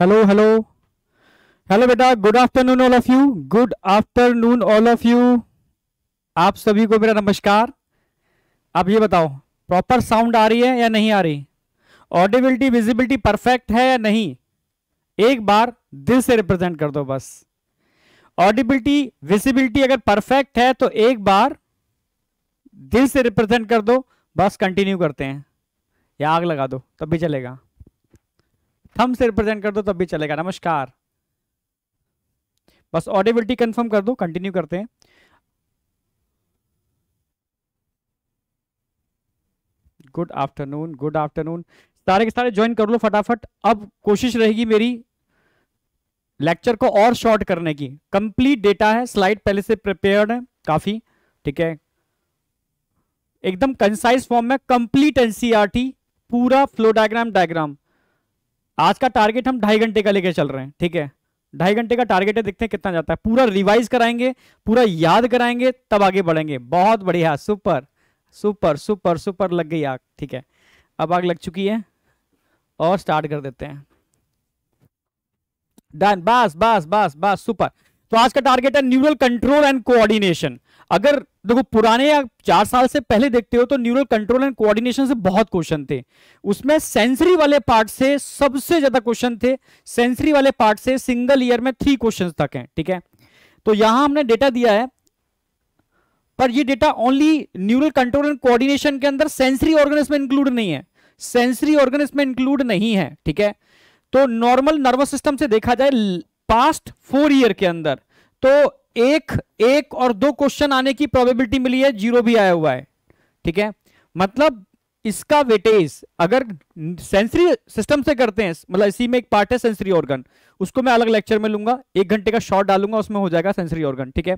Hello hello hello बेटा good afternoon all of you good afternoon all of you आप सभी को मेरा नमस्कार आप ये बताओ प्रॉपर साउंड आ रही है या नहीं आ रही ऑडिबिलिटी विजिबिलिटी परफेक्ट है या नहीं एक बार दिल से रिप्रेजेंट कर दो बस ऑडिबिलिटी विजिबिलिटी अगर परफेक्ट है तो एक बार दिल से रिप्रेजेंट कर दो बस कंटिन्यू करते हैं या आग लगा दो तब भी चलेगा थम से रिप्रेजेंट कर दो तब भी चलेगा नमस्कार बस ऑडिबिलिटी कंफर्म कर दो कंटिन्यू करते हैं गुड आफ्टरनून गुड आफ्टरनून सारे के सारे ज्वाइन कर लो फटाफट अब कोशिश रहेगी मेरी लेक्चर को और शॉर्ट करने की कंप्लीट डेटा है स्लाइड पहले से प्रिपेयर्ड है काफी ठीक है एकदम कंसाइज फॉर्म में कंप्लीट एनसीआरटी पूरा फ्लो डायग्राम डायग्राम आज का टारगेट हम ढाई घंटे का लेके चल रहे हैं ठीक है ढाई घंटे का टारगेट है देखते हैं कितना जाता है पूरा रिवाइज कराएंगे पूरा याद कराएंगे तब आगे बढ़ेंगे बहुत बढ़िया सुपर सुपर सुपर सुपर लग गई आग ठीक है अब आग लग चुकी है और स्टार्ट कर देते हैं डन बस बस बस बस सुपर तो आज का टारगेट है न्यूरल कंट्रोल एंड कोऑर्डिनेशन अगर देखो पुराने या चार साल से पहले देखते हो तो न्यूरल कंट्रोल एंड कोऑर्डिनेशन से बहुत क्वेश्चन थे उसमें सेंसरी वाले पार्ट से सबसे ज्यादा क्वेश्चन थे सेंसरी वाले पार्ट से सिंगल ईयर में थ्री क्वेश्चन तक हैं ठीक है तो यहां हमने डेटा दिया है पर ये data only neural control and coordination के अंदर सेंसरी में इंक्लूड नहीं है सेंसरी में इंक्लूड नहीं है ठीक है तो नॉर्मल नर्वस सिस्टम से देखा जाए पास्ट फोर ईयर के अंदर तो एक एक और दो क्वेश्चन आने की प्रोबेबिलिटी मिली है जीरो भी आया हुआ है ठीक है मतलब इसका वेटेज अगर सेंसरी सिस्टम से करते हैं मतलब इसी में एक पार्ट है सेंसरी ऑर्गन उसको मैं अलग लेक्चर में लूंगा एक घंटे का शॉर्ट डालूंगा उसमें हो जाएगा सेंसरी ऑर्गन ठीक है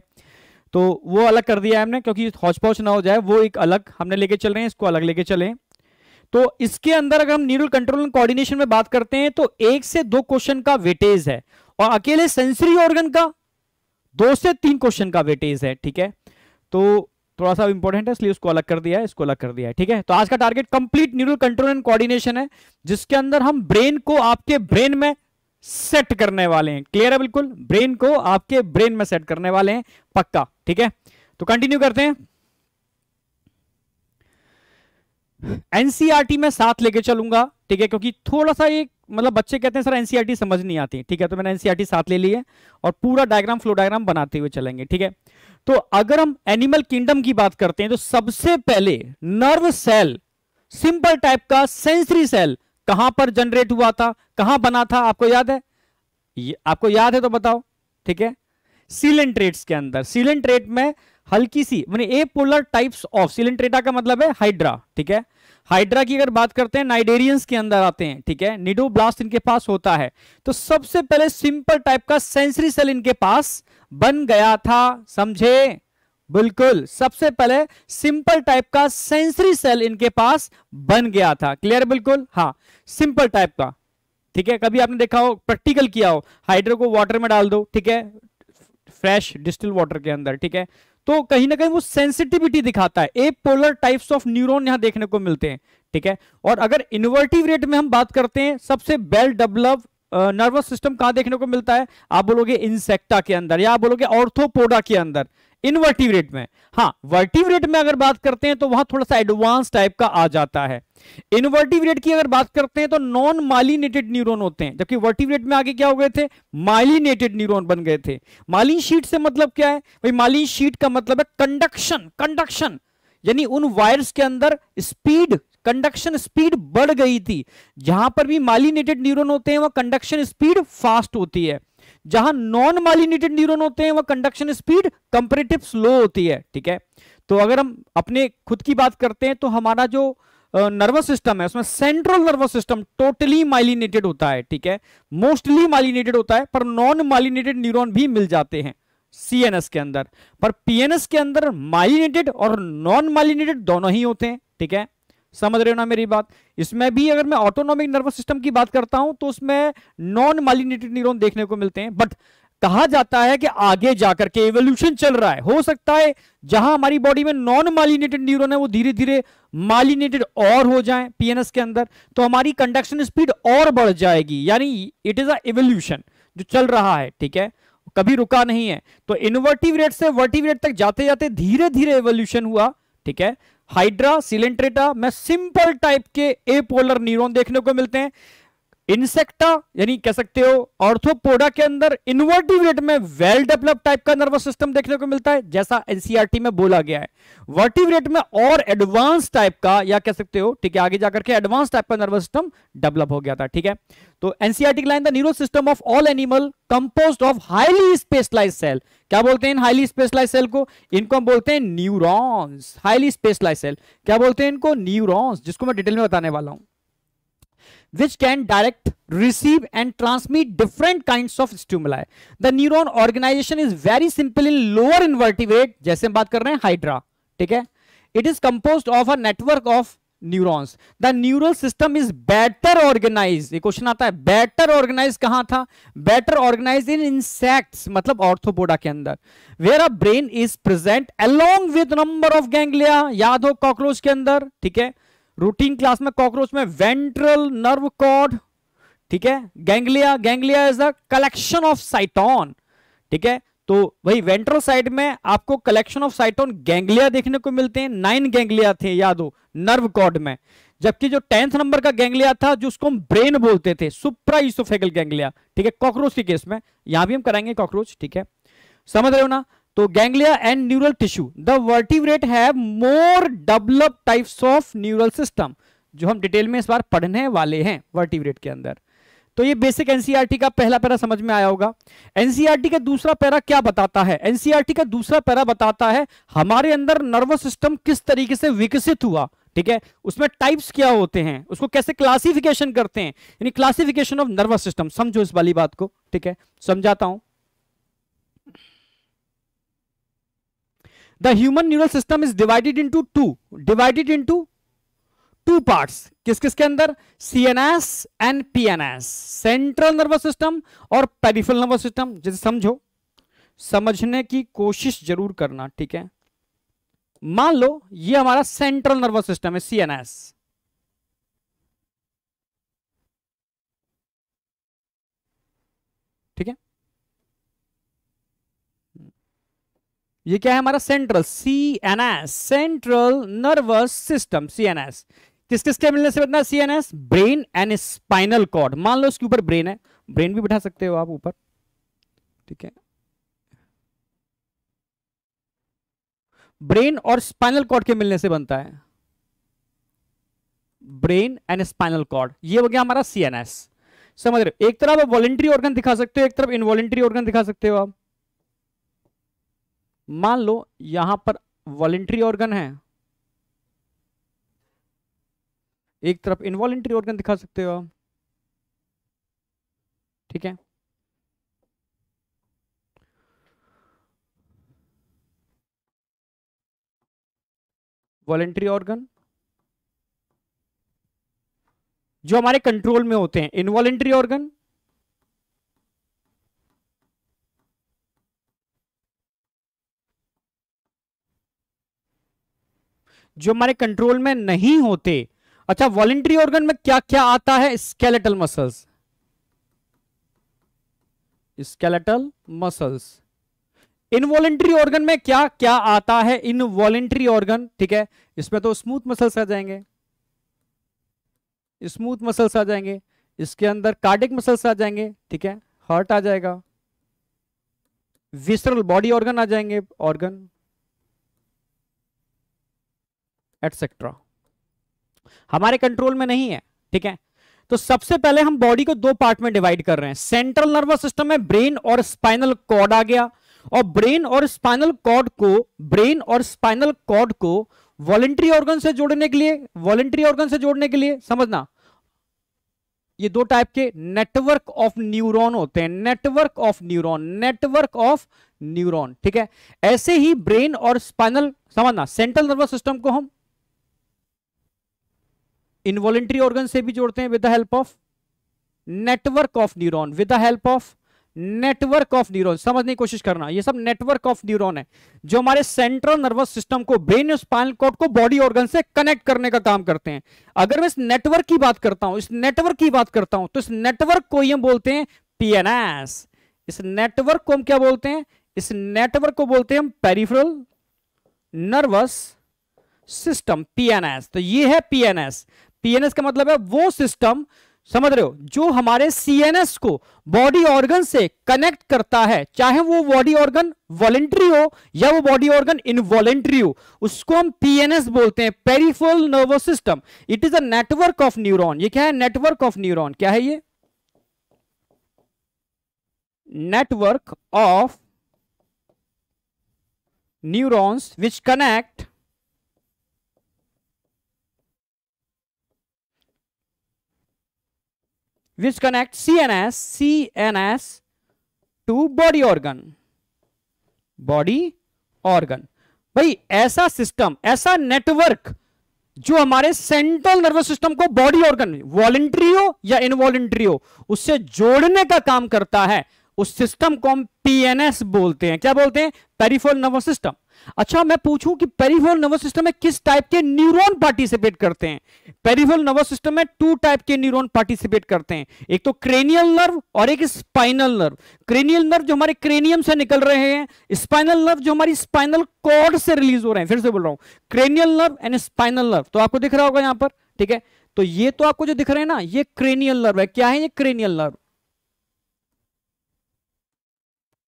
तो वो अलग कर दिया है हमने क्योंकि हौच पौच ना हो जाए वो एक अलग हमने लेके चल रहे हैं इसको अलग लेके चले तो इसके अंदर अगर हम न्यूरल कंट्रोल एंड कोऑर्डिनेशन में बात करते हैं तो एक से दो क्वेश्चन का वेटेज है और अकेले सेंसरी ऑर्गन का दो से तीन क्वेश्चन का वेटेज है ठीक है तो थोड़ा सा इंपॉर्टेंट है इसलिए उसको अलग कर दिया है इसको अलग कर दिया है ठीक है तो आज का target complete neural control and coordination है जिसके अंदर हम ब्रेन को आपके ब्रेन में सेट करने वाले हैं क्लियर है बिल्कुल ब्रेन को आपके ब्रेन में सेट करने वाले हैं पक्का ठीक है तो कंटिन्यू करते हैं एनसीआरटी e में साथ लेके चलूंगा ठीक है क्योंकि थोड़ा सा एक मतलब बच्चे कहते हैं सर एनसीईआरटी e समझ नहीं आती ठीक है तो मैंने एनसीईआरटी e साथ ले ली है और पूरा डायग्राम फ्लो डायग्राम बनाते हुए चलेंगे ठीक है तो अगर हम एनिमल किंगडम की बात करते हैं तो सबसे पहले नर्व सेल सिंपल टाइप का सेंसरी सेल कहां पर जनरेट हुआ था कहां बना था आपको याद है ये, आपको याद है तो बताओ ठीक है सीलेंट्रेट्स के अंदर सीलेंट्रेट में हल्की सी मैंने apolar types of coelenterata का मतलब है हाइड्रा ठीक है हाइड्रा की अगर बात करते हैं नाइडेरियंस के अंदर आते हैं ठीक है निडो ब्लास्ट इनके पास होता है तो सबसे पहले सिंपल टाइप का सेंसरी सेल इनके पास बन गया था समझे बिल्कुल सबसे पहले सिंपल टाइप का सेंसरी सेल इनके पास बन गया था क्लियर बिल्कुल हाँ सिंपल टाइप का ठीक है कभी आपने देखा हो प्रैक्टिकल किया हो हाइड्रो को वाटर में डाल दो ठीक है फ्रेश डिस्टिल वाटर के अंदर ठीक है तो कहीं ना कहीं वो सेंसिटिविटी दिखाता है apolar types of neuron यहां देखने को मिलते हैं ठीक है और अगर इन्वर्टिव रेट में हम बात करते हैं सबसे बेल डेवलप नर्वस सिस्टम कहां देखने को मिलता है आप बोलोगे इंसेक्टा के अंदर या आप बोलोगे ऑर्थोपोडा के अंदर इन में हाँ रेट में अगर बात करते हैं तो वहां थोड़ा सा एडवांस टाइप का आ जाता है रेट की अगर बात करते हैं तो नॉन माइलिनेटेड न्यूरॉन होते हैं जबकि वर्टिब्रेट में आगे क्या हो गए थे माइलिनेटेड न्यूरॉन बन गए थे मालिन शीट से मतलब क्या है भाई मालिन शीट का मतलब है कंडक्शन कंडक्शन यानी उन वायर्स के अंदर स्पीड कंडक्शन स्पीड बढ़ गई थी जहां पर भी मालिनेटेड न्यूरॉन होते हैं वहां कंडक्शन स्पीड फास्ट होती है जहां नॉन मालिनेटेड न्यूरोन होते हैं वह कंडक्शन स्पीड कंपेरेटिव स्लो होती है ठीक है तो अगर हम अपने खुद की बात करते हैं तो हमारा जो नर्वस सिस्टम है उसमें central nervous system totally myelinated होता है ठीक है मोस्टली माइलिनेटेड होता है पर नॉन माइलिनेटेड न्यूरॉन भी मिल जाते हैं सीएनएस के अंदर पर पीएनएस के अंदर माइलिनेटेड और नॉन माइलिनेटेड दोनों ही होते हैं ठीक है समझ रहे हो ना मेरी बात इसमें भी अगर मैं ऑटोनॉमिक नर्वस सिस्टम की बात करता हूं तो उसमें नॉन मालिनेटेड न्यूरोन देखने को मिलते हैं बट कहा जाता है कि आगे जाकर के एवोल्यूशन चल रहा है हो सकता है जहां हमारी बॉडी में नॉन मालिनेटेड न्यूरोन है वो धीरे धीरे मालिनेटेड और हो जाए पीएनएस के अंदर तो हमारी कंडक्शन स्पीड और बढ़ जाएगी यानी इट इज अवोल्यूशन जो चल रहा है ठीक है कभी रुका नहीं है तो इनवर्टिव रेट से वर्टिव रेट तक जाते जाते धीरे धीरे एवोल्यूशन हुआ ठीक है हाइड्रा सिलेंट्रेटा में सिंपल टाइप के ए पोलर न्यूरॉन देखने को मिलते हैं इंसेक्टा यानी कह सकते हो ऑर्थोपोडा के अंदर इनवर्टिवेट में वेल डेवलप टाइप का नर्वस सिस्टम देखने को मिलता है जैसा एनसीआरटी e में बोला गया है वर्टिवेट में और एडवांस टाइप का या कह सकते हो ठीक है आगे जाकर के एडवांस टाइप का नर्वस सिस्टम डेवलप हो गया था ठीक है तो NCERT line the neuro system of all animal compose of highly specialise cell क्या बोलते हैं हाईली स्पेशलाइज सेल को इनको हम बोलते हैं न्यूरोन्स हाईली स्पेशलाइज सेल क्या बोलते हैं इनको न्यूरोन्स जिसको मैं डिटेल में बताने वाला हूं which can direct receive and transmit different kinds of stimuli the neuron organization is very simple in lower invertebrate जैसे हम बात कर रहे हैं हाइड्रा ठीक है it is composed of a network of neurons the neural system is better organized ये question आता है better organized कहां था better organized in insects मतलब ऑर्थोपोडा के अंदर where a brain is present along with number of ganglia याद हो कॉकरोच के अंदर ठीक है रूटीन क्लास में कॉकरोच में वेंट्रल नर्व कॉड ठीक है ganglia ganglia is a collection of cyton ठीक है तो भाई वेंट्रल साइड में आपको कलेक्शन ऑफ साइटोन गैंग्लिया देखने को मिलते हैं नाइन गैंग्लिया थे याद हो नर्व कॉर्ड में जबकि जो टेंथ नंबर का गैंग्लिया था जिसको हम ब्रेन बोलते थे सुप्रा इसोफेगल गैंग्लिया ठीक है कॉकरोच के केस में यहां भी हम कराएंगे कॉकरोच ठीक है समझ रहे हो ना तो ganglia and neural tissue the vertebrate have more develop types of neural system जो हम डिटेल में इस बार पढ़ने वाले हैं वर्टिवरेट के अंदर तो ये बेसिक एनसीईआरटी e का पहला पैरा समझ में आया होगा एनसीईआरटी e का दूसरा पैरा क्या बताता है एनसीईआरटी e का दूसरा पैरा बताता है हमारे अंदर नर्वस सिस्टम किस तरीके से विकसित हुआ ठीक है उसमें टाइप्स क्या होते हैं उसको कैसे क्लासिफिकेशन करते हैं यानी क्लासिफिकेशन ऑफ नर्वस सिस्टम समझो इस वाली बात को ठीक है समझाता हूं the human neural system is divided into two divided into two parts किस किस के अंदर CNS and PNS central nervous system और पेरिफल नर्वस सिस्टम जिसे समझो समझने की कोशिश जरूर करना ठीक है मान लो ये हमारा सेंट्रल नर्वस सिस्टम है सीएनएस ठीक है ये क्या है हमारा central C N S central nervous system C N S किस किसके मिलने से बतना C N S brain and spinal cord मान लो उसके ऊपर ब्रेन है ब्रेन भी बैठा सकते हो आप ऊपर ठीक है ब्रेन और स्पाइनल कॉर्ड के मिलने से बनता है ब्रेन एंड स्पाइनल कॉर्ड ये हो गया हमारा सीएनएस समझ रहे एक तरफ आप वॉलेंट्री ऑर्गन दिखा सकते हो एक तरफ इनवॉलेंट्री ऑर्गन दिखा सकते हो आप मान लो यहां पर वॉलेंट्री ऑर्गन है एक तरफ इनवॉलेंट्री ऑर्गन दिखा सकते हो आप ठीक है वॉलेंट्री ऑर्गन जो हमारे कंट्रोल में होते हैं इनवॉलेंट्री ऑर्गन जो हमारे कंट्रोल में नहीं होते अच्छा वॉलेंट्री ऑर्गन में क्या क्या आता है skeletal muscles skeletal muscles involuntary organ में क्या क्या आता है इनवॉलेंट्री ऑर्गन ठीक है इसमें तो स्मूथ मसल्स आ जाएंगे स्मूथ मसल्स आ जाएंगे इसके अंदर कार्डिक मसल्स आ जाएंगे ठीक है हार्ट आ जाएगा विसरल बॉडी ऑर्गन आ जाएंगे ऑर्गन एटसेट्रा हमारे कंट्रोल में नहीं है ठीक है तो सबसे पहले हम बॉडी को दो पार्ट में डिवाइड कर रहे हैं सेंट्रल नर्वस सिस्टम में ब्रेन और स्पाइनल कॉर्ड आ गया और ब्रेन और स्पाइनल कॉर्ड को ब्रेन और स्पाइनल कॉर्ड को वॉलेंट्री ऑर्गन से जोड़ने के लिए वॉलेंट्री ऑर्गन से जोड़ने के लिए समझना ये दो टाइप के नेटवर्क ऑफ न्यूरॉन होते हैं network of neuron network of neuron ठीक है ऐसे ही ब्रेन और स्पाइनल समझना सेंट्रल नर्वस सिस्टम को हम इनवॉलेंट्री ऑर्गन से भी जोड़ते हैं with the help of network of neuron with the help of network of neuron समझने की कोशिश करना ये सब नेटवर्क ऑफ न्यूरोन है जो हमारे सेंट्रल नर्वस सिस्टम को ब्रेन स्पाइनल कॉर्ड को बॉडी ऑर्गन से कनेक्ट करने का काम करते हैं अगर मैं इस नेटवर्क की बात करता हूं इस नेटवर्क की बात करता हूं तो इस नेटवर्क को हम बोलते हैं पीएनएस इस नेटवर्क को हम क्या बोलते हैं इस नेटवर्क को बोलते हैं हम पेरिफेरल नर्वस सिस्टम पीएनएस तो ये है पीएनएस पीएनएस का मतलब है वो सिस्टम समझ रहे हो जो हमारे सीएनएस को बॉडी ऑर्गन से कनेक्ट करता है चाहे वो बॉडी ऑर्गन वॉलेंट्री हो या वो बॉडी ऑर्गन इनवॉलेंट्री हो उसको हम पीएनएस बोलते हैं peripheral nervous system it is a network of neuron ये क्या है नेटवर्क ऑफ न्यूरॉन क्या है ये network of neurons which connect which C CNS, CNS to body organ. Body organ. भाई ऐसा सिस्टम ऐसा नेटवर्क जो हमारे सेंट्रल नर्वस सिस्टम को बॉडी ऑर्गन वॉलेंट्री हो या इनवॉलेंट्री हो उससे जोड़ने का काम करता है उस सिस्टम को हम पीएनएस बोलते हैं क्या बोलते हैं पेरिफोल नर्वस सिस्टम अच्छा मैं पूछूं कि पेरिफोल नर्वस सिस्टम में किस टाइप के न्यूरॉन पार्टिसिपेट करते हैं पेरिफोल नर्वस सिस्टम में टू टाइप के न्यूरॉन पार्टिसिपेट करते हैं एक तो क्रेनियल नर्व और एक स्पाइनल नर्व क्रेनियल नर्व जो हमारे क्रेनियम से निकल रहे हैं स्पाइनल नर्व जो हमारी स्पाइनल कॉर्ड से रिलीज हो रहे हैं फिर से बोल रहा हूं cranial nerve and spinal nerve तो आपको दिख रहा होगा यहां पर ठीक है तो ये तो आपको जो दिख रहे हैं ना ये क्रेनियल नर्व है क्या है ये क्रेनियल नर्व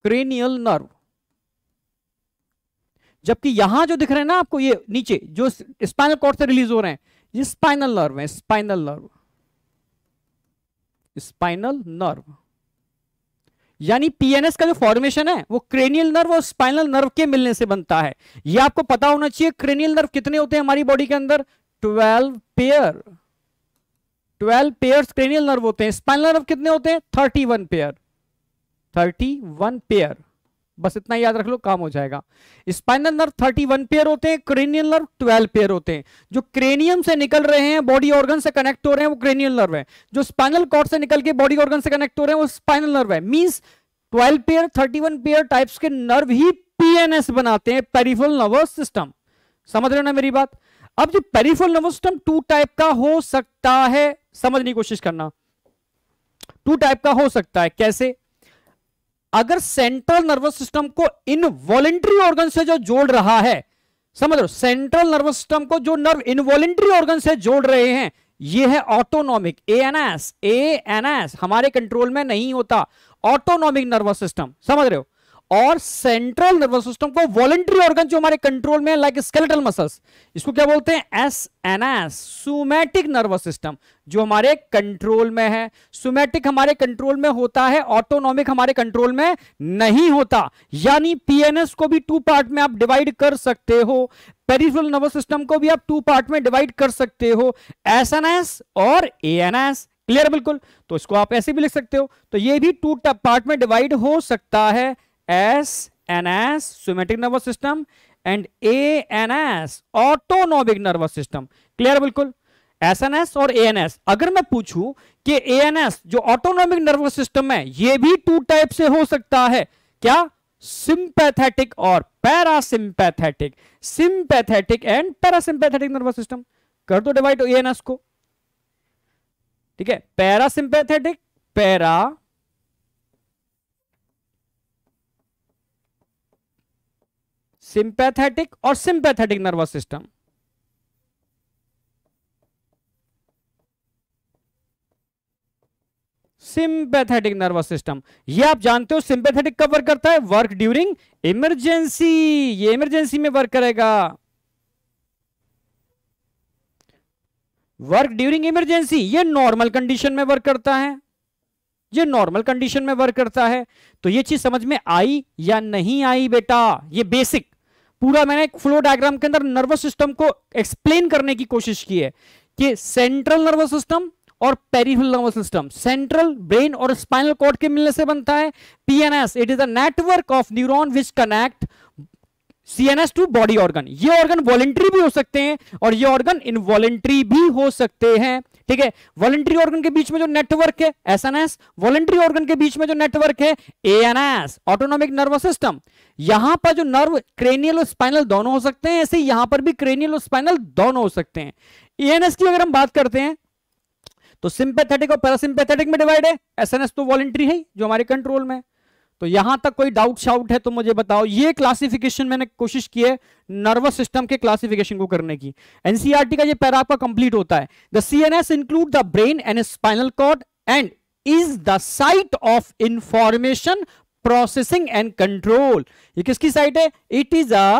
क्रेनियल नर्व जबकि यहां जो दिख रहे हैं ना आपको ये नीचे जो स्पाइनल कॉर्ड से रिलीज हो रहे हैं ये स्पाइनल नर्व है स्पाइनल नर्व स्पाइनल नर्व यानी पीएनएस का जो फॉर्मेशन है वो क्रेनियल नर्व और स्पाइनल नर्व के मिलने से बनता है ये आपको पता होना चाहिए क्रेनियल नर्व कितने होते हैं हमारी बॉडी के अंदर twelve pair twelve pair cranial nerve होते हैं स्पाइनल नर्व कितने होते हैं thirty one pair thirty one pair बस इतना याद रख लो काम हो जाएगा स्पाइनल नर्व वन पेयर होते हैं क्रेनियल नर्व ट्वेल्व पेयर होते हैं जो क्रेनियम से निकल रहे हैं बॉडी ऑर्गन से कनेक्ट हो रहे हैं वो क्रेनियल नर्व है जो स्पाइनल कॉर्ड से निकल के बॉडी ऑर्गन से कनेक्ट हो रहे हैं वो स्पाइनल नर्व है means twelve pair 31 pair types के नर्व ही पीएनएस बनाते हैं पेरिफल नर्वस सिस्टम समझ रहे हो ना मेरी बात अब जो peripheral nervous system two type का हो सकता है समझने की कोशिश करना टू टाइप का हो सकता है कैसे अगर सेंट्रल नर्वस सिस्टम को इनवॉलेंट्री ऑर्गन से जो जोड़ रहा है समझ लो सेंट्रल नर्वस सिस्टम को जो नर्व इनवॉलेंट्री ऑर्गन से जोड़ रहे हैं ये है ऑटोनॉमिक एन एस हमारे कंट्रोल में नहीं होता ऑटोनॉमिक नर्वस सिस्टम समझ रहे हो और सेंट्रल नर्वस सिस्टम को वॉलेंट्री ऑर्गन जो हमारे कंट्रोल में लाइक स्केलेटल मसल्स इसको क्या बोलते हैं S N S somatic nervous system जो हमारे कंट्रोल में है सुमेटिक हमारे कंट्रोल में होता है ऑटोनॉमिक हमारे कंट्रोल में नहीं होता यानी पीएनएस को भी टू पार्ट में आप डिवाइड कर सकते हो पेरिफेरल नर्वस सिस्टम को भी आप टू पार्ट में डिवाइड कर सकते हो एस एन एस और एन एस क्लियर बिल्कुल तो इसको आप ऐसे भी लिख सकते हो तो ये भी टू पार्ट में डिवाइड हो सकता है S N S somatic nervous system and A N S autonomic nervous system clear बिल्कुल एस एन एस और ए एन एस अगर मैं पूछूं कि ए एन एस जो ऑटोनोमिक नर्वस सिस्टम है ये भी टू टाइप से हो सकता है क्या सिंपैथेटिक और parasympathetic sympathetic and parasympathetic nervous system कर दो डिवाइड ए एन एस को ठीक है पैरासिंपैथेटिक पैरा सिंपैथेटिक और sympathetic nervous system sympathetic nervous system ये आप जानते हो सिंपैथेटिक कब वर्क करता है वर्क ड्यूरिंग इमरजेंसी ये इमरजेंसी में वर्क करेगा वर्क ड्यूरिंग इमरजेंसी ये नॉर्मल कंडीशन में वर्क करता है ये नॉर्मल कंडीशन में वर्क करता है तो ये चीज समझ में आई या नहीं आई बेटा ये बेसिक पूरा मैंने फ्लो डायग्राम के अंदर नर्वस सिस्टम को एक्सप्लेन करने की कोशिश की है कि सेंट्रल नर्वस सिस्टम और peripheral nervous system central brain और स्पाइनल कॉर्ड के मिलने से बनता है PNS it is a network of neuron which connect CNS to body organ ये ऑर्गन वॉलेंट्री भी हो सकते हैं और ये ऑर्गन इनवॉलेंट्री भी हो सकते हैं ठीक है वॉलेंट्री ऑर्गन के बीच में जो नेटवर्क है S N S voluntary organ के बीच में जो नेटवर्क है A N S autonomic nervous system यहां पर जो नर्व क्रेनियल और स्पाइनल दोनों हो सकते हैं ऐसे यहां पर भी क्रेनियल और स्पाइनल दोनों हो सकते हैं एएनएस की अगर हम बात करते हैं तो सिंपैथेटिक और पैरासिंपेथेटिक में डिवाइड है एसएनएस तो वॉलेंट्री है जो हमारे कंट्रोल में है तो यहां तक कोई डाउट शाउट है तो मुझे बताओ ये क्लासिफिकेशन मैंने कोशिश की है नर्वस सिस्टम के क्लासिफिकेशन को करने की एनसीआरटी e का ये पैरा आपका कंप्लीट होता है the CNS include the brain and spinal cord and is the site of information processing and control ये किसकी साइट है it is a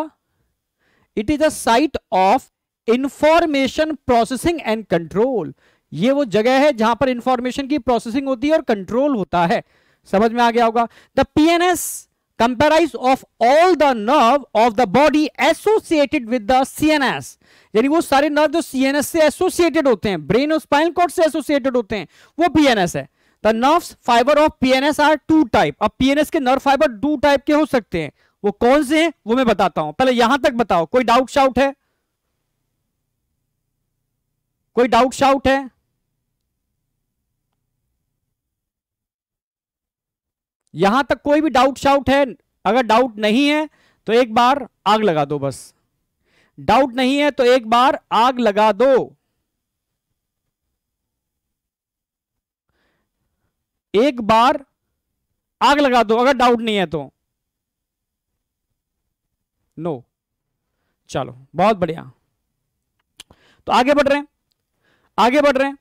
it is a site of information processing and control ये वो जगह है जहां पर इंफॉर्मेशन की प्रोसेसिंग होती है और कंट्रोल होता है समझ में आ गया होगा the S comprise of all the nerve of the body associated with the S यानी वो सारे नर्व जो सीएनएस से एसोसिएटेड होते हैं ब्रेन और स्पाइनल कॉर्ड से एसोसिएटेड होते हैं वो पीएनएस है the nerve fibre of PNS are two type अब पीएनएस के नर्व फाइबर टू टाइप के हो सकते हैं वो कौन से हैं वो मैं बताता हूं पहले यहां तक बताओ कोई डाउट शाउट है कोई डाउट शाउट है यहां तक कोई भी डाउट शाउट है अगर डाउट नहीं है तो एक बार आग लगा दो बस डाउट नहीं है तो एक बार आग लगा दो एक बार आग लगा दो अगर डाउट नहीं है तो नो no. चलो बहुत बढ़िया तो आगे बढ़ रहे हैं आगे बढ़ रहे हैं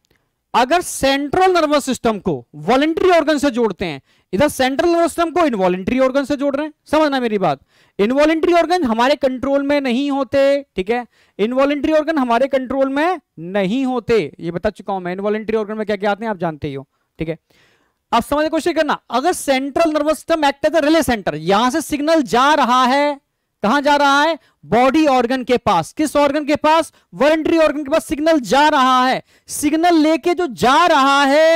अगर सेंट्रल नर्वस सिस्टम को वॉलेंट्री ऑर्गन से जोड़ते हैं इधर सेंट्रल नर्वस सिस्टम को इनवॉलेंट्री ऑर्गन से जोड़ रहे हैं समझना मेरी बात इनवॉलेंट्री ऑर्गन हमारे कंट्रोल में नहीं होते ठीक है इनवॉलेंट्री ऑर्गन हमारे कंट्रोल में नहीं होते ये बता चुका हूं मैं इनवॉलेंट्री ऑर्गन में क्या क्या आते हैं आप जानते ही हो ठीक है आप समझ कोशिश करना अगर central nervous system act as relay centre यहां से सिग्नल जा रहा है कहा जा रहा है बॉडी ऑर्गन के पास किस ऑर्गन के पास वॉलेंट्री ऑर्गन के पास सिग्नल जा रहा है सिग्नल लेके जो जा रहा है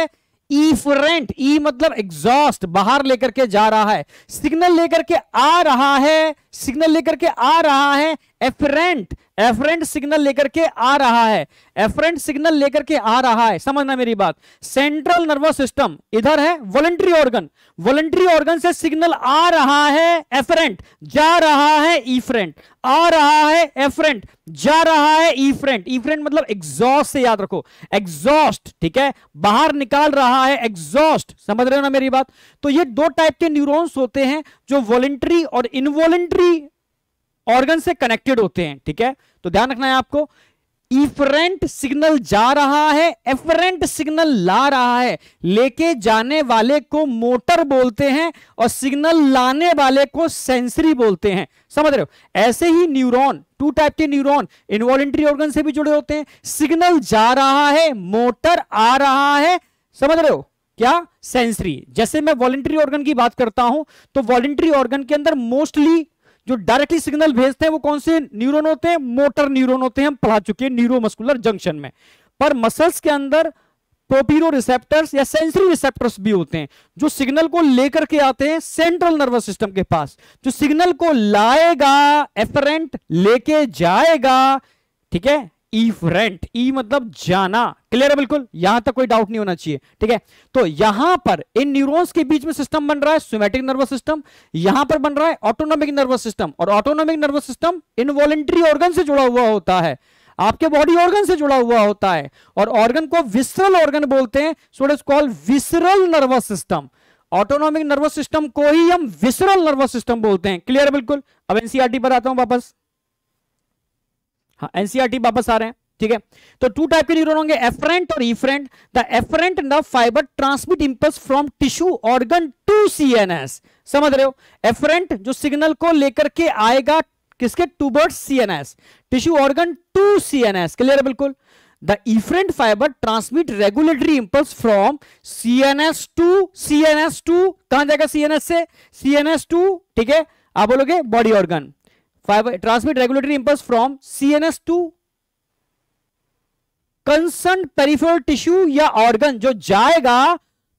ई ई e मतलब एग्जॉस्ट बाहर लेकर के जा रहा है सिग्नल लेकर के आ रहा है सिग्नल लेकर के आ रहा है एफरेंट एफरेंट सिग्नल लेकर के आ रहा है एफरेंट सिग्नल लेकर के आ रहा है समझना मेरी बात सेंट्रल नर्वस सिस्टम इधर है वॉलेंट्री ऑर्गन वॉलेंट्री ऑर्गन से सिग्नल आ रहा है एफरेंट जा रहा है ईफ्रेंट आ रहा है एफरेंट जा रहा है ईफ्रेंट ईफ्रेंट मतलब एग्जॉस्ट से याद रखो एग्जॉस्ट ठीक है बाहर निकाल रहा है एग्जॉस्ट समझ रहे हो ना मेरी बात तो ये दो टाइप के न्यूरोन्स होते हैं जो वॉलेंट्री और इनवॉलेंट्री ऑर्गन से कनेक्टेड होते हैं ठीक है तो ध्यान रखना है आपको इफरेंट सिग्नल जा रहा है एफरेंट सिग्नल ला रहा है लेके जाने वाले को मोटर बोलते हैं और सिग्नल लाने वाले को सेंसरी बोलते हैं समझ रहे हो ऐसे ही न्यूरॉन टू टाइप के न्यूरॉन इनवॉलेंट्री ऑर्गन से भी जुड़े होते हैं सिग्नल जा रहा है मोटर आ रहा है समझ रहे हो क्या सेंसरी जैसे मैं वॉलेंट्री ऑर्गन की बात करता हूं तो वॉलेंट्री ऑर्गन के अंदर मोस्टली जो डायरेक्टली सिग्नल भेजते हैं वो कौन से न्यूरोन होते हैं मोटर न्यूरोन होते हैं हम पढ़ा चुके हैं न्यूरोमस्कुलर जंक्शन में पर मसल्स के अंदर प्रोपीरो रिसेप्टर्स या सेंसरी रिसेप्टर्स भी होते हैं जो सिग्नल को लेकर के आते हैं सेंट्रल नर्वस सिस्टम के पास जो सिग्नल को लाएगा एफरेंट लेके जाएगा ठीक है ईफ रेंट ई मतलब जाना क्लियर है बिल्कुल यहां तक कोई डाउट नहीं होना चाहिए ठीक है तो यहां पर इन न्यूरॉन्स के बीच में सिस्टम बन रहा है सोमेटिक नर्वस सिस्टम यहां पर बन रहा है ऑटोनोमिक नर्वस सिस्टम और autonomic nervous system involuntary organ से जुड़ा हुआ होता है आपके बॉडी ऑर्गन से जुड़ा हुआ होता है और ऑर्गन को विसरल ऑर्गन बोलते हैं so it is called visceral nervous system autonomic nervous system को ही हम विसरल नर्वस सिस्टम बोलते हैं क्लियर है बिल्कुल अब एनसीआरटी e पर आता हूं वापस हाँ एनसीआरटी e वापस आ रहे हैं ठीक है तो टू टाइप के न्यूरॉन होंगे एफरेंट और efferent the afferent nerve fibre transmit impulse from tissue organ to CNS समझ रहे हो एफरेंट जो सिग्नल को लेकर के आएगा किसके एन CNS tissue organ to CNS clear है बिल्कुल the efferent fibre transmit regulatory impulse from CNS to CNS to कहां जाएगा सीएनएस से सीएनएस टू ठीक है आप बोलोगे body organ regulatory transmit from C N S to concern peripheral tissue या ऑर्गन जो जाएगा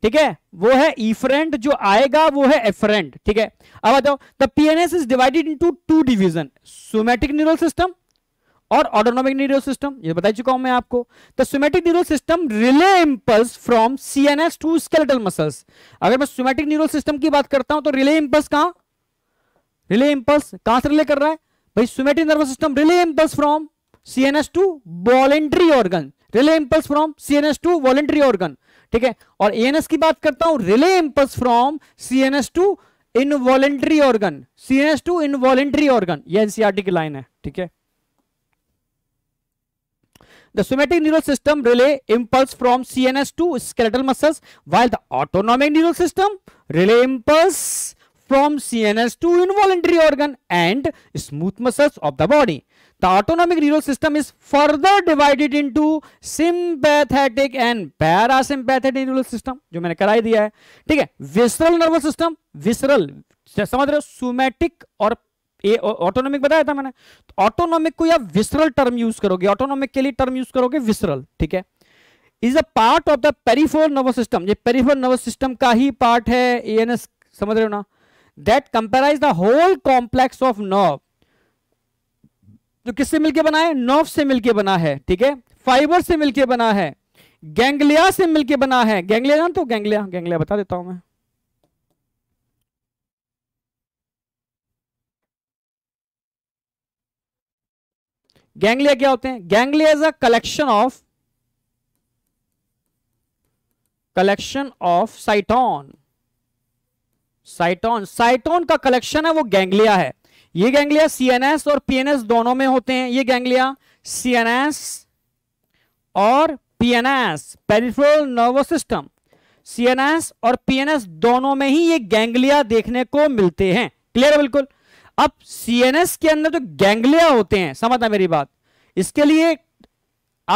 ठीक है वो है इफरेंट जो आएगा वो है एफरेंट ठीक है अब बताओ the PNS is divided into two division somatic neural system और ऑटोनॉमिक न्यूरल सिस्टम ये बता चुका हूं मैं आपको the somatic neural system relay impulse from CNS to skeletal muscles अगर मैं सोमेटिक न्यूरल सिस्टम की बात करता हूं तो रिले इंपल्स कहां रिले इम्पल्स कहां से रिले कर रहा है भाई somatic nervous system relay impulse from CNS to voluntary organ relay impulse from CNS to voluntary organ ठीक है और एएनएस की बात करता हूं relay impulse from CNS to involuntary organ CNS to involuntary organ ये एनसीआरटी e की line है ठीक है The somatic neural system relay impulse from CNS to skeletal muscles, while the autonomic neural system relay impulse from CNS to involuntary organ and smooth muscles of the body. The autonomic neural system is further divided into sympathetic and parasympathetic neural system जो मैंने कराई दिया है ठीक है visceral nervous system visceral समझ रहे हो somatic और ए ऑटोनॉमिक बताया था मैंने तो ऑटोनॉमिक को या विसरल टर्म यूज करोगे ऑटोनॉमिक के लिए टर्म यूज करोगे विसरल ठीक है is a part of the peripheral nervous system ये पेरीफोर नर्वस सिस्टम का ही पार्ट है एएनएस समझ रहे हो ना that comprise the whole complex of nerve जो किससे मिलके बना है नर्व से मिलके बना है ठीक है फाइबर से मिलके बना है गैंग्लिया से मिलके बना है गैंग्लिया जानते तो गैंग्लिया गैंग्लिया बता देता हूं मैं गैंग्लिया क्या होते हैं ganglia is a collection of collection of cyton cyton cyton का कलेक्शन है वो गैंग्लिया है ये गैंग्लिया सीएनएस और पीएनएस दोनों में होते हैं ये गैंग्लिया सीएनएस और PNS peripheral nervous system CNS और पीएनएस दोनों में ही ये गैंग्लिया देखने को मिलते हैं क्लियर है बिल्कुल अब सीएनएस के अंदर जो गैंग्लिया होते हैं समझना मेरी बात इसके लिए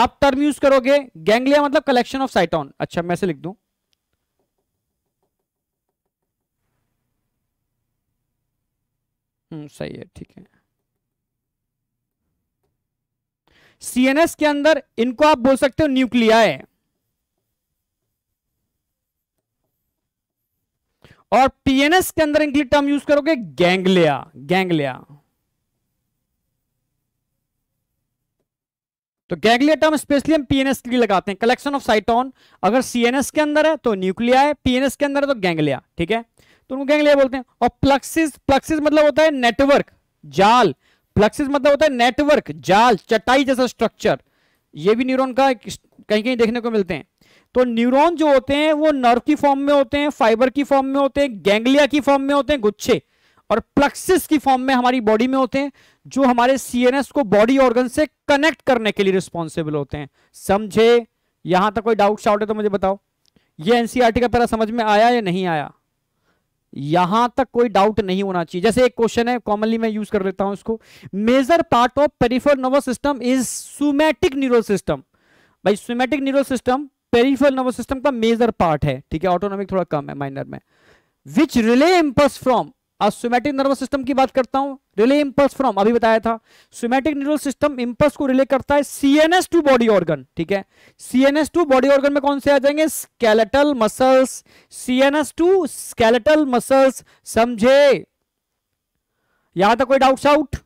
आप टर्म यूज करोगे गैंग्लिया मतलब कलेक्शन ऑफ साइटोन अच्छा मैं से लिख दूं हम्म, सही है ठीक है सीएनएस के अंदर इनको आप बोल सकते हो न्यूक्लिया और पीएनएस के अंदर इनके टर्म यूज करोगे गैंगलिया गैंगलिया तो गैंगलिया टर्म स्पेशली हम पीएनएस के लिए लगाते हैं कलेक्शन ऑफ साइटोन अगर सीएनएस के अंदर है तो न्यूक्लिया है पीएनएस के अंदर है तो गैंगलिया ठीक है तो उनको गैंगलिया बोलते हैं और प्लक्सिस प्लक्सिस मतलब होता है नेटवर्क जाल प्लक्सिस मतलब होता है नेटवर्क जाल चटाई जैसा स्ट्रक्चर ये भी न्यूरॉन का कहीं कहीं देखने को मिलते हैं तो न्यूरॉन जो होते हैं वो नर्व की फॉर्म में होते हैं फाइबर की फॉर्म में होते हैं गैंगलिया की फॉर्म में होते हैं गुच्छे और प्लक्सिस की फॉर्म में हमारी बॉडी में होते हैं जो हमारे सीएनएस को बॉडी ऑर्गन से कनेक्ट करने के लिए रिस्पॉन्सिबल होते हैं समझे यहां तक कोई डाउट शाउट है तो मुझे बताओ ये एनसीआरटी e का पहला समझ में आया या नहीं आया यहां तक कोई डाउट नहीं होना चाहिए जैसे एक क्वेश्चन है कॉमनली मैं यूज कर लेता हूं इसको major part of peripheral nervous system is somatic neuro system भाई somatic neuro system peripheral nervous system का मेजर पार्ट है ठीक है ऑटोनॉमिक थोड़ा कम है माइनर में विच रिले इम्पस फ्रॉम अब सोमैटिक नर्वस सिस्टम की बात करता हूं रिले इंपल्स फ्रॉम अभी बताया था सोमेटिक न्यूरल सिस्टम इंपल्स को रिले करता है सीएनएस टू बॉडी ऑर्गन ठीक है सीएनएस टू बॉडी ऑर्गन में कौन से आ जाएंगे skeletal muscles CNS to skeletal muscles समझे यहां तक कोई डाउट आउट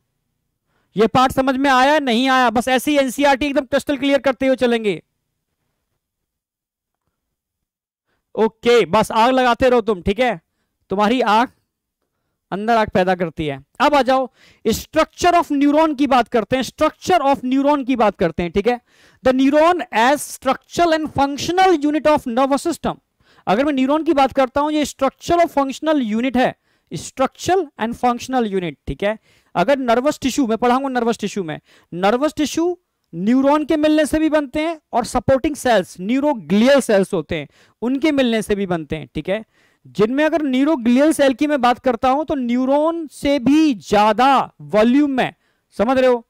ये पार्ट समझ में आया नहीं आया बस ऐसे ही एनसीआरटी e एकदम क्रिस्टल क्लियर करते हुए चलेंगे ओके बस आग लगाते रहो तुम ठीक है तुम्हारी आग अंदर आग पैदा करती है अब आ जाओ स्ट्रक्चर ऑफ न्यूरॉन की बात करते हैं स्ट्रक्चर ऑफ न्यूरॉन की बात करते हैं ठीक है the neuron as structure and functional unit of nervous system अगर मैं न्यूरॉन की बात करता हूं ये स्ट्रक्चर और फंक्शनल यूनिट है स्ट्रक्चर एंड फंक्शनल यूनिट ठीक है अगर नर्वस टिश्यू मैं पढ़ाऊंगा नर्वस टिश्यू में नर्वस टिश्यू न्यूरॉन के मिलने से भी बनते हैं और सपोर्टिंग सेल्स न्यूरोग्लियल सेल्स होते हैं उनके मिलने से भी बनते हैं ठीक है जिनमें अगर न्यूरोग्लियल सेल की मैं बात करता हूं तो न्यूरॉन से भी ज्यादा वॉल्यूम में समझ रहे हो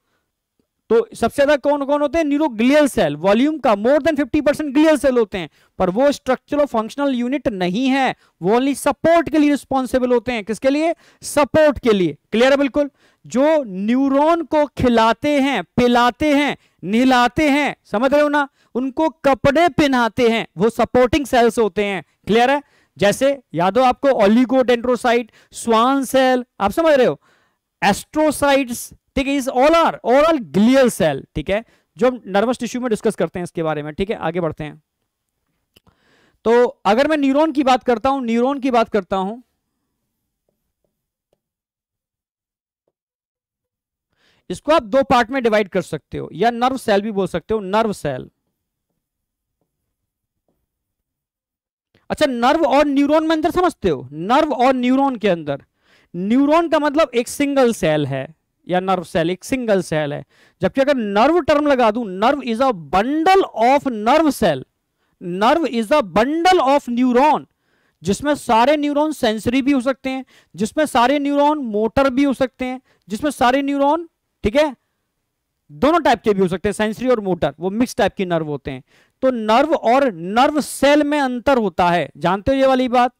तो सबसे ज्यादा कौन कौन होते हैं न्यूरोग्लियल सेल वॉल्यूम का more than 50 percent glial cell होते हैं पर वो स्ट्रक्चरल और फंक्शनल यूनिट नहीं है वो ओनली सपोर्ट के लिए रिस्पॉन्सिबल होते हैं किसके लिए सपोर्ट के लिए क्लियर है बिल्कुल जो न्यूरॉन को खिलाते हैं पिलाते हैं नहलाते हैं समझ रहे हो ना उनको कपड़े पहनाते हैं वो सपोर्टिंग सेल्स होते हैं क्लियर है जैसे याद हो आपको ऑलिगोडेंट्रोसाइट स्वान सेल आप समझ रहे हो एस्ट्रोसाइट्स ठीक है is all are all are glial cell ठीक है जो हम नर्वस टिश्यू में डिस्कस करते हैं इसके बारे में ठीक है आगे बढ़ते हैं तो अगर मैं न्यूरॉन की बात करता हूं न्यूरॉन की बात करता हूं इसको आप दो पार्ट में डिवाइड कर सकते हो या नर्व सेल भी बोल सकते हो नर्व सेल अच्छा नर्व और न्यूरॉन में अंदर समझते हो नर्व और न्यूरॉन के अंदर न्यूरॉन का मतलब एक सिंगल सेल है या नर्व सेल एक सिंगल सेल है जबकि अगर नर्व टर्म लगा दू nerve is a bundle of nerve cell nerve is a bundle of neuron जिसमें सारे न्यूरॉन सेंसरी भी हो सकते हैं जिसमें सारे न्यूरॉन मोटर भी हो सकते हैं जिसमें सारे न्यूरॉन ठीक है दोनों टाइप के भी हो सकते हैं सेंसरी और मोटर वो मिक्स टाइप के नर्व होते हैं तो नर्व और नर्व सेल में अंतर होता है जानते हो ये वाली बात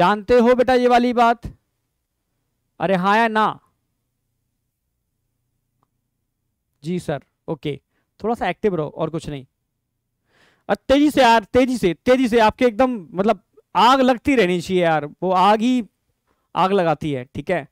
जानते हो बेटा ये वाली बात अरे हाँ या ना जी सर ओके थोड़ा सा एक्टिव रहो और कुछ नहीं तेजी से यार तेजी से तेजी से आपके एकदम मतलब आग लगती रहनी चाहिए यार वो आग ही आग लगाती है ठीक है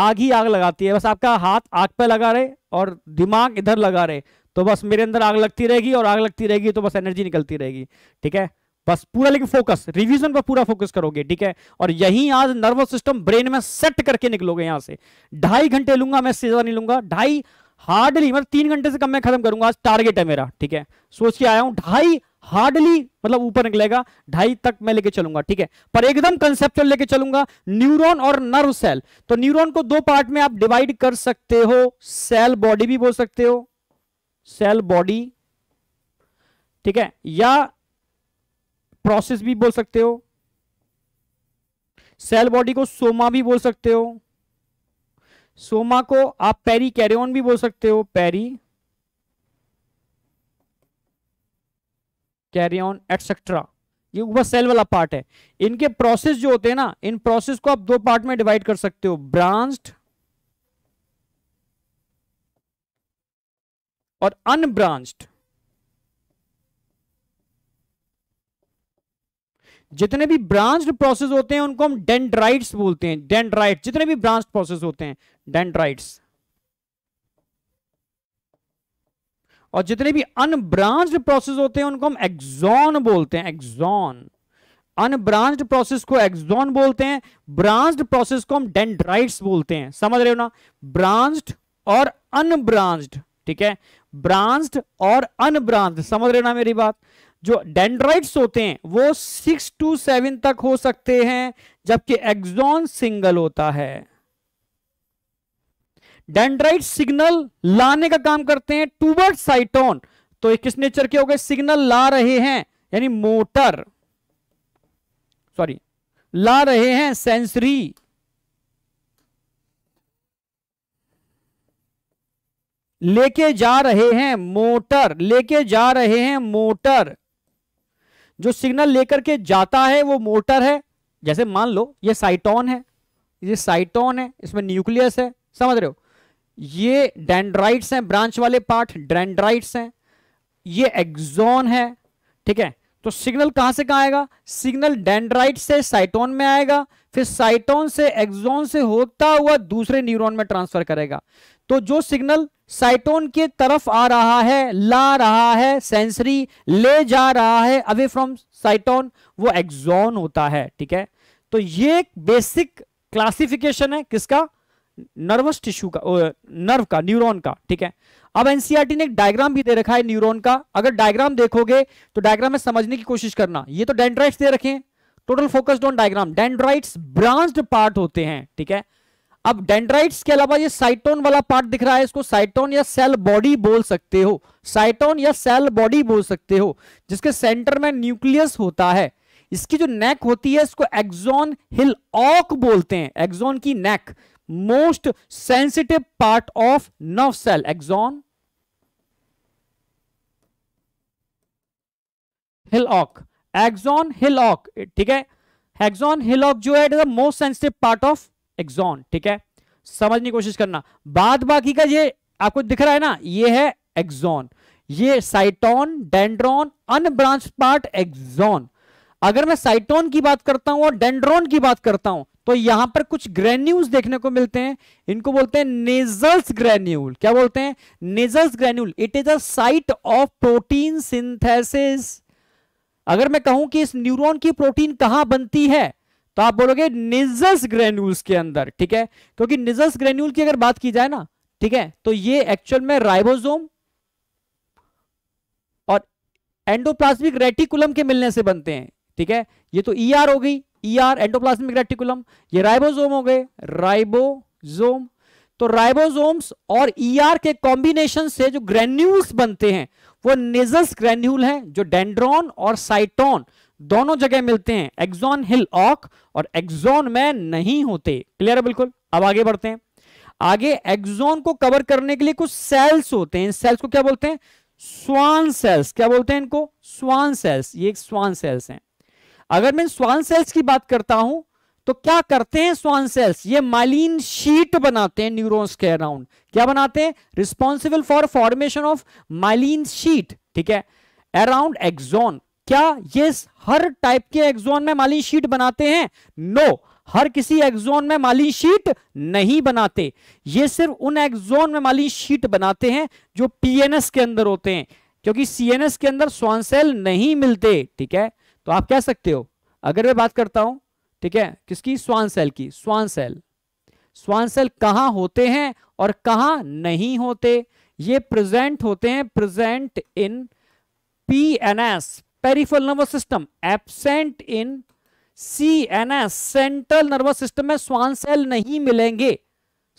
आग ही आग लगाती है बस आपका हाथ आग पे लगा रहे और दिमाग इधर लगा रहे तो बस मेरे अंदर आग लगती रहेगी और आग लगती रहेगी तो बस एनर्जी निकलती रहेगी ठीक है बस पूरा लेकिन फोकस रिवीजन पर पूरा फोकस करोगे ठीक है और यही आज नर्वस सिस्टम ब्रेन में सेट करके निकलोगे यहां से ढाई घंटे लूंगा मैं ज्यादा नहीं लूंगा ढाई हार्डली मतलब तीन घंटे से कम मैं खत्म करूंगा आज टारगेट है मेरा ठीक है सोच के आया हूं ढाई हार्डली मतलब ऊपर निकलेगा ढाई तक मैं लेके चलूंगा ठीक है पर एकदम कंसेप्चुअल लेके चलूंगा न्यूरॉन और नर्व सेल तो न्यूरॉन को दो पार्ट में आप डिवाइड कर सकते हो सेल बॉडी भी बोल सकते हो सेल बॉडी ठीक है या प्रोसेस भी बोल सकते हो सेल बॉडी को सोमा भी बोल सकते हो सोमा को आप पेरी कैरियन भी बोल सकते हो पेरी कैरियन एटसेट्रा ये ऊपर सेल वाला पार्ट है इनके प्रोसेस जो होते हैं ना इन प्रोसेस को आप दो पार्ट में डिवाइड कर सकते हो ब्रांच्ड और अनब्रांच्ड जितने भी ब्रांच्ड प्रोसेस होते हैं उनको हम डेंड्राइट्स बोलते हैं डेंड्राइट जितने भी ब्रांच प्रोसेस होते हैं डेंड्राइट्स और जितने भी अनब्रांच्ड प्रोसेस होते हैं उनको हम एक्सॉन बोलते हैं एक्सॉन अनब्रांच्ड प्रोसेस को एक्सॉन बोलते हैं ब्रांच्ड प्रोसेस को हम डेंड्राइट्स बोलते हैं समझ रहे हो ना ब्रांच्ड और अनब्रांच्ड ठीक है ब्रांस्ड और अनब्रांस्ड समझ रहे ना मेरी बात जो डेंड्राइट्स होते हैं वो सिक्स टू सेवन तक हो सकते हैं जबकि एक्सॉन सिंगल होता है डेंड्राइट सिग्नल लाने का काम करते हैं टूवर्ड साइटोन तो किस नेचर के हो गए सिग्नल ला रहे हैं यानी मोटर सॉरी ला रहे हैं सेंसरी लेके जा रहे हैं मोटर लेके जा रहे हैं मोटर जो सिग्नल लेकर के जाता है वो मोटर है जैसे मान लो ये साइटोन है ये साइटोन है इसमें न्यूक्लियस है समझ रहे हो ये डेंड्राइट्स हैं ब्रांच वाले पार्ट डेंड्राइट्स हैं ये एक्जोन है ठीक है तो सिग्नल कहां से कहां आएगा सिग्नल डेंड्राइट से साइटोन में आएगा फिर साइटोन से एक्सोन से होता हुआ दूसरे न्यूरॉन में ट्रांसफर करेगा तो जो सिग्नल साइटोन के तरफ आ रहा है ला रहा है सेंसरी ले जा रहा है अवे फ्रॉम साइटोन वो एक्सोन होता है ठीक है तो ये एक बेसिक क्लासिफिकेशन है किसका नर्वस टिश्यू का नर्व का न्यूरॉन का ठीक है अब एनसीआरटी e ने एक डायग्राम भी दे रखा है न्यूरॉन का अगर डायग्राम देखोगे तो डायग्राम में समझने की कोशिश करना ये तो डेंड्राइट्स दे रखे हैं total focused on diagram dendrites branched part होते हैं ठीक है अब डेंड्राइट्स के अलावा ये साइटोन वाला पार्ट दिख रहा है इसको साइटोन या सेल बॉडी बोल सकते हो साइटोन या सेल बॉडी बोल सकते हो जिसके सेंटर में न्यूक्लियस होता है इसकी जो नेक होती है इसको एक्सॉन हिल ऑक बोलते हैं एक्सॉन की neck most sensitive part of nerve cell axon hillock axon hillock ठीक है हेक्सॉन हिलॉक जो है it is the most sensitive part of axon ठीक है समझने की कोशिश करना बाद बाकी का ये आपको दिख रहा है ना ये है एक्सॉन ये cyton dendron unbranched part axon अगर मैं साइटोन की बात करता हूं और डेंड्रॉन की बात करता हूं तो यहां पर कुछ ग्रेन्यूल्स देखने को मिलते हैं इनको बोलते हैं नेजल्स ग्रेन्यूल क्या बोलते हैं Nissl's granule it is a site of protein synthesis अगर मैं कहूं कि इस न्यूरॉन की प्रोटीन कहां बनती है तो आप बोलोगे निजस ग्रेन्यूल्स के अंदर ठीक है क्योंकि निजस ग्रेन्यूल की अगर बात की जाए ना ठीक है तो ये एक्चुअल में राइबोसोम और एंडोप्लाज्मिक रेटिकुलम के मिलने से बनते हैं ठीक है ये तो ई e ER हो गई ईआर एंडोप्लाज्मिक रेटिकुलम ये राइबोसोम हो गए राइबोसोम तो राइबोसोम्स और ईआर e के कॉम्बिनेशन से जो ग्रेन्यूल्स बनते हैं वो नेजल्स ग्रेन्यूल हैं जो डेंड्रॉन और साइटोन दोनों जगह मिलते हैं एक्सॉन हिल ऑक और एक्सॉन में नहीं होते क्लियर है बिल्कुल अब आगे बढ़ते हैं आगे एक्सॉन को कवर करने के लिए कुछ सेल्स होते हैं इन सेल्स को क्या बोलते हैं स्वान सेल्स क्या बोलते हैं इनको स्वान सेल्स ये स्वान सेल्स हैं अगर मैं स्वान सेल्स की बात करता हूं तो क्या करते हैं स्वान सेल्स ये माइलिन शीट बनाते हैं न्यूरॉन्स के अराउंड क्या बनाते हैं responsible for formation of myelin sheath ठीक है अराउंड एक्सोन क्या ये हर टाइप के एक्सोन में मालीन शीट बनाते हैं नो no, हर किसी एक्सोन में मालीन शीट नहीं बनाते ये सिर्फ उन एक्सोन में मालीन शीट बनाते हैं जो पीएनएस के अंदर होते हैं क्योंकि सीएनएस के अंदर स्वान सेल नहीं मिलते ठीक है तो आप कह सकते हो अगर मैं बात करता हूं ठीक है किसकी स्वान सेल की स्वान सेल स्वान सेल कहां होते हैं और कहा नहीं होते ये प्रेजेंट होते हैं present in P N S peripheral nervous system absent in C N S central nervous system में स्वान सेल नहीं मिलेंगे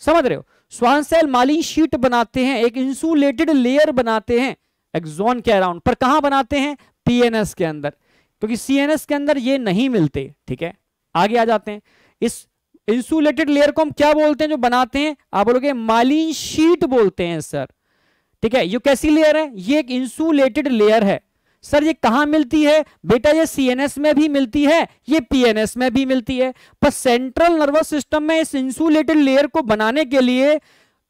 समझ रहे हो स्वान सेल मालिन शीट बनाते हैं एक इंसुलेटेड लेयर बनाते हैं एक्सोन के अराउंड पर कहां बनाते हैं पीएनएस के अंदर क्योंकि सी के अंदर ये नहीं मिलते ठीक है आगे आ जाते हैं इस इंसुलेटेड लेयर को हम क्या बोलते हैं जो बनाते हैं आप बोलोगे मालिन शीट बोलते हैं सर ठीक है ये कैसी लेयर है ये एक इंसुलेटेड लेयर है सर ये कहा मिलती है बेटा ये सीएनएस में भी मिलती है ये पीएनएस में भी मिलती है पर सेंट्रल नर्वस सिस्टम में इस इंसुलेटेड लेयर को बनाने के लिए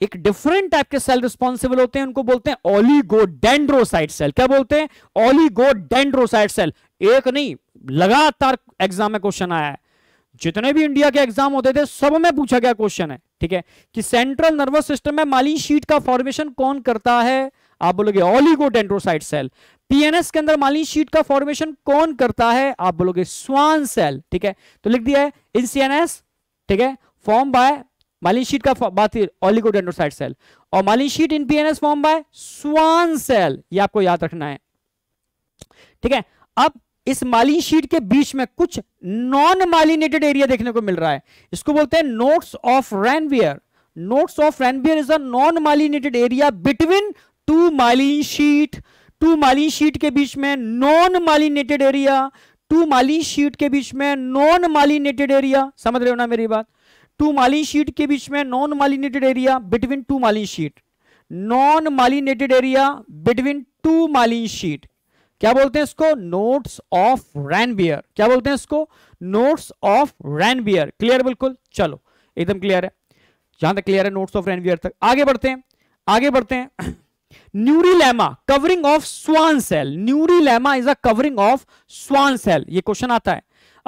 एक डिफरेंट टाइप के सेल रिस्पॉन्सिबल होते हैं उनको बोलते हैं ओलीगोडेंड्रोसाइट सेल क्या बोलते हैं ओलीगोडेंड्रोसाइट सेल एक नहीं लगातार एग्जाम में क्वेश्चन आया है जितने भी इंडिया के एग्जाम होते थे सब में पूछा गया क्वेश्चन है ठीक है कि सेंट्रल नर्वस सिस्टम में मालिन शीट का फॉर्मेशन कौन करता है आप बोलोगे ऑलिगोडेंट्रोसाइट सेल पीएनएस के अंदर मालिन शीट का फॉर्मेशन कौन करता है आप बोलोगे स्वान सेल ठीक है तो लिख दिया है इन सीएनएस ठीक है फॉर्म बाय मालिन शीट का बात ऑलिगोडेंट्रोसाइट सेल और myelin sheath in PNS form by Schwann cell ये आपको याद रखना है ठीक है अब इस मालिन शीट के बीच में कुछ नॉन मालिनेटेड एरिया देखने को मिल रहा है इसको बोलते हैं nodes of Ranvier nodes of Ranvier is a non myelinated area between two myelin sheath two myelin sheath के बीच में non myelinated area two myelin sheath के बीच में नॉन मालिनेटेड एरिया समझ रहे हो ना मेरी बात टू मालिन शीट के बीच में non myelinated area between two myelin sheath non myelinated area between two myelin sheath क्या बोलते हैं इसको नोट्स ऑफ रैनबियर क्या बोलते हैं इसको नोट्स ऑफ रैनबियर क्लियर बिल्कुल चलो एकदम क्लियर है जहां तक क्लियर है नोट्स ऑफ रैनबियर तक आगे बढ़ते हैं आगे बढ़ते हैं neurilemma covering of Schwann cell neurilemma is a covering of Schwann cell ये क्वेश्चन आता है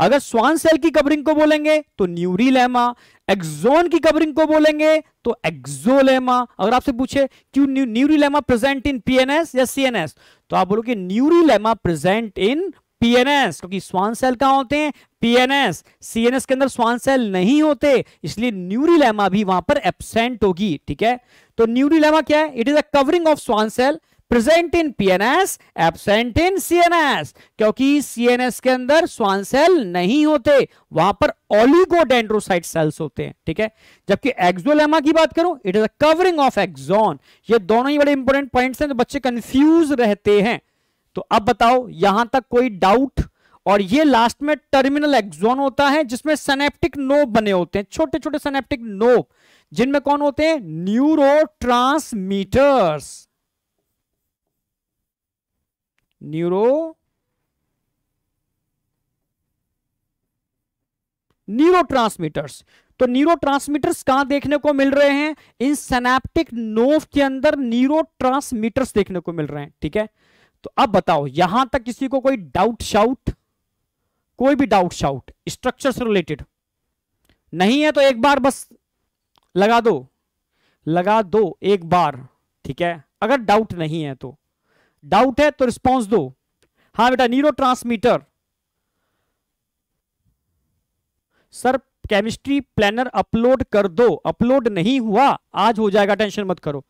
अगर स्वान सेल की कवरिंग को बोलेंगे तो न्यूरीलेमा एक्सोन की कवरिंग को बोलेंगे तो एक्सोलेमा अगर आपसे पूछे क्यों न्यूरीलेमा प्रेजेंट इन पीएनएस या सीएनएस तो आप बोलोगे न्यूरीलेमा प्रेजेंट इन पीएनएस क्योंकि स्वान सेल कहां होते हैं पीएनएस सीएनएस के अंदर स्वान सेल नहीं होते इसलिए न्यूरीलेमा भी वहां पर एबसेंट होगी ठीक है तो न्यूरीलेमा क्या है it is a covering of Schwann cell present in PNS absent in CNS क्योंकि सीएनएस के अंदर स्वान सेल नहीं होते वहां पर ऑलिगोडेंड्रोसाइट सेल्स होते हैं ठीक है जबकि एक्सोलेमा की बात करूं it is a covering of axon ये दोनों ही बड़े इंपॉर्टेंट पॉइंट्स हैं तो बच्चे कंफ्यूज रहते हैं तो अब बताओ यहां तक कोई डाउट और ये लास्ट में टर्मिनल एक्सोन होता है जिसमें सनेप्टिक नोब बने होते हैं छोटे छोटे सनेप्टिक नोब जिनमें कौन होते हैं neuro neurotransmitters neuro neuro transmitters तो न्यूरो ट्रांसमीटर्स कहां देखने को मिल रहे हैं इन सेनेप्टिक नोव के अंदर न्यूरो ट्रांसमीटर्स देखने को मिल रहे हैं ठीक है तो अब बताओ यहां तक किसी को कोई डाउट शाउट कोई भी डाउट शाउट स्ट्रक्चर से रिलेटेड नहीं है तो एक बार बस लगा दो लगा दो एक बार ठीक है अगर डाउट नहीं है तो डाउट है तो रिस्पॉन्स दो हाँ बेटा transmitter sir chemistry planner upload कर दो अपलोड नहीं हुआ आज हो जाएगा टेंशन मत करो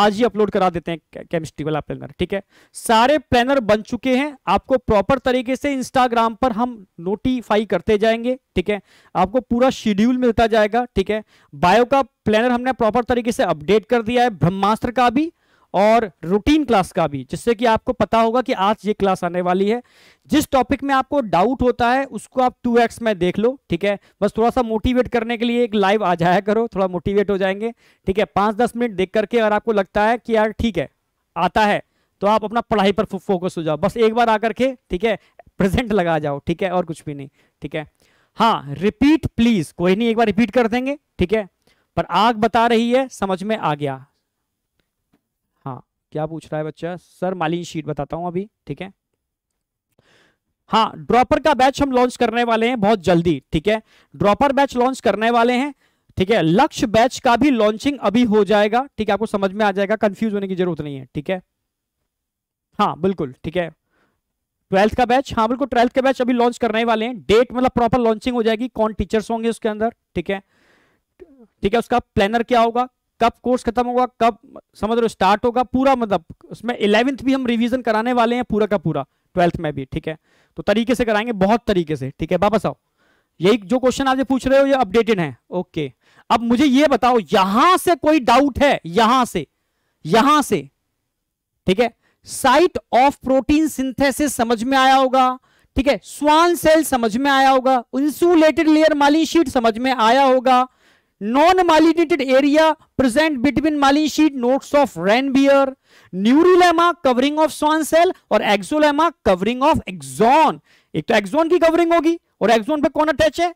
आज ही अपलोड करा देते हैं केमिस्ट्री वाला प्लानर ठीक है सारे प्लानर बन चुके हैं आपको प्रॉपर तरीके से इंस्टाग्राम पर हम नोटिफाई करते जाएंगे ठीक है आपको पूरा शेड्यूल मिलता जाएगा ठीक है बायो का प्लानर हमने प्रॉपर तरीके से अपडेट कर दिया है ब्रह्मास्त्र का भी और रूटीन क्लास का भी जिससे कि आपको पता होगा कि आज ये क्लास आने वाली है जिस टॉपिक में आपको डाउट होता है उसको आप टू एक्स में देख लो ठीक है बस थोड़ा सा मोटिवेट करने के लिए एक लाइव आ जाया करो थोड़ा मोटिवेट हो जाएंगे ठीक है पाँच दस मिनट देख करके अगर आपको लगता है कि यार ठीक है आता है तो आप अपना पढ़ाई पर फोकस हो जाओ बस एक बार आकर के ठीक है प्रेजेंट लगा जाओ ठीक है और कुछ भी नहीं ठीक है हाँ रिपीट प्लीज कोई नहीं एक बार रिपीट कर देंगे ठीक है पर आग बता रही है समझ में आ गया क्या पूछ रहा है बच्चा सर मालिन शीट बताता हूं अभी ठीक है हाँ ड्रॉपर का बैच हम लॉन्च करने वाले हैं बहुत जल्दी ठीक है ड्रॉपर बैच लॉन्च करने वाले हैं ठीक है लक्ष्य बैच का भी लॉन्चिंग अभी हो जाएगा ठीक है आपको समझ में आ जाएगा कंफ्यूज होने की जरूरत नहीं है ठीक है हाँ बिल्कुल ठीक है ट्वेल्थ का बैच हाँ बिल्कुल ट्वेल्थ का बैच अभी लॉन्च करने वाले हैं डेट मतलब प्रॉपर लॉन्चिंग हो जाएगी कौन टीचर्स होंगे उसके अंदर ठीक है ठीक है उसका प्लानर क्या होगा कब कोर्स खत्म होगा कब समझ लो स्टार्ट होगा पूरा मतलब उसमें इलेवेंथ भी हम रिवीजन कराने वाले हैं पूरा का पूरा ट्वेल्थ में भी ठीक है तो तरीके से कराएंगे बहुत तरीके से ठीक है वापस आओ यही जो क्वेश्चन आज पूछ रहे हो ये अपडेटेड है ओके अब मुझे ये बताओ यहां से कोई डाउट है यहां से यहां से ठीक है साइट ऑफ प्रोटीन सिंथेसिस समझ में आया होगा ठीक है स्वान सेल समझ में आया होगा इंसुलेटेड लेयर माली शीट समझ में आया होगा non area present between between mallein sheet nodes of Ranbier, neurulema covering of Schwann cell और एक्सोलेमा कवरिंग ऑफ एक्सोन एक तो एक्सोन की कवरिंग होगी और एक्सोन पे कौन अटैच है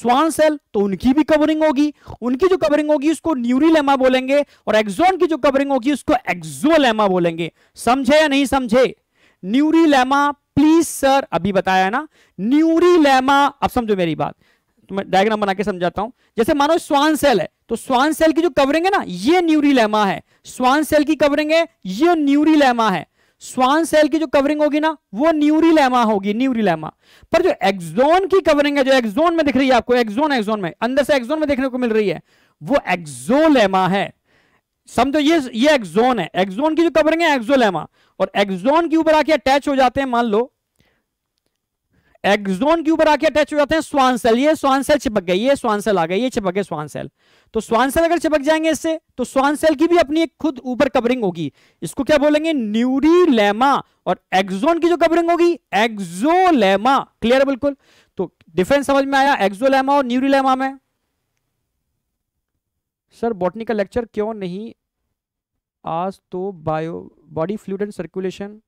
स्वान सेल तो उनकी भी कवरिंग होगी उनकी जो कवरिंग होगी उसको न्यूरीलेमा बोलेंगे और एक्सोन की जो कवरिंग होगी उसको एक्सोलेमा बोलेंगे समझे या नहीं समझे न्यूरीलेमा प्लीज सर अभी बताया ना न्यूरीलेमा अब समझो मेरी बात मैं डायग्राम बना के समझाता हूं जैसे मानो स्वान सेल है तो स्वान सेल की जो कवरिंग है ना ये न्यूरी लेमा है स्वान सेल की कवरिंग है ये न्यूरी लेमा है स्वान सेल की जो कवरिंग होगी ना वो न्यूरी लेमा होगी न्यूरी लेमा पर जो एक्सोन की कवरिंग है जो एक्सोन में दिख रही है आपको एक्सोन एक्सोन में अंदर से एक्सोन में देखने को मिल रही है वो एक्सोलेमा है समझो ये ये एक्सोन है एक्सोन की जो कवरिंग है एक्सोलेमा और एक्सोन के ऊपर आके अटैच हो जाते हैं मान लो एक्सोन के ऊपर आके अटैच हो जाते हैं स्वान सेल ये स्वान सेल चिपक गई ये स्वान सेल आ गई ये चिपक गए स्वान सेल तो स्वान सेल अगर चिपक जाएंगे इससे तो स्वान सेल की भी अपनी एक खुद ऊपर कवरिंग होगी इसको क्या बोलेंगे न्यूरी लेमा और एक्सोन की जो कवरिंग होगी एक्सोलेमा क्लियर बिल्कुल तो डिफरेंस समझ में आया एक्सोलेमा और न्यूरीलेमा में सर बॉटनी का लेक्चर क्यों नहीं आज तो bio body fluid and circulation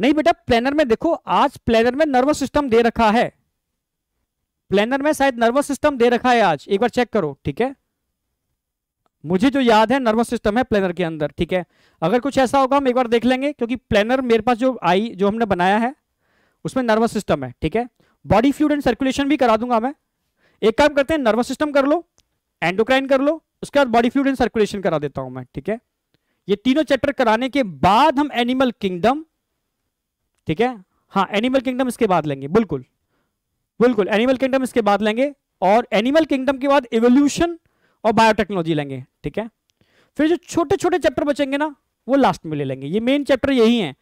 नहीं बेटा प्लेनर में देखो आज प्लेनर में नर्वस सिस्टम दे रखा है प्लेनर में शायद नर्वस सिस्टम दे रखा है आज एक बार चेक करो ठीक है मुझे जो याद है नर्वस सिस्टम है प्लेनर के अंदर ठीक है अगर कुछ ऐसा होगा हम एक बार देख लेंगे क्योंकि प्लेनर मेरे पास जो आई जो हमने बनाया है उसमें नर्वस सिस्टम है ठीक है बॉडी फ्लूड एंड सर्कुलेशन भी करा दूंगा मैं एक काम करते हैं नर्वस सिस्टम कर लो एंडोक्राइन कर लो उसके बाद बॉडी फ्लूड एंड सर्कुलेशन करा देता हूं मैं ठीक है ये तीनों चैप्टर कराने के बाद हम एनिमल किंगडम ठीक है हाँ एनिमल किंगडम इसके बाद लेंगे बिल्कुल बिल्कुल एनिमल किंगडम इसके बाद लेंगे और एनिमल किंगडम के बाद इवोल्यूशन और बायोटेक्नोलॉजी लेंगे ठीक है फिर जो छोटे छोटे चैप्टर बचेंगे ना वो लास्ट में ले लेंगे ये मेन चैप्टर यही है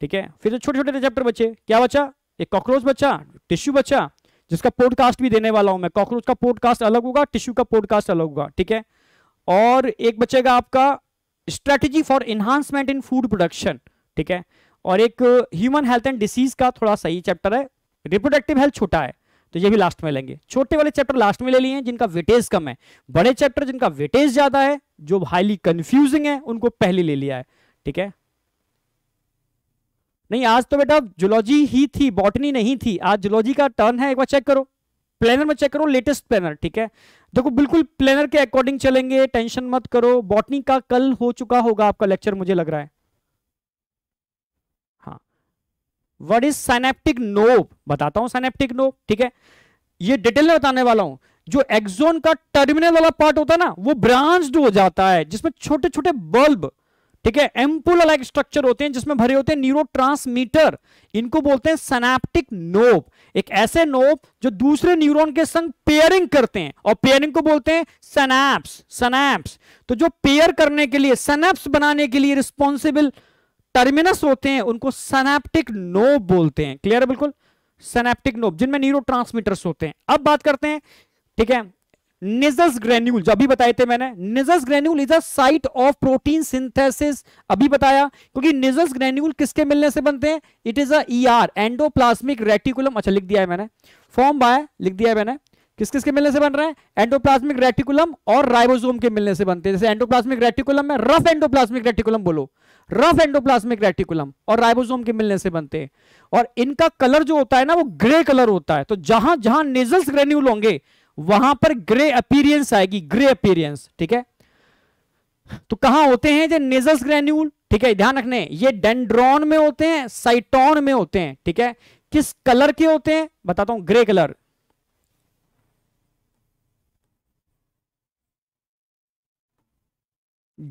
ठीक है फिर जो छोटे छोटे चैप्टर बचे क्या बचा एक कॉकरोच बचा टिश्यू बचा जिसका पॉडकास्ट भी देने वाला हूं मैं कॉकरोच का पॉडकास्ट अलग होगा टिश्यू का पॉडकास्ट अलग होगा ठीक है और एक बचेगा आपका strategy for enhancement in food production ठीक है और एक ह्यूमन हेल्थ एंड डिसीज का थोड़ा सही चैप्टर है रिप्रोडक्टिव हेल्थ छोटा है तो ये भी लास्ट में लेंगे छोटे वाले चैप्टर लास्ट में ले लिए हैं जिनका वेटेज कम है बड़े चैप्टर जिनका वेटेज ज्यादा है जो हाईली कंफ्यूजिंग है उनको पहले ले लिया है ठीक है नहीं आज तो बेटा जुलॉजी ही थी बॉटनी नहीं थी आज जुलॉजी का टर्न है एक बार चेक करो प्लानर में चेक करो लेटेस्ट प्लानर ठीक है देखो बिल्कुल प्लानर के अकॉर्डिंग चलेंगे टेंशन मत करो बॉटनी का कल हो चुका होगा आपका लेक्चर मुझे लग रहा है व्हाट इज साइनेप्टिक नोब बताता हूं साइनेप्टिक नोब ठीक है ये डिटेल में बताने वाला हूं जो एक्सोन का टर्मिनल वाला पार्ट होता है ना वो ब्रांच हो जाता है जिसमें छोटे छोटे बल्ब ठीक है एम्पुल लाइक स्ट्रक्चर होते हैं जिसमें भरे होते हैं न्यूरो इनको बोलते हैं सनाप्टिक नोब एक ऐसे नोब जो दूसरे न्यूरॉन के संग पेयरिंग करते हैं और पेयरिंग को बोलते हैं सनाप्स सनाप्स तो जो पेयर करने के लिए सनाप्स बनाने के लिए रिस्पॉन्सिबल टर्मिनस होते हैं उनको सनेप्टिक नोब बोलते हैं क्लियर है बिल्कुल सनेप्टिक नोब जिनमें न्यूरो होते हैं अब बात करते हैं ठीक है निजस ग्रेन्यूल जो अभी बताए थे मैंने Nissl's granule is a site of protein synthesis अभी बताया क्योंकि निजस ग्रेन्यूल किसके मिलने से बनते हैं it is uh ER endoplasmic reticulum अच्छा लिख दिया है मैंने फॉर्म बाय लिख दिया है मैंने किस किसके मिलने से बन रहे हैं एंडोप्लाज्मिक रेटिकुलम और राइबोसोम के मिलने से बनते हैं जैसे एंडोप्लाज्मिक रेटिकुलम में रफ एंडोप्लाज्मिक रेटिकुलम बोलो रफ एंडोप्लाज्मिक रेटिकुलम और राइबोसोम के मिलने से बनते हैं और इनका कलर जो होता है ना वो ग्रे कलर होता है तो जहां जहां नेजल्स ग्रेन्यूल होंगे वहां पर ग्रे अपीरियंस आएगी ग्रे अपीरियंस ठीक है तो कहां होते हैं जो नेजल्स ग्रेन्यूल ठीक है ध्यान रखने ये डेंड्रॉन में होते हैं साइटोन में होते हैं ठीक है किस कलर के होते हैं बताता हूं ग्रे कलर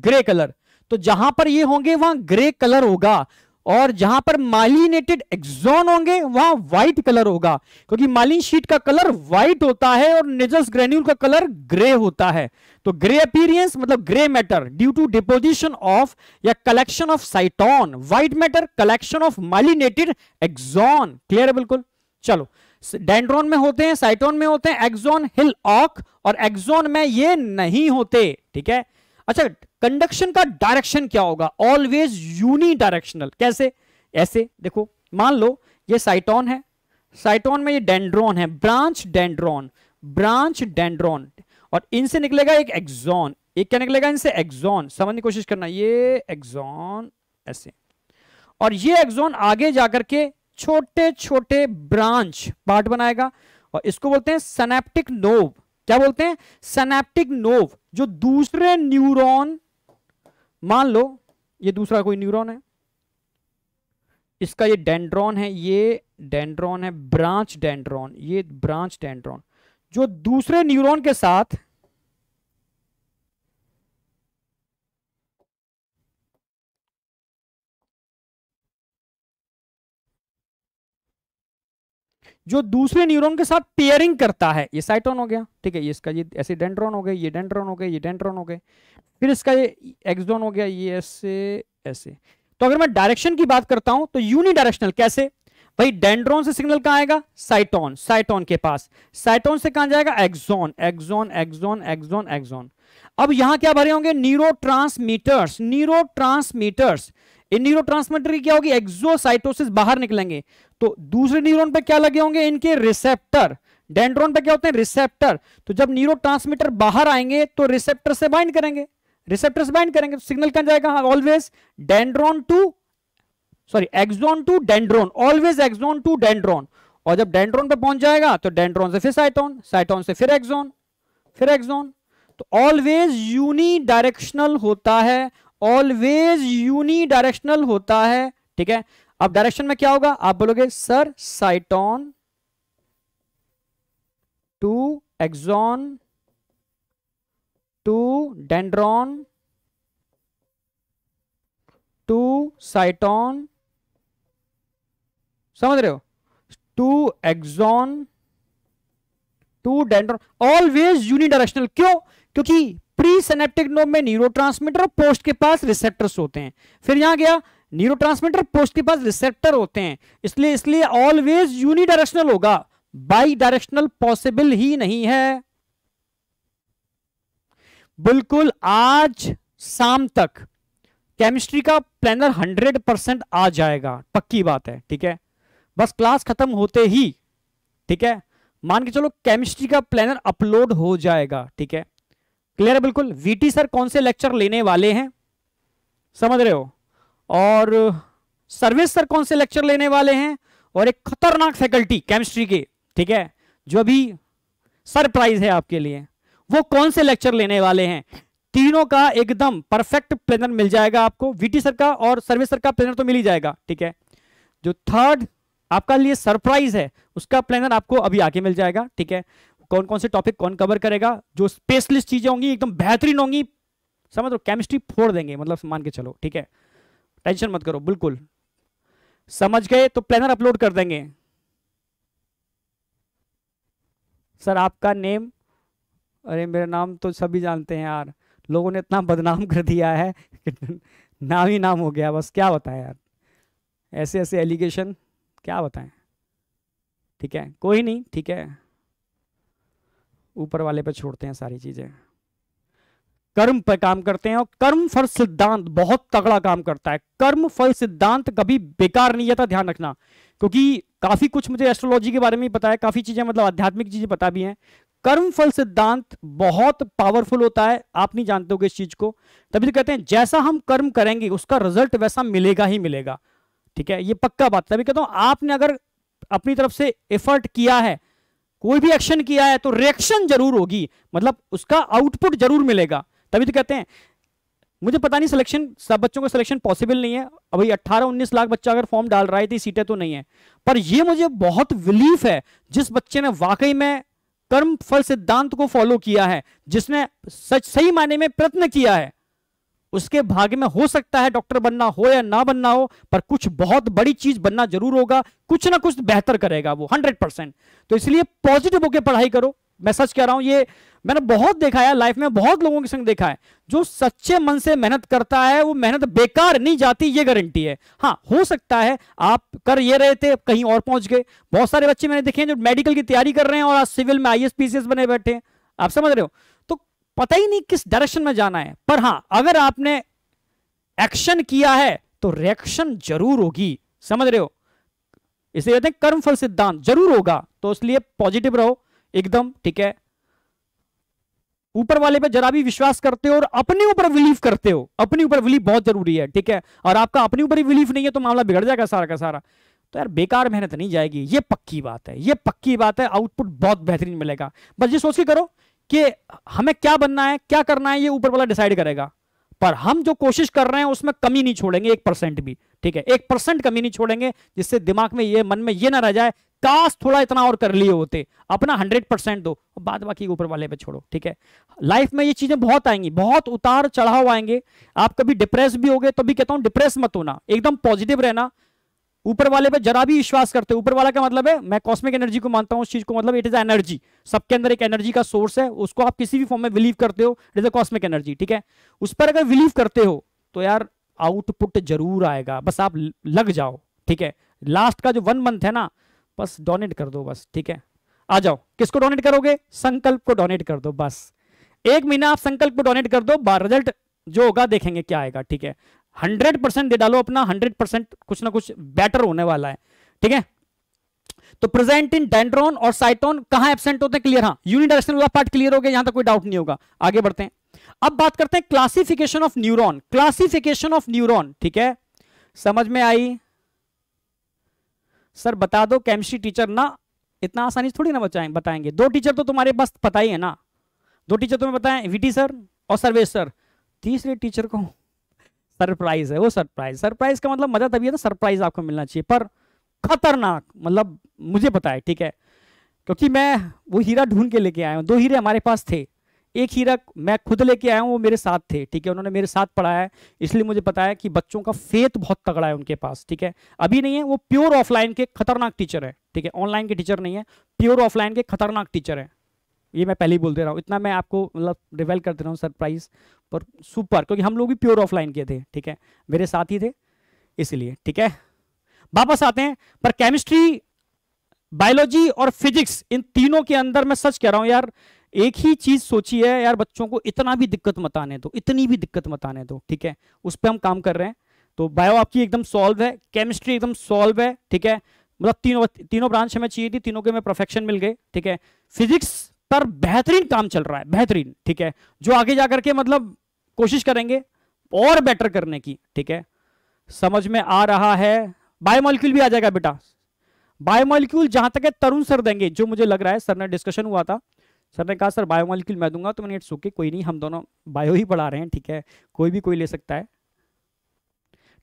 ग्रे कलर तो जहां पर ये होंगे वहां ग्रे कलर होगा और जहां पर मालिनेटेड एक्सोन होंगे वहां व्हाइट कलर होगा क्योंकि मालिन शीट का कलर व्हाइट होता है और नेजस ग्रेन्यूल का कलर ग्रे होता है तो ग्रे अपीरियंस मतलब grey matter due to deposition of या collection of cyton white matter collection of myelinated axon clear है बिल्कुल चलो डेंड्रॉन में होते हैं साइटोन में होते हैं एक्सॉन हिल ऑक और एक्सॉन में ये नहीं होते ठीक है अच्छा कंडक्शन का डायरेक्शन क्या होगा ऑलवेज यूनी डायरेक्शनल कैसे ऐसे देखो मान लो ये साइटोन है साइटोन में ये डेंड्रॉन है ब्रांच डेंड्रॉन ब्रांच डेंड्रॉन और इनसे निकलेगा एक एक्सॉन एक क्या निकलेगा इनसे एक्सॉन समझने की कोशिश करना ये एक्सॉन ऐसे और ये एक्सॉन आगे जाकर के छोटे छोटे ब्रांच पार्ट बनाएगा और इसको बोलते हैं सनेप्टिक नोव क्या बोलते हैं सनेप्टिक नोव जो दूसरे न्यूरॉन मान लो ये दूसरा कोई न्यूरॉन है इसका ये डेंड्रॉन है ये डेंड्रॉन है ब्रांच डेंड्रॉन ये ब्रांच डेंड्रॉन जो दूसरे न्यूरॉन के साथ जो दूसरे न्यूरॉन के साथ पेयरिंग करता है ये साइटोन हो गया ठीक है ये इसका ये ऐसे डेंड्रॉन हो गए ये डेंड्रॉन हो गए ये डेंड्रॉन हो गए फिर इसका ये एक्सोन हो गया ये ऐसे ऐसे तो अगर मैं डायरेक्शन की बात करता हूं तो यूनिडायरेक्शनल कैसे भाई डेंड्रॉन से सिग्नल कहां आएगा साइटोन साइटोन के पास साइटोन से कहां जाएगा axon axon axon axon axon अब यहां क्या भरे होंगे न्यूरो ट्रांसमीटर्स न्यूरो ट्रांसमीटर्स इन न्यूरो की क्या होगी एक्सोसाइटोसिस बाहर निकलेंगे तो दूसरे न्यूरोन पे क्या लगे होंगे इनके रिसेप्टर डेंड्रोन पे क्या होते हैं रिसेप्टर तो जब न्यूरो बाहर आएंगे तो रिसेप्टर से बाइंड करेंगे रिसेप्टर से बाइंड करेंगे तो सिग्नल क्या जाएगा always dendron to sorry axon to dendron always axon to dendron और जब डेंड्रोन पे पहुंच जाएगा तो डेंड्रोन से फिर साइटोन साइटोन से फिर एक्सोन फिर एक्सोन तो ऑलवेज यूनी डायरेक्शनल होता है ऑलवेज यूनिडायरेक्शनल होता है ठीक है अब डायरेक्शन में क्या होगा आप बोलोगे sir cyton to axon to dendron to cyton समझ रहे हो to axon to dendron always unidirectional क्यों क्योंकि प्री सेनेप्टिक नोब में न्यूरो ट्रांसमीटर पोस्ट के पास रिसेप्टर्स होते हैं फिर यहां गया ट्रांसमीटर पोस्ट के पास रिसेप्टर होते हैं इसलिए इसलिए ऑलवेज यूनिडायरेक्शनल होगा बाई डायरेक्शनल पॉसिबल ही नहीं है बिल्कुल आज शाम तक केमिस्ट्री का प्लानर हंड्रेड परसेंट आ जाएगा पक्की बात है ठीक है बस क्लास खत्म होते ही ठीक है मान के चलो केमिस्ट्री का प्लानर अपलोड हो जाएगा ठीक है क्लियर है बिल्कुल वीटी सर कौन से लेक्चर लेने वाले हैं समझ रहे हो और सर्विस सर कौन से लेक्चर लेने वाले हैं और एक खतरनाक फैकल्टी केमिस्ट्री के ठीक है जो अभी सरप्राइज है आपके लिए वो कौन से लेक्चर लेने वाले हैं तीनों का एकदम परफेक्ट प्लेनर मिल जाएगा आपको वीटी सर का और सर्विस सर का प्लेनर तो मिल ही जाएगा ठीक है जो थर्ड आपका लिए सरप्राइज है उसका प्लेनर आपको अभी आके मिल जाएगा ठीक है कौन कौन से टॉपिक कौन कवर करेगा जो स्पेशलिस्ट चीजें होंगी एकदम बेहतरीन होंगी समझ लो केमिस्ट्री फोड़ देंगे मतलब मान के चलो ठीक है टेंशन मत करो बिल्कुल समझ गए तो प्लानर अपलोड कर देंगे सर आपका नेम अरे मेरा नाम तो सभी जानते हैं यार लोगों ने इतना बदनाम कर दिया है कि नाम ही नाम हो गया बस क्या बताएं यार ऐसे ऐसे एलिगेशन क्या बताएं ठीक है कोई नहीं ठीक है ऊपर वाले पे छोड़ते हैं सारी चीजें कर्म पर काम करते हैं और कर्म फल सिद्धांत बहुत तगड़ा काम करता है कर्म फल सिद्धांत कभी बेकार नहीं जाता ध्यान रखना क्योंकि काफी कुछ मुझे एस्ट्रोलॉजी के बारे में पता है काफी चीजें मतलब आध्यात्मिक चीजें पता भी हैं कर्म फल सिद्धांत बहुत पावरफुल होता है आप नहीं जानते होगे इस चीज को तभी तो कहते हैं जैसा हम कर्म करेंगे उसका रिजल्ट वैसा मिलेगा ही मिलेगा ठीक है ये पक्का बात तभी कहता हूं आपने अगर अपनी तरफ से एफर्ट किया है कोई भी एक्शन किया है तो रिएक्शन जरूर होगी मतलब उसका आउटपुट जरूर मिलेगा तभी तो कहते हैं मुझे पता नहीं सिलेक्शन सब बच्चों का सिलेक्शन पॉसिबल नहीं है अभी 18-19 लाख बच्चा अगर फॉर्म डाल रहा है तो सीटें तो नहीं है पर यह मुझे बहुत बिलीफ है जिस बच्चे ने वाकई में कर्म फल सिद्धांत को फॉलो किया है जिसने सच सही मायने में प्रयत्न किया है उसके भाग्य में हो सकता है डॉक्टर बनना हो या ना बनना हो पर कुछ बहुत बड़ी चीज बनना जरूर होगा कुछ ना कुछ बेहतर करेगा वो हंड्रेड परसेंट तो इसलिए पॉजिटिव होकर पढ़ाई करो मैं सच कह रहा हूं ये मैंने बहुत देखा है लाइफ में बहुत लोगों के संग देखा है जो सच्चे मन से मेहनत करता है वो मेहनत बेकार नहीं जाती ये गारंटी है हाँ हो सकता है आप कर ये रहे थे कहीं और पहुंच गए बहुत सारे बच्चे मैंने देखे हैं जो मेडिकल की तैयारी कर रहे हैं और आज सिविल में आई एस बने बैठे हैं आप समझ रहे हो पता ही नहीं किस डायरेक्शन में जाना है पर हां अगर आपने एक्शन किया है तो रिएक्शन जरूर होगी समझ रहे हो इसे कहते हैं फल सिद्धांत जरूर होगा तो इसलिए पॉजिटिव रहो एकदम ठीक है ऊपर वाले पे जरा भी विश्वास करते हो और अपने ऊपर बिलीव करते हो अपने ऊपर बिलीव बहुत जरूरी है ठीक है और आपका अपने ऊपर ही बिलीफ नहीं है तो मामला बिगड़ जाएगा सारा का सारा तो यार बेकार मेहनत नहीं जाएगी ये पक्की बात है ये पक्की बात है आउटपुट बहुत बेहतरीन मिलेगा बस ये सोच के करो कि हमें क्या बनना है क्या करना है ये ऊपर वाला डिसाइड करेगा पर हम जो कोशिश कर रहे हैं उसमें कमी नहीं छोड़ेंगे एक परसेंट भी ठीक है एक परसेंट कमी नहीं छोड़ेंगे जिससे दिमाग में ये मन में ये ना रह जाए काश थोड़ा इतना और कर लिए होते अपना हंड्रेड परसेंट दो बाद बाकी ऊपर वाले पे छोड़ो ठीक है लाइफ में ये चीजें बहुत आएंगी बहुत उतार चढ़ाव आएंगे आप कभी डिप्रेस भी हो गए तो भी कहता हूं डिप्रेस मत होना एकदम पॉजिटिव रहना ऊपर वाले पे जरा भी विश्वास करते हो ऊपर वाला का मतलब है मैं कॉस्मिक एनर्जी को मानता हूँ उस चीज को मतलब इट इज एनर्जी सबके अंदर एक एनर्जी का सोर्स है उसको आप किसी भी फॉर्म में बिलीव करते हो it is a cosmic energy ठीक है उस पर अगर बिलीव करते हो तो यार आउटपुट जरूर आएगा बस आप लग जाओ ठीक है लास्ट का जो वन मंथ है ना बस डोनेट कर दो बस ठीक है आ जाओ किसको डोनेट करोगे संकल्प को डोनेट कर दो बस एक महीना आप संकल्प को डोनेट कर दो रिजल्ट जो होगा देखेंगे क्या आएगा ठीक है हंड्रेड परसेंट दे डालो अपना हंड्रेड परसेंट कुछ ना कुछ बेटर होने वाला है ठीक है तो प्रेजेंट इन डेंड्रॉन और साइटोन कहां एबसेंट होते हैं क्लियर हाँ यूनिडायरेक्शनल वाला पार्ट क्लियर हो गया यहां तक कोई डाउट नहीं होगा आगे बढ़ते हैं अब बात करते हैं classification of neuron classification of neuron ठीक है समझ में आई सर बता दो केमिस्ट्री टीचर ना इतना आसानी थोड़ी ना बचाएं बताएंगे दो टीचर तो तुम्हारे बस पता ही है ना दो टीचर तुम्हें बताएं वीटी सर और सर्वेश सर तीसरे टीचर को सरप्राइज है वो सरप्राइज सरप्राइज का मतलब मजा तभी है ना सरप्राइज आपको मिलना चाहिए पर खतरनाक मतलब मुझे पता है ठीक है क्योंकि मैं वो हीरा ढूंढ के लेके आया हूँ दो हीरे हमारे पास थे एक हीरा मैं खुद लेके आया हूँ वो मेरे साथ थे ठीक है उन्होंने मेरे साथ पढ़ा है इसलिए मुझे पता है कि बच्चों का फेथ बहुत तगड़ा है उनके पास ठीक है अभी नहीं है वो प्योर ऑफलाइन के खतरनाक टीचर है ठीक है ऑनलाइन के टीचर नहीं है प्योर ऑफलाइन के खतरनाक टीचर है ये मैं पहले ही बोल दे रहा हूँ इतना मैं आपको मतलब रिवेल कर दे रहा हूँ सरप्राइज पर सुपर क्योंकि हम लोग भी प्योर ऑफलाइन के थे ठीक है मेरे साथ ही थे इसलिए ठीक है वापस आते हैं पर केमिस्ट्री बायोलॉजी और फिजिक्स इन तीनों के अंदर मैं सच कह रहा हूँ यार एक ही चीज सोची है यार बच्चों को इतना भी दिक्कत मत आने दो इतनी भी दिक्कत मत आने दो ठीक है उस पर हम काम कर रहे हैं तो बायो आपकी एकदम सॉल्व है केमिस्ट्री एकदम सॉल्व है ठीक है मतलब तीनों तीनों ब्रांच हमें चाहिए थी तीनों के में परफेक्शन मिल गए ठीक है फिजिक्स पर बेहतरीन काम चल रहा है बेहतरीन ठीक है जो आगे जाकर के मतलब कोशिश करेंगे और बेटर करने की ठीक है समझ में आ रहा है बायोमोलिक्यूल भी आ जाएगा बेटा बायोमोलिक्यूल जहां तक है तरुण सर देंगे जो मुझे लग रहा है सर ने डिस्कशन हुआ था सर ने कहा सर बायोमोलिक्यूल मैं दूंगा तो मैंने इट्स ओके कोई नहीं हम दोनों बायो ही पढ़ा रहे हैं ठीक है कोई भी कोई ले सकता है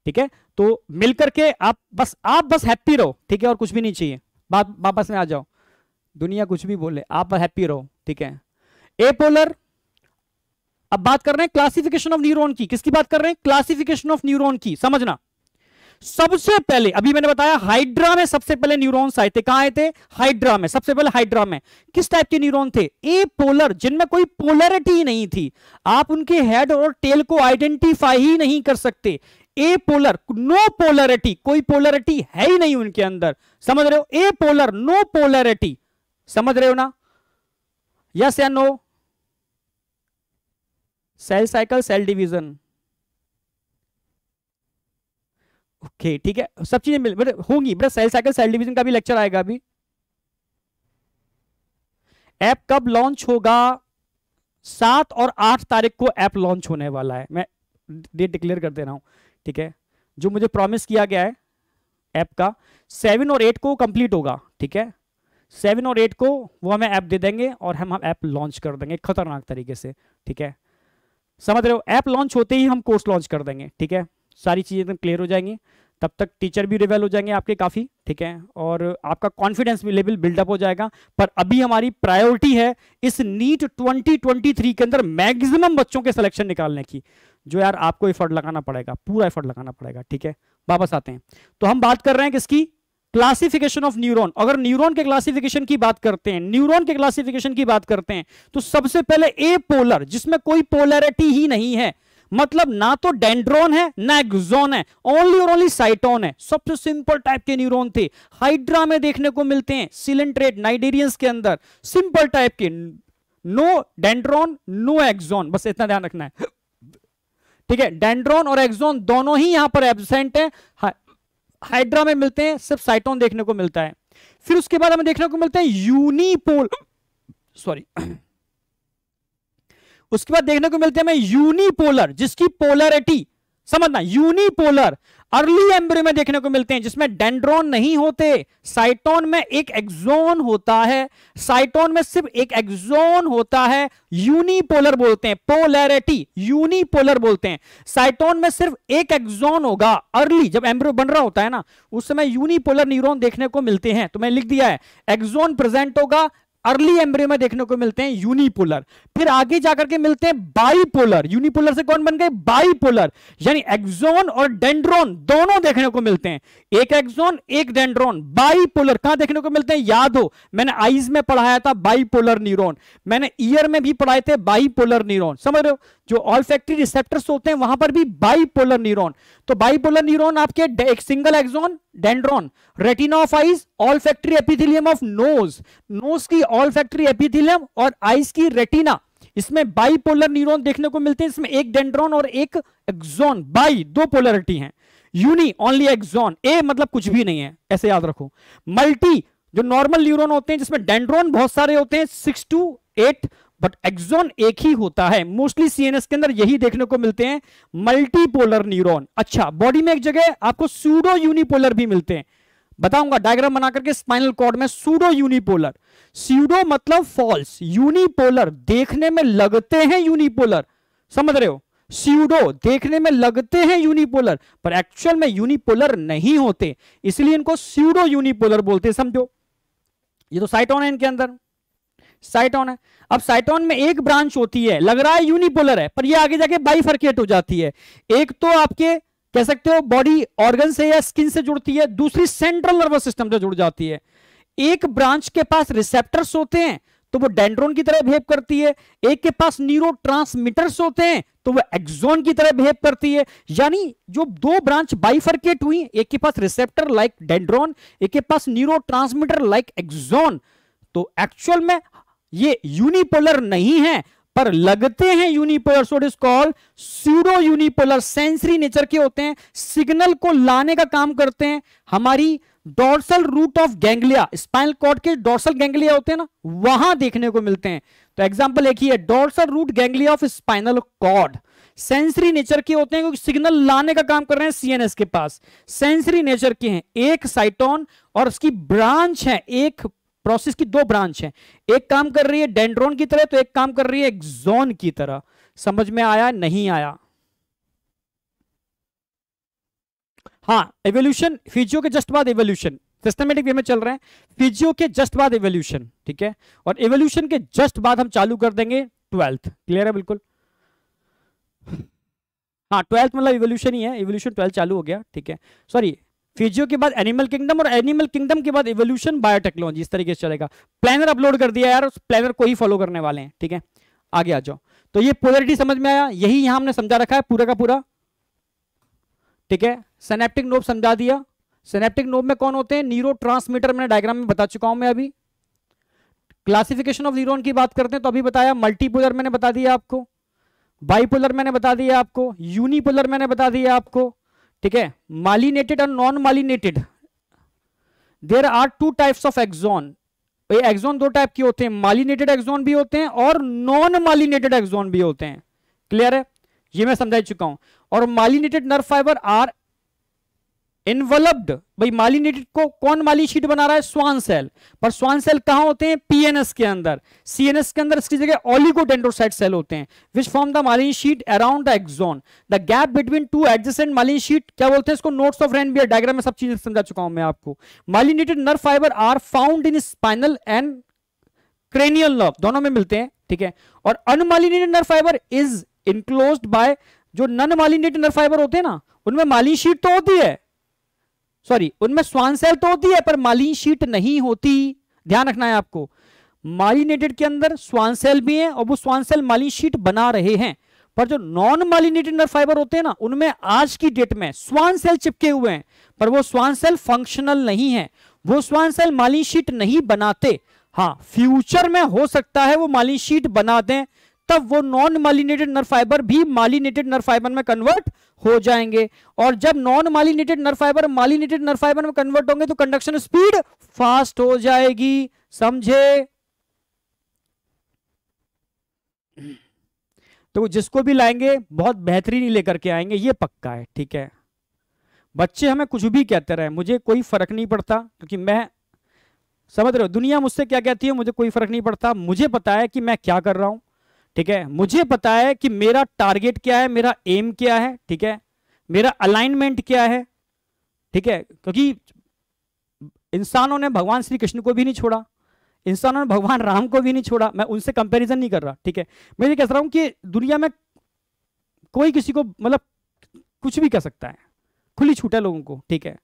ठीक है तो मिलकर के आप बस आप बस हैप्पी रहो ठीक है और कुछ भी नहीं चाहिए बात वापस में आ जाओ दुनिया कुछ भी बोले आप हैप्पी रहो ठीक है ए पोलर अब बात कर रहे हैं क्लासिफिकेशन ऑफ न्यूरॉन की किसकी बात कर रहे हैं क्लासिफिकेशन ऑफ न्यूरॉन की समझना सबसे पहले अभी मैंने बताया हाइड्रा में सबसे पहले न्यूरॉन्स आए थे कहां आए थे हाइड्रा में सबसे पहले हाइड्रा में किस टाइप के न्यूरॉन थे ए पोलर जिनमें कोई पोलरिटी नहीं थी आप उनके हेड और टेल को आइडेंटिफाई ही नहीं कर सकते ए पोलर नो पोलरिटी कोई पोलरिटी है ही नहीं उनके अंदर समझ रहे हो ए पोलर नो पोलरिटी समझ रहे हो ना यस या no cell cycle cell division okay ठीक है सब चीजें मिल मतलब होंगी but cell cycle cell division का भी लेक्चर आएगा अभी ऐप कब लॉन्च होगा सात और आठ तारीख को ऐप लॉन्च होने वाला है मैं डेट डिक्लेयर कर दे रहा हूं ठीक है जो मुझे प्रॉमिस किया गया है ऐप का सेवन और एट को कंप्लीट होगा ठीक है सेवन और एट को वो हमें ऐप दे देंगे और हम हम ऐप लॉन्च कर देंगे खतरनाक तरीके से ठीक है समझ रहे हो ऐप लॉन्च होते ही हम कोर्स लॉन्च कर देंगे ठीक है सारी चीज़ें एकदम क्लियर हो जाएंगी तब तक टीचर भी रिवेल हो जाएंगे आपके काफ़ी ठीक है और आपका कॉन्फिडेंस भी लेवल बिल्डअप हो जाएगा पर अभी हमारी प्रायोरिटी है इस नीट 2023 के अंदर मैक्सिमम बच्चों के सिलेक्शन निकालने की जो यार आपको एफर्ट लगाना पड़ेगा पूरा एफर्ट लगाना पड़ेगा ठीक है वापस आते हैं तो हम बात कर रहे हैं किसकी क्लासिफिकेशन ऑफ न्यूरॉन अगर न्यूरॉन के क्लासिफिकेशन की बात करते हैं न्यूरॉन के क्लासिफिकेशन की बात करते हैं तो सबसे पहले ए पोलर जिसमें कोई पोलरिटी ही नहीं है मतलब ना तो डेंड्रॉन है ना एक्सोन है ओनली और ओनली साइटोन है सबसे सिंपल टाइप के न्यूरॉन थे हाइड्रा में देखने को मिलते हैं सिलेंट्रेट नाइडेरियंस के अंदर सिंपल टाइप के नो डेंड्रॉन नो एक्सोन बस इतना ध्यान रखना है ठीक है डेंड्रॉन और एक्सोन दोनों ही यहां पर एबसेंट है हाइड्रा में मिलते हैं सिर्फ साइटोन देखने को मिलता है फिर उसके बाद हमें देखने को मिलते हैं यूनिपोल सॉरी उसके बाद देखने को मिलते हैं हमें यूनिपोलर जिसकी पोलरिटी समझना यूनिपोलर अर्ली एम्ब्रियो में देखने को मिलते हैं जिसमें डेंड्रोन नहीं होते साइटोन में एक एक्सोन होता है साइटोन में सिर्फ एक एक्सोन होता है यूनिपोलर बोलते हैं पोलैरिटी यूनिपोलर बोलते हैं साइटोन में सिर्फ एक एक्सोन होगा अर्ली जब एम्ब्रियो बन रहा होता है ना उस समय यूनिपोलर न्यूरोन देखने को मिलते हैं तो मैं लिख दिया है एक्सोन प्रेजेंट होगा अर्ली एम्ब्रियो में देखने को मिलते हैं यूनिपोलर फिर आगे जाकर के मिलते हैं बाईपोलर यूनिपोलर से कौन बन गए बाईपोलर यानी एक्सोन और डेंड्रोन दोनों देखने को मिलते हैं एक एक्सोन एक डेंड्रोन बाईपोलर कहां देखने को मिलते हैं याद हो मैंने आईज में पढ़ाया था बाईपोलर न्यूरोन मैंने ईयर में भी पढ़ाए थे बाईपोलर न्यूरोन समझ रहे हो जो ऑल फैक्ट्री रिसेप्टर्स होते हैं वहां पर भी बाईपोलर न्यूरोन तो बाईपोलर न्यूरोन आपके एक single axon dendron retina of eyes olfactory epithelium of nose nose की ऑल फैक्ट्री एपिथिलियम और आइस की रेटिना इसमें बाईपोलर न्यूरॉन देखने को मिलते हैं इसमें एक डेंड्रॉन और एक एक्सोन बाई दो पोलरिटी हैं यूनी ओनली एक्सोन ए मतलब कुछ भी नहीं है ऐसे याद रखो मल्टी जो नॉर्मल न्यूरॉन होते हैं जिसमें डेंड्रॉन बहुत सारे होते हैं six two eight but axon एक ही होता है मोस्टली सीएनएस के अंदर यही देखने को मिलते हैं मल्टीपोलर न्यूरॉन अच्छा बॉडी में एक जगह आपको सूडो यूनिपोलर भी मिलते हैं बताऊंगा डायग्राम बना करके स्पाइनल कॉर्ड में सूडो यूनिपोलर सूडो मतलब फॉल्स यूनिपोलर देखने में लगते हैं यूनिपोलर समझ रहे हो सूडो देखने में लगते हैं यूनिपोलर पर एक्चुअल में यूनिपोलर नहीं होते इसलिए इनको सूडो यूनिपोलर बोलते समझो ये तो साइटोन है इनके अंदर साइटोन है अब साइटोन में एक ब्रांच होती है लग रहा है यूनिपोलर है पर ये आगे जाके बाईफर्केट हो जाती है एक तो आपके कह सकते हो बॉडी ऑर्गन से या स्किन से जुड़ती है दूसरी सेंट्रल नर्वस सिस्टम से जुड़ जाती है एक ब्रांच के पास रिसेप्टर्स होते हैं तो वो डेंड्रोन की तरह बिहेव करती है एक के पास न्यूरो होते हैं तो वो एक्सोन की तरह बिहेव करती है यानी जो दो ब्रांच बाइफर्केट हुई एक के पास रिसेप्टर लाइक डेंड्रोन एक के पास न्यूरो लाइक एक्सोन तो एक्चुअल में ये यूनिपोलर नहीं है पर लगते हैं unipolar so it is called pseudo unipolar sensory nature के होते हैं सिग्नल को लाने का काम करते हैं हमारी dorsal root of ganglia spinal cord के डोर्सल गैंग्लिया होते हैं ना वहां देखने को मिलते हैं तो एग्जाम्पल एक ही है dorsal root ganglia of spinal cord sensory nature के होते हैं क्योंकि सिग्नल लाने का काम कर रहे हैं सीएनएस के पास सेंसरी नेचर के हैं एक साइटोन और उसकी ब्रांच है एक प्रोसेस की दो ब्रांच है एक काम कर रही है डेंड्रोन की तरह तो एक काम कर रही है एक्सोन की तरह समझ में आया नहीं आया हाँ एवोल्यूशन फिजियो के जस्ट बाद एवोल्यूशन सिस्टमेटिक वे में चल रहे हैं फिजियो के जस्ट बाद एवोल्यूशन ठीक है और एवोल्यूशन के जस्ट बाद हम चालू कर देंगे ट्वेल्थ क्लियर है बिल्कुल हाँ ट्वेल्थ मतलब इवोल्यूशन ही है इवोल्यूशन ट्वेल्थ चालू हो गया ठीक है सॉरी फिजियो के बाद एनिमल किंगडम और एनिमल किंगडम के बाद इवोल्यूशन बायोटेक्नोलॉजी इस तरीके से चलेगा प्लानर अपलोड कर दिया यार उस प्लानर को ही फॉलो करने वाले हैं ठीक है आगे आ जाओ तो ये पोलरिटी समझ में आया यही यहां हमने समझा रखा है पूरा का पूरा ठीक है सेनेप्टिक नोब समझा दिया सेनेप्टिक नोब में कौन होते हैं ट्रांसमीटर मैंने डायग्राम में बता चुका हूं मैं अभी क्लासिफिकेशन ऑफ न्यूरॉन की बात करते हैं तो अभी बताया मल्टीपोलर मैंने बता दिया आपको बाईपोलर मैंने बता दिया आपको यूनिपोलर मैंने बता दिया आपको ठीक है मालिनेटेड और non myelinated there are two types of axon axon दो टाइप के होते हैं मालिनेटेड एक्सॉन भी होते हैं और नॉन मालिनेटेड एक्सॉन भी होते हैं क्लियर है ये मैं समझा चुका हूं और myelinated nerve fibre are involved भाई मालिनेटेड को कौन माली शीट बना रहा है स्वान सेल पर स्वान सेल कहा होते हैं पीएनएस के अंदर सीएनएस के अंदर इसकी जगह ऑलिगोडेंड्रोसाइट सेल होते हैं which form the myelin sheath around the axon the gap between two adjacent myelin sheath क्या बोलते हैं इसको नोट्स ऑफ रेनबियर डायग्राम में सब चीजें समझा चुका हूं मैं आपको myelinated nerve fibre are found in spinal and cranial nerve दोनों में मिलते हैं ठीक है और unmyelinated nerve fibre is enclose by जो नन मालिनेटेड नर्व फाइबर होते हैं ना उनमें मालिन शीट तो होती है सॉरी उनमें स्वान सेल तो होती है पर मालिन शीट नहीं होती ध्यान रखना है आपको मालिनेटेड के अंदर स्वान सेल भी हैं और वो स्वान सेल मालिन शीट बना रहे हैं पर जो नॉन मालिनेटेड नर फाइबर होते हैं ना उनमें आज की डेट में स्वान सेल चिपके हुए हैं पर वो स्वान सेल फंक्शनल नहीं है वो स्वान सेल मालिन शीट नहीं बनाते हाँ फ्यूचर में हो सकता है वो मालिन शीट बना दें तब वो नॉन मालिनेटेड नर फाइबर भी मालिनेटेड नर फाइबर में कन्वर्ट हो जाएंगे और जब नॉन मालिनेटेड नर फाइबर मालिनेटेड नर फाइबर में कन्वर्ट होंगे तो कंडक्शन स्पीड फास्ट हो जाएगी समझे तो जिसको भी लाएंगे बहुत बेहतरीन ही लेकर के आएंगे ये पक्का है ठीक है बच्चे हमें कुछ भी कहते रहे मुझे कोई फर्क नहीं पड़ता क्योंकि मैं समझ रहे हो दुनिया मुझसे क्या कहती है मुझे कोई फर्क नहीं पड़ता मुझे पता है कि मैं क्या कर रहा हूं ठीक है मुझे पता है कि मेरा टारगेट क्या है मेरा एम क्या है ठीक है मेरा अलाइनमेंट क्या है ठीक है क्योंकि इंसानों ने भगवान श्री कृष्ण को भी नहीं छोड़ा इंसानों ने भगवान राम को भी नहीं छोड़ा मैं उनसे कंपैरिजन नहीं कर रहा ठीक है मैं ये कह रहा हूं कि दुनिया में कोई किसी को मतलब कुछ भी कह सकता है खुली छूट है लोगों को ठीक है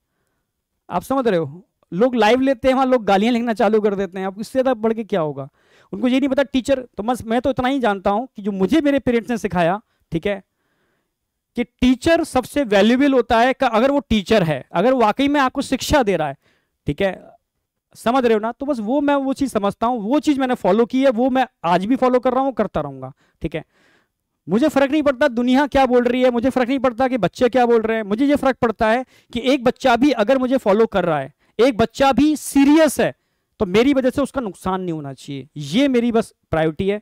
आप समझ रहे हो लोग लाइव लेते हैं वहां लोग गालियां लिखना चालू कर देते हैं आप इससे ज़्यादा बढ़ के क्या होगा उनको ये नहीं पता टीचर तो बस मैं तो इतना ही जानता हूं कि जो मुझे मेरे पेरेंट्स ने सिखाया ठीक है कि टीचर सबसे वैल्यूबल होता है का अगर वो टीचर है अगर वाकई में आपको शिक्षा दे रहा है ठीक है समझ रहे हो ना तो बस वो मैं वो चीज़ समझता हूँ वो चीज़ मैंने फॉलो की है वो मैं आज भी फॉलो कर रहा हूँ करता रहूंगा ठीक है मुझे फर्क नहीं पड़ता दुनिया क्या बोल रही है मुझे फर्क नहीं पड़ता कि बच्चे क्या बोल रहे हैं मुझे ये फर्क पड़ता है कि एक बच्चा भी अगर मुझे फॉलो कर रहा है एक बच्चा भी सीरियस है तो मेरी वजह से उसका नुकसान नहीं होना चाहिए ये मेरी बस प्रायोरिटी है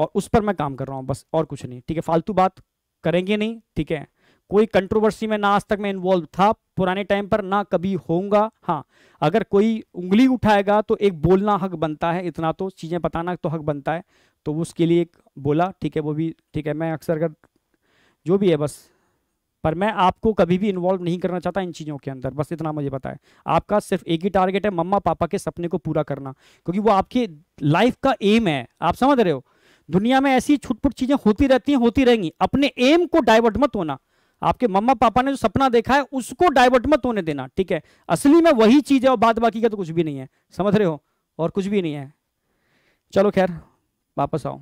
और उस पर मैं काम कर रहा हूँ बस और कुछ नहीं ठीक है फालतू बात करेंगे नहीं ठीक है कोई कंट्रोवर्सी में ना आज तक मैं इन्वॉल्व था पुराने टाइम पर ना कभी होऊंगा हाँ अगर कोई उंगली उठाएगा तो एक बोलना हक बनता है इतना तो चीज़ें बताना तो हक बनता है तो उसके लिए एक बोला ठीक है वो भी ठीक है मैं अक्सर अगर जो भी है बस पर मैं आपको कभी भी इन्वॉल्व नहीं करना चाहता इन चीज़ों के अंदर बस इतना मुझे पता है आपका सिर्फ एक ही टारगेट है मम्मा पापा के सपने को पूरा करना क्योंकि वो आपके लाइफ का एम है आप समझ रहे हो दुनिया में ऐसी छुटपुट चीज़ें होती रहती हैं होती रहेंगी अपने एम को डाइवर्ट मत होना आपके मम्मा पापा ने जो सपना देखा है उसको डाइवर्ट मत होने देना ठीक है असली में वही चीज़ है और बाद बाकी का तो कुछ भी नहीं है समझ रहे हो और कुछ भी नहीं है चलो खैर वापस आओ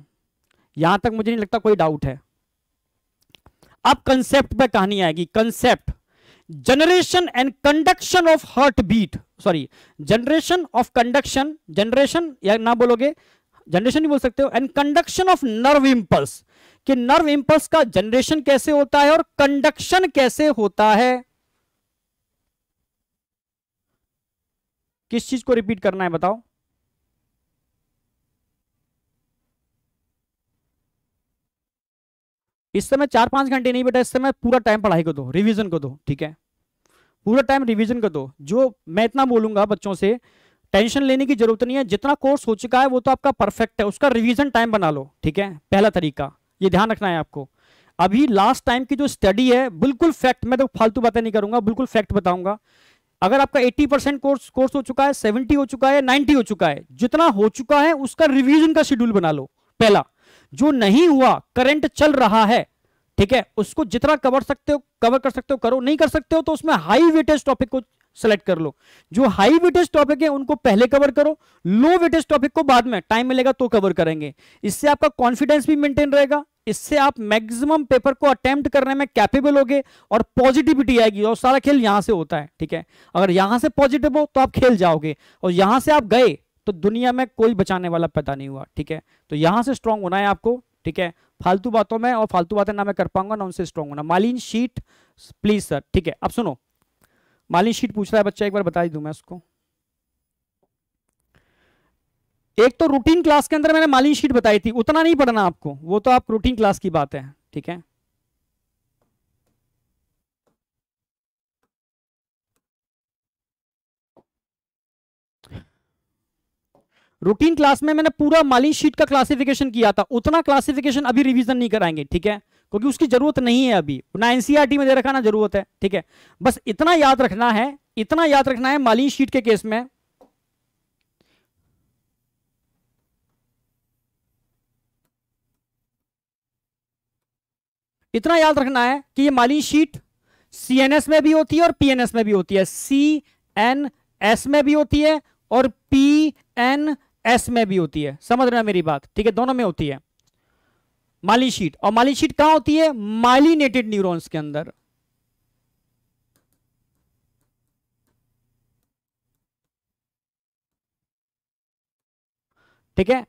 यहाँ तक मुझे नहीं लगता कोई डाउट है अब कंसेप्ट पे कहानी आएगी concept generation and conduction of heart beat sorry generation of conduction generation या ना बोलोगे जनरेशन नहीं बोल सकते हो and conduction of nerve impulse कि नर्व इंपल्स का जनरेशन कैसे होता है और कंडक्शन कैसे होता है किस चीज को रिपीट करना है बताओ इस समय चार पांच घंटे नहीं बेटा इस समय पूरा टाइम पढ़ाई को दो रिविजन को दो ठीक है पूरा टाइम रिविजन को दो जो मैं इतना बोलूंगा बच्चों से टेंशन लेने की जरूरत नहीं है जितना कोर्स हो चुका है वो तो आपका परफेक्ट है उसका रिविजन टाइम बना लो ठीक है पहला तरीका ये ध्यान रखना है आपको अभी लास्ट टाइम की जो स्टडी है बिल्कुल फैक्ट मैं तो फालतू बातें नहीं करूंगा बिल्कुल फैक्ट बताऊंगा अगर आपका 80 परसेंट कोर्स कोर्स हो चुका है 70 हो चुका है 90 हो चुका है जितना हो चुका है उसका रिवीजन का शेड्यूल बना लो पहला जो नहीं हुआ करंट चल रहा है ठीक है उसको जितना कवर सकते हो कवर कर सकते हो करो नहीं कर सकते हो तो उसमें हाई वेटेज टॉपिक को सेलेक्ट कर लो जो हाई वेटेज टॉपिक है उनको पहले कवर करो लो वेटेज टॉपिक को बाद में टाइम मिलेगा तो कवर करेंगे इससे आपका कॉन्फिडेंस भी मेंटेन रहेगा इससे आप मैक्सिमम पेपर को अटेम्प्ट करने में कैपेबल होगे और पॉजिटिविटी आएगी और सारा खेल यहां से होता है ठीक है अगर यहां से पॉजिटिव हो तो आप खेल जाओगे और यहां से आप गए तो दुनिया में कोई बचाने वाला पैदा नहीं हुआ ठीक है तो यहां से स्ट्रांग होना है आपको ठीक है फालतू बातों में और फालतू बातें ना मैं कर पाऊंगा ना उनसे स्ट्रांग होना मालिन शीट प्लीज सर ठीक है अब सुनो मालिन शीट पूछ रहा है बच्चा एक बार बता ही मैं उसको एक तो रूटीन क्लास के अंदर मैंने मालिन शीट बताई थी उतना नहीं पढ़ना आपको वो तो आप रूटीन क्लास की बात है ठीक है रूटीन क्लास में मैंने पूरा मालिन शीट का क्लासिफिकेशन किया था उतना क्लासिफिकेशन अभी रिवीजन नहीं कराएंगे ठीक है क्योंकि उसकी जरूरत नहीं है अभी ना एनसीआरटी e में दे रखा ना जरूरत है ठीक है बस इतना याद रखना है इतना याद रखना है मालिन शीट के केस में इतना याद रखना है कि ये मालिन शीट सीएनएस में भी होती है और पीएनएस में भी होती है सी एन एस में भी होती है और पी एन एस में भी होती है समझ रहे मेरी बात ठीक है दोनों में होती है माली शीट और माली शीट कहां होती है माइलीनेटेड न्यूरॉन्स के अंदर ठीक है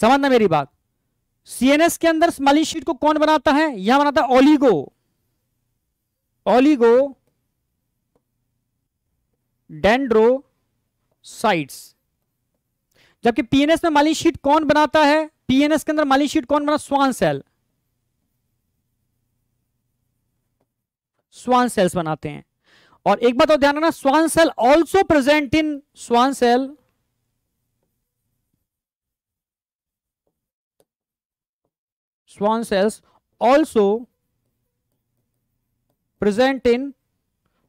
समझना मेरी बात सीएनएस के अंदर माली शीट को कौन बनाता है यहां बनाता है ओलिगो ओलिगो साइट्स जबकि पीएनएस में मालिक शीट कौन बनाता है पीएनएस के अंदर मालिक शीट कौन बना स्वान सेल स्वान सेल्स बनाते हैं और एक बात और ध्यान रखना Schwann cell also present in Schwann cell Schwann cells also present in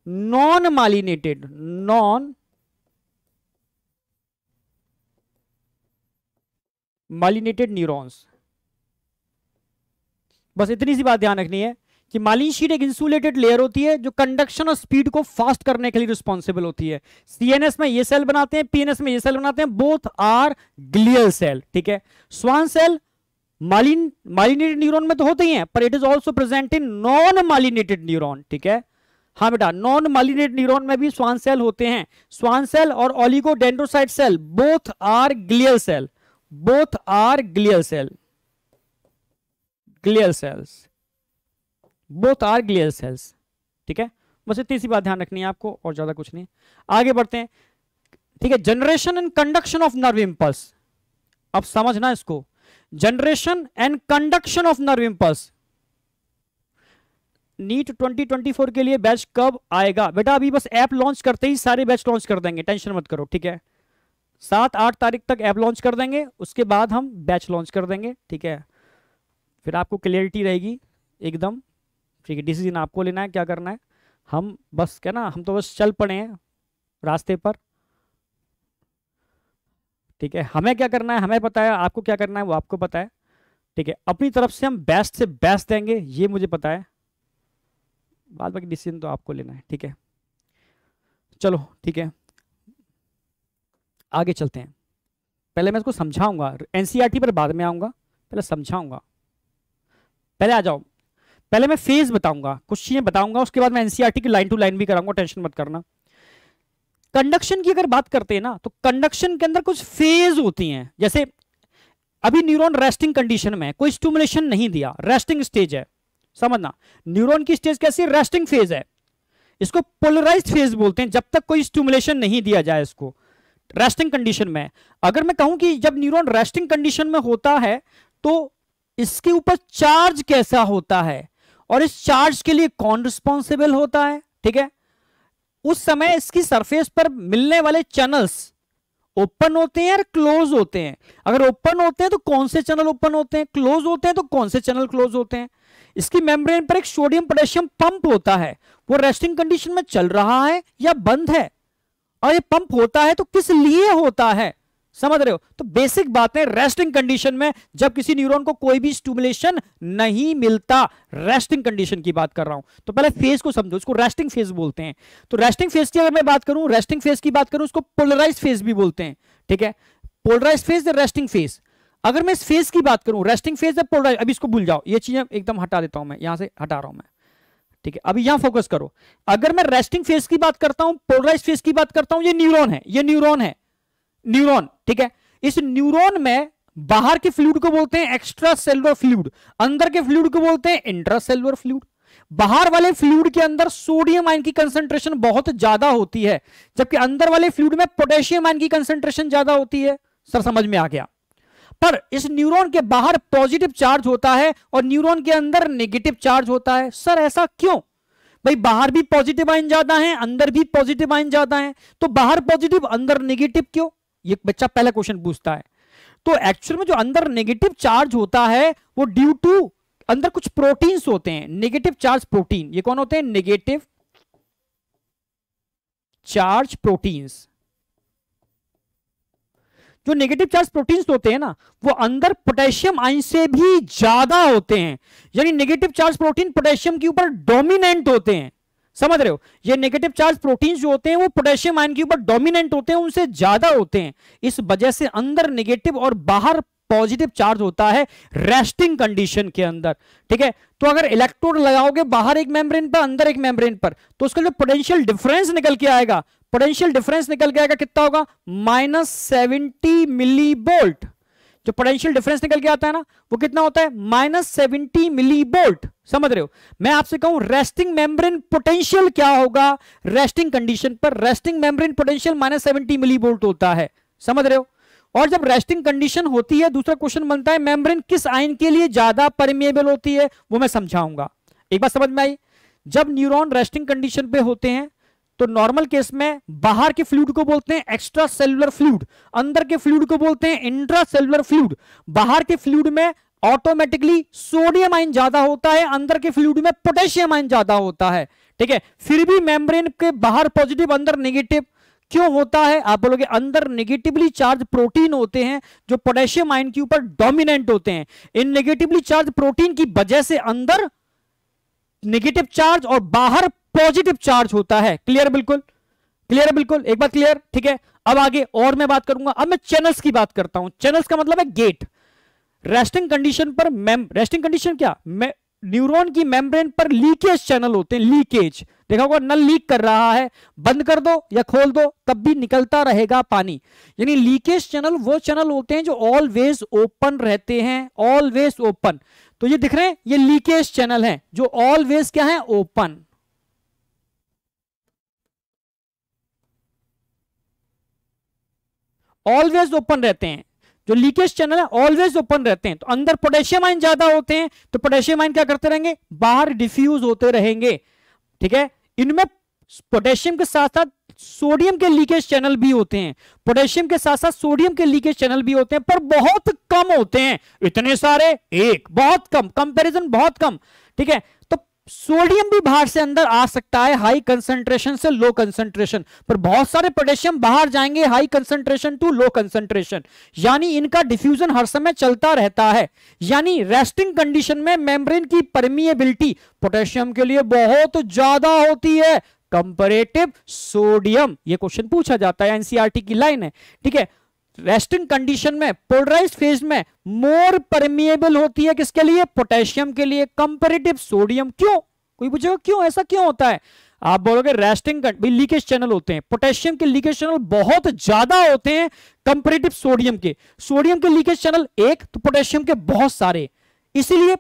non myelinated non myelinated neurons बस इतनी सी बात ध्यान रखनी है कि मालिन शीट एक इंसुलेटेड लेयर होती है जो कंडक्शन और स्पीड को फास्ट करने के लिए रिस्पॉन्सिबल होती है सीएनएस में ये सेल बनाते हैं पीएनएस में ये सेल बनाते हैं बोथ आर ग्लियल सेल ठीक है स्वान सेल मालिन मालिनेटेड न्यूरॉन में तो होते ही है पर it is also present in non myelinated neuron ठीक है हाँ बेटा नॉन मालिनेट न्यूरॉन में भी स्वान सेल होते हैं स्वान सेल और oligodendrocyte cell both are glial cell both are glial cell glial cells both are glial cells ठीक है बस इतनी सी बात ध्यान रखनी है आपको और ज्यादा कुछ नहीं आगे बढ़ते हैं ठीक है generation and conduction of nerve impulse अब समझना इसको generation and conduction of nerve impulse NEET 2024 के लिए बैच कब आएगा बेटा अभी बस ऐप लॉन्च करते ही सारे बैच लॉन्च कर देंगे टेंशन मत करो ठीक है सात आठ तारीख तक ऐप लॉन्च कर देंगे उसके बाद हम बैच लॉन्च कर देंगे ठीक है फिर आपको क्लियरिटी रहेगी एकदम ठीक है डिसीजन आपको लेना है क्या करना है हम बस क्या ना हम तो बस चल पड़े हैं रास्ते पर ठीक है हमें क्या करना है हमें पता है आपको क्या करना है वो आपको पता है ठीक है अपनी तरफ से हम बेस्ट से बेस्ट देंगे ये मुझे पता है बाद बाकी डिसीजन तो आपको लेना है ठीक है चलो ठीक है आगे चलते हैं पहले मैं इसको समझाऊंगा एनसीईआरटी e पर बाद में आऊंगा पहले समझाऊंगा पहले आ जाओ पहले मैं फेज बताऊंगा कुछ चीजें बताऊंगा उसके बाद मैं एनसीईआरटी e की लाइन टू लाइन भी कराऊंगा टेंशन मत करना कंडक्शन की अगर बात करते हैं ना तो कंडक्शन के अंदर कुछ फेज होती हैं जैसे अभी न्यूरॉन रेस्टिंग कंडीशन में कोई स्टूमुलेशन नहीं दिया रेस्टिंग स्टेज है समझना न्यूरोन की स्टेज कैसी रेस्टिंग फेज है इसको पोलराइज फेज बोलते हैं जब तक कोई स्टूमुलेशन नहीं दिया जाए इसको रेस्टिंग कंडीशन में अगर मैं कहूं कि जब न्यूरॉन रेस्टिंग कंडीशन में होता है तो इसके ऊपर चार्ज कैसा होता है और इस चार्ज के लिए कौन रिस्पॉन्सिबल होता है ठीक है उस समय इसकी सरफेस पर मिलने वाले चैनल्स ओपन होते हैं या क्लोज होते हैं अगर ओपन होते हैं तो कौन से चैनल ओपन होते हैं क्लोज होते हैं तो कौन से चैनल क्लोज होते हैं इसकी मेम्ब्रेन पर एक सोडियम पोटेशियम पंप होता है वो रेस्टिंग कंडीशन में चल रहा है या बंद है और ये पंप होता है तो किस लिए होता है समझ रहे हो तो बेसिक बातें रेस्टिंग कंडीशन में जब किसी न्यूरॉन को कोई भी स्टूमुलेशन नहीं मिलता रेस्टिंग कंडीशन की बात कर रहा हूं तो पहले फेज को समझो इसको रेस्टिंग फेज बोलते हैं तो रेस्टिंग फेज की अगर मैं बात करूं रेस्टिंग फेज की बात करूं उसको पोलराइज फेज भी बोलते हैं ठीक है पोलराइज फेज या रेस्टिंग फेज अगर मैं इस फेज की बात करूं रेस्टिंग फेज या पोलराइज अभी इसको भूल जाओ ये चीजें एकदम हटा देता हूं मैं यहां से हटा रहा हूं मैं ठीक है अभी यहां फोकस करो अगर मैं रेस्टिंग फेज की बात करता हूं पोलराइज फेज की बात करता हूं ये न्यूरॉन है ये न्यूरॉन है न्यूरॉन ठीक है इस न्यूरॉन में बाहर के फ्लूड को बोलते हैं एक्स्ट्रा सेलुलर फ्लूड अंदर के फ्लूड को बोलते हैं इंट्रा सेलुलर फ्लूड बाहर वाले फ्लूड के अंदर सोडियम आयन की कंसेंट्रेशन बहुत ज्यादा होती है जबकि अंदर वाले फ्लूड में पोटेशियम आयन की कंसेंट्रेशन ज्यादा होती है सर समझ में आ गया पर इस न्यूरॉन के बाहर पॉजिटिव चार्ज होता है और न्यूरॉन के अंदर नेगेटिव चार्ज होता है सर ऐसा क्यों भाई बाहर भी पॉजिटिव आइन ज्यादा है अंदर भी पॉजिटिव आइन ज्यादा है तो बाहर पॉजिटिव अंदर नेगेटिव क्यों ये बच्चा पहला क्वेश्चन पूछता है तो एक्चुअल में जो अंदर नेगेटिव चार्ज होता है वो ड्यू टू अंदर कुछ प्रोटीन्स होते हैं नेगेटिव चार्ज प्रोटीन ये कौन होते हैं नेगेटिव चार्ज प्रोटीन्स जो नेगेटिव चार्ज प्रोटीन्स होते हैं ना वो अंदर पोटेशियम आइन से भी ज्यादा होते हैं यानी नेगेटिव चार्ज प्रोटीन पोटेशियम के ऊपर डोमिनेंट होते हैं समझ रहे हो ये नेगेटिव चार्ज प्रोटीन जो होते हैं वो पोटेशियम आयन के ऊपर डोमिनेंट होते हैं उनसे ज्यादा होते हैं इस वजह से अंदर नेगेटिव और बाहर पॉजिटिव चार्ज होता है रेस्टिंग कंडीशन के अंदर ठीक है तो अगर इलेक्ट्रोड लगाओगे बाहर एक मेम्ब्रेन पर अंदर एक मेम्ब्रेन पर तो उसका जो पोटेंशियल डिफरेंस निकल के आएगा पोटेंशियल डिफरेंस निकल गया कितना होगा माइनस सेवेंटी मिली बोल्ट जो पोटेंशियल डिफरेंस निकल के आता है ना वो कितना होता है माइनस सेवेंटी मिली बोल्ट समझ रहे हो मैं आपसे कहूं रेस्टिंग मेम्ब्रेन पोटेंशियल क्या होगा रेस्टिंग कंडीशन पर resting membrane potential minus seventy मिली बोल्ट होता है समझ रहे हो और जब रेस्टिंग कंडीशन होती है दूसरा क्वेश्चन बनता है मेम्ब्रेन किस आयन के लिए ज्यादा परमिएबल होती है वो मैं समझाऊंगा एक बात समझ में आई जब न्यूरॉन रेस्टिंग कंडीशन पे होते हैं तो नॉर्मल केस में बाहर के फ्लूड को बोलते हैं एक्स्ट्रा सेलुलर फ्लूड अंदर के फ्लूड को बोलते हैं इंट्रा सेलुलर फ्लूड बाहर के फ्लूड में ऑटोमेटिकली सोडियम आयन ज्यादा होता है अंदर के फ्लूड में पोटेशियम आयन ज्यादा होता है ठीक है फिर भी मेम्ब्रेन के बाहर पॉजिटिव अंदर निगेटिव क्यों होता है आप बोलोगे अंदर नेगेटिवली चार्ज प्रोटीन होते हैं जो पोटेशियम आयन के ऊपर डोमिनेंट होते हैं इन नेगेटिवली चार्ज प्रोटीन की वजह से अंदर नेगेटिव चार्ज और बाहर पॉजिटिव चार्ज होता है क्लियर बिल्कुल क्लियर बिल्कुल एक बात क्लियर ठीक है अब आगे और मैं बात करूंगा अब मैं चैनल्स की बात करता हूं चैनल्स का मतलब है गेट रेस्टिंग कंडीशन पर मेम रेस्टिंग कंडीशन क्या मैं न्यूरॉन की मेम्ब्रेन पर लीकेज चैनल होते हैं लीकेज देखा होगा नल लीक कर रहा है बंद कर दो या खोल दो तब भी निकलता रहेगा पानी यानी लीकेज चैनल वो चैनल होते हैं जो ऑलवेज ओपन रहते हैं ऑलवेज ओपन तो ये दिख रहे हैं ये लीकेज चैनल है जो ऑलवेज क्या है ओपन ऑलवेज ओपन रहते हैं जो लीकेज चैनल है ऑलवेज ओपन रहते हैं तो अंदर पोटेशियम आइन ज्यादा होते हैं तो पोटेशियम आइन क्या करते रहेंगे बाहर डिफ्यूज होते रहेंगे ठीक है इनमें पोटेशियम के साथ साथ सोडियम के लीकेज चैनल भी होते हैं पोटेशियम के साथ साथ सोडियम के लीकेज चैनल भी होते हैं पर बहुत कम होते हैं इतने सारे एक बहुत कम कंपैरिजन बहुत कम ठीक है तो सोडियम भी बाहर से अंदर आ सकता है हाई कंसंट्रेशन से लो कंसंट्रेशन पर बहुत सारे पोटेशियम बाहर जाएंगे high concentration to low concentration यानी इनका डिफ्यूजन हर समय चलता रहता है यानी रेस्टिंग कंडीशन में मेम्ब्रेन की परमिएबिलिटी पोटेशियम के लिए बहुत ज्यादा होती है कंपरेटिव सोडियम ये क्वेश्चन पूछा जाता है एनसीआरटी e की लाइन है ठीक है रेस्टिंग कंडीशन में पोलराइज फेज में मोर परमिएबल होती है किसके लिए पोटेशियम के लिए कंपेरेटिव सोडियम क्यों कोई पूछेगा क्यों ऐसा क्यों होता है आप बोलोगे रेस्टिंग लीकेज चैनल होते हैं पोटेशियम के लीकेज चैनल बहुत ज्यादा होते हैं कंपेरेटिव सोडियम के सोडियम के लीकेज चैनल एक तो पोटेशियम के बहुत सारे इसीलिए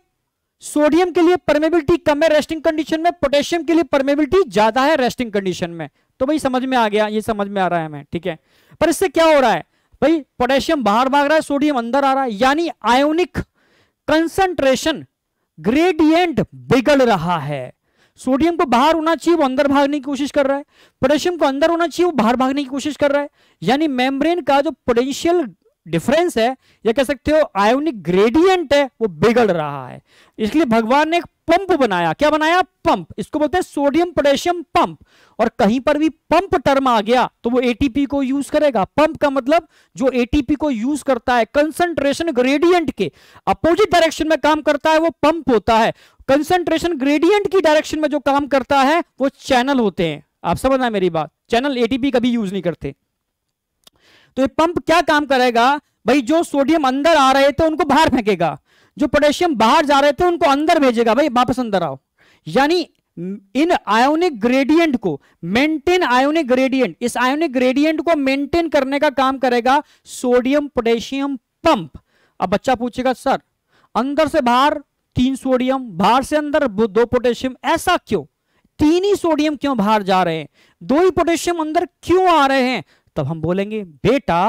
सोडियम के लिए परमेबिलिटी कम है रेस्टिंग कंडीशन में पोटेशियम के लिए परमेबिलिटी ज्यादा है रेस्टिंग कंडीशन में तो भाई समझ में आ गया ये समझ में आ रहा है हमें ठीक है पर इससे क्या हो रहा है भाई पोटेशियम बाहर भाग रहा है सोडियम अंदर आ रहा है यानी आयोनिक कंसंट्रेशन ग्रेडियंट बिगड़ रहा है सोडियम को बाहर होना चाहिए वो अंदर भागने की कोशिश कर रहा है पोटेशियम को अंदर होना चाहिए वो बाहर भागने की कोशिश कर रहा है यानी मेम्ब्रेन का जो पोटेंशियल डिफरेंस है या कह सकते हो आयोनिक ग्रेडियंट है वो बिगड़ रहा है इसलिए भगवान ने एक पंप बनाया क्या बनाया पंप इसको बोलते हैं सोडियम पोटेशियम पंप और कहीं पर भी पंप टर्म आ गया तो वो एटीपी को यूज करेगा पंप का मतलब जो एटीपी को यूज करता है कंसंट्रेशन ग्रेडियंट के अपोजिट डायरेक्शन में काम करता है वो पंप होता है कंसंट्रेशन ग्रेडियंट की डायरेक्शन में जो काम करता है वो चैनल होते हैं आप समझना मेरी बात चैनल एटीपी कभी यूज नहीं करते तो ये पंप क्या काम करेगा भाई जो सोडियम अंदर आ रहे थे उनको बाहर फेंकेगा जो पोटेशियम बाहर जा रहे थे उनको अंदर भेजेगा भाई वापस अंदर आओ यानी इन आयोनिक ग्रेडियंट को मेंटेन आयोनिक ग्रेडियंट इस आयोनिक ग्रेडियंट को मेंटेन करने का काम करेगा सोडियम पोटेशियम पंप अब बच्चा पूछेगा सर अंदर से बाहर तीन सोडियम बाहर से अंदर दो पोटेशियम ऐसा क्यों तीन ही सोडियम क्यों बाहर जा रहे हैं दो ही पोटेशियम अंदर क्यों आ रहे हैं तब हम बोलेंगे बेटा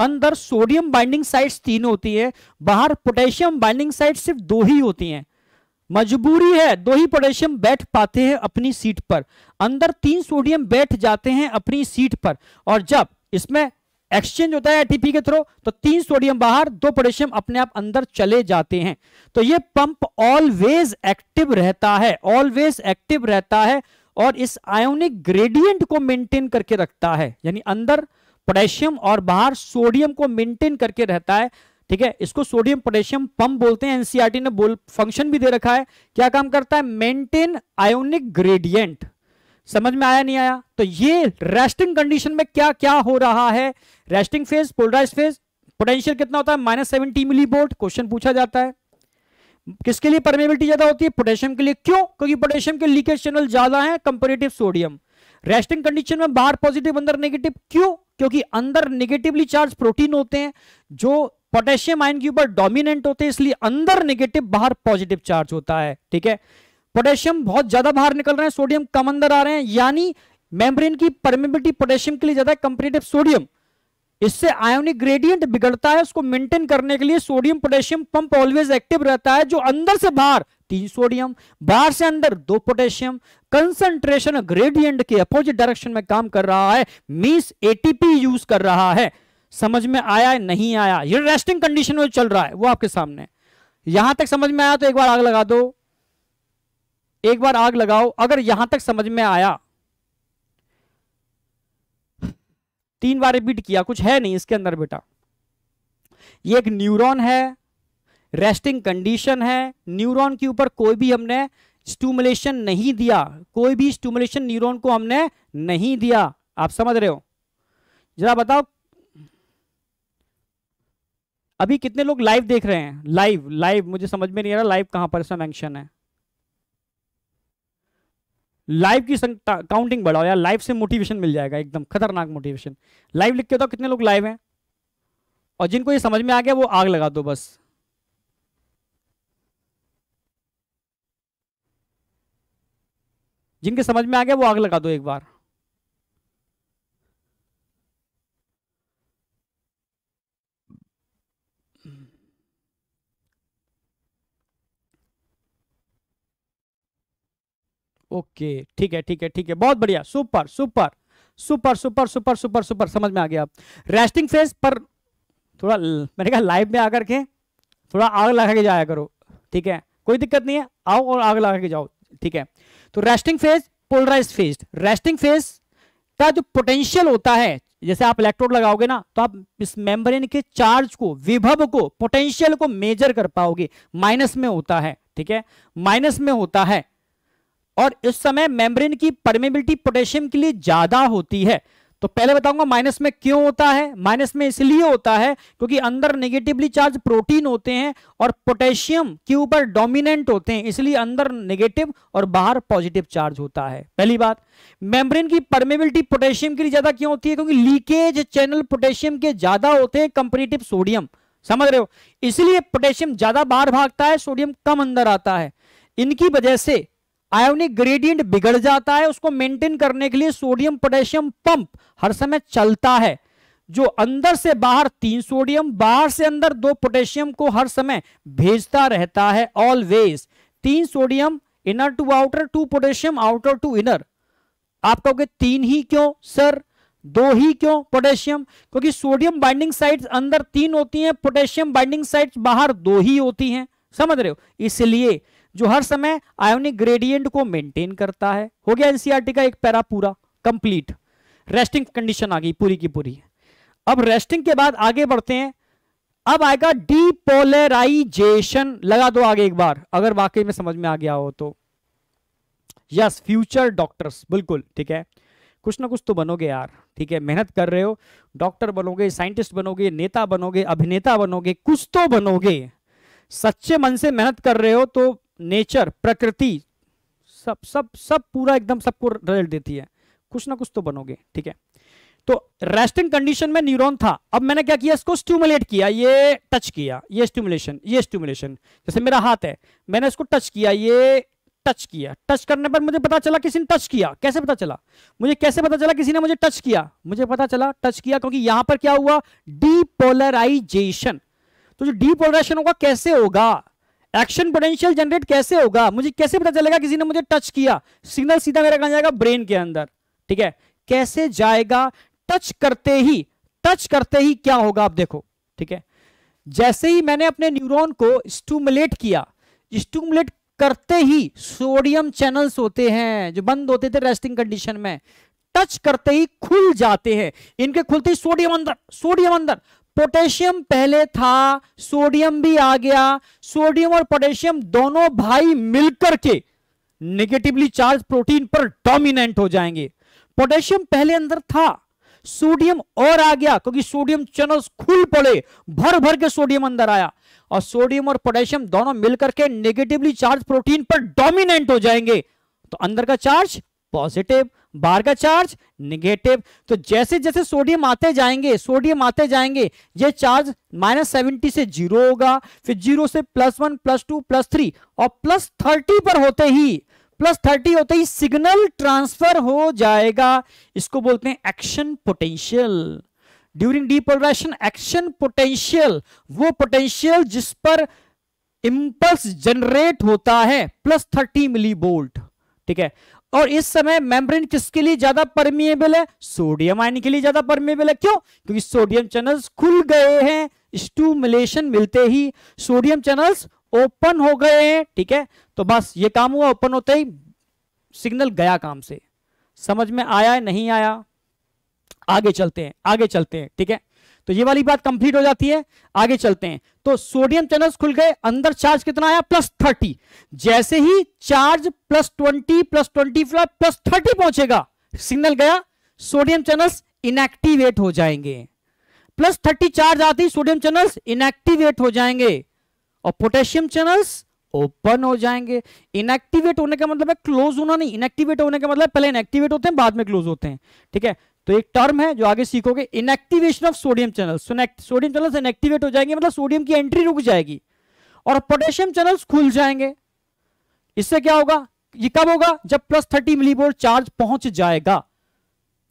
अंदर सोडियम बाइंडिंग साइट्स तीन होती है बाहर पोटेशियम बाइंडिंग साइट सिर्फ दो ही होती हैं मजबूरी है दो ही पोटेशियम बैठ पाते हैं अपनी सीट पर अंदर तीन सोडियम बैठ जाते हैं अपनी सीट पर और जब इसमें एक्सचेंज होता है एटीपी के थ्रू तो तीन सोडियम बाहर दो पोटेशियम अपने आप अंदर चले जाते हैं तो ये पंप ऑलवेज एक्टिव रहता है ऑलवेज एक्टिव रहता है और इस आयोनिक ग्रेडियंट को मेंटेन करके रखता है यानी अंदर पोटेशियम और बाहर सोडियम को मेंटेन करके रहता है ठीक है इसको सोडियम पोटेशियम पंप बोलते हैं एनसीआरटी e ने बोल फंक्शन भी दे रखा है क्या काम करता है मेंटेन आयोनिक ग्रेडियंट समझ में आया नहीं आया तो ये रेस्टिंग कंडीशन में क्या क्या हो रहा है resting phase polarise phase potential कितना होता है minus seventy milli volt question पूछा जाता है किसके लिए परमेबिलिटी ज्यादा होती है पोटेशियम के लिए क्यों क्योंकि पोटेशियम के लीकेज चैनल ज्यादा है कंपेरेटिव सोडियम रेस्टिंग कंडीशन में बाहर पॉजिटिव अंदर नेगेटिव क्यों क्योंकि अंदर नेगेटिवली चार्ज प्रोटीन होते हैं जो पोटेशियम आयन के ऊपर डोमिनेंट होते हैं इसलिए अंदर नेगेटिव बाहर पॉजिटिव चार्ज होता है ठीक है पोटेशियम बहुत ज्यादा बाहर निकल रहे हैं सोडियम कम अंदर आ रहे हैं यानी मेम्ब्रेन की परमेबिलिटी पोटेशियम के लिए ज्यादा कंपेरेटिव सोडियम इससे आयोनिक ग्रेडियंट बिगड़ता है उसको मेंटेन करने के लिए sodium potassium pump always active रहता है जो अंदर से बाहर तीन सोडियम बाहर से अंदर दो पोटेशियम कंसंट्रेशन ग्रेडियंट के अपोजिट डायरेक्शन में काम कर रहा है मीस एटीपी यूज कर रहा है समझ में आया है नहीं आया ये रेस्टिंग कंडीशन में चल रहा है वो आपके सामने यहां तक समझ में आया तो एक बार आग लगा दो एक बार आग लगाओ अगर यहां तक समझ में आया तीन बार रिपीट किया कुछ है नहीं इसके अंदर बेटा ये एक न्यूरॉन है रेस्टिंग कंडीशन है न्यूरॉन के ऊपर कोई भी हमने स्टूमुलेशन नहीं दिया कोई भी स्टूमुलेशन न्यूरॉन को हमने नहीं दिया आप समझ रहे हो जरा बताओ अभी कितने लोग लाइव देख रहे हैं लाइव लाइव मुझे समझ में नहीं आ रहा लाइव कहां पर इसमें है लाइव की काउंटिंग बढ़ाओ यार लाइव से मोटिवेशन मिल जाएगा एकदम खतरनाक मोटिवेशन लाइव लिख के बताओ कितने लोग लाइव हैं और जिनको ये समझ में आ गया वो आग लगा दो बस जिनके समझ में आ गया वो आग लगा दो एक बार ओके ठीक है ठीक है ठीक है बहुत बढ़िया super super super super super super super समझ में आ गया रेस्टिंग फेज पर थोड़ा मैंने कहा लाइव में आकर के थोड़ा आग लगा के जाया करो ठीक है कोई दिक्कत नहीं है आओ और आग लगा के जाओ ठीक है तो resting phase polarise phase resting phase का जो पोटेंशियल होता है जैसे आप इलेक्ट्रोड लगाओगे ना तो आप इस मेम्ब्रेन के चार्ज को विभव को पोटेंशियल को मेजर कर पाओगे माइनस में होता है ठीक है माइनस में होता है और इस समय मेम्ब्रेन की परमेबिलिटी पोटेशियम के लिए ज्यादा होती है तो पहले बताऊंगा माइनस में क्यों होता है माइनस में इसलिए होता है क्योंकि अंदर नेगेटिवली चार्ज प्रोटीन होते हैं और पोटेशियम के ऊपर डोमिनेंट होते हैं इसलिए अंदर नेगेटिव और बाहर पॉजिटिव चार्ज होता है पहली बात मेम्ब्रेन की परमेबिलिटी पोटेशियम के लिए ज्यादा क्यों होती है क्योंकि लीकेज चैनल पोटेशियम के ज्यादा होते हैं कंपेरेटिव सोडियम समझ रहे हो इसलिए पोटेशियम ज्यादा बाहर भागता है सोडियम कम अंदर आता है इनकी वजह से आयोनिक ग्रेडियंट बिगड़ जाता है उसको मेंटेन करने के लिए सोडियम पोटेशियम पंप हर समय चलता है जो अंदर से बाहर तीन सोडियम बाहर से अंदर दो पोटेशियम को हर समय भेजता रहता है ऑलवेज तीन sodium inner to outer to potassium outer to inner आप कहोगे तीन ही क्यों सर दो ही क्यों पोटेशियम क्योंकि सोडियम बाइंडिंग साइट अंदर तीन होती हैं पोटेशियम बाइंडिंग साइट बाहर दो ही होती हैं समझ रहे हो इसलिए जो हर समय आयोनिक ग्रेडियंट को मेंटेन करता है हो गया एनसीआरटी e का एक पैरा पूरा कंप्लीट रेस्टिंग कंडीशन आ गई पूरी की पूरी अब रेस्टिंग के बाद आगे बढ़ते हैं अब आएगा डीपोलराइजेशन लगा दो आगे एक बार अगर वाकई में समझ में आ गया हो तो यस फ्यूचर डॉक्टर्स बिल्कुल ठीक है कुछ ना कुछ तो बनोगे यार ठीक है मेहनत कर रहे हो डॉक्टर बनोगे साइंटिस्ट बनोगे नेता बनोगे अभिनेता बनोगे कुछ तो बनोगे सच्चे मन से मेहनत कर रहे हो तो नेचर प्रकृति सब सब सब पूरा एकदम सबको रिजल्ट देती है कुछ ना कुछ तो बनोगे ठीक है तो रेस्टिंग कंडीशन में न्यूरॉन था अब मैंने क्या किया इसको स्टूमुलेट किया ये टच किया ये स्टूमुलेशन ये स्टूमुलेशन जैसे मेरा हाथ है मैंने इसको टच किया ये टच किया टच करने पर मुझे पता चला किसी ने टच किया कैसे पता चला मुझे कैसे पता चला किसी ने मुझे टच किया मुझे पता चला टच किया क्योंकि यहां पर क्या हुआ डीपोलराइजेशन तो जो डीपोलराइजेशन होगा कैसे होगा एक्शन पोटेंशियल जनरेट कैसे होगा मुझे कैसे पता चलेगा किसी ने मुझे टच किया सिग्नल सीधा मेरा कहा जाएगा ब्रेन के अंदर ठीक है कैसे जाएगा टच करते ही टच करते ही क्या होगा आप देखो ठीक है जैसे ही मैंने अपने न्यूरॉन को स्टूमुलेट किया स्टूमुलेट करते ही सोडियम चैनल्स होते हैं जो बंद होते थे रेस्टिंग कंडीशन में टच करते ही खुल जाते हैं इनके खुलते ही सोडियम अंदर सोडियम अंदर पोटेशियम पहले था सोडियम भी आ गया सोडियम और पोटेशियम दोनों भाई मिलकर के नेगेटिवली चार्ज प्रोटीन पर डोमिनेंट हो जाएंगे पोटेशियम पहले अंदर था सोडियम और आ गया क्योंकि सोडियम चैनल्स खुल पड़े भर भर के सोडियम अंदर आया और सोडियम और पोटेशियम दोनों मिलकर के नेगेटिवली चार्ज प्रोटीन पर डोमिनेंट हो जाएंगे तो अंदर का चार्ज पॉजिटिव बार का चार्ज निगेटिव तो जैसे जैसे सोडियम आते जाएंगे सोडियम आते जाएंगे ये चार्ज माइनस सेवेंटी से जीरो होगा फिर जीरो से plus one plus two plus three और प्लस थर्टी पर होते ही प्लस थर्टी होते ही सिग्नल ट्रांसफर हो जाएगा इसको बोलते हैं action potential during depolarisation action potential वो पोटेंशियल जिस पर इंपल्स जनरेट होता है प्लस थर्टी मिली ठीक है और इस समय मेम्ब्रेन किसके लिए ज्यादा परमिएबल है सोडियम आयन के लिए ज्यादा परमिएबल है क्यों क्योंकि सोडियम चैनल्स खुल गए हैं स्टूमुलेशन मिलते ही सोडियम चैनल्स ओपन हो गए हैं ठीक है तो बस ये काम हुआ ओपन होते ही सिग्नल गया काम से समझ में आया नहीं आया आगे चलते हैं आगे चलते हैं ठीक है तो ये वाली बात कंप्लीट हो जाती है आगे चलते हैं तो सोडियम चैनल खुल गए अंदर चार्ज कितना आया प्लस थर्टी जैसे ही charge plus twenty plus twenty plus thirty पहुंचेगा सिग्नल गया सोडियम चैनल इनएक्टिवेट हो जाएंगे प्लस थर्टी चार्ज आते ही सोडियम चैनल इनएक्टिवेट हो जाएंगे और पोटेशियम चैनल्स ओपन हो जाएंगे इनएक्टिवेट होने का मतलब है क्लोज होना नहीं इनएक्टिवेट होने का मतलब पहले इनएक्टिवेट होते हैं बाद में क्लोज होते हैं ठीक है तो एक टर्म है जो आगे सीखोगे inactivation of sodium channel sodium channel inactivate हो जाएंगे मतलब सोडियम की एंट्री रुक जाएगी और पोटेशियम चैनल्स खुल जाएंगे इससे क्या होगा ये कब होगा जब प्लस थर्टी मिलीवोल्ट चार्ज पहुंच जाएगा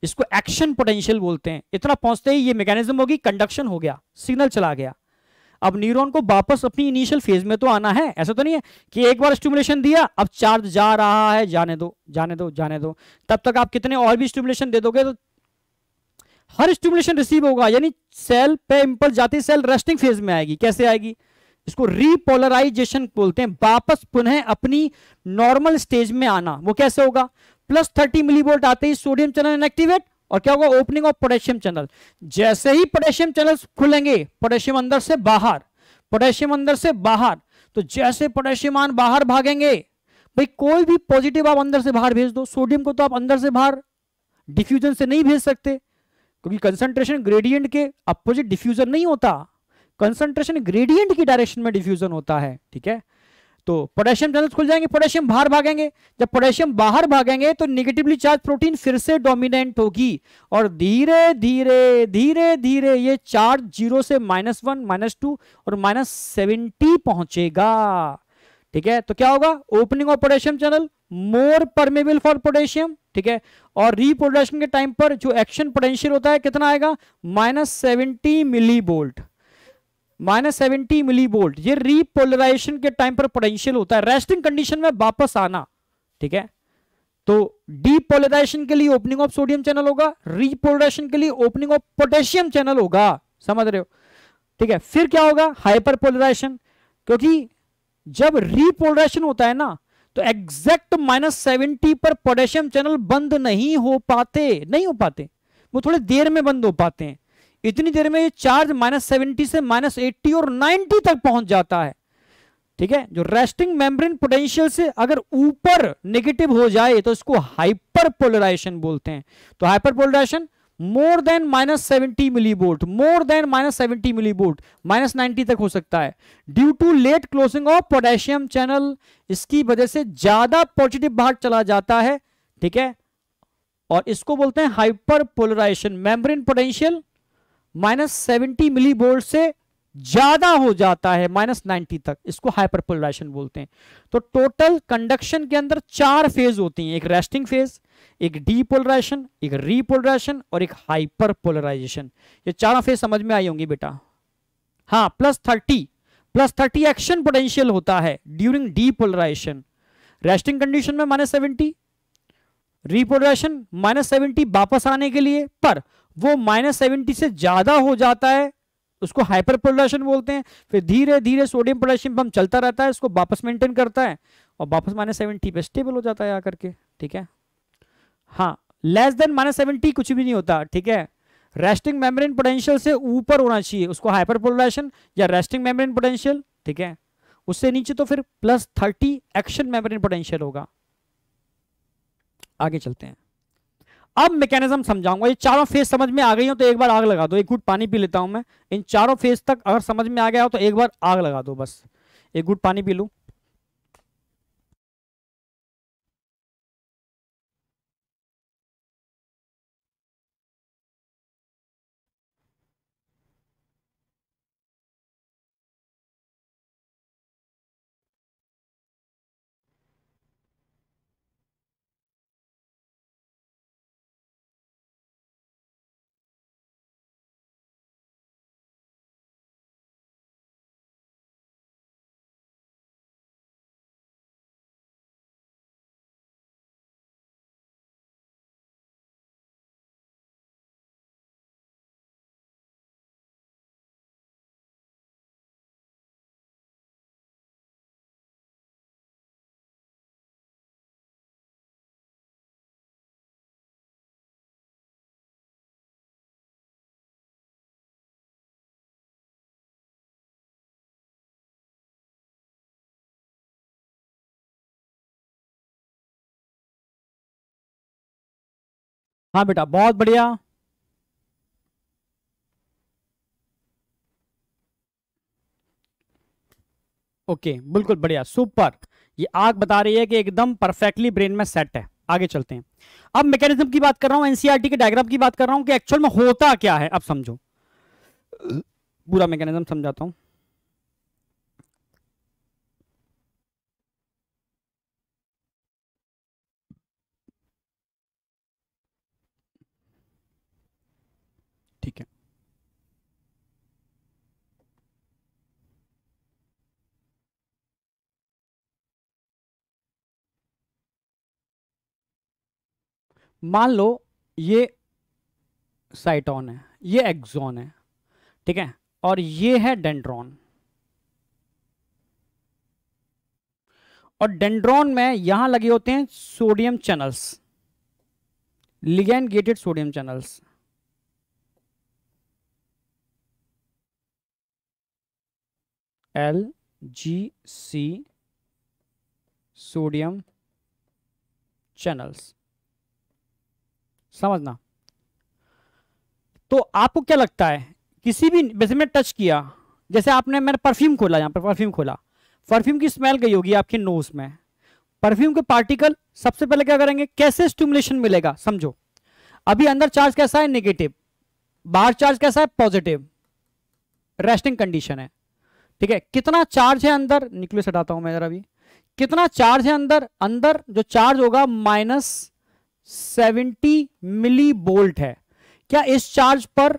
इसको एक्शन पोटेंशियल बोलते हैं इतना पहुंचते ही ये मैकेनिज्म होगी कंडक्शन हो गया सिग्नल चला गया अब न्यूरॉन को वापस अपनी इनिशियल फेज में तो आना है ऐसा तो नहीं है कि एक बार स्टिमुलेशन दिया अब चार्ज जा रहा है जाने दो जाने दो जाने दो तब तक आप कितने और भी स्टिमुलेशन दे दोगे तो हर स्टिमुलेशन रिसीव होगा यानी सेल पे इंपल्स जाती सेल रेस्टिंग फेज में आएगी कैसे आएगी इसको रीपोलराइजेशन बोलते हैं वापस पुनः अपनी नॉर्मल स्टेज में आना वो कैसे होगा प्लस थर्टी मिलीवोल्ट आते ही सोडियम चैनल इनएक्टिवेट और क्या होगा ओपनिंग ऑफ पोटेशियम चैनल जैसे ही पोटेशियम चैनल खुलेंगे पोटेशियम अंदर से बाहर पोटेशियम अंदर से बाहर तो जैसे पोटेशियम आन बाहर भागेंगे भाई कोई भी पॉजिटिव आप अंदर से बाहर भेज दो सोडियम को तो आप अंदर से बाहर डिफ्यूजन से नहीं भेज सकते क्योंकि कंसंट्रेशन ग्रेडियंट के अपोजिट डिफ्यूजन नहीं होता कंसंट्रेशन ग्रेडियंट की डायरेक्शन में डिफ्यूजन होता है ठीक है तो पोटेशियम चैनल खुल जाएंगे पोटेशियम बाहर भागेंगे जब पोटेशियम बाहर भागेंगे तो निगेटिवली चार्ज प्रोटीन फिर से डोमिनेंट होगी और धीरे धीरे धीरे धीरे ये चार्ज जीरो से माइनस वन माइनस टू और माइनस सेवेंटी पहुंचेगा ठीक है तो क्या होगा opening of potassium channel more permeable for potassium ठीक है और रिप्रोडक्शन के टाइम पर जो एक्शन पोटेंशियल होता है कितना आएगा माइनस सेवेंटी मिली बोल्ट माइनस सेवेंटी मिली बोल्ट ये रिपोलराइजेशन के टाइम पर पोटेंशियल होता है रेस्टिंग कंडीशन में वापस आना ठीक है तो डीपोलराइजेशन के लिए ओपनिंग ऑफ सोडियम चैनल होगा रिपोलराइजेशन के लिए ओपनिंग ऑफ पोटेशियम चैनल होगा समझ रहे हो ठीक है फिर क्या होगा हाइपर पोलराइजेशन क्योंकि जब रिपोलराइजेशन होता है ना तो एग्जैक्ट माइनस सेवेंटी पर पोटेशियम चैनल बंद नहीं हो पाते नहीं हो पाते वो थोड़ी देर में बंद हो पाते हैं इतनी देर में ये चार्ज माइनस सेवेंटी से माइनस एट्टी और नाइनटी तक पहुंच जाता है ठीक है जो रेस्टिंग मेम्ब्रेन पोटेंशियल से अगर ऊपर नेगेटिव हो जाए तो इसको हाइपर पोलराइजेशन बोलते हैं तो hyperpolarization more than minus seventy मिली millivolt more than minus seventy मिली बोल्ट माइनस नाइनटी तक हो सकता है due to late closing of potassium channel इसकी वजह से ज्यादा पॉजिटिव बाहर चला जाता है ठीक है और इसको बोलते हैं hyperpolarization membrane potential minus seventy मिली बोल्ट से ज्यादा हो जाता है माइनस नाइनटी तक इसको हाइपर पोलराइजेशन बोलते हैं तो टोटल कंडक्शन के अंदर चार फेज होती है एक रेस्टिंग फेज एक डीपोलराइजेशन एक रीपोलराइजेशन और एक हाइपर पोलराइजेशन ये चारों फेज समझ में आई होंगी बेटा हाँ plus thirty plus thirty action potential होता है ड्यूरिंग डीपोलराइजेशन रेस्टिंग कंडीशन में minus seventy repolarization minus seventy वापस आने के लिए पर वो माइनस सेवेंटी से ज्यादा हो जाता है उसको हाइपर पोलराइजेशन बोलते हैं फिर धीरे धीरे सोडियम पोटेशियम पंप चलता रहता है उसको वापस मेंटेन करता है और वापस माइनस सेवेंटी पे स्टेबल हो जाता है आकर के ठीक है हाँ लेस देन माइनस सेवेंटी कुछ भी नहीं होता ठीक है रेस्टिंग मेम्ब्रेन पोटेंशियल से ऊपर होना चाहिए उसको हाइपर पोलराइजेशन या रेस्टिंग मेम्ब्रेन पोटेंशियल ठीक है उससे नीचे तो फिर plus thirty action membrane potential होगा आगे चलते हैं अब मैकेनिज्म समझाऊंगा ये चारों फेज समझ में आ गई हो तो एक बार आग लगा दो एक गुट पानी पी लेता हूं मैं इन चारों फेज तक अगर समझ में आ गया हो तो एक बार आग लगा दो बस एक गुट पानी पी लू हाँ बेटा बहुत बढ़िया ओके बिल्कुल बढ़िया सुपर ये आग बता रही है कि एकदम परफेक्टली ब्रेन में सेट है आगे चलते हैं अब मैकेनिज्म की बात कर रहा हूं एनसीईआरटी e के डायग्राम की बात कर रहा हूं कि एक्चुअल में होता क्या है अब समझो पूरा मैकेनिज्म समझाता हूं मान लो ये साइटॉन है ये एक्सॉन है ठीक है और ये है डेंड्रॉन और डेंड्रॉन में यहां लगे होते हैं sodium channels ligand gated sodium channels L G C sodium channels समझना तो आपको क्या लगता है किसी भी वैसे मैं टच किया जैसे आपने मैंने परफ्यूम खोला यहाँ पर परफ्यूम खोला परफ्यूम की स्मेल गई होगी आपके नोज में परफ्यूम के पार्टिकल सबसे पहले क्या करेंगे कैसे स्टिमुलेशन मिलेगा समझो अभी अंदर चार्ज कैसा है नेगेटिव बाहर चार्ज कैसा है पॉजिटिव रेस्टिंग कंडीशन है ठीक है कितना चार्ज है अंदर न्यूक्लियस हटाता हूं मैं जरा अभी कितना चार्ज है अंदर अंदर जो चार्ज होगा माइनस 70 मिली बोल्ट है क्या इस चार्ज पर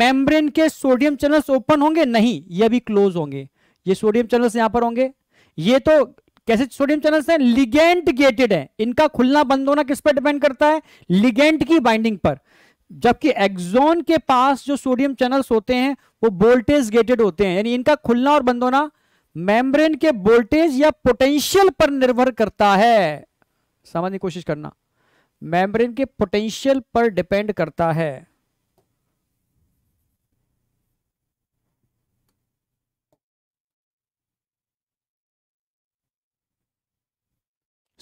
मेम्ब्रेन के सोडियम चैनल्स ओपन होंगे नहीं ये भी क्लोज होंगे ये सोडियम चैनल्स यहां पर होंगे ये तो कैसे सोडियम चैनल्स हैं लिगेंट गेटेड हैं इनका खुलना बंद होना किस पर डिपेंड करता है लिगेंट की बाइंडिंग पर जबकि एक्सोन के पास जो सोडियम चैनल्स होते हैं वो वोल्टेज गेटेड होते हैं यानी इनका खुलना और बंद होना मेम्ब्रेन के वोल्टेज या पोटेंशियल पर निर्भर करता है समझने की कोशिश करना मेम्ब्रेन के पोटेंशियल पर डिपेंड करता है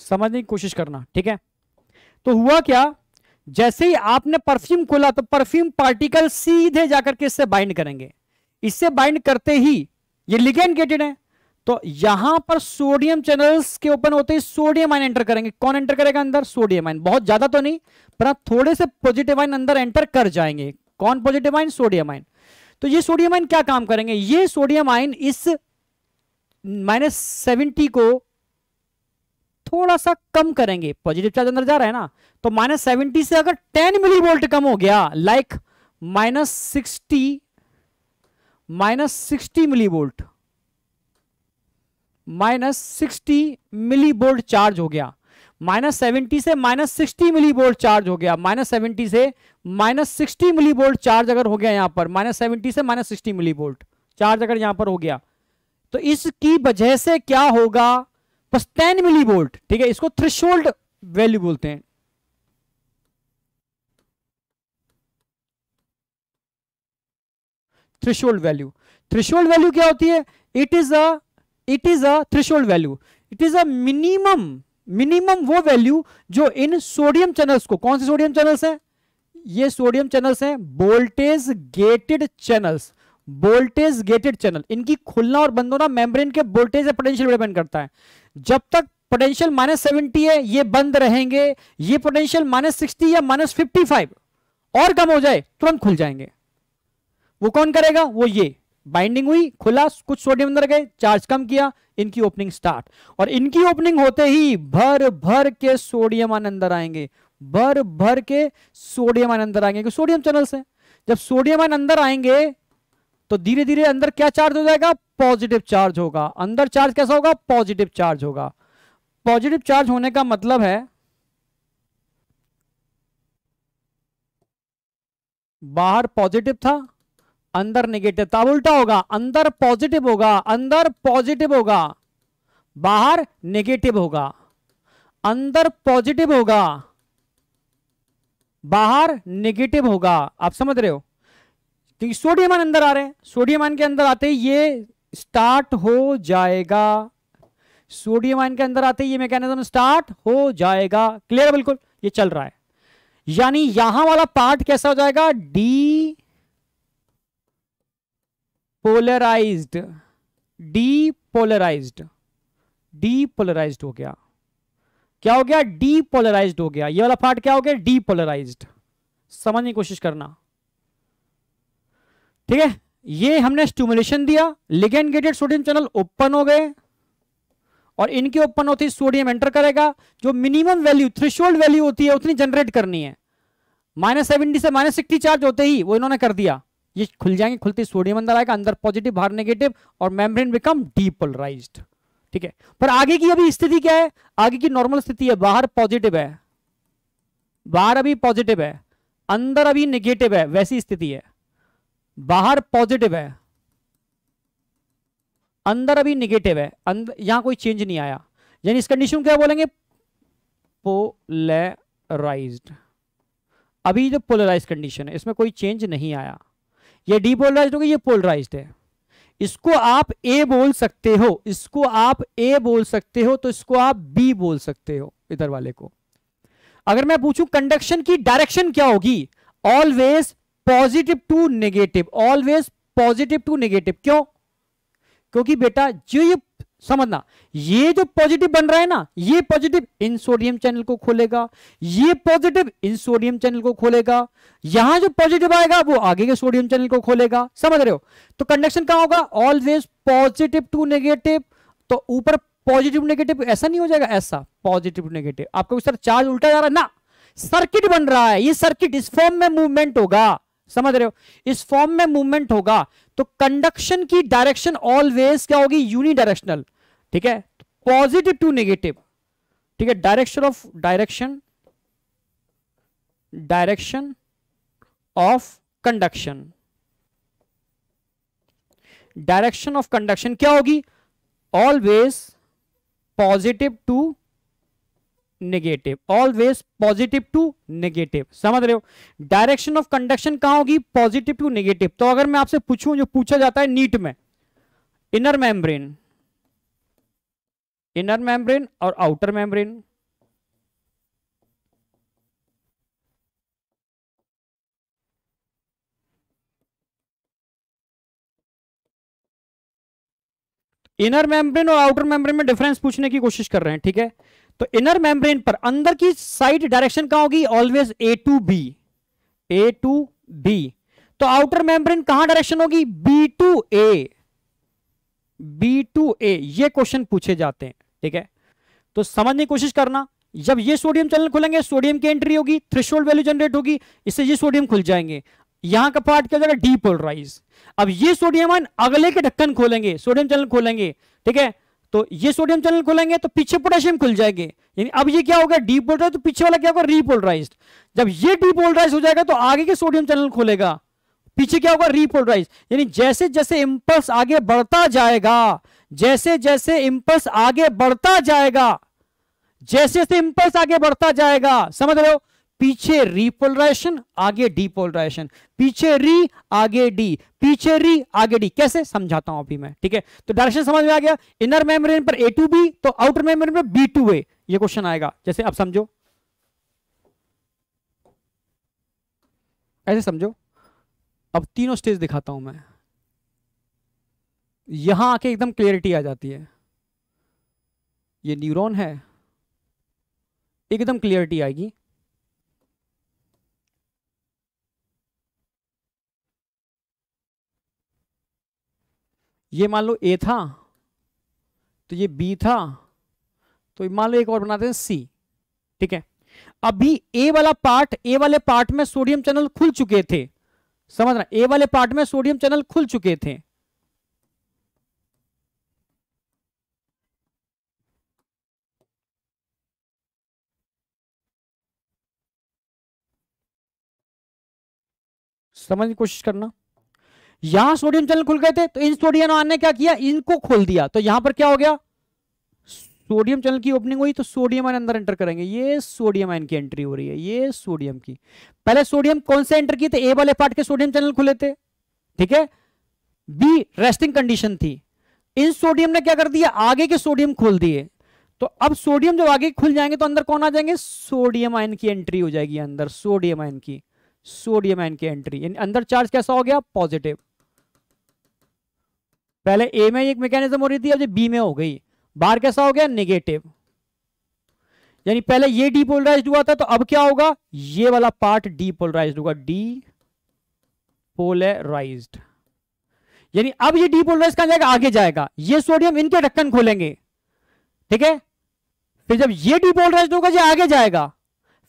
समझने की कोशिश करना ठीक है तो हुआ क्या जैसे ही आपने परफ्यूम खोला तो परफ्यूम पार्टिकल सीधे जाकर के इससे बाइंड करेंगे इससे बाइंड करते ही ये लिगेंड गेटेड है तो यहां पर सोडियम चैनल्स के ओपन होते ही सोडियम आइन एंटर करेंगे कौन एंटर करेगा अंदर सोडियम आइन बहुत ज्यादा तो नहीं पर थोड़े से पॉजिटिव आइन अंदर एंटर कर जाएंगे कौन पॉजिटिव आइन सोडियम आइन तो ये सोडियम आइन क्या काम करेंगे ये सोडियम आइन इस माइनस सेवेंटी को थोड़ा सा कम करेंगे पॉजिटिव चार्ज अंदर जा रहा है ना तो माइनस सेवेंटी से अगर टेन मिली वोल्ट कम हो गया like minus sixty minus sixty millivolt minus sixty millivolt charge हो गया माइनस सेवेंटी से minus sixty millivolt charge हो गया माइनस सेवेंटी से minus sixty millivolt charge अगर हो गया यहां पर माइनस सेवेंटी से minus sixty millivolt charge अगर यहां पर हो गया तो इसकी वजह से क्या होगा बस टेन मिली बोल्ट ठीक है इसको थ्रेशोल्ड वैल्यू बोलते हैं थ्रेशोल्ड वैल्यू थ्रेशोल्ड वैल्यू क्या होती है it is a it is a threshold value it is a minimum minimum वो वैल्यू जो इन सोडियम चैनल्स को कौन से सोडियम चैनल्स हैं ये सोडियम चैनल्स हैं voltage gated channels voltage gated channel इनकी खुलना और बंद होना मेम्ब्रेन के वोल्टेज या पोटेंशियल डिपेंड करता है जब तक पोटेंशियल माइनस सेवेंटी है ये बंद रहेंगे ये पोटेंशियल माइनस सिक्सटी या माइनस फिफ्टी फाइव और कम हो जाए तुरंत खुल जाएंगे वो कौन करेगा वो ये बाइंडिंग हुई खुला कुछ सोडियम अंदर गए चार्ज कम किया इनकी ओपनिंग स्टार्ट और इनकी ओपनिंग होते ही भर भर के सोडियम आन अंदर आएंगे भर भर के सोडियम आन अंदर आएंगे सोडियम चैनल से जब सोडियम आन अंदर आएंगे तो धीरे धीरे अंदर क्या चार्ज हो जाएगा पॉजिटिव चार्ज होगा अंदर चार्ज कैसा होगा पॉजिटिव चार्ज होगा पॉजिटिव चार्ज होने का मतलब है बाहर पॉजिटिव था अंदर नेगेटिव तब उल्टा होगा अंदर पॉजिटिव होगा अंदर पॉजिटिव होगा बाहर नेगेटिव होगा अंदर पॉजिटिव होगा बाहर नेगेटिव होगा आप समझ रहे हो क्योंकि सोडियम आयन अंदर आ रहे हैं सोडियम आयन के अंदर आते ही ये स्टार्ट हो जाएगा सोडियम आयन के अंदर आते ही ये मैकेनिज्म स्टार्ट हो जाएगा क्लियर बिल्कुल ये चल रहा है यानी यहां वाला पार्ट कैसा हो जाएगा डी पोलराइज्ड डीपोलराइज्ड डीपोलराइज्ड हो गया क्या हो गया डीपोलराइज्ड हो गया ये वाला पार्ट क्या हो गया डीपोलराइज्ड समझने की कोशिश करना ठीक है ये हमने स्टूमुलेशन दिया ligand gated sodium channel open हो गए और इनके ओपन होते ही सोडियम एंटर करेगा जो मिनिमम वैल्यू थ्रिशोल्ड वैल्यू होती है उतनी जनरेट करनी है माइनस सेवेंटी से माइनस सिक्सटी चार्ज होते ही वो इन्होंने कर दिया ये खुल जाएंगे खुलते सोडियम अंदर आएगा अंदर पॉजिटिव बाहर नेगेटिव और मेम्ब्रेन बिकम डीपोलराइज ठीक है पर आगे की अभी स्थिति क्या है आगे की नॉर्मल स्थिति है बाहर पॉजिटिव है बाहर अभी पॉजिटिव है अंदर अभी नेगेटिव है वैसी स्थिति है बाहर पॉजिटिव है अंदर अभी नेगेटिव है अंदर यहां कोई चेंज नहीं आया यानी इस कंडीशन क्या बोलेंगे पोलराइज्ड अभी जो पोलराइज्ड कंडीशन है इसमें कोई चेंज नहीं आया ये डीपोलराइज हो गया ये पोलराइज है इसको आप ए बोल सकते हो इसको आप ए बोल सकते हो तो इसको आप बी बोल सकते हो इधर वाले को अगर मैं पूछूं कंडक्शन की डायरेक्शन क्या होगी always positive to negative always positive to negative क्यों क्योंकि बेटा जो ये समझना ये जो पॉजिटिव बन रहा है ना ये पॉजिटिव इन सोडियम चैनल को खोलेगा ये पॉजिटिव इन सोडियम चैनल को खोलेगा यहां जो पॉजिटिव आएगा वो आगे के सोडियम चैनल को खोलेगा समझ रहे हो तो कंडक्शन कहां होगा ऑलवेज पॉजिटिव टू नेगेटिव तो ऊपर पॉजिटिव नेगेटिव ऐसा नहीं हो जाएगा ऐसा पॉजिटिव नेगेटिव आपको सर चार्ज उल्टा जा रहा है ना सर्किट बन रहा है ये सर्किट इस फॉर्म में मूवमेंट होगा समझ रहे हो इस फॉर्म में मूवमेंट होगा तो कंडक्शन की डायरेक्शन ऑलवेज क्या होगी यूनिडायरेक्शनल ठीक है पॉजिटिव टू नेगेटिव ठीक है direction of direction direction of conduction direction of conduction क्या होगी always positive to negative always positive to negative समझ रहे हो डायरेक्शन ऑफ कंडक्शन कहा होगी पॉजिटिव टू नेगेटिव तो अगर मैं आपसे पूछू जो पूछा जाता है नीट में इनर मैमब्रेन इनर मैमब्रेन और आउटर मैमब्रेन इनर मेम्ब्रेन और आउटर मेम्ब्रेन में डिफरेंस पूछने की कोशिश कर रहे हैं ठीक है तो इनर मेम्ब्रेन पर अंदर की साइड डायरेक्शन कहा होगी always A to B A to B तो आउटर मेम्ब्रेन कहां डायरेक्शन होगी B to A B to A ये क्वेश्चन पूछे जाते हैं ठीक है तो समझने की कोशिश करना जब ये सोडियम चैनल खुलेंगे सोडियम की एंट्री होगी थ्रेशोल्ड वैल्यू जनरेट होगी इससे ये सोडियम खुल जाएंगे यहां का पार्ट क्या डीपोलराइज अब ये सोडियम अगले के ढक्कन खोलेंगे सोडियम चैनल खोलेंगे ठीक है तो ये सोडियम चैनल खुलेंगे तो पीछे पोटेशियम खुल जाएंगे यानी अब ये क्या हो गया डीप डीपोलराइज तो पीछे वाला क्या होगा रीपोलराइज जब ये डीपोलराइज हो जाएगा तो आगे के सोडियम चैनल खुलेगा पीछे क्या होगा रीपोलराइज यानी जैसे जैसे इम्पल्स आगे बढ़ता जाएगा जैसे जैसे इम्पल्स आगे बढ़ता जाएगा जैसे जैसे इम्पल्स आगे बढ़ता जाएगा समझ रहे हो पीछे रिपोलराइजेशन आगे डिपोलराइजेशन पीछे री आगे डी पीछे री आगे डी कैसे समझाता हूं अभी मैं ठीक है तो डायरेक्शन समझ में आ गया इनर मेम्ब्रेन पर ए टू बी तो आउटर मेम्ब्रेन पर बी टू ए ये क्वेश्चन आएगा जैसे अब समझो ऐसे समझो अब तीनों स्टेज दिखाता हूं मैं यहां आके एकदम क्लियरिटी आ जाती है ये न्यूरॉन है एकदम क्लियरिटी आएगी ये मान लो ए था तो ये बी था तो मान लो एक और बनाते हैं सी ठीक है अभी ए वाला पार्ट ए वाले पार्ट में सोडियम चैनल खुल चुके थे समझ रहा ए वाले पार्ट में सोडियम चैनल खुल चुके थे समझने की कोशिश करना यहां सोडियम चैनल खुल गए थे तो इन सोडियम आन ने क्या किया इनको खोल दिया तो यहां पर क्या हो गया सोडियम चैनल की ओपनिंग हुई तो सोडियम आयन अंदर एंटर करेंगे ये सोडियम आयन की एंट्री हो रही है ये सोडियम की पहले सोडियम कौन से एंटर किए थे ए वाले पार्ट के सोडियम चैनल खुले थे ठीक है बी रेस्टिंग कंडीशन थी इन सोडियम ने क्या कर दिया आगे के सोडियम खोल दिए तो अब सोडियम जब आगे खुल जाएंगे तो अंदर कौन आ जाएंगे सोडियम आयन की एंट्री हो जाएगी अंदर सोडियम आयन की सोडियम आयन की एंट्री अंदर चार्ज कैसा हो गया पॉजिटिव पहले ए में एक मैकेनिज्म हो रही थी अब जो बी में हो गई बाहर कैसा हो गया नेगेटिव यानी पहले ये डीपोलराइज हुआ था तो अब क्या होगा ये वाला पार्ट डीपोलराइज होगा डी पोलराइज यानी अब ये डीपोलराइज कहा जाएगा आगे जाएगा ये सोडियम इनके ढक्कन खोलेंगे ठीक है फिर जब ये डीपोलराइज होगा ये आगे जाएगा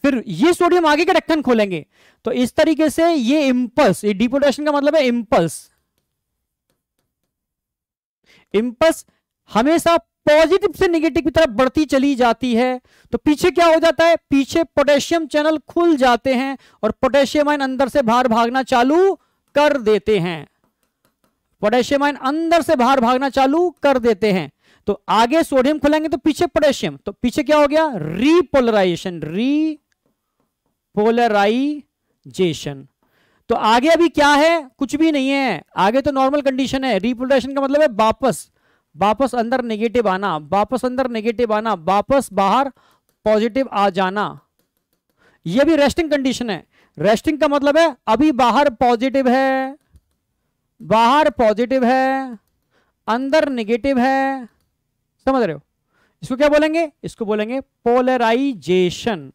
फिर ये सोडियम आगे के रेक्टन खोलेंगे तो इस तरीके से ये इम्पल्स ये डिपोटेशन का मतलब है इंपल्स इंपल्स हमेशा पॉजिटिव से नेगेटिव की तरफ बढ़ती चली जाती है तो पीछे क्या हो जाता है पीछे पोटेशियम चैनल खुल जाते हैं और पोटेशियम आयन अंदर से बाहर भागना चालू कर देते हैं पोटेशियम आयन अंदर से बाहर भागना चालू कर देते हैं तो आगे सोडियम खुलेंगे तो पीछे पोटेशियम तो पीछे क्या हो गया रीपोलराइजेशन री पोलराइजेशन तो आगे अभी क्या है कुछ भी नहीं है आगे तो नॉर्मल कंडीशन है रिपोलराइजेशन का मतलब है वापस वापस अंदर नेगेटिव आना वापस अंदर नेगेटिव आना वापस बाहर पॉजिटिव आ जाना यह भी रेस्टिंग कंडीशन है रेस्टिंग का मतलब है अभी बाहर पॉजिटिव है बाहर पॉजिटिव है अंदर नेगेटिव है समझ रहे हो इसको क्या बोलेंगे इसको बोलेंगे पोलराइजेशन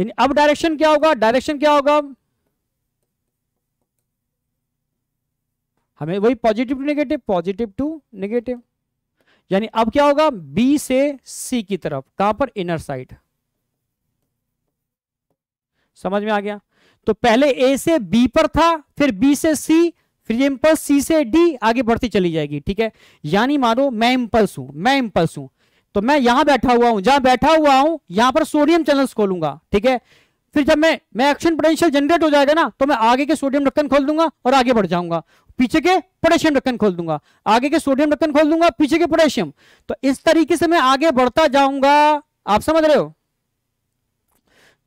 यानी अब डायरेक्शन क्या होगा डायरेक्शन क्या होगा हमें वही positive to negative positive to negative यानी अब क्या होगा बी से सी की तरफ कहां पर इनर साइड समझ में आ गया तो पहले ए से बी पर था फिर बी से सी फिर इंपल्स इम्पल्स सी से डी आगे बढ़ती चली जाएगी ठीक है यानी मानो मैं इंपल्स हूं मैं इंपल्स हूं तो मैं यहां बैठा हुआ हूं जहां बैठा हुआ हूं यहां पर सोडियम चैनल्स खोलूंगा ठीक है फिर जब मैं मैं एक्शन पोटेंशियल जनरेट हो जाएगा ना तो मैं आगे के सोडियम ढक्कन खोल दूंगा और आगे बढ़ जाऊंगा पीछे के पोटेशियम ढक्कन खोल दूंगा आगे के सोडियम ढक्कन खोल दूंगा पीछे के पोटेशियम तो इस तरीके से मैं आगे बढ़ता जाऊंगा आप समझ रहे हो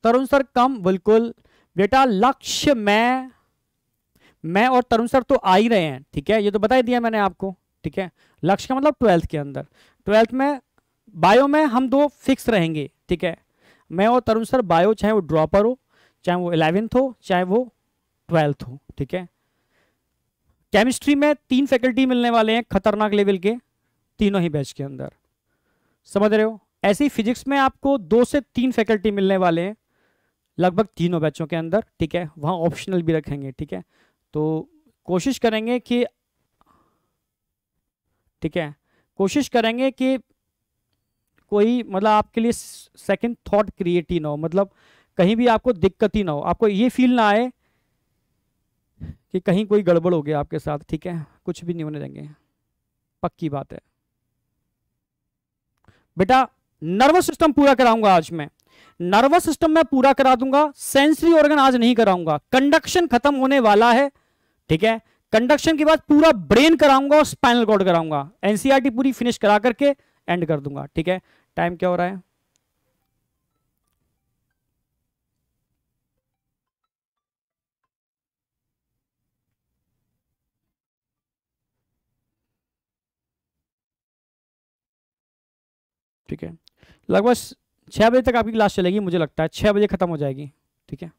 तरुण सर कम बिल्कुल बेटा लक्ष्य में मैं और तरुण सर तो आ ही रहे हैं ठीक है ये तो बता ही दिया मैंने आपको ठीक है लक्ष्य का मतलब ट्वेल्थ के अंदर ट्वेल्थ में बायो में हम दो फिक्स रहेंगे ठीक है मैं और तरुण सर बायो चाहे वो ड्रॉपर हो चाहे वो इलेवेंथ हो चाहे वो ट्वेल्थ हो ठीक है केमिस्ट्री में तीन फैकल्टी मिलने वाले हैं खतरनाक लेवल के तीनों ही बैच के अंदर समझ रहे हो ऐसे ही फिजिक्स में आपको दो से तीन फैकल्टी मिलने वाले हैं लगभग तीनों बैचों के अंदर ठीक है वहाँ ऑप्शनल भी रखेंगे ठीक है तो कोशिश करेंगे कि ठीक है कोशिश करेंगे कि कोई मतलब आपके लिए सेकंड थॉट क्रिएट ही ना हो मतलब कहीं भी आपको दिक्कत ही ना हो आपको ये फील ना आए कि कहीं कोई गड़बड़ हो गया आपके साथ ठीक है कुछ भी नहीं होने देंगे पक्की बात है बेटा नर्वस सिस्टम पूरा कराऊंगा आज मैं नर्वस सिस्टम मैं पूरा करा दूंगा सेंसरी ऑर्गन आज नहीं कराऊंगा कंडक्शन खत्म होने वाला है ठीक है कंडक्शन के बाद पूरा ब्रेन कराऊंगा और स्पाइनल कॉर्ड कराऊंगा एनसीआरटी e पूरी फिनिश करा करके एंड कर दूंगा ठीक है टाइम क्या हो रहा है ठीक है लगभग छह बजे तक आपकी क्लास चलेगी मुझे लगता है छह बजे ख़त्म हो जाएगी ठीक है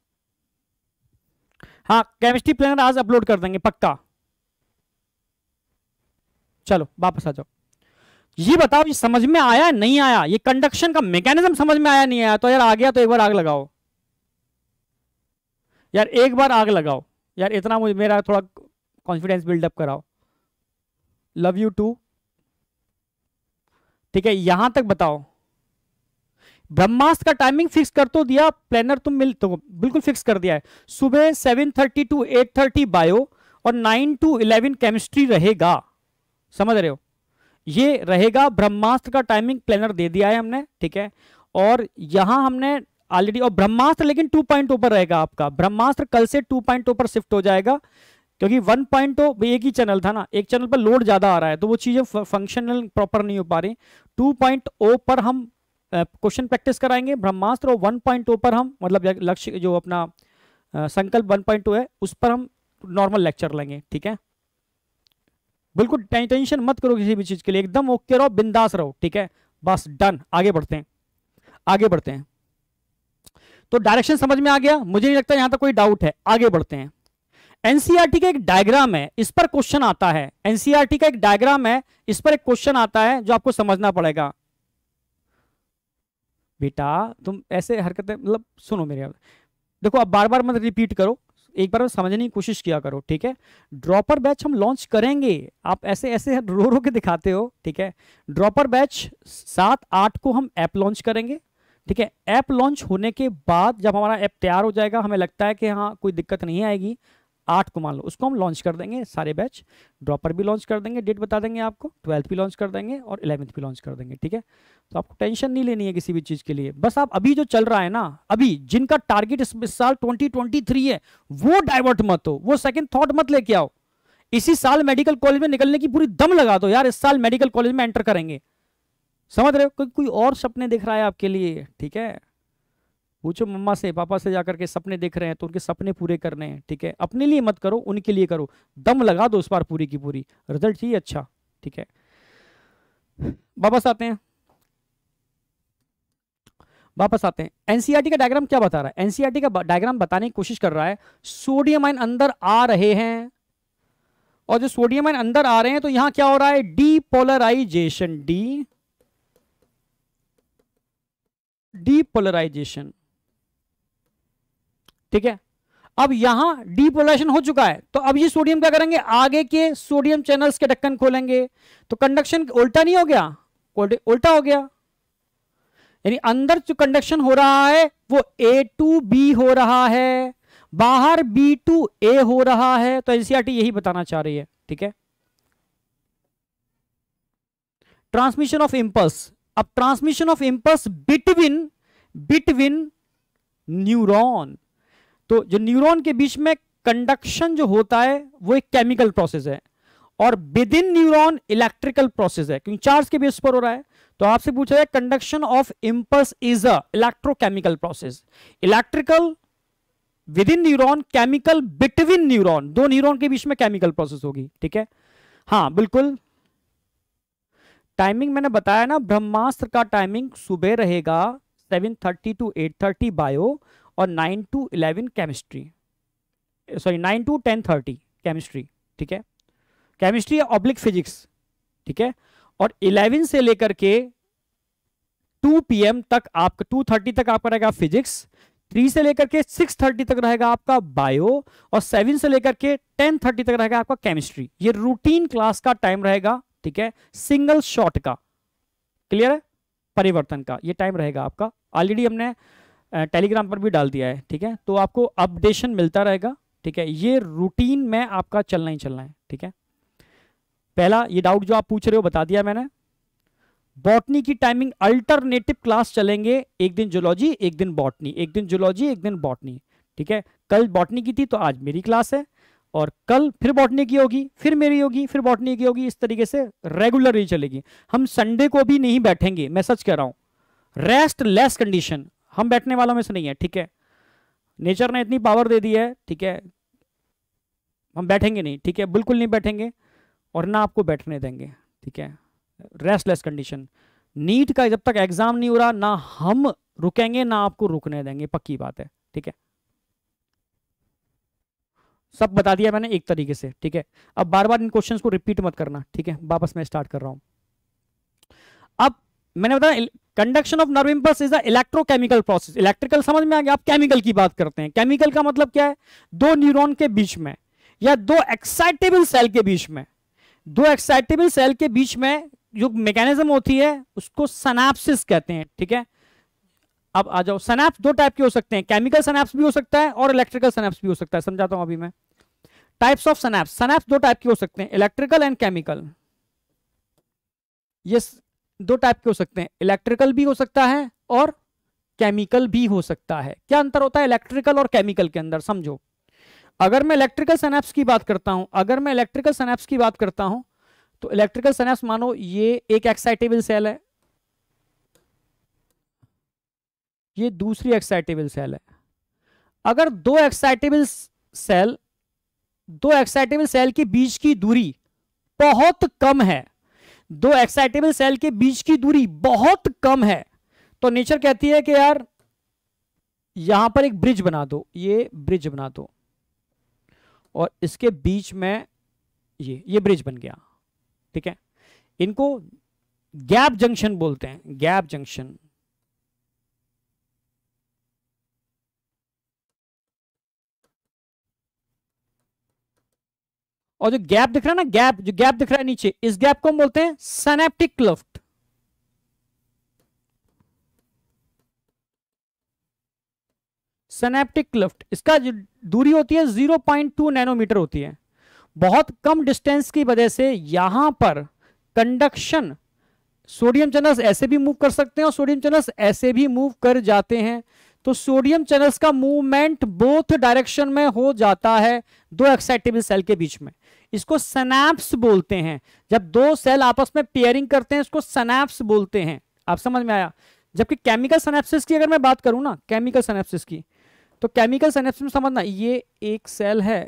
हाँ केमिस्ट्री प्लानर आज अपलोड कर देंगे पक्का चलो वापस आ जाओ ये बताओ ये समझ में आया नहीं आया ये कंडक्शन का मैकेनिज्म समझ में आया नहीं आया तो यार आ गया तो एक बार आग लगाओ यार एक बार आग लगाओ यार इतना मुझे मेरा थोड़ा कॉन्फिडेंस बिल्डअप कराओ लव यू टू ठीक है यहां तक बताओ ब्रह्मास्त्र का टाइमिंग फिक्स कर तो दिया प्लानर तुम मिल तो बिल्कुल फिक्स कर दिया है सुबह seven thirty to eight thirty bio और नाइन टू इलेवन केमिस्ट्री रहेगा समझ रहे हो ये रहेगा ब्रह्मास्त्र का टाइमिंग प्लानर दे दिया है हमने ठीक है और यहां हमने ऑलरेडी और ब्रह्मास्त्र लेकिन टू पॉइंट ऊपर रहेगा आपका ब्रह्मास्त्र कल से टू पॉइंट oh पर शिफ्ट हो जाएगा क्योंकि वन पॉइंट oh एक ही चैनल था ना एक चैनल पर लोड ज़्यादा आ रहा है तो वो चीज़ें फंक्शनल प्रॉपर नहीं हो पा रही टू पॉइंट ओ पर हम क्वेश्चन प्रैक्टिस कराएंगे ब्रह्मास्त्र और वन पॉइंट ओ पर हम मतलब लक्ष्य जो अपना संकल्प वन पॉइंट ओ है उस पर हम नॉर्मल लेक्चर लेंगे ठीक है बिल्कुल टेंशन मत करो किसी भी चीज़ के लिए एकदम ओके रहो बिंदास रहो ठीक है बस डन आगे बढ़ते हैं आगे बढ़ते हैं तो डायरेक्शन समझ में आ गया मुझे नहीं लगता यहां तक कोई डाउट है आगे बढ़ते हैं एनसीआरटी का एक डायग्राम है इस पर क्वेश्चन आता है एनसीआरटी का एक डायग्राम है इस पर एक क्वेश्चन आता है जो आपको समझना पड़ेगा बेटा तुम ऐसे हरकतें मतलब सुनो मेरे देखो आप बार बार मत रिपीट करो एक बार समझने की कोशिश किया करो ठीक है ड्रॉपर बैच हम लॉन्च करेंगे आप ऐसे ऐसे रो रो के दिखाते हो ठीक है ड्रॉपर बैच सात आठ को हम ऐप लॉन्च करेंगे ठीक है ऐप लॉन्च होने के बाद जब हमारा ऐप तैयार हो जाएगा हमें लगता है कि हाँ कोई दिक्कत नहीं आएगी आठ को मान लो उसको हम लॉन्च कर देंगे सारे बैच ड्रॉपर भी लॉन्च कर देंगे डेट बता देंगे आपको ट्वेल्थ भी लॉन्च कर देंगे और इलेवंथ भी लॉन्च कर देंगे ठीक है तो आपको टेंशन नहीं लेनी है किसी भी चीज़ के लिए बस आप अभी जो चल रहा है ना अभी जिनका टारगेट इस साल ट्वेंटी है वो डाइवर्ट मत हो वो सेकेंड थाट मत लेके आओ इसी साल मेडिकल कॉलेज में निकलने की पूरी दम लगा दो यार इस साल मेडिकल कॉलेज में एंटर करेंगे समझ रहे हो कोई कोई और सपने दिख रहा है आपके लिए ठीक है पूछो मम्मा से पापा से जाकर के सपने देख रहे हैं तो उनके सपने पूरे करने हैं ठीक है अपने लिए मत करो उनके लिए करो दम लगा दो उस बार पूरी की पूरी रिजल्ट चाहिए अच्छा ठीक है वापस आते हैं वापस आते हैं एनसीआरटी e का डायग्राम क्या बता रहा है एनसीआरटी e का डायग्राम बताने की कोशिश कर रहा है सोडियम आइन अंदर आ रहे हैं और जो सोडियम आइन अंदर आ रहे हैं तो यहां क्या हो रहा है डीपोलराइजेशन डी डीपोलराइजेशन ठीक है अब यहां डीपोलाइजेशन हो चुका है तो अब ये सोडियम क्या करेंगे आगे के सोडियम चैनल्स के ढक्कन खोलेंगे तो कंडक्शन उल्टा नहीं हो गया उल्टा हो गया यानी अंदर जो कंडक्शन हो रहा है वो ए टू बी हो रहा है बाहर बी टू ए हो रहा है तो एनसीआरटी यही बताना चाह रही है ठीक है ट्रांसमिशन ऑफ इंपल्स अब transmission of impulse between between neuron तो जो न्यूरॉन के बीच में कंडक्शन जो होता है वो एक केमिकल प्रोसेस है और within neuron electrical process है क्योंकि चार्ज के बेस पर हो रहा है तो आपसे पूछा जाए conduction of impulse is a electrochemical process electrical within neuron chemical between neuron दो न्यूरोन के बीच में केमिकल प्रोसेस होगी ठीक है हाँ बिल्कुल टाइमिंग मैंने बताया ना ब्रह्मास्त्र का टाइमिंग सुबह रहेगा seven thirty to eight thirty bio और nine to eleven chemistry sorry nine to ten thirty chemistry ठीक है केमिस्ट्री या ऑब्लिक फिजिक्स ठीक है और इलेवन से लेकर के टू पी तक आपका टू थर्टी तक आपका रहेगा फिजिक्स थ्री से लेकर के सिक्स थर्टी तक रहेगा आपका बायो और सेवन से लेकर के टेन थर्टी तक रहेगा आपका केमिस्ट्री ये रूटीन क्लास का टाइम रहेगा ठीक है सिंगल शॉट का क्लियर है परिवर्तन का ये टाइम रहेगा आपका ऑलरेडी हमने टेलीग्राम पर भी डाल दिया है ठीक है तो आपको अपडेशन मिलता रहेगा ठीक है ये रूटीन में आपका चलना ही चलना है ठीक है पहला ये डाउट जो आप पूछ रहे हो बता दिया मैंने बॉटनी की टाइमिंग अल्टरनेटिव क्लास चलेंगे एक दिन जोलॉजी एक दिन बॉटनी एक दिन जोलॉजी एक दिन बॉटनी ठीक है कल बॉटनी की थी तो आज मेरी क्लास है और कल फिर बॉटनी की होगी फिर मेरी होगी फिर बॉटनी की होगी इस तरीके से रेगुलरली चलेगी हम संडे को भी नहीं बैठेंगे मैं सच कह रहा हूं रेस्ट लेस कंडीशन हम बैठने वालों में से नहीं है ठीक है नेचर ने इतनी पावर दे दी है ठीक है हम बैठेंगे नहीं ठीक है बिल्कुल नहीं बैठेंगे और ना आपको बैठने देंगे ठीक है रेस्टलेस कंडीशन नीट का जब तक एग्जाम नहीं हो रहा ना हम रुकेंगे ना आपको रुकने देंगे पक्की बात है ठीक है सब बता दिया मैंने एक तरीके से ठीक है अब बार बार इन क्वेश्चंस को रिपीट मत करना ठीक है वापस मैं स्टार्ट कर रहा हूं अब मैंने बताया conduction of nerve impulse is a electrochemical process electrical समझ में आ गया आप केमिकल की बात करते हैं केमिकल का मतलब क्या है दो न्यूरॉन के बीच में या दो एक्साइटेबल सेल के बीच में दो एक्साइटेबल सेल के बीच में जो मैकेनिज्म होती है उसको सनाप्सिस कहते हैं ठीक है अब आ जाओ सनाप्स दो टाइप के हो सकते हैं केमिकल सनाप्स भी हो सकता है और इलेक्ट्रिकल सनाप्स भी हो सकता है समझाता हूं अभी मैं टाइप्स ऑफ सनाप्स सनाप्स दो टाइप के हो सकते हैं इलेक्ट्रिकल एंड केमिकल ये दो टाइप के हो सकते हैं इलेक्ट्रिकल भी हो सकता है और केमिकल भी हो सकता है क्या अंतर होता है इलेक्ट्रिकल और केमिकल के अंदर समझो अगर मैं इलेक्ट्रिकल सनेप्स की बात करता हूं अगर मैं इलेक्ट्रिकल सनेप्स की बात करता हूं तो इलेक्ट्रिकल सनेप्स मानो ये एक एक्साइटेबल सेल है ये दूसरी एक्साइटेबल सेल है अगर दो एक्साइटेबल सेल दो एक्साइटेबल सेल के बीच की दूरी बहुत कम है दो एक्साइटेबल सेल के बीच की दूरी बहुत कम है तो नेचर कहती है कि यार यहां पर एक ब्रिज बना दो ये ब्रिज बना दो और इसके बीच में ये ये ब्रिज बन गया ठीक है इनको गैप जंक्शन बोलते हैं गैप जंक्शन और जो गैप दिख रहा है ना गैप जो गैप दिख रहा है नीचे इस गैप को हम बोलते हैं सनेप्टिक क्लफ्ट सनेप्टिक क्लफ्ट इसका जो दूरी होती है 0.2 नैनोमीटर होती है बहुत कम डिस्टेंस की वजह से यहां पर कंडक्शन सोडियम चैनल्स ऐसे भी मूव कर सकते हैं और सोडियम चैनल्स ऐसे भी मूव कर जाते हैं तो सोडियम चैनल्स का मूवमेंट बोथ डायरेक्शन में हो जाता है दो एक्साइटेबल सेल के बीच में इसको सनाप्स बोलते हैं जब दो सेल आपस में पेयरिंग करते हैं इसको सनाप्स बोलते हैं आप समझ में आया जबकि केमिकल सनेप्सिस की अगर मैं बात करूं ना केमिकल सनेप्सिस की तो केमिकल सनेप्सिस में समझना ये एक सेल है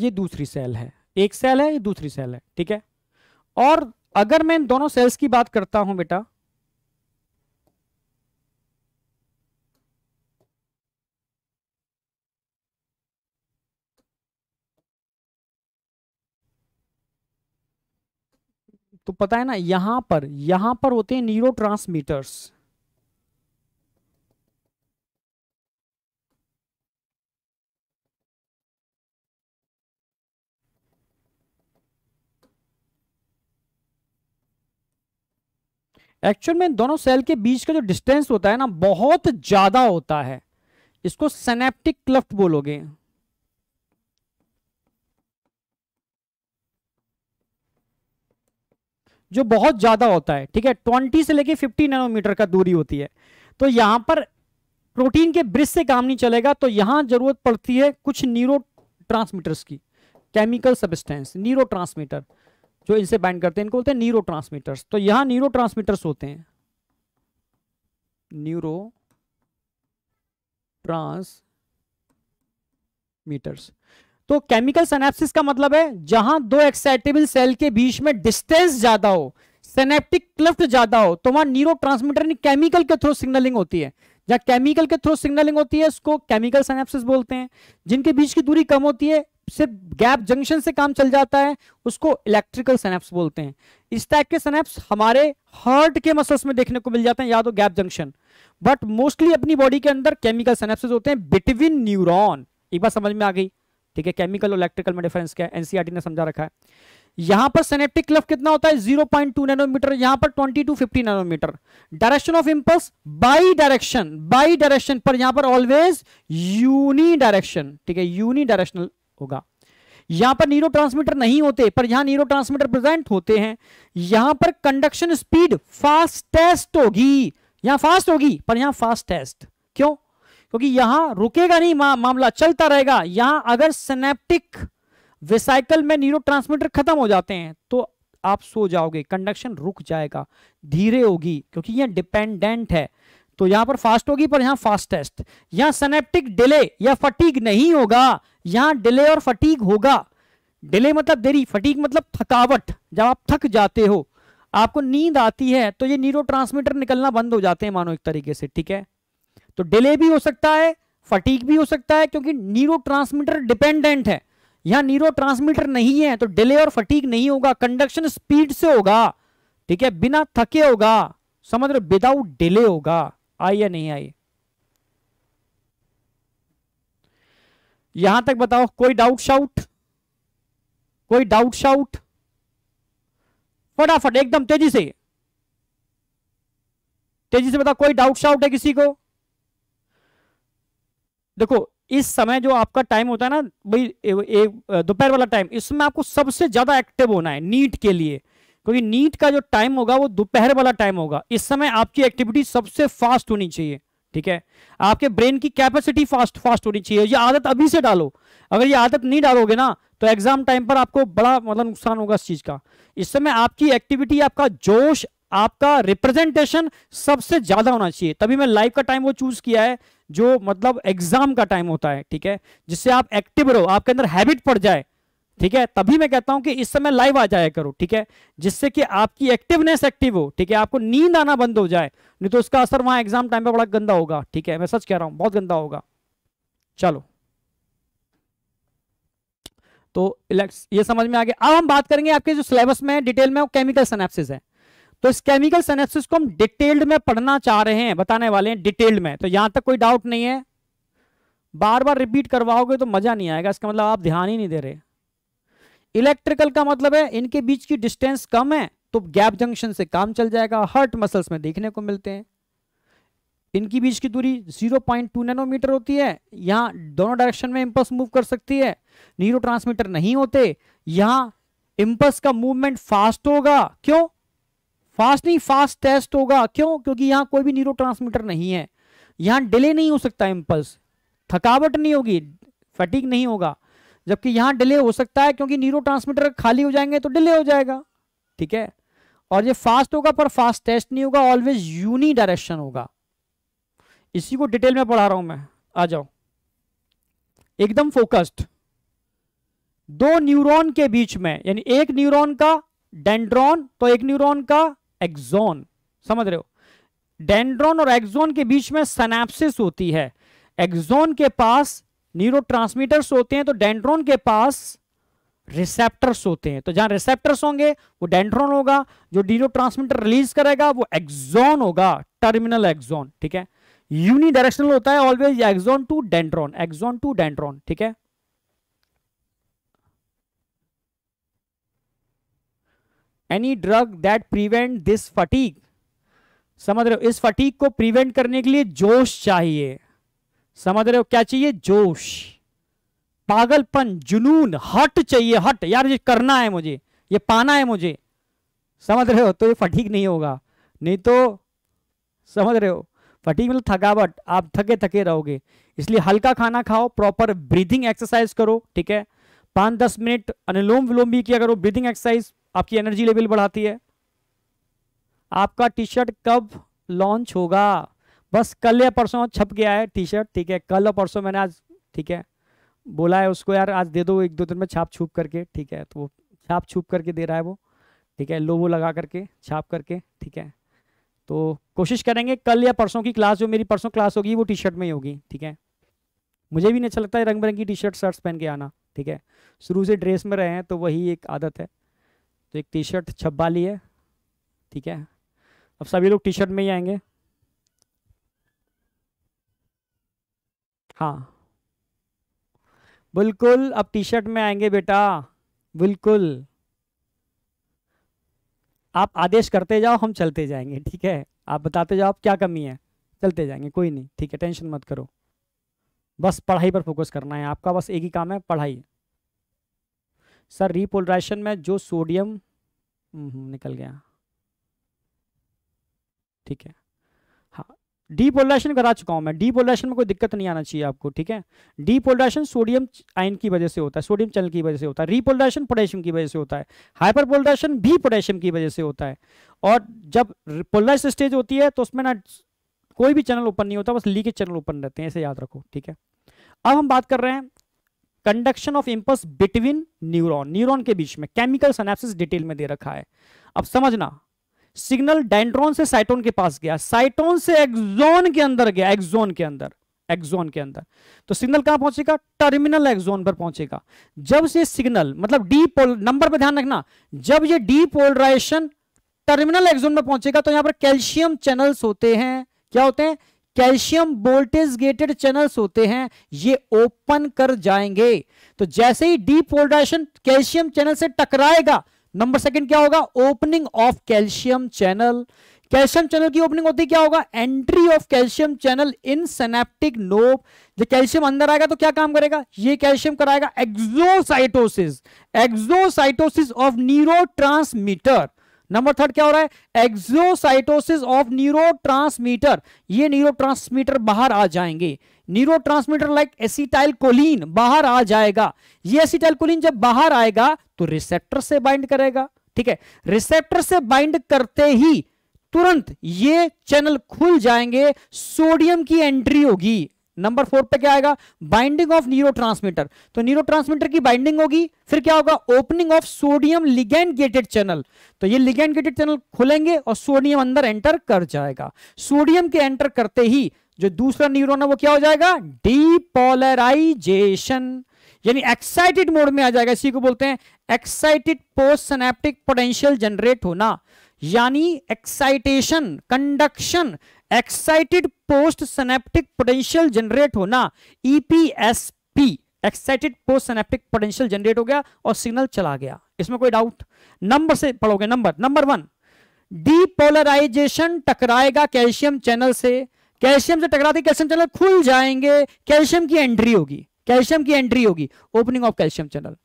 ये दूसरी सेल है एक सेल है ये दूसरी सेल है ठीक है और अगर मैं इन दोनों सेल्स की बात करता हूं बेटा तो पता है ना यहां पर यहां पर होते हैं न्यूरो ट्रांसमीटर्स एक्चुअल में दोनों सेल के बीच का जो डिस्टेंस होता है ना बहुत ज्यादा होता है इसको सेनेप्टिक क्लफ्ट बोलोगे जो बहुत ज्यादा होता है ठीक है 20 से लेके 50 नैनोमीटर का दूरी होती है तो यहां पर प्रोटीन के ब्रिज से काम नहीं चलेगा तो यहां जरूरत पड़ती है कुछ न्यूरो की केमिकल सबस्टेंस न्यूरो जो इनसे बाइंड करते हैं इनको बोलते हैं न्यूरो तो यहां न्यूरो होते हैं न्यूरो ट्रांसमीटर्स तो केमिकल सेनेप्सिस का मतलब है जहां दो एक्साइटेबल सेल के बीच में डिस्टेंस ज्यादा हो सेनेप्टिक क्लिफ्ट ज्यादा हो तो वहां न्यूरो ट्रांसमीटर केमिकल के थ्रू सिग्नलिंग होती है जहां केमिकल के थ्रू सिग्नलिंग होती है उसको केमिकल सेनेप्सिस बोलते हैं जिनके बीच की दूरी कम होती है सिर्फ गैप जंक्शन से काम चल जाता है उसको इलेक्ट्रिकल सनेप्स बोलते हैं इस टाइप के सनेप्स हमारे हार्ट के मसल्स में देखने को मिल जाते हैं या तो गैप जंक्शन बट मोस्टली अपनी बॉडी के अंदर केमिकल सनेप्सिस होते हैं बिटवीन न्यूरोन एक बार समझ में आ गई ठीक है केमिकल और इलेक्ट्रिकल में डिफरेंस क्या है एनसीआरटी e ने समझा रखा है यहां पर सेनेप्टिक क्लफ कितना होता है 0.2 नैनोमीटर यहां पर 20 to 50 nanometre direction of impulse bi direction bi direction पर यहां पर ऑलवेज यूनी डायरेक्शन ठीक है यूनी डायरेक्शनल होगा यहां पर न्यूरो नहीं होते पर यहां न्यूरो प्रेजेंट होते हैं यहां पर कंडक्शन स्पीड फास्टेस्ट होगी यहां फास्ट होगी पर यहां फास्टेस्ट क्यों क्योंकि यहां रुकेगा नहीं मा, मामला चलता रहेगा यहां अगर सिनेप्टिक वेसाइकल में न्यूरो खत्म हो जाते हैं तो आप सो जाओगे कंडक्शन रुक जाएगा धीरे होगी क्योंकि यह डिपेंडेंट है तो यहां पर फास्ट होगी पर यहां फास्टेस्ट यहां सिनेप्टिक डिले या फटीग नहीं होगा यहां डिले और फटीक होगा डिले मतलब देरी फटीक मतलब थकावट जब आप थक जाते हो आपको नींद आती है तो ये न्यूरो निकलना बंद हो जाते हैं मानो एक तरीके से ठीक है तो डिले भी हो सकता है फटीक भी हो सकता है क्योंकि न्यूरो डिपेंडेंट है यहां न्यूरो नहीं है तो डिले और फटीक नहीं होगा कंडक्शन स्पीड से होगा ठीक है बिना थके होगा समझ रहे विदाउट डिले होगा आई या नहीं आई यहां तक बताओ कोई डाउट शाउट कोई डाउट शाउट फटाफट एकदम तेजी से तेजी से बताओ कोई डाउट शाउट है किसी को देखो इस समय जो आपका टाइम होता है ना भाई दोपहर वाला टाइम इसमें आपको सबसे ज्यादा एक्टिव होना है नीट के लिए क्योंकि नीट का जो टाइम होगा वो दोपहर वाला टाइम होगा इस समय आपकी एक्टिविटी सबसे फास्ट होनी चाहिए ठीक है आपके ब्रेन की कैपेसिटी फास्ट फास्ट होनी चाहिए ये आदत अभी से डालो अगर ये आदत नहीं डालोगे ना तो एग्जाम टाइम पर आपको बड़ा मतलब नुकसान होगा इस चीज का इस समय आपकी एक्टिविटी आपका जोश आपका रिप्रेजेंटेशन सबसे ज्यादा होना चाहिए तभी मैं लाइफ का टाइम वो चूज किया है जो मतलब एग्जाम का टाइम होता है ठीक है जिससे आप एक्टिव रहो आपके अंदर हैबिट पड़ जाए ठीक है तभी मैं कहता हूं कि इस समय लाइव आ जाया करो ठीक है जिससे कि आपकी एक्टिवनेस एक्टिव हो ठीक है आपको नींद आना बंद हो जाए नहीं तो उसका असर वहां एग्जाम टाइम पे बड़ा गंदा होगा ठीक है मैं सच कह रहा हूं बहुत गंदा होगा चलो तो ये समझ में आ गया अब हम बात करेंगे आपके जो सिलेबस में डिटेल में वो केमिकल सेनेप्सिस है तो इस केमिकल सेनेप्सिस को हम डिटेल्ड में पढ़ना चाह रहे हैं बताने वाले हैं डिटेल्ड में तो यहां तक कोई डाउट नहीं है बार बार रिपीट करवाओगे तो मजा नहीं आएगा इसका मतलब आप ध्यान ही नहीं दे रहे इलेक्ट्रिकल का मतलब है इनके बीच की डिस्टेंस कम है तो गैप जंक्शन से काम चल जाएगा हर्ट मसल्स में देखने को मिलते हैं इनकी बीच की दूरी 0.2 नैनोमीटर होती है यहाँ दोनों डायरेक्शन में इम्पल्स मूव कर सकती है न्यूरो नहीं होते यहाँ इम्पल्स का मूवमेंट फास्ट होगा क्यों फास्ट नहीं फास्ट टेस्ट होगा क्यों क्योंकि यहाँ कोई भी न्यूरो नहीं है यहाँ डिले नहीं हो सकता इम्पल्स थकावट नहीं होगी फटीक नहीं होगा जबकि यहां डिले हो सकता है क्योंकि न्यूरो खाली हो जाएंगे तो डिले हो जाएगा ठीक है और ये फास्ट होगा पर फास्ट टेस्ट नहीं होगा ऑलवेज यूनी डायरेक्शन होगा इसी को डिटेल में पढ़ा रहा हूं मैं आ जाओ एकदम फोकस्ड दो न्यूरॉन के बीच में यानी एक न्यूरॉन का डेंड्रॉन तो एक न्यूरॉन का एक्सोन समझ रहे हो डेंड्रॉन और एक्सोन के बीच में सनेप्सिस होती है एक्सोन के पास न्यूरोट्रांसमीटर्स होते हैं तो डेंड्रोन के पास रिसेप्टर्स होते हैं तो जहां रिसेप्टर्स होंगे वो डेंड्रोन होगा जो न्यूरोट्रांसमीटर रिलीज करेगा वो एक्सोन होगा टर्मिनल एक्सोन ठीक है यूनिडायरेक्शनल होता है always axon to dendron axon to dendron ठीक है any drug that prevent this fatigue समझ रहे हो इस फटीक को प्रिवेंट करने के लिए जोश चाहिए समझ रहे हो क्या चाहिए जोश पागलपन जुनून हट चाहिए हट यार ये करना है मुझे ये पाना है मुझे समझ रहे हो तो ये फटीक नहीं होगा नहीं तो समझ रहे हो फटीक मतलब थकावट आप थके थके रहोगे इसलिए हल्का खाना खाओ प्रॉपर ब्रीदिंग एक्सरसाइज करो ठीक है पाँच दस मिनट अनुलोम विलोम भी किया करो ब्रीदिंग एक्सरसाइज आपकी एनर्जी लेवल बढ़ाती है आपका टी शर्ट कब लॉन्च होगा बस कल या परसों छप गया है टी शर्ट ठीक है कल और परसों मैंने आज ठीक है बोला है उसको यार आज दे दो एक दो दिन में छाप छूप करके ठीक है तो वो छाप छूप करके दे रहा है वो ठीक है लोबो लगा करके छाप करके ठीक है तो कोशिश करेंगे कल या परसों की क्लास जो मेरी परसों क्लास होगी वो टी शर्ट में ही होगी ठीक है मुझे भी नहीं अच्छा लगता है रंग बिरंगी टी शर्ट शर्ट्स पहन के आना ठीक है शुरू से ड्रेस में रहे हैं तो वही एक आदत है तो एक टी शर्ट छब्बा ली है ठीक है अब सभी लोग टी शर्ट में ही आएंगे हाँ बिल्कुल अब टी शर्ट में आएंगे बेटा बिल्कुल आप आदेश करते जाओ हम चलते जाएंगे ठीक है आप बताते जाओ आप क्या कमी है चलते जाएंगे कोई नहीं ठीक है टेंशन मत करो बस पढ़ाई पर फोकस करना है आपका बस एक ही काम है पढ़ाई सर रीपोलराइजेशन में जो सोडियम हम्म, हम्म, निकल गया ठीक है डीपोलराइजेशन करा चुका हूं मैं डीपोलराइजेशन में कोई दिक्कत नहीं आना चाहिए आपको ठीक है डीपोलराइजेशन सोडियम आयन की वजह से होता है सोडियम चैनल की वजह से होता है रीपोलराइजेशन पोटेशियम की वजह से होता है हाइपरपोलराइजेशन भी पोटेशियम की वजह से होता है और जब पोलराइज स्टेज होती है तो उसमें ना कोई भी चैनल ओपन नहीं होता बस लीकेज चैनल ओपन रहते हैं ऐसे याद रखो ठीक है अब हम बात कर रहे हैं conduction of impulse between neuron neuron के बीच में केमिकल सनेप्सिस डिटेल में दे रखा है अब समझना सिग्नल डेंड्रोन से साइटोन के पास गया साइटोन से एक्सोन के अंदर गया एक्सोन के अंदर एक्सोन के अंदर तो सिग्नल कहां पहुंचेगा टर्मिनल एक्सोन पर पहुंचेगा जब से सिग्नल मतलब पोल नंबर पर ध्यान रखना जब ये पोलराइजेशन टर्मिनल एक्सोन में पहुंचेगा तो यहां पर कैल्शियम चैनल्स होते हैं क्या होते हैं कैल्शियम वोल्टेज गेटेड चैनल्स होते हैं ये ओपन कर जाएंगे तो जैसे ही डीपोलराइजेशन कैल्शियम चैनल से टकराएगा नंबर सेकंड क्या होगा opening of calcium channel calcium channel की ओपनिंग होती क्या होगा entry of calcium channel in synaptic knob जब कैल्शियम अंदर आएगा तो क्या काम करेगा ये कैल्शियम कराएगा exocytosis exocytosis of neuro number third क्या हो रहा है एक्सोसाइटोसिस ऑफ न्यूरोट्रांसमीटर ये न्यूरोट्रांसमीटर बाहर आ जाएंगे न्यूरोट्रांसमीटर लाइक एसिटाइल कोलिन बाहर आ जाएगा ये एसिटाइल कोलिन जब बाहर आएगा तो रिसेप्टर से बाइंड करेगा ठीक है रिसेप्टर से बाइंड करते ही तुरंत ये चैनल खुल जाएंगे सोडियम की एंट्री होगी नंबर फोर पे क्या आएगा बाइंडिंग ऑफ न्यूरो तो न्यूरो की बाइंडिंग होगी फिर क्या होगा opening of sodium ligand gated channel तो ये लिगेंड गेटेड चैनल खुलेंगे और सोडियम अंदर एंटर कर जाएगा सोडियम के एंटर करते ही जो दूसरा न्यूरोन है वो क्या हो जाएगा डीपोलराइजेशन यानी एक्साइटेड मोड में आ जाएगा इसी को बोलते हैं excited post synaptic potential generate होना यानी excitation conduction excited post synaptic potential generate होना EPSP excited post synaptic potential generate हो गया और सिग्नल चला गया इसमें कोई डाउट नंबर से पढ़ोगे नंबर नंबर वन डीपोलराइजेशन टकराएगा कैल्शियम चैनल से कैल्शियम से टकराते कैल्शियम चैनल खुल जाएंगे कैल्शियम की एंट्री होगी कैल्शियम की एंट्री होगी ओपनिंग ऑफ कैल्शियम चैनल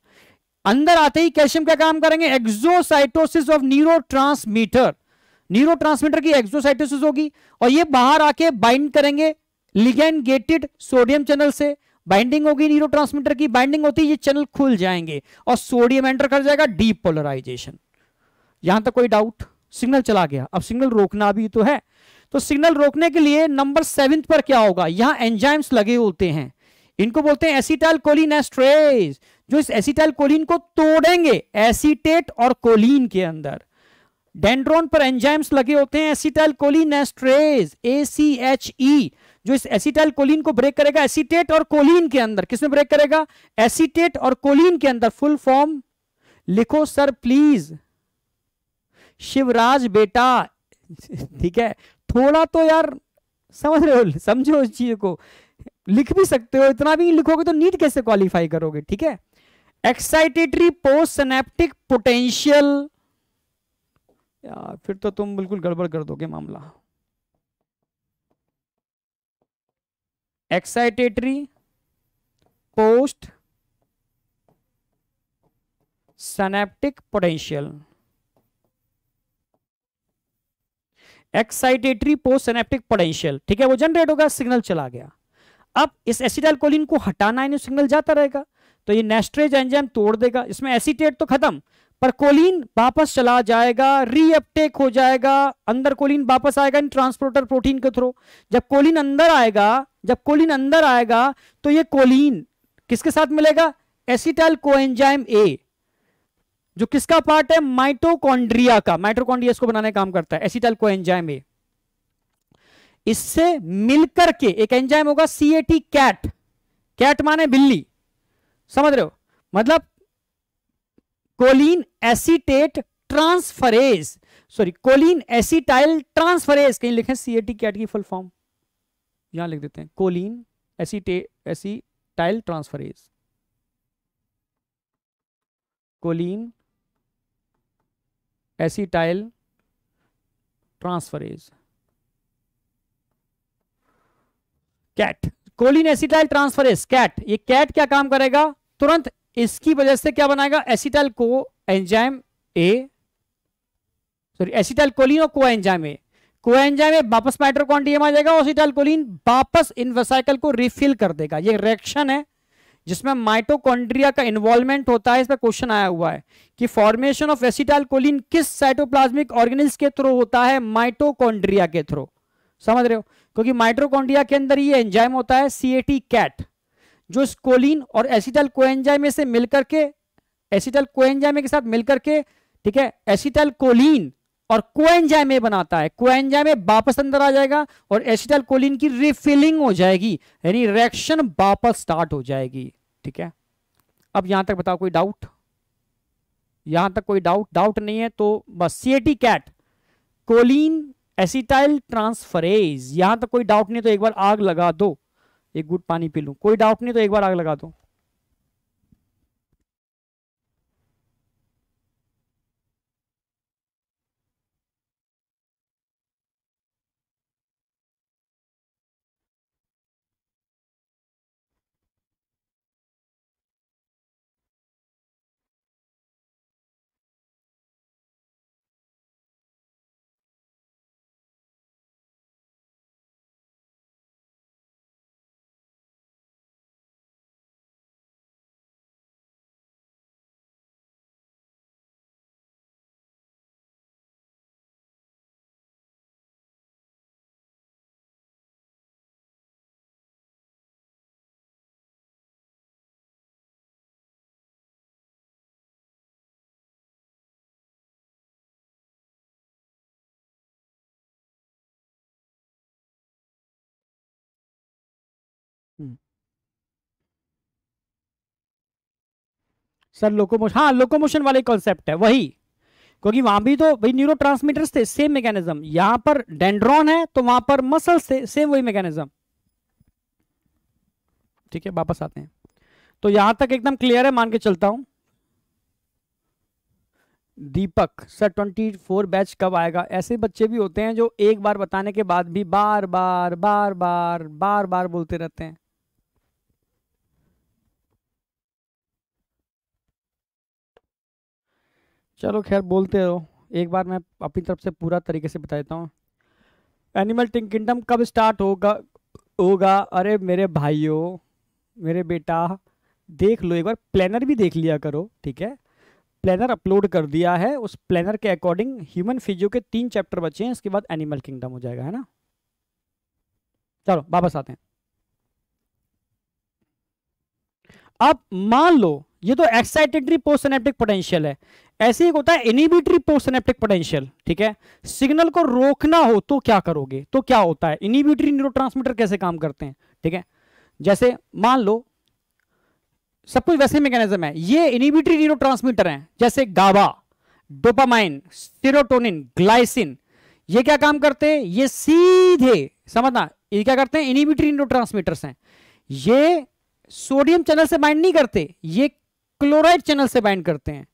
अंदर आते ही कैल्शियम क्या काम करेंगे एक्सोसाइटोसिस ऑफ न्यूरो न्यूरो की एक्सोसाइटोसिस होगी और ये बाहर आके बाइंड करेंगे लिगेंड गेटेड सोडियम चैनल से बाइंडिंग होगी न्यूरो की बाइंडिंग होती है ये चैनल खुल जाएंगे और सोडियम एंटर कर जाएगा डीप पोलराइजेशन यहां तक कोई डाउट सिग्नल चला गया अब सिग्नल रोकना भी तो है तो सिग्नल रोकने के लिए नंबर सेवेंथ पर क्या होगा यहां एंजाइम्स लगे होते हैं इनको बोलते हैं एसिटाइल कोलिन एस्ट्रेज जो इस एसिटाइल कोलिन को तोड़ेंगे एसिटेट और कोलिन के अंदर डेंड्रोन पर एंजाइम्स लगे होते हैं acetyl choline esterase A C H E जो इस एसिटाइल कोलिन को ब्रेक करेगा एसिटेट और कोलिन के अंदर किसमें ब्रेक करेगा एसिटेट और कोलिन के अंदर फुल फॉर्म लिखो सर प्लीज शिवराज बेटा ठीक है थोड़ा तो यार समझ रहे हो समझो उस चीज को लिख भी सकते हो इतना भी लिखोगे तो नीट कैसे क्वालिफाई करोगे ठीक है एक्साइटेटरी पोस्ट सनेप्टिक पोटेंशियल यार फिर तो तुम बिल्कुल गड़बड़ कर दोगे मामला excitatory post synaptic potential excitatory post synaptic potential ठीक है वो जनरेट होगा सिग्नल चला गया अब इस एसिडाइल कोलिन को हटाना है सिग्नल जाता रहेगा तो ये नेस्ट्रेज एंजाइम तोड़ देगा इसमें एसिटेट तो खत्म पर कोलिन वापस चला जाएगा रीअपटेक हो जाएगा अंदर कोलिन वापस आएगा इन ट्रांसपोर्टर प्रोटीन के थ्रू जब कोलिन अंदर आएगा जब कोलिन अंदर आएगा तो ये कोलिन किसके साथ मिलेगा एसिटल कोएंजाइम ए जो किसका पार्ट है माइटोकॉन्ड्रिया का माइटोकॉन्ड्रिया इसको बनाने काम करता है एसिटल कोएंजाइम ए इससे मिलकर के एक एंजाइम होगा सीएटी कैट कैट माने बिल्ली समझ रहे हो मतलब choline acetate transferase sorry choline acetyl transferase कहीं लिखे सी एटी कैट की फुल फॉर्म यहां लिख देते हैं कोलिन एसीटे acetyl transferase choline acetyl transferase CAT choline acetyl transferase CAT ये कैट क्या काम करेगा तुरंत इसकी वजह से क्या बनाएगा acetyl coenzyme A sorry acetyl choline और को एंजाइम ए को एंजाइम ए वापस माइट्रोकॉन्डियम आ जाएगा एसिटाइल कोलिन वापस इन वसाइकल को रिफिल कर देगा ये रिएक्शन है जिसमें माइटोकॉन्ड्रिया का इन्वॉल्वमेंट होता है इसमें क्वेश्चन आया हुआ है कि फॉर्मेशन ऑफ एसिटाइल कोलिन किस साइटोप्लाज्मिक ऑर्गेनिल्स के थ्रू होता है माइटोकॉन्ड्रिया के थ्रू समझ रहे हो क्योंकि माइट्रोकॉन्ड्रिया के अंदर ये एंजाइम होता है सी कैट जो स्कोलिन और एसिटल कोएंजाइम में से मिलकर के एसिटल कोएंजाइम के साथ मिलकर के ठीक है एसिटल कोलिन और कोएंजाइम बनाता है कोएंजाइम वापस अंदर आ जाएगा और एसिटल कोलिन की रिफिलिंग हो जाएगी यानी रिएक्शन वापस स्टार्ट हो जाएगी ठीक है अब यहां तक बताओ कोई डाउट यहां तक कोई डाउट डाउट नहीं है तो बस C A T CAT choline acetyl transferase यहां तक कोई डाउट नहीं तो एक बार आग लगा दो एक गुट पानी पी लूँ कोई डाउट नहीं तो एक बार आग लगा दो सर लोकोमोशन हाँ लोकोमोशन वाले कॉन्सेप्ट है वही क्योंकि वहां भी तो भाई न्यूरो थे सेम मैकेनिज्म यहां पर डेंड्रॉन है तो वहां पर मसल थे सेम वही मैकेनिज्म ठीक है वापस आते हैं तो यहां तक एकदम क्लियर है मान के चलता हूं Deepak sir twenty four batch कब आएगा ऐसे बच्चे भी होते हैं जो एक बार बताने के बाद भी बार बार बार बार बार बार बोलते रहते हैं चलो खैर बोलते रहो एक बार मैं अपनी तरफ से पूरा तरीके से बता देता हूँ एनिमल टिंग किंगडम कब स्टार्ट होगा होगा अरे मेरे भाइयों मेरे बेटा देख लो एक बार प्लानर भी देख लिया करो ठीक है प्लानर अपलोड कर दिया है उस प्लानर के अकॉर्डिंग ह्यूमन फिजियो के तीन चैप्टर बचे हैं इसके बाद एनिमल किंगडम हो जाएगा है ना चलो वापस आते हैं अब मान लो ये तो एक्साइटेटरी पोस्टनेप्टिक पोटेंशियल है ऐसे ही होता है इनिबिटरी पोस्टनेप्टिक पोटेंशियल ठीक है सिग्नल को रोकना हो तो क्या करोगे तो क्या होता है इनिबिटरी न्यूरो कैसे काम करते हैं ठीक है जैसे मान लो सब कुछ वैसे मैकेनिज्म है ये इनिबिटरी न्यूरोट्रांसमीटर हैं जैसे गाबा डोपामाइन सीरोटोनिन ग्लाइसिन ये क्या काम करते हैं ये सीधे समझना ये क्या करते हैं इनिबिटरी न्यूरोट्रांसमीटर्स हैं ये सोडियम चैनल से बाइंड नहीं करते ये क्लोराइड चैनल से बाइंड करते हैं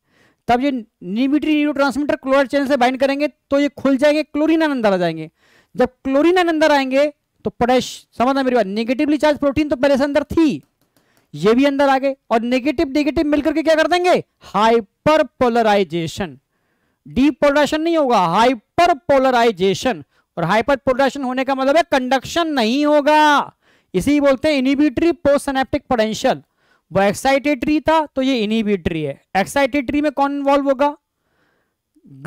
तब ये निमिट्री ट्रांसमीटर क्लोराइड चैनल से बाइंड करेंगे तो ये खुल जाएंगे क्लोरीन अंदर आ जाएंगे जब क्लोरीन अंदर आएंगे तो पोटेश समझना मेरी बात नेगेटिवली चार्ज प्रोटीन तो पहले से अंदर थी ये भी अंदर आ गए और नेगेटिव नेगेटिव मिलकर के क्या कर देंगे हाइपर पोलराइजेशन डीपोलराइजेशन नहीं होगा हाइपर पोलराइजेशन और हाइपर पोलराइजेशन होने का मतलब है कंडक्शन नहीं होगा इसी बोलते हैं इनिबिटरी पोस्टनेप्टिक पोटेंशियल वो एक्साइटेटरी था तो ये इनिबिटरी है एक्साइटेटरी में कौन इन्वॉल्व होगा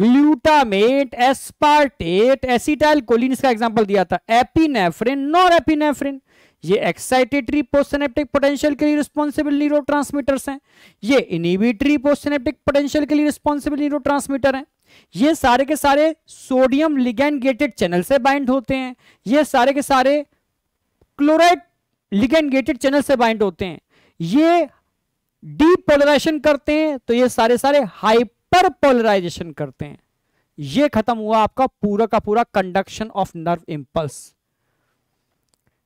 ग्लूटामेट एस्पार्टेट एसिटाइल कोलिन इसका एग्जांपल दिया था एपिनेफ्रिन नॉर एपिनेफ्रिन ये एक्साइटेटरी पोस्टनेप्टिक पोटेंशियल के लिए रिस्पॉन्सिबल न्यूरो हैं ये इनिबिटरी पोस्टनेप्टिक पोटेंशियल के लिए रिस्पॉन्सिबल न्यूरो हैं ये सारे के सारे सोडियम लिगैंड गेटेड चैनल से बाइंड होते हैं ये सारे के सारे क्लोराइड लिगेंड गेटेड चैनल से बाइंड होते हैं ये पोलराइजेशन करते हैं तो ये सारे सारे हाइपर पोलराइजेशन करते हैं ये खत्म हुआ आपका पूरा का पूरा कंडक्शन ऑफ नर्व इंपल्स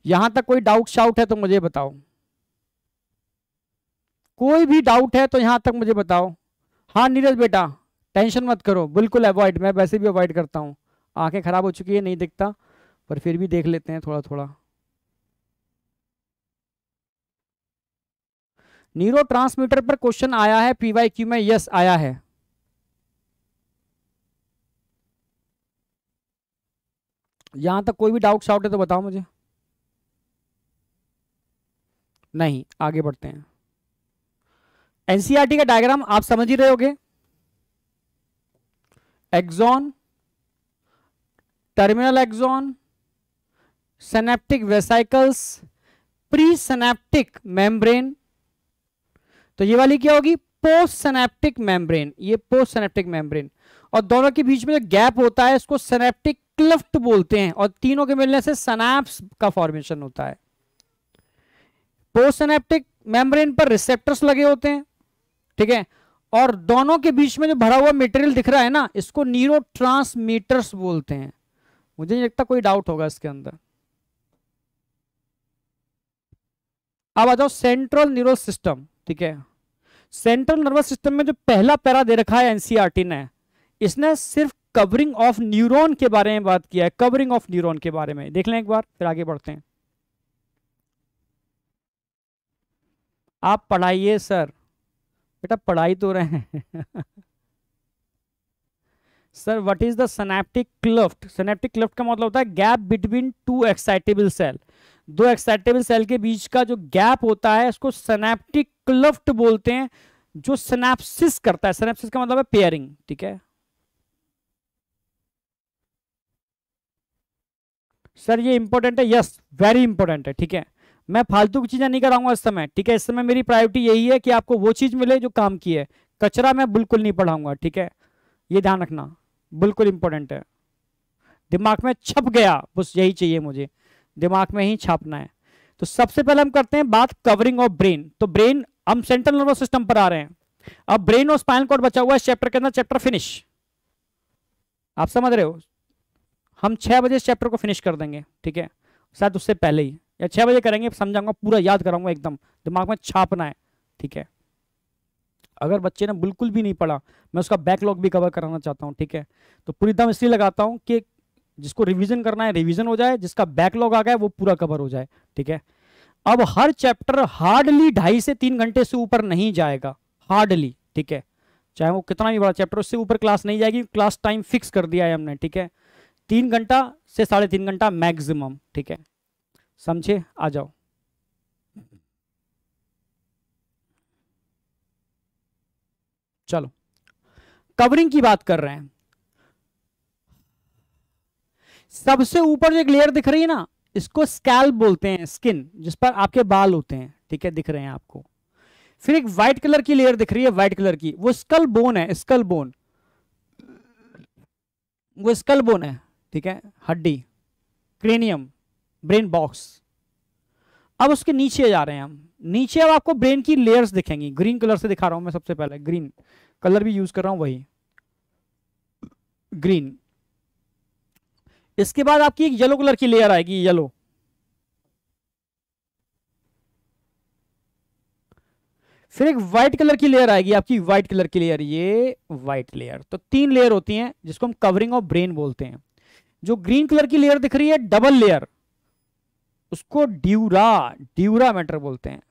यहां तक कोई डाउट शाउट है तो मुझे बताओ कोई भी डाउट है तो यहां तक मुझे बताओ हाँ नीरज बेटा टेंशन मत करो बिल्कुल अवॉइड मैं वैसे भी अवॉइड करता हूं आंखें खराब हो चुकी है नहीं दिखता पर फिर भी देख लेते हैं थोड़ा थोड़ा न्यूरो ट्रांसमीटर पर क्वेश्चन आया है पीवाईक्यू में यस आया है यहां तक कोई भी डाउट शाउट है तो बताओ मुझे नहीं आगे बढ़ते हैं एनसीईआरटी का डायग्राम आप समझ ही रहे होगे axon terminal axon synaptic vesicles presynaptic membrane तो ये वाली क्या होगी पोस्ट सेनेप्टिक मेम्ब्रेन ये पोस्ट सेनेप्टिक मेम्ब्रेन और दोनों के बीच में जो गैप होता है इसको सेनेप्टिक क्लिफ्ट बोलते हैं और तीनों के मिलने से सनाप्स का फॉर्मेशन होता है सेनेप्टिक मेम्ब्रेन पर रिसेप्टर्स लगे होते हैं ठीक है और दोनों के बीच में जो भरा हुआ मेटेरियल दिख रहा है ना इसको न्यूरो बोलते हैं मुझे नहीं लगता कोई डाउट होगा इसके अंदर अब आ जाओ सेंट्रल न्यूरो सिस्टम ठीक है सेंट्रल नर्वस सिस्टम में जो पहला पैरा दे रखा है एनसीआरटी e ने इसने सिर्फ कवरिंग ऑफ न्यूरॉन के बारे में बात किया है कवरिंग ऑफ न्यूरॉन के बारे में देख लें एक बार फिर आगे बढ़ते हैं आप पढ़ाइए सर बेटा पढ़ाई तो रहे हैं sir what is the synaptic cleft synaptic cleft का मतलब होता है gap between two excitable cell दो एक्साइटेबल सेल के बीच का जो गैप होता है इसको सनेप्टिक क्लफ्ट बोलते हैं जो सनेप्सिस करता है सनेप्सिस का मतलब है पेयरिंग ठीक है सर ये इंपॉर्टेंट है यस वेरी इंपॉर्टेंट है ठीक है मैं फालतू की चीज़ें नहीं कराऊंगा इस समय ठीक है इस समय मेरी प्रायोरिटी यही है कि आपको वो चीज़ मिले जो काम की है कचरा मैं बिल्कुल नहीं पढ़ाऊंगा ठीक है ये ध्यान रखना बिल्कुल इंपॉर्टेंट है दिमाग में छप गया बस यही चाहिए मुझे दिमाग में ही छापना है तो सबसे पहले हम करते हैं बात कवरिंग ऑफ ब्रेन तो ब्रेन हम सेंट्रल नर्वस सिस्टम पर आ रहे हैं अब ब्रेन और स्पाइनल कॉर्ड बचा हुआ है चैप्टर के अंदर चैप्टर फिनिश आप समझ रहे हो हम छह बजे चैप्टर को फिनिश कर देंगे ठीक है शायद उससे पहले ही या छह बजे करेंगे समझाऊंगा पूरा याद कराऊंगा एकदम दिमाग में छापना है ठीक है अगर बच्चे ने बिल्कुल भी नहीं पढ़ा मैं उसका बैकलॉग भी कवर कराना चाहता हूँ ठीक है तो पूरी दम इसलिए लगाता हूँ कि जिसको रिवीजन करना है रिवीजन हो जाए जिसका बैकलॉग आ गया वो पूरा कवर हो जाए ठीक है अब हर चैप्टर हार्डली ढाई से तीन घंटे से ऊपर नहीं जाएगा हार्डली ठीक है चाहे वो कितना भी बड़ा चैप्टर उससे ऊपर क्लास नहीं जाएगी क्लास टाइम फिक्स कर दिया है हमने ठीक है तीन घंटा से साढ़े तीन घंटा मैक्सिमम ठीक है समझे आ जाओ चलो कवरिंग की बात कर रहे हैं सबसे ऊपर जो एक लेयर दिख रही है ना इसको स्कैल्प बोलते हैं स्किन जिस पर आपके बाल होते हैं ठीक है दिख रहे हैं आपको फिर एक व्हाइट कलर की लेयर दिख रही है व्हाइट कलर की वो स्कल बोन है स्कल बोन वो स्कल बोन है ठीक है हड्डी क्रेनियम ब्रेन बॉक्स अब उसके नीचे जा रहे हैं हम नीचे अब आपको ब्रेन की लेयर्स दिखेंगी ग्रीन कलर से दिखा रहा हूं मैं सबसे पहले ग्रीन कलर भी यूज कर रहा हूं वही ग्रीन इसके बाद आपकी एक येलो कलर की लेयर आएगी येलो फिर एक व्हाइट कलर की लेयर आएगी आपकी व्हाइट कलर की लेयर ये व्हाइट लेयर तो तीन लेयर होती हैं जिसको हम कवरिंग ऑफ ब्रेन बोलते हैं जो ग्रीन कलर की लेयर दिख रही है डबल लेयर उसको ड्यूरा ड्यूरा मैटर बोलते हैं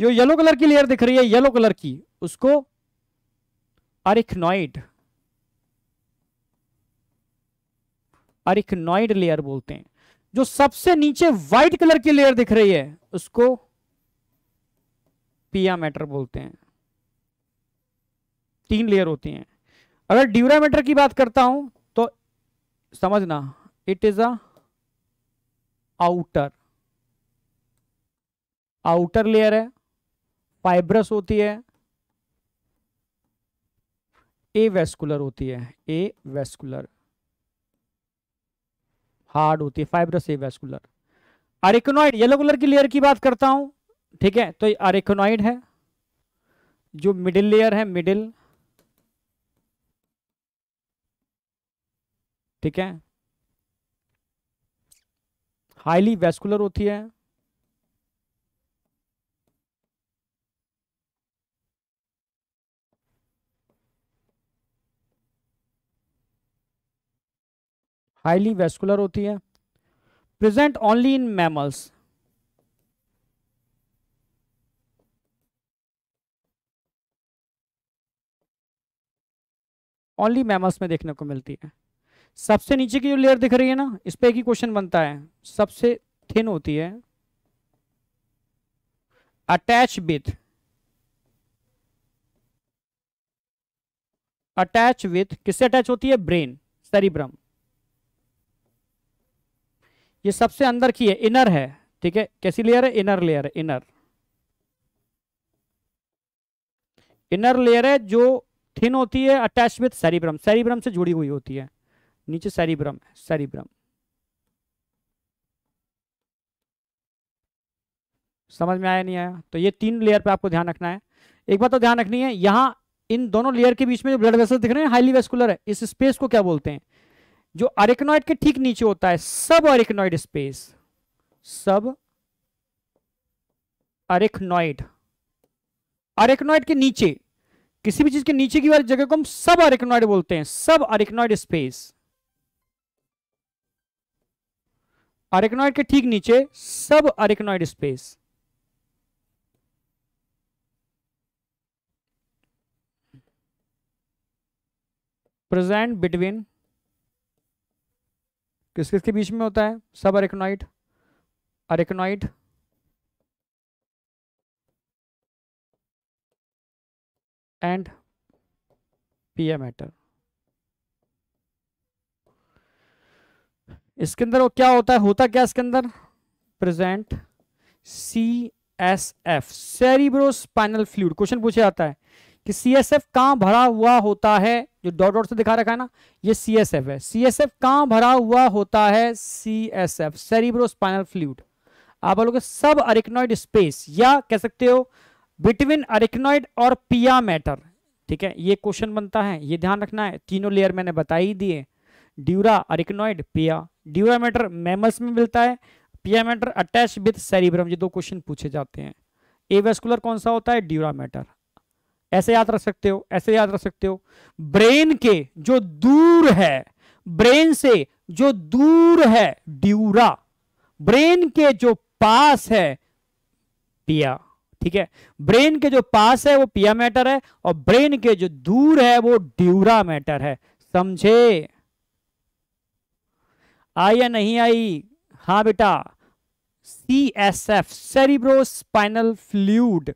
जो येलो कलर की लेयर दिख रही है येलो कलर की उसको अरिकनॉइड अरिकनॉइड लेयर बोलते हैं जो सबसे नीचे व्हाइट कलर की लेयर दिख रही है उसको पियामेटर बोलते हैं तीन लेयर होती हैं अगर ड्यूरा मैटर की बात करता हूं तो समझना it is a outer outer layer है फाइब्रस होती है ए वेस्कुलर होती है ए वेस्कुलर हार्ड होती है fibrous avascular arachnoid yellow colour की लेयर की बात करता हूं ठीक है तो अरेकोनॉइड है जो मिडिल लेयर है मिडिल ठीक है हाईली वेस्कुलर होती है हाईली वेस्कुलर होती है present only in mammals only mammals में देखने को मिलती है सबसे नीचे की जो लेयर दिख रही है ना इस पर एक ही क्वेश्चन बनता है सबसे थिन होती है अटैच विथ अटैच विथ किससे अटैच होती है ब्रेन सेरिब्रम ये सबसे अंदर की है इनर है ठीक है कैसी लेयर है इनर लेयर है इनर इनर लेयर है जो थिन होती है अटैच विथ सेरिब्रम सेरिब्रम से जुड़ी हुई होती है नीचे सेरिब्रम है सेरिब्रम समझ में आया नहीं आया तो ये तीन लेयर पे आपको ध्यान रखना है एक बात तो ध्यान रखनी है यहां इन दोनों लेयर के बीच में जो ब्लड वेसल दिख रहे हैं हाईली वेस्कुलर है इस स्पेस को क्या बोलते हैं जो अरेक्नॉइड के ठीक नीचे होता है subarachnoid space subarachnoid arachnoid के नीचे किसी भी चीज के नीचे की वाली जगह को हम सब अरेक्नॉइड बोलते हैं सब अरेक्नॉइड स्पेस अरेक्नॉइड के ठीक नीचे सब अरेक्नॉइड स्पेस प्रेजेंट बिटवीन किस किसके के बीच में होता है सब अरेक्नोइड अरेक्नोइट एंड पीएमेटर इसके अंदर वो क्या होता है होता क्या इसके अंदर present C S F cerebrospinal fluid question पूछा जाता है कि सी एस एफ कहाँ भरा हुआ होता है जो डॉट डॉट से दिखा रखा है ना ये सी एस एफ है सी एस एफ कहाँ भरा हुआ होता है C S F cerebrospinal fluid आप बोलोगे सब अरिक्नॉइड स्पेस या कह सकते हो बिटवीन अरिक्नॉइड और पिया मैटर ठीक है ये क्वेश्चन बनता है ये ध्यान रखना है तीनों लेयर मैंने बता ही दिए ड्यूरा अरिक्नॉइड पिया ड्यूरा मैटर मेमस में मिलता है पिया मैटर अटैच विथ सेरिब्रम ये दो क्वेश्चन पूछे जाते हैं एवेस्कुलर कौन सा होता है ड्यूरा मैटर ऐसे याद रख सकते हो ऐसे याद रख सकते हो ब्रेन के जो दूर है ब्रेन से जो दूर है ड्यूरा ब्रेन के जो पास है पिया ठीक है ब्रेन के जो पास है वो पिया मैटर है और ब्रेन के जो दूर है वो ड्यूरा मैटर है समझे आई या नहीं आई हाँ बेटा C S F cerebrospinal fluid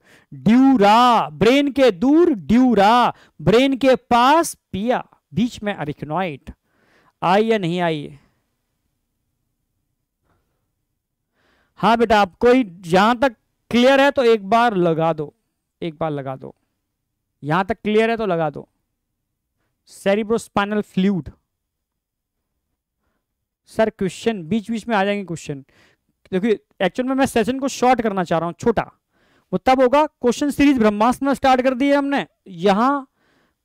dura brain के दूर ड्यूरा ब्रेन के पास पिया बीच में अरिकनॉइट आई या नहीं आई हाँ बेटा आप कोई यहां तक क्लियर है तो एक बार लगा दो एक बार लगा दो यहां तक क्लियर है तो लगा दो सेरिब्रोस्पाइनल फ्लूड सर क्वेश्चन बीच बीच में आ जाएंगे क्वेश्चन देखिए एक्चुअल में मैं सेशन को शॉर्ट करना चाह रहा हूँ छोटा वो तब होगा क्वेश्चन सीरीज ब्रह्मास्त्र में स्टार्ट कर दिए हमने यहाँ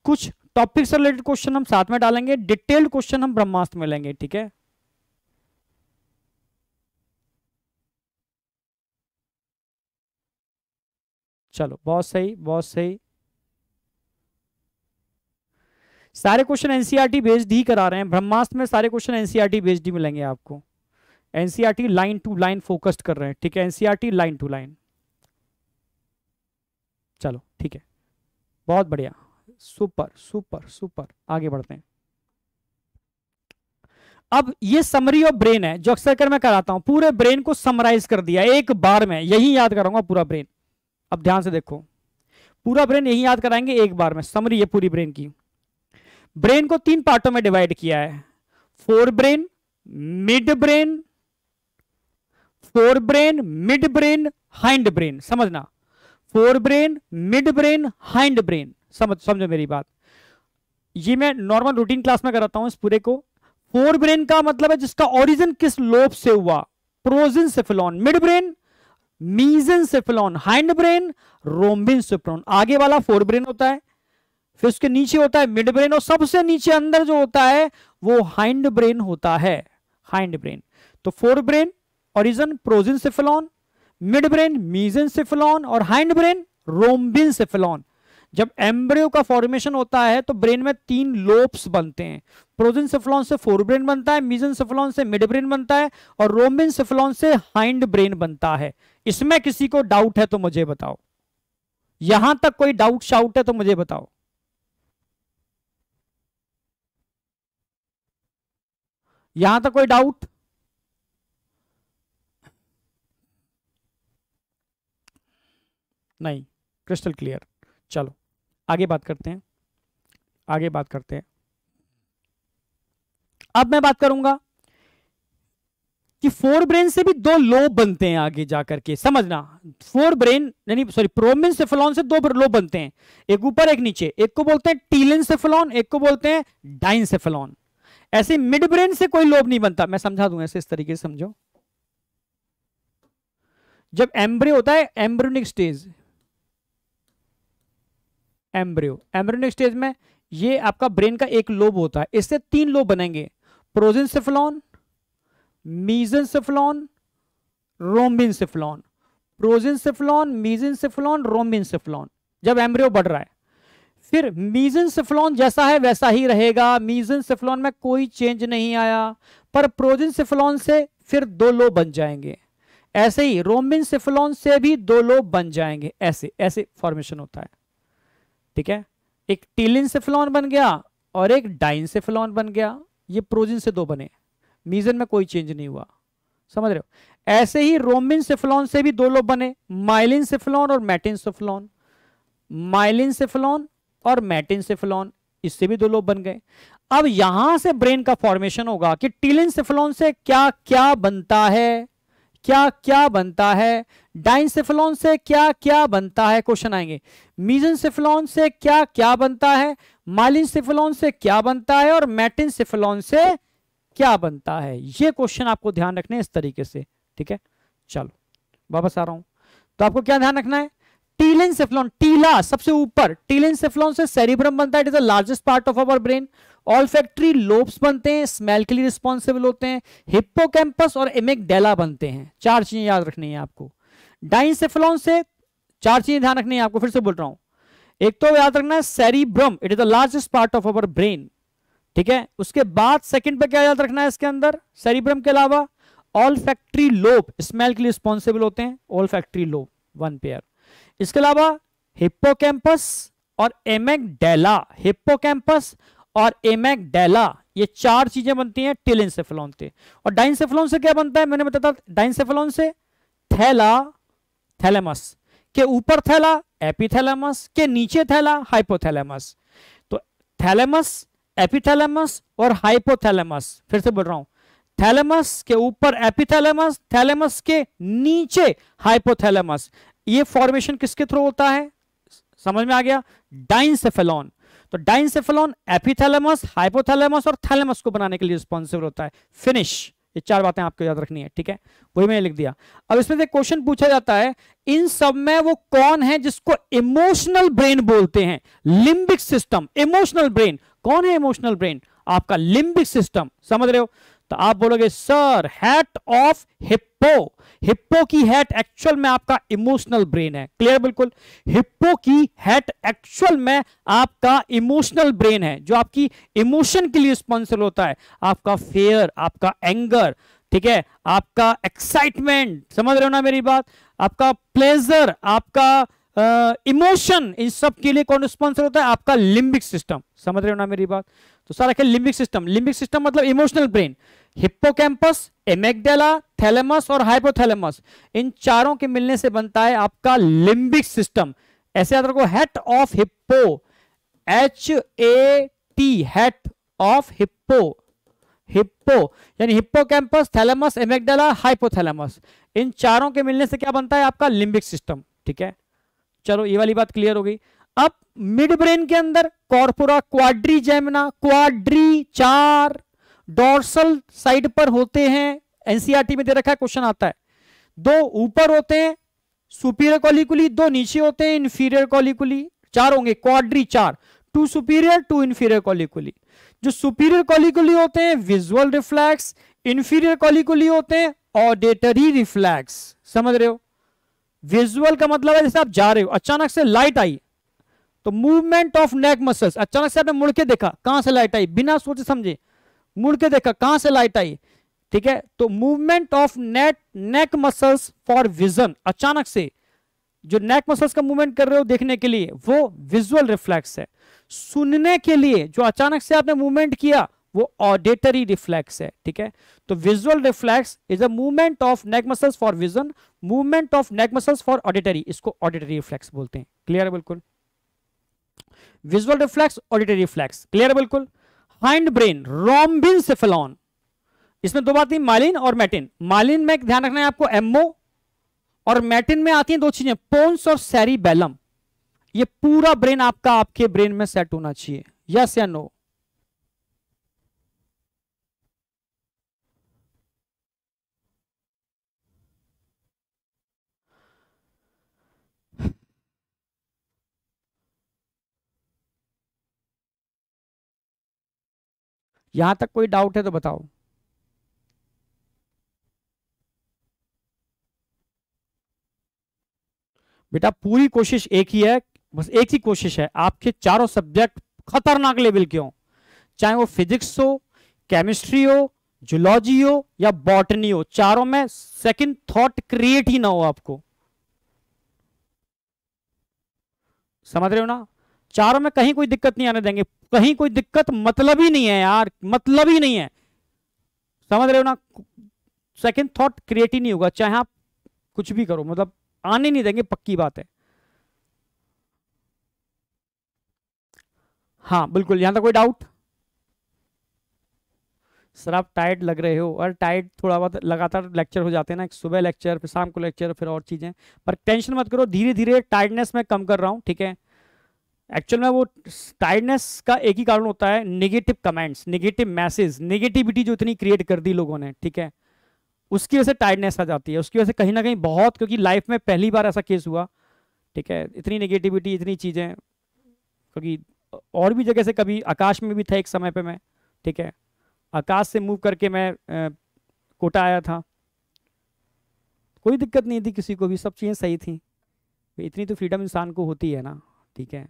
कुछ टॉपिक से रिलेटेड क्वेश्चन हम साथ में डालेंगे डिटेल्ड क्वेश्चन हम ब्रह्मास्त्र में लेंगे ठीक है चलो बहुत सही बहुत सही सारे क्वेश्चन एनसीईआरटी बेस्ड ही करा रहे हैं ब्रह्मास्त्र में सारे क्वेश्चन एनसीईआरटी बेस्ड ही मिलेंगे आपको NCERT line to line focused कर रहे हैं ठीक है एनसीईआरटी लाइन टू लाइन चलो ठीक है बहुत बढ़िया सुपर सुपर सुपर आगे बढ़ते हैं अब ये समरी ऑफ ब्रेन है जो अक्सर कर मैं कराता हूं पूरे ब्रेन को समराइज कर दिया एक बार में यही याद कराऊंगा पूरा ब्रेन अब ध्यान से देखो पूरा ब्रेन यही याद कराएंगे एक बार में समरी है पूरी ब्रेन की ब्रेन को तीन पार्टों में डिवाइड किया है forebrain midbrain forebrain midbrain hindbrain समझना forebrain midbrain hindbrain समझ समझो मेरी बात ये मैं नॉर्मल रूटीन क्लास में कराता हूं इस पूरे को फोर ब्रेन का मतलब है जिसका ओरिजिन किस लोब से हुआ prosencephalon midbrain mesencephalon hindbrain rhombencephalon आगे वाला फोर ब्रेन होता है फिर उसके नीचे होता है मिड ब्रेन और सबसे नीचे अंदर जो होता है वो हाइंड ब्रेन होता है हाइंड ब्रेन तो forebrain origin prosencephalon midbrain mesen mesencephalon और हाइंड ब्रेन रोमबिन रोम्बिनसेफेलॉन जब एम्ब्रियो का फॉर्मेशन होता है तो ब्रेन में तीन लोब्स बनते हैं प्रोजिन प्रोजेंसेफलॉन से फोर ब्रेन बनता है मीजन मीजेंसेफलॉन से मिड ब्रेन बनता है और रोमबिन रोम्बिनसेफलॉन से हाइंड ब्रेन बनता है इसमें किसी को डाउट है तो मुझे बताओ यहां तक कोई डाउट शाउट है तो मुझे बताओ यहां तक कोई डाउट नहीं क्रिस्टल क्लियर चलो आगे बात करते हैं आगे बात करते हैं अब मैं बात करूंगा कि फोर ब्रेन से भी दो लोब बनते हैं आगे जाकर के समझना फोर ब्रेन यानी सॉरी प्रोमिन सेफलॉन से दो लोब बनते हैं एक ऊपर एक नीचे एक को बोलते हैं टीलन सेफलॉन एक को बोलते हैं डाइन सेफलॉन ऐसे मिड ब्रेन से कोई लोब नहीं बनता मैं समझा दूंगा ऐसे इस तरीके से समझो जब एम्ब्रे होता है embryonic stage embryo embryonic stage में ये आपका ब्रेन का एक लोब होता है इससे तीन लोब बनेंगे प्रोजिन मीजन सिफलॉन प्रोजिन सिफलॉन रोम्बिनसेफलॉन सिफलॉन रोमिन सिफलॉन जब एम्ब्रियो बढ़ रहा है फिर मीजन सिफलॉन जैसा है वैसा ही रहेगा मीजन सिफलॉन में कोई चेंज नहीं आया पर प्रोजिन सिफलॉन से फिर दो लोब बन जाएंगे ऐसे ही रोमिन सिफलॉन से भी दो लोब बन जाएंगे ऐसे ऐसे फॉर्मेशन होता है ठीक है एक टीलिनसेफलॉन बन गया और एक डाइन डाइनसेफलॉन बन गया ये प्रोजिन से दो बने मीजन में कोई चेंज नहीं हुआ समझ रहे हो ऐसे ही रोमिन सेफलॉन से भी दो लोग बने माइलिन सेफलॉन और मैटिन सेफलॉन माइलिन सेफलॉन और मैटिन सेफलॉन इससे भी दो लोग बन गए अब यहां से ब्रेन का फॉर्मेशन होगा कि टीलिन सेफलॉन से क्या क्या बनता है क्या क्या बनता है डाइनसेफलॉन से क्या क्या बनता है क्वेश्चन आएंगे मीजनसेफलॉन से क्या क्या बनता है मालिनसेफलॉन से क्या बनता है और मैटिनसेफलॉन से क्या बनता है ये क्वेश्चन आपको ध्यान रखने इस तरीके से ठीक है चलो वापस आ रहा हूं तो आपको क्या ध्यान रखना है टीलिन सेफलॉन टीला सबसे ऊपर टीलिन सेफलॉन से सेरिब्रम बनता है it is the largest part of our brain olfactory lobes बनते हैं स्मेल के लिए रिस्पॉन्सिबल होते हैं हिप्पोकैम्पस और इमेक डेला बनते हैं चार चीजें याद रखनी है आपको डाइंसेफलॉन से चार चीजें ध्यान रखनी है आपको फिर से बोल रहा हूं एक तो याद रखना है cerebrum it is the largest part of our brain ठीक है उसके बाद सेकंड पे क्या याद रखना है इसके अंदर सेरिब्रम के अलावा ऑल फैक्ट्री लोब स्मेल के लिए रिस्पॉन्सिबल होते हैं olfactory lobe one pair इसके अलावा हिप्पो और एमेक डेला हिप्पो और एमेक डेला ये चार चीजें बनती हैं टिल से और डाइनसेफलॉन से क्या बनता है मैंने बताया था डाइनसेफलॉन से थैला थैलेमस के ऊपर थैला एपिथैलेमस के नीचे थैला हाइपोथैलेमस तो थैलेमस एपिथैलेमस और हाइपोथैलेमस फिर से बोल रहा हूं थैलेमस के ऊपर एपिथैलेमस थैलेमस के नीचे हाइपोथैलेमस ये फॉर्मेशन किसके थ्रू होता है समझ में आ गया डाइनसेफेलॉन तो डाइनसेफेलॉन एपिथैलेमस हाइपोथैलेमस और थैलेमस को बनाने के लिए रिस्पॉन्सिबल होता है फिनिश ये चार बातें आपको याद रखनी है ठीक है वही मैंने लिख दिया अब इसमें से क्वेश्चन पूछा जाता है इन सब में वो कौन है जिसको इमोशनल ब्रेन बोलते हैं लिंबिक सिस्टम इमोशनल ब्रेन कौन है इमोशनल ब्रेन आपका लिंबिक सिस्टम समझ रहे हो तो आप बोलोगे sir hat of hip hippo hippo की हेट एक्चुअल में आपका इमोशनल ब्रेन है क्लियर बिल्कुल हिप्पो की हैट एक्चुअल में आपका इमोशनल ब्रेन है जो आपकी इमोशन के लिए स्पॉन्सर होता है आपका फेयर आपका एंगर ठीक है आपका एक्साइटमेंट समझ रहे हो ना मेरी बात आपका प्लेजर आपका इमोशन इन सब के लिए कौन स्पॉन्सर होता है आपका लिम्बिक सिस्टम समझ रहे हो ना मेरी बात तो सारा लिम्बिक सिस्टम लिम्बिक सिस्टम मतलब emotional brain campus amygdala thalamus और हाइपोथैलेमस इन चारों के मिलने से बनता है आपका लिम्बिक सिस्टम ऐसे याद रखो hat of hippo H A T hat of hippo hippo यानी hippocampus thalamus amygdala hypothalamus इन चारों के मिलने से क्या बनता है आपका लिम्बिक सिस्टम ठीक है चलो ये वाली बात क्लियर हो गई अब मिड ब्रेन के अंदर कॉर्पोरा क्वाड्री जैमना क्वाड्री चार डोर्सल साइड पर होते हैं एनसीईआरटी में दे रखा है क्वेश्चन आता है दो ऊपर होते हैं सुपीरियर कॉलिकुली दो नीचे होते हैं इन्फीरियर कॉलिकुली चार होंगे क्वाड्री चार two superior two inferior colliculi जो सुपीरियर कॉलिकुली होते हैं विजुअल रिफ्लैक्स इन्फीरियर कॉलिकुली होते हैं ऑडिटरी रिफ्लैक्स समझ रहे हो विजुअल का मतलब है जैसे आप जा रहे हो अचानक से लाइट आई तो मूवमेंट ऑफ नेक मसल्स अचानक से आपने मुड़के देखा कहां से लाइट आई बिना सोचे समझे मुड़के देखा कहां से लाइट आई ठीक है तो movement of net neck muscles for vision अचानक से जो नेक मसल्स का मूवमेंट कर रहे हो देखने के लिए वो विजुअल रिफ्लेक्स है सुनने के लिए जो अचानक से आपने मूवमेंट किया वो ऑडिटरी रिफ्लेक्स है ठीक है तो visual reflex is a movement of neck muscles for vision movement of neck muscles for auditory इसको ऑडिटरी रिफ्लेक्स बोलते हैं क्लियर है बिल्कुल visual reflex auditory reflex clear है बिल्कुल हाइंड ब्रेन रोम्बिन सेफेलॉन इसमें दो बात थी मालिन और मैटिन मालिन में ध्यान रखना है आपको एमओ और मैटिन में आती हैं दो चीजें पोन्स और सैरी बैलम यह पूरा ब्रेन आपका आपके ब्रेन में सेट होना चाहिए यस या नो यहां तक कोई डाउट है तो बताओ बेटा पूरी कोशिश एक ही है बस एक ही कोशिश है आपके चारों सब्जेक्ट खतरनाक लेवल के हों चाहे वो फिजिक्स हो केमिस्ट्री हो जुलॉजी हो या बॉटनी हो चारों में सेकंड थॉट क्रिएट ही ना हो आपको समझ रहे हो ना चारों में कहीं कोई दिक्कत नहीं आने देंगे कहीं कोई दिक्कत मतलब ही नहीं है यार मतलब ही नहीं है समझ रहे हो ना सेकंड थॉट क्रिएट ही नहीं होगा चाहे आप कुछ भी करो मतलब आने नहीं देंगे पक्की बात है हाँ बिल्कुल यहां तक कोई डाउट सर आप टायर्ड लग रहे हो और टायर्ड थोड़ा बहुत लगातार लेक्चर हो जाते हैं ना सुबह लेक्चर फिर शाम को लेक्चर फिर और चीज़ें पर टेंशन मत करो धीरे धीरे टायर्डनेस में कम कर रहा हूं ठीक है एक्चुअल में वो टायर्डनेस का एक ही कारण होता है negative comments negative message negativity जो इतनी क्रिएट कर दी लोगों ने ठीक है उसकी वजह से टाइडनेस आ जाती है उसकी वजह से कहीं ना कहीं बहुत क्योंकि लाइफ में पहली बार ऐसा केस हुआ ठीक है इतनी नेगेटिविटी इतनी चीज़ें क्योंकि और भी जगह से कभी आकाश में भी था एक समय पे मैं ठीक है आकाश से मूव करके मैं कोटा आया था कोई दिक्कत नहीं थी किसी को भी सब चीज़ें सही थी इतनी तो फ्रीडम इंसान को होती है ना ठीक है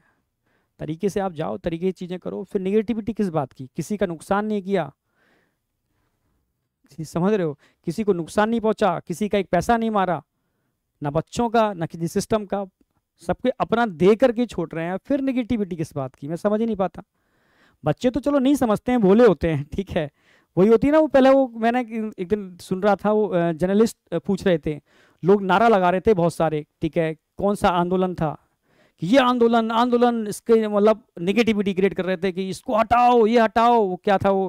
तरीके से आप जाओ तरीके की चीज़ें करो फिर निगेटिविटी किस बात की किसी का नुकसान नहीं किया विद्यार्थी समझ रहे हो किसी को नुकसान नहीं पहुंचा किसी का एक पैसा नहीं मारा ना बच्चों का ना किसी सिस्टम का सबके अपना दे करके छोड़ रहे हैं फिर निगेटिविटी किस बात की मैं समझ ही नहीं पाता बच्चे तो चलो नहीं समझते हैं भोले होते हैं ठीक है वही होती है ना वो पहले वो मैंने एक दिन सुन रहा था वो जर्नलिस्ट पूछ रहे थे लोग नारा लगा रहे थे बहुत सारे ठीक है कौन सा आंदोलन था कि ये आंदोलन आंदोलन इसके मतलब निगेटिविटी क्रिएट कर रहे थे कि इसको हटाओ ये हटाओ वो क्या था वो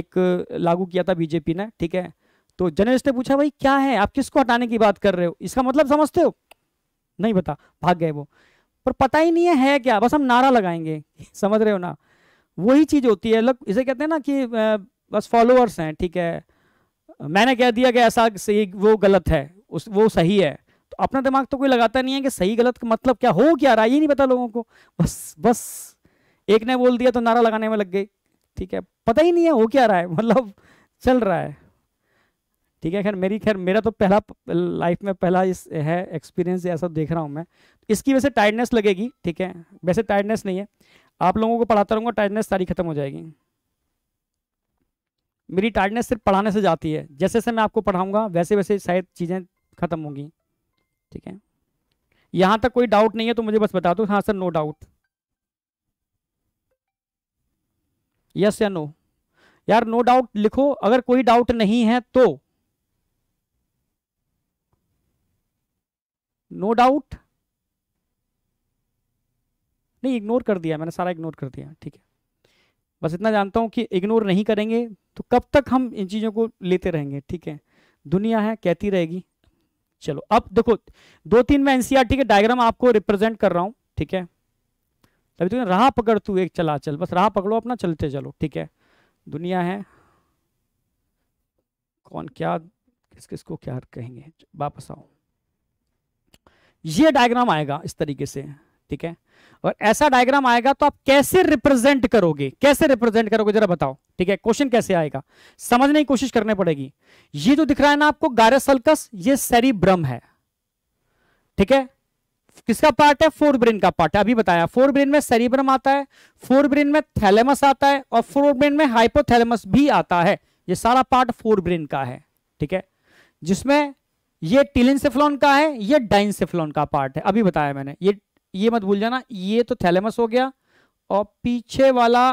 एक लागू किया था बीजेपी ने ठीक है तो जर्नलिस्ट ने पूछा भाई क्या है आप किसको हटाने की बात कर रहे हो इसका मतलब समझते हो नहीं पता भाग गए वो पर पता ही नहीं है, है क्या बस हम नारा लगाएंगे समझ रहे हो ना वही चीज़ होती है लोग इसे कहते हैं ना कि बस फॉलोअर्स हैं ठीक है मैंने कह दिया कि ऐसा सही वो गलत है उस वो सही है तो अपना दिमाग तो कोई लगाता नहीं है कि सही गलत का मतलब क्या हो क्या रहा ये नहीं पता लोगों को बस बस एक ने बोल दिया तो नारा लगाने में लग गई ठीक है पता ही नहीं है हो क्या रहा है मतलब चल रहा है ठीक है खैर मेरी खैर मेरा तो पहला लाइफ में पहला इस है एक्सपीरियंस ऐसा देख रहा हूँ मैं इसकी वजह से टाइडनेस लगेगी ठीक है वैसे टाइडनेस नहीं है आप लोगों को पढ़ाता रहूँगा टाइडनेस सारी खत्म हो जाएगी मेरी टाइडनेस सिर्फ पढ़ाने से जाती है जैसे जैसे मैं आपको पढ़ाऊँगा वैसे वैसे शायद चीज़ें खत्म होंगी ठीक है यहाँ तक कोई डाउट नहीं है तो मुझे बस बता दो हाँ सर नो डाउट यस या नो यार नो डाउट लिखो अगर कोई डाउट नहीं है तो नो डाउट नहीं इग्नोर कर दिया मैंने सारा इग्नोर कर दिया ठीक है बस इतना जानता हूं कि इग्नोर नहीं करेंगे तो कब तक हम इन चीज़ों को लेते रहेंगे ठीक है दुनिया है कहती रहेगी चलो अब देखो दो तीन मैं एनसीआरटी के डायग्राम आपको रिप्रेजेंट कर रहा हूं ठीक है अभी तुम्हें तो राह पकड़ तू एक चला चल बस राह पकड़ो अपना चलते चलो ठीक है दुनिया है कौन क्या किस किस को क्या कहेंगे वापस आओ ये डायग्राम आएगा इस तरीके से ठीक है और ऐसा डायग्राम आएगा तो आप कैसे रिप्रेजेंट करोगे कैसे रिप्रेजेंट करोगे जरा बताओ ठीक है क्वेश्चन कैसे आएगा समझने की कोशिश करने पड़ेगी ये जो दिख रहा है ना आपको गायरस सल्कस ये सेरी सेरिब्रम है ठीक है किसका पार्ट है फोर ब्रेन का पार्ट है अभी बताया फोर ब्रेन में सेरिब्रम आता है फोर ब्रेन में थैलेमस आता है और फोर ब्रेन में हाइपोथैलेमस भी आता है ये सारा पार्ट फोर ब्रेन का है ठीक है जिसमें ये टिलिन टिलिनसेफ्लॉन का है ये डाइन डाइनसेफ्लॉन का पार्ट है अभी बताया मैंने ये ये मत भूल जाना ये तो थैलेमस हो गया और पीछे वाला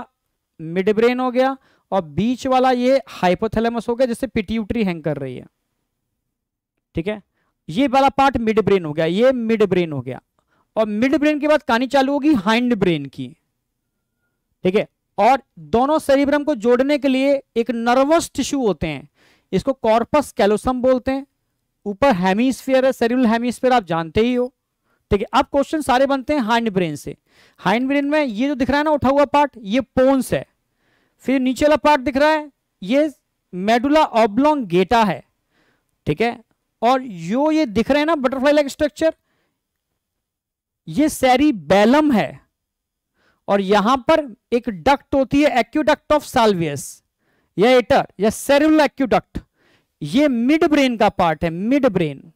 मिड ब्रेन हो गया और बीच वाला ये हाइपोथैलेमस हो गया जिससे पिट्यूटरी हैंग कर रही है ठीक है ये वाला पार्ट मिड ब्रेन हो गया ये मिड ब्रेन हो गया और मिड ब्रेन के बाद कहानी चालू होगी हाइंड ब्रेन की ठीक है और दोनों सेरिब्रम को जोड़ने के लिए एक नर्वस टिश्यू होते हैं इसको कॉर्पस कैलोसम बोलते हैं ऊपर हेमीस्फियर है सेरिबल हेमीस्फियर आप जानते ही हो ठीक है अब क्वेश्चन सारे बनते हैं हाइंड ब्रेन से हाइंड ब्रेन में ये जो दिख रहा है ना उठा हुआ पार्ट ये पोन्स है फिर नीचे वाला पार्ट दिख रहा है ये मेडुला ऑब्लोंग गेटा है ठीक है और यो ये दिख रहे हैं ना बटरफ्लाई लाइक स्ट्रक्चर ये सैरी बैलम है और यहां पर एक डक्ट होती है एक्यूडक्ट ऑफ साल्वियस या एटर या सेरुलर एक्यूडक्ट ये मिड ब्रेन का पार्ट है मिड ब्रेन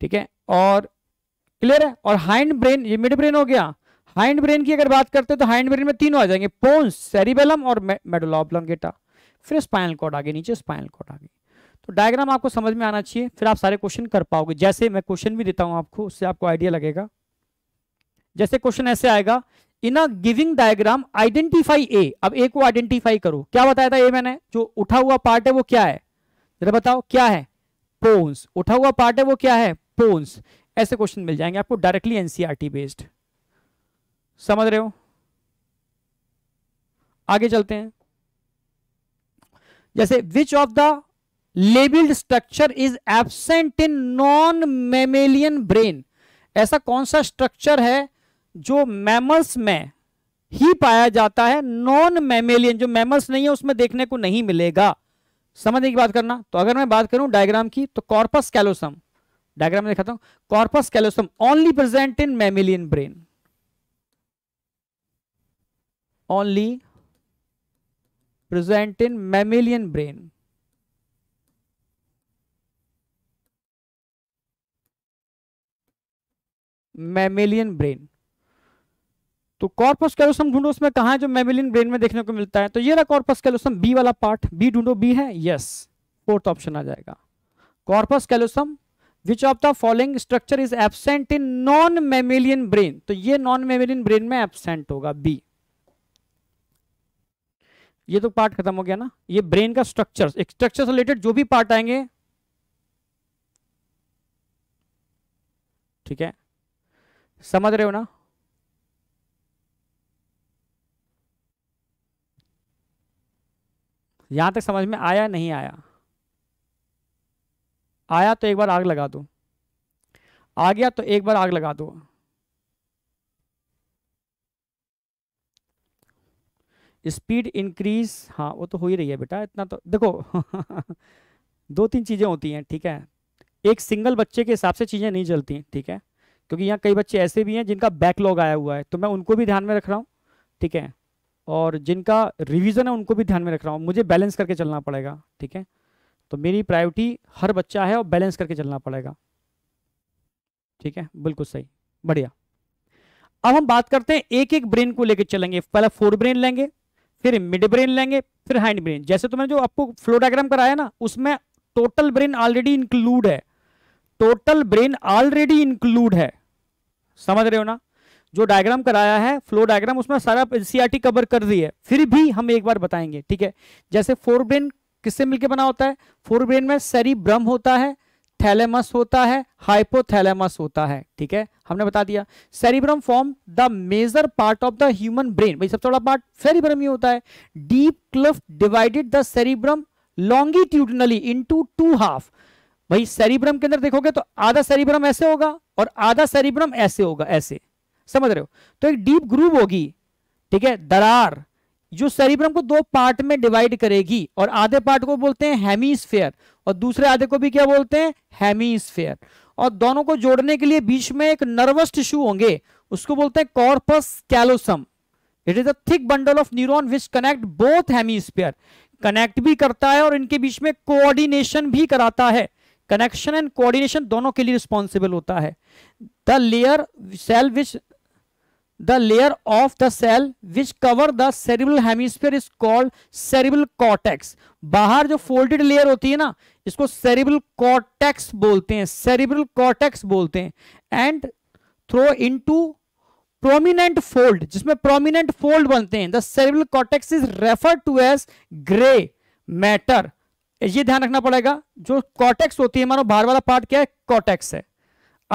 ठीक है और क्लियर है और हाइंड ब्रेन ये मिड ब्रेन हो गया हाइंड ब्रेन की अगर बात करते हैं तो हाइंड ब्रेन में तीनों आ जाएंगे पोन्स सेरिबेलम और मेडुला फिर स्पाइनल कॉर्ड आगे नीचे स्पाइनल कॉर्ड आगे तो डायग्राम आपको समझ में आना चाहिए फिर आप सारे क्वेश्चन कर पाओगे जैसे मैं क्वेश्चन भी देता हूँ आपको उससे आपको आइडिया लगेगा जैसे क्वेश्चन ऐसे आएगा in a giving diagram identify A अब ए को आइडेंटिफाई करो क्या बताया था ए मैंने जो उठा हुआ पार्ट है वो क्या है जरा बताओ क्या है पोन्स उठा हुआ पार्ट है वो क्या है पोन्स ऐसे क्वेश्चन मिल जाएंगे आपको डायरेक्टली एनसीआरटी बेस्ड समझ रहे हो आगे चलते हैं जैसे which of the labelled structure is absent in non mammalian brain ऐसा कौन सा स्ट्रक्चर है जो मैमल्स में ही पाया जाता है नॉन मैमेलियन जो मैमल्स नहीं है उसमें देखने को नहीं मिलेगा समझने की बात करना तो अगर मैं बात करूं डायग्राम की तो कॉर्पस कैलोसम डायग्राम में दिखाता हूं corpus callosum only present in mammalian brain only present in mammalian brain mammalian brain तो कॉर्पस कैलोसम ढूंढो उसमें कहा है जो मेमिलियन ब्रेन में देखने को मिलता है तो ये रहा कॉर्पस कैलोसम बी वाला पार्ट बी ढूंढो बी है यस फोर्थ ऑप्शन आ जाएगा corpus callosum which of the following structure is absent in non mammalian brain तो ये नॉन मेमिलियन ब्रेन में एबसेंट होगा बी ये तो पार्ट खत्म हो गया ना ये ब्रेन का स्ट्रक्चर स्ट्रक्चर से रिलेटेड जो भी पार्ट आएंगे ठीक है समझ रहे हो ना यहां तक समझ में आया नहीं आया आया तो एक बार आग लगा दो आ गया तो एक बार आग लगा दो स्पीड इंक्रीज हाँ वो तो हो ही रही है बेटा इतना तो देखो दो तीन चीज़ें होती हैं ठीक है एक सिंगल बच्चे के हिसाब से चीज़ें नहीं चलती ठीक है क्योंकि यहाँ कई बच्चे ऐसे भी हैं जिनका बैकलॉग आया हुआ है तो मैं उनको भी ध्यान में रख रहा हूँ ठीक है और जिनका रिवीजन है उनको भी ध्यान में रख रहा हूँ मुझे बैलेंस करके चलना पड़ेगा ठीक है तो मेरी प्रायोरिटी हर बच्चा है और बैलेंस करके चलना पड़ेगा ठीक है बिल्कुल सही बढ़िया अब हम बात करते हैं एक एक ब्रेन को लेकर चलेंगे पहला फोर ब्रेन लेंगे फिर मिड ब्रेन लेंगे फिर हाइंड ब्रेन जैसे तो मैंने जो आपको फ्लो डायग्राम कराया ना उसमें टोटल ब्रेन ऑलरेडी इंक्लूड है टोटल ब्रेन ऑलरेडी इंक्लूड है समझ रहे हो ना जो डायग्राम कराया है फ्लो डायग्राम उसमें सारा सीआरटी कवर कर दी है फिर भी हम एक बार बताएंगे ठीक है जैसे फोर ब्रेन किससे मिलकर बना होता है फोर ब्रेन में सेरी होता है थैलेमस होता है हाइपोथैलेमस होता है ठीक है हमने बता दिया cerebrum form the major part of the human brain भाई सबसे बड़ा पार्ट सेरिब्रम ही होता है deep cleft divided the cerebrum longitudinally into two half भाई सेरिब्रम के अंदर देखोगे तो आधा सेरिब्रम ऐसे होगा और आधा सेरिब्रम ऐसे होगा ऐसे समझ रहे हो तो एक डीप ग्रूव होगी ठीक है दरार जो सेरिब्रम को दो पार्ट में डिवाइड करेगी और आधे पार्ट को बोलते हैं हेमीस्फेयर और दूसरे आधे को भी क्या बोलते हैं हेमीस्फेयर और दोनों को जोड़ने के लिए बीच में एक नर्वस टिश्यू होंगे उसको बोलते हैं corpus callosum it is a thick bundle of neuron which connect both hemisphere connect भी करता है और इनके बीच में कोऑर्डिनेशन भी कराता है कनेक्शन एंड कोऑर्डिनेशन दोनों के लिए रिस्पॉन्सिबल होता है the layer cell which the layer of the cell which cover the cerebral hemisphere is called cerebral cortex बाहर जो फोल्डेड लेयर होती है ना इसको सेरिबल कॉटेक्स बोलते हैं सेरिबल कॉटेक्स बोलते हैं and throw into prominent fold जिसमें प्रोमिनेंट फोल्ड बनते हैं the cerebral cortex is refer to as grey matter ये ध्यान रखना पड़ेगा जो कॉटेक्स होती है मानो बाहर वाला पार्ट क्या है कॉटेक्स है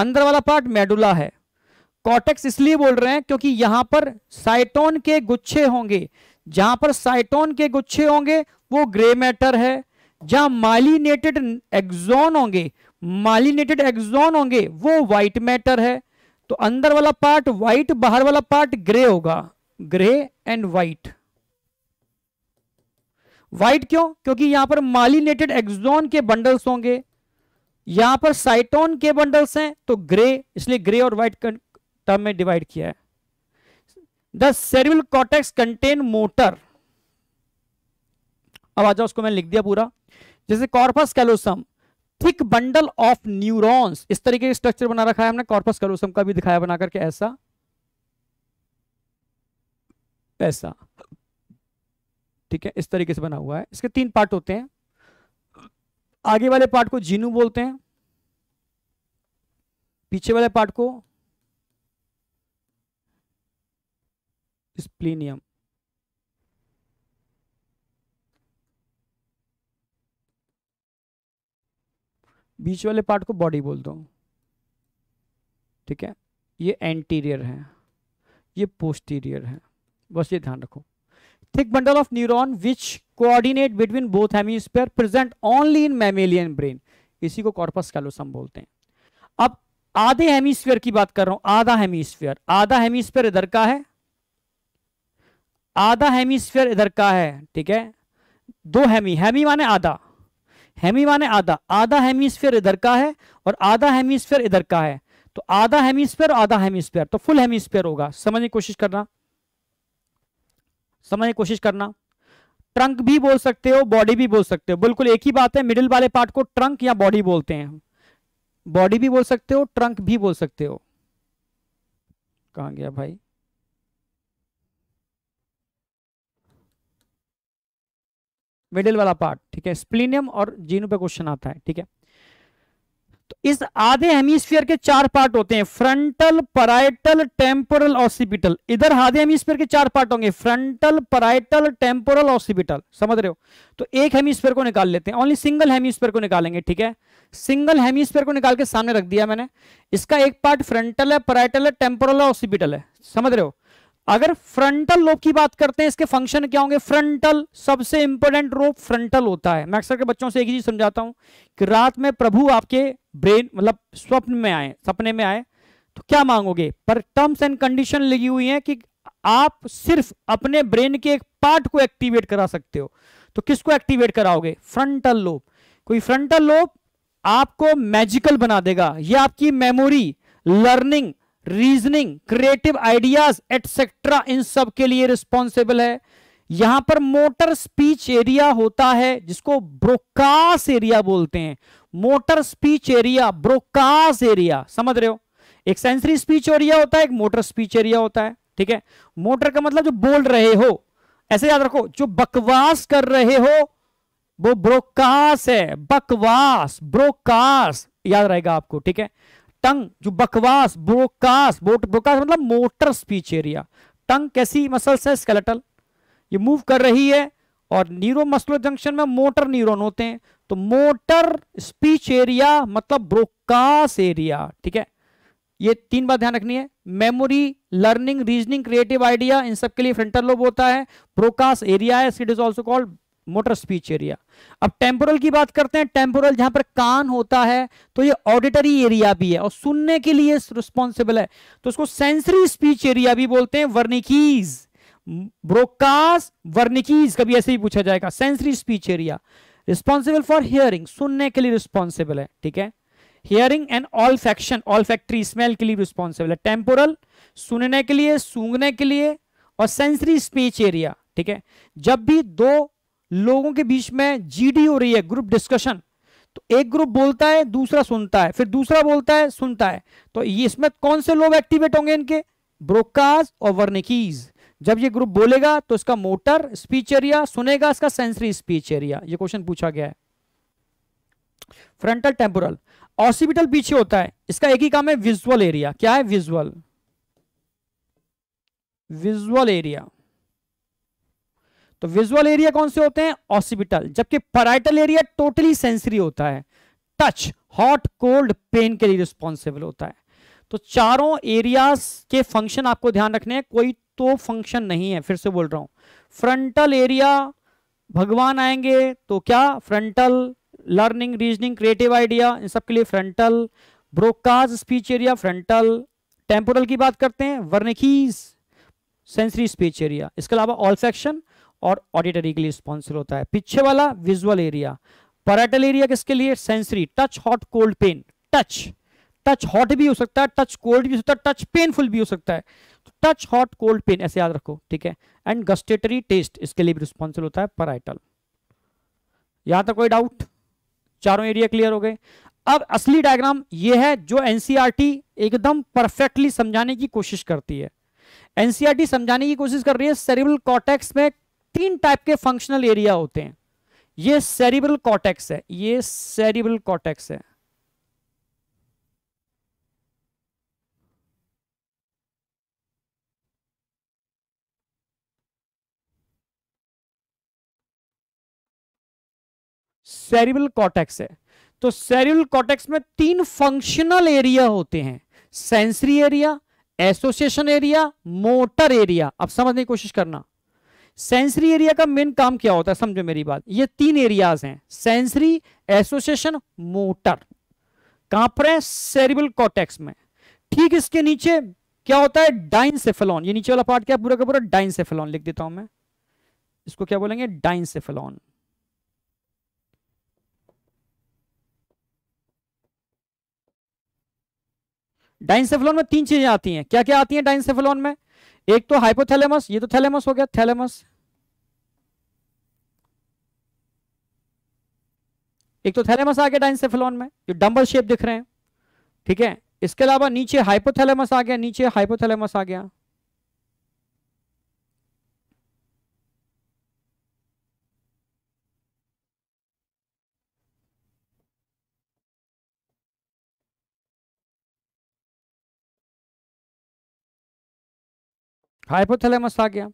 अंदर वाला पार्ट मेडुला है कॉटेक्स इसलिए बोल रहे हैं क्योंकि यहां पर साइटोन के गुच्छे होंगे जहां पर साइटोन के गुच्छे होंगे वो ग्रे मैटर है जहां मालिनेटेड एक्सोन होंगे मालिनेटेड एक्सोन होंगे वो व्हाइट मैटर है तो अंदर वाला पार्ट व्हाइट बाहर वाला पार्ट ग्रे होगा ग्रे एंड व्हाइट व्हाइट क्यों क्योंकि यहां पर मालिनेटेड एक्सोन के बंडल्स होंगे यहां पर साइटोन के बंडल्स हैं तो ग्रे इसलिए ग्रे और व्हाइट टर्म में डिवाइड किया है the cerebral cortex contain motor अब आ जाओ उसको मैंने लिख दिया पूरा जैसे corpus callosum thick bundle of neurons इस तरीके का स्ट्रक्चर बना रखा है हमने कॉर्पस कैलोसम का भी दिखाया बना करके ऐसा ऐसा ठीक है इस तरीके से बना हुआ है इसके तीन पार्ट होते हैं आगे वाले पार्ट को जीनू बोलते हैं पीछे वाले पार्ट को स्प्लीनियम बीच वाले पार्ट को बॉडी बोल दो ठीक है ये एंटीरियर है ये पोस्टीरियर है बस ये ध्यान रखो thick bundle of neuron which coordinate between both hemisphere present only in mammalian brain इसी को कॉर्पस कैलोसम बोलते हैं अब आधे हेमिस्फीयर की बात कर रहा हूं आधा हेमिस्फीयर आधा हेमिस्फीयर इधर का है आधा हेमीस्फेयर इधर का है ठीक है दो हेमी हेमी माने आधा हेमी माने आधा आधा हेमीस्फेयर इधर का है और आधा हेमीस्फेयर इधर का है तो आधा हेमीस्फेयर आधा हेमीस्फेयर तो फुल हेमीस्फेयर होगा समझने की कोशिश करना समझने की कोशिश करना ट्रंक भी बोल सकते हो बॉडी भी बोल सकते हो बिल्कुल एक ही बात है मिडिल वाले पार्ट को ट्रंक या बॉडी बोलते हैं बॉडी भी बोल सकते हो ट्रंक भी बोल सकते हो कहा गया भाई मिडिल वाला पार्ट ठीक है स्प्लीनियम और जीनू पे क्वेश्चन आता है ठीक है तो इस आधे हेमिस्फीयर के चार पार्ट होते हैं फ्रंटल पराइटल टेम्पोरल ऑसिपिटल इधर आधे हेमिस्फीयर के चार पार्ट होंगे फ्रंटल पराइटल टेम्पोरल ऑसिपिटल समझ रहे हो तो एक हेमिस्फीयर को निकाल लेते हैं ओनली सिंगल हेमिस्फीयर को निकालेंगे ठीक है सिंगल हेमिस्फीयर को निकाल के सामने रख दिया मैंने इसका एक पार्ट फ्रंटल है पराइटल है टेम्पोरल ऑसिपिटल है समझ रहे हो अगर फ्रंटल लोब की बात करते हैं इसके फंक्शन क्या होंगे फ्रंटल सबसे इंपोर्टेंट रोब फ्रंटल होता है मैं अक्सर के बच्चों से एक चीज समझाता हूं कि रात में प्रभु आपके ब्रेन मतलब स्वप्न में आए सपने में आए तो क्या मांगोगे पर टर्म्स एंड कंडीशन लगी हुई है कि आप सिर्फ अपने ब्रेन के एक पार्ट को एक्टिवेट करा सकते हो तो किसको एक्टिवेट कराओगे फ्रंटल लोब कोई फ्रंटल लोब आपको मैजिकल बना देगा यह आपकी memory learning reasoning creative ideas etcetera इन सब के लिए रिस्पॉन्सिबल है यहां पर मोटर स्पीच एरिया होता है जिसको ब्रोकास एरिया बोलते हैं motor speech area Broca's area समझ रहे हो एक सेंसरी स्पीच एरिया होता है एक मोटर स्पीच एरिया होता है ठीक है मोटर का मतलब जो बोल रहे हो ऐसे याद रखो जो बकवास कर रहे हो वो ब्रोकास है बकवास ब्रोकास याद रहेगा आपको ठीक है टंग जो बकवास ब्रोकास बोट ब्रोकास मतलब मोटर स्पीच एरिया टंग कैसी मसल्स है स्केलेटल ये मूव कर रही है और न्यूरो मस्कुलर जंक्शन में मोटर न्यूरोन होते हैं तो मोटर स्पीच एरिया मतलब ब्रोकास एरिया ठीक है ये तीन बात ध्यान रखनी है memory learning reasoning creative idea इन सब के लिए फ्रंटल लोब होता है ब्रोकास एरिया है it is also called motor speech area अब टेम्पोरल की बात करते हैं टेम्पोरल जहां पर कान होता है तो ये ऑडिटरी एरिया भी है और सुनने के लिए रिस्पॉन्सिबल है तो उसको सेंसरी स्पीच एरिया भी बोलते हैं वर्निकीज ब्रोकास वर्निकीज कभी ऐसे ही पूछा जाएगा sensory speech area responsible for hearing सुनने के लिए रिस्पॉन्सिबल है ठीक है hearing and olfaction olfactory smell के लिए रिस्पॉन्सिबल है टेम्पोरल सुनने के लिए सूंघने के लिए और सेंसरी स्पीच एरिया ठीक है जब भी दो लोगों के बीच में जीडी हो रही है ग्रुप डिस्कशन तो एक ग्रुप बोलता है दूसरा सुनता है फिर दूसरा बोलता है सुनता है तो ये इसमें कौन से लोग एक्टिवेट होंगे इनके ब्रोकाज और वर्निकीज जब ये ग्रुप बोलेगा तो इसका मोटर स्पीच एरिया सुनेगा इसका सेंसरी स्पीच एरिया ये क्वेश्चन पूछा गया है फ्रंटल टेम्पोरल ऑसिपिटल पीछे होता है इसका एक ही काम है विजुअल एरिया क्या है विजुअल विजुअल एरिया तो विजुअल एरिया कौन से होते हैं ऑसिपिटल जबकि पराइटल एरिया टोटली सेंसरी होता है टच हॉट कोल्ड पेन के लिए रिस्पॉन्सिबल होता है तो चारों एरिया के फंक्शन आपको ध्यान रखने हैं कोई तो फंक्शन नहीं है फिर से बोल रहा हूं फ्रंटल एरिया भगवान आएंगे तो क्या frontal learning reasoning creative idea इन सबके लिए frontal Broca's speech area frontal temporal की बात करते हैं वर्निकीज सेंसरी स्पीच एरिया इसके अलावा ऑल सेक्शन और ऑडिटरी के लिए स्पॉन्सर होता है पीछे वाला विजुअल एरिया पराटल एरिया किसके लिए sensory touch hot cold pain touch touch hot भी हो सकता है टच कोल्ड भी हो सकता है टच पेनफुल भी हो सकता है टच हॉट कोल्ड पेन ऐसे याद रखो ठीक है एंड गस्टेटरी टेस्ट इसके लिए भी रिस्पॉन्सिबल तो होता है पराइटल यहां तक कोई डाउट चारों एरिया क्लियर हो गए अब असली डायग्राम ये है जो एनसीआरटी e एकदम परफेक्टली समझाने की कोशिश करती है एनसीआरटी e समझाने की कोशिश कर रही है सेरिब्रल कॉटेक्स में तीन टाइप के फंक्शनल एरिया होते हैं ये सेरिबल कॉटेक्स है ये सेरिबल कॉटेक्स है सेरिबल कॉटेक्स है तो सेरिबल कॉटेक्स में तीन फंक्शनल एरिया होते हैं sensory area association area motor area अब समझने की कोशिश करना सेंसरी एरिया का मेन काम क्या होता है समझो मेरी बात ये तीन एरियाज हैं सेंसरी एसोसिएशन मोटर कहां पर है सेरिबल कॉटेक्स में ठीक इसके नीचे क्या होता है डाइनसेफेलॉन ये नीचे वाला पार्ट क्या पूरा का पूरा डाइनसेफेलॉन लिख देता हूं मैं इसको क्या बोलेंगे डाइनसेफेलॉन डाइनसेफेलॉन में तीन चीजें आती हैं क्या क्या आती हैं डाइनसेफेलॉन में एक तो हाइपोथैलेमस ये तो थैलेमस हो गया थैलेमस एक तो थैलेमस आ गया डाइनसेफेलॉन में जो डम्बल शेप दिख रहे हैं ठीक है इसके अलावा नीचे हाइपोथैलेमस आ गया नीचे हाइपोथैलेमस आ गया हाइपोथैलेमस आ गया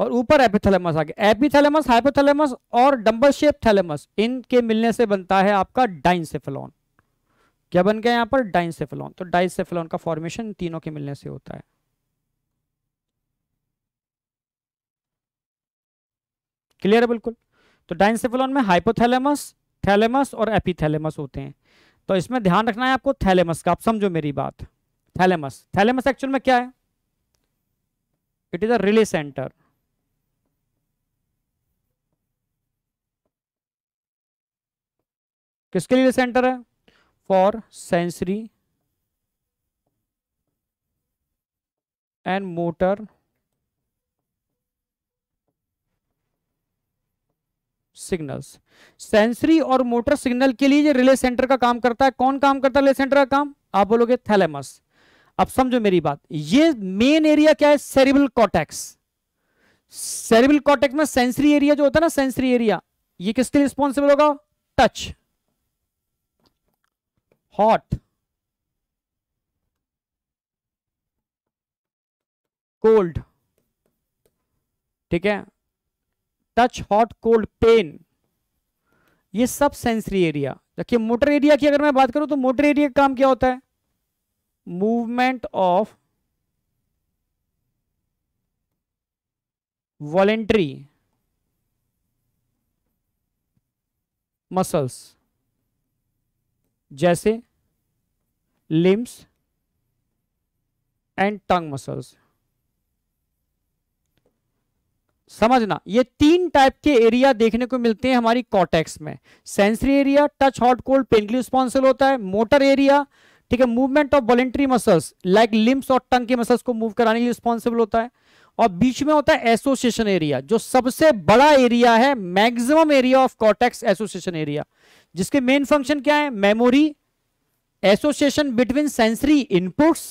और ऊपर एपिथैलेमस आ गया एपिथैलेमस हाइपोथैलेमस और डम्बल शेप थैलेमस इनके मिलने से बनता है आपका डाइनसेफेलॉन क्या बन गया यहां पर डाइनसेफेलॉन तो डाइनसेफेलॉन का फॉर्मेशन तीनों के मिलने से होता है क्लियर है बिल्कुल तो डाइनसेफेलॉन में हाइपोथैलेमस थैलेमस और एपिथैलेमस होते हैं तो इसमें ध्यान रखना है आपको थैलेमस का आप समझो मेरी बात थैलेमस थैलेमस एक्चुअल में क्या है it is a relay center किसके लिए सेंटर है for sensory and motor signals sensory और मोटर सिग्नल के लिए ये रिले सेंटर का काम करता है कौन काम करता है रिले सेंटर का काम आप बोलोगे थैलेमस अब समझो मेरी बात ये मेन एरिया क्या है सेरिबल कॉटेक्स सेरिबल कॉटेक्स में सेंसरी एरिया जो होता है ना सेंसरी एरिया ये किसके लिए रिस्पॉन्सिबल होगा टच हॉट कोल्ड ठीक है टच हॉट कोल्ड पेन ये सब सेंसरी एरिया जबकि मोटर एरिया की अगर मैं बात करूं तो मोटर एरिया का काम क्या होता है मूवमेंट ऑफ वॉलेंट्री मसल्स जैसे लिम्स एंड टंग मसल्स समझना ये तीन टाइप के एरिया देखने को मिलते हैं हमारी कॉटेक्स में sensory area touch hot cold पेनक्ली रिस्पॉन्सिबल होता है मोटर एरिया ठीक है movement of voluntary muscles like limbs और टंग के मसल्स को मूव कराने के लिए रिस्पॉन्सिबल होता है और बीच में होता है एसोसिएशन एरिया जो सबसे बड़ा एरिया है maximum area of cortex association area जिसके मेन फंक्शन क्या है memory association between sensory inputs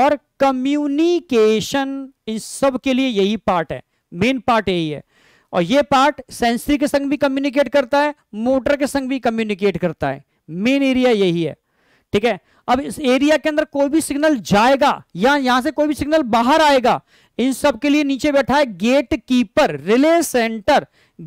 और कम्युनिकेशन इन सब के लिए यही पार्ट है मेन पार्ट यही है और ये पार्ट सेंसरी के संग भी कम्युनिकेट करता है मोटर के संग भी कम्युनिकेट करता है मेन एरिया यही है ठीक है अब इस एरिया के अंदर कोई भी सिग्नल जाएगा या यहां से कोई भी सिग्नल बाहर आएगा इन सब के लिए नीचे बैठा है gatekeeper relay centre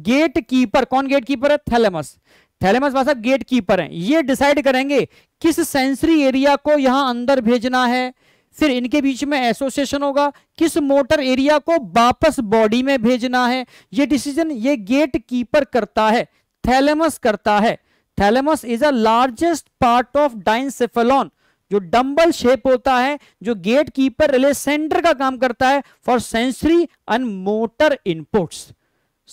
gatekeeper कौन गेट कीपर है थैलेमस थैलेमस भाई गेट कीपर है ये डिसाइड करेंगे किस सेंसरी एरिया को यहां अंदर भेजना है फिर इनके बीच में एसोसिएशन होगा किस मोटर एरिया को वापस बॉडी में भेजना है ये डिसीजन ये गेट कीपर करता है थैलेमस करता है thalamus is a largest part of diencephalon जो डंबल शेप होता है जो गेट कीपर रिले सेंटर का काम करता है for sensory and motor inputs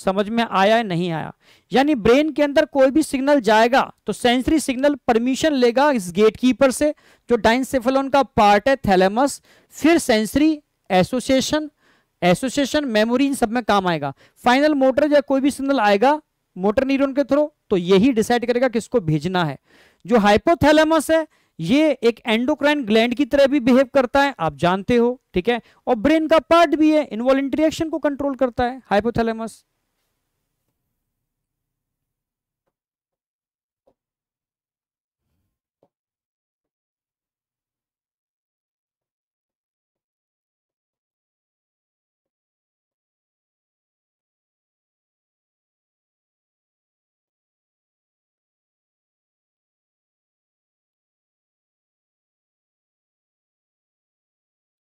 समझ में आया है नहीं आया यानी ब्रेन के अंदर कोई भी सिग्नल जाएगा तो सेंसरी सिग्नल परमिशन लेगा इस गेट कीपर से जो डाइनसेफेलॉन का पार्ट है थैलेमस फिर सेंसरी एसोसिएशन एसोसिएशन मेमोरी इन सब में काम आएगा फाइनल मोटर या कोई भी सिग्नल आएगा मोटर न्यूरॉन के थ्रू तो यही डिसाइड करेगा किसको भेजना है जो हाइपोथैलेमस है ये एक एंडोक्राइन ग्लैंड की तरह भी बिहेव करता है आप जानते हो ठीक है और ब्रेन का पार्ट भी है इन्वॉल्ट्री एक्शन को कंट्रोल करता है हाइपोथैलेमस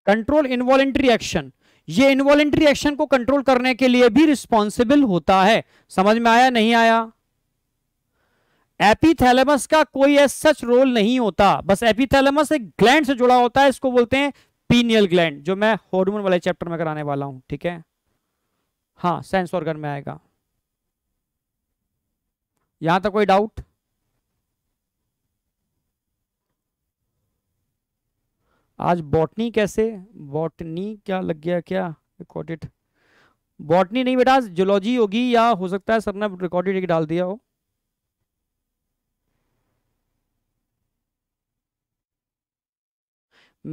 कंट्रोल इनवॉलेंट्री एक्शन ये इनवॉलेंट्री एक्शन को कंट्रोल करने के लिए भी रिस्पॉन्सिबल होता है समझ में आया नहीं आया एपीथैलेमस का कोई एस सच रोल नहीं होता बस एपीथैलेमस एक ग्लैंड से जुड़ा होता है इसको बोलते हैं पीनियल ग्लैंड जो मैं हॉर्मोन वाले चैप्टर में कराने वाला हूं ठीक है हाँ सेंस ऑर्गन में आएगा यहां तक कोई डाउट आज बॉटनी कैसे बॉटनी क्या लग गया क्या रिकॉर्डेड बॉटनी नहीं बेटा जोलॉजी होगी या हो सकता है सर ने रिकॉर्डेड एक डाल दिया हो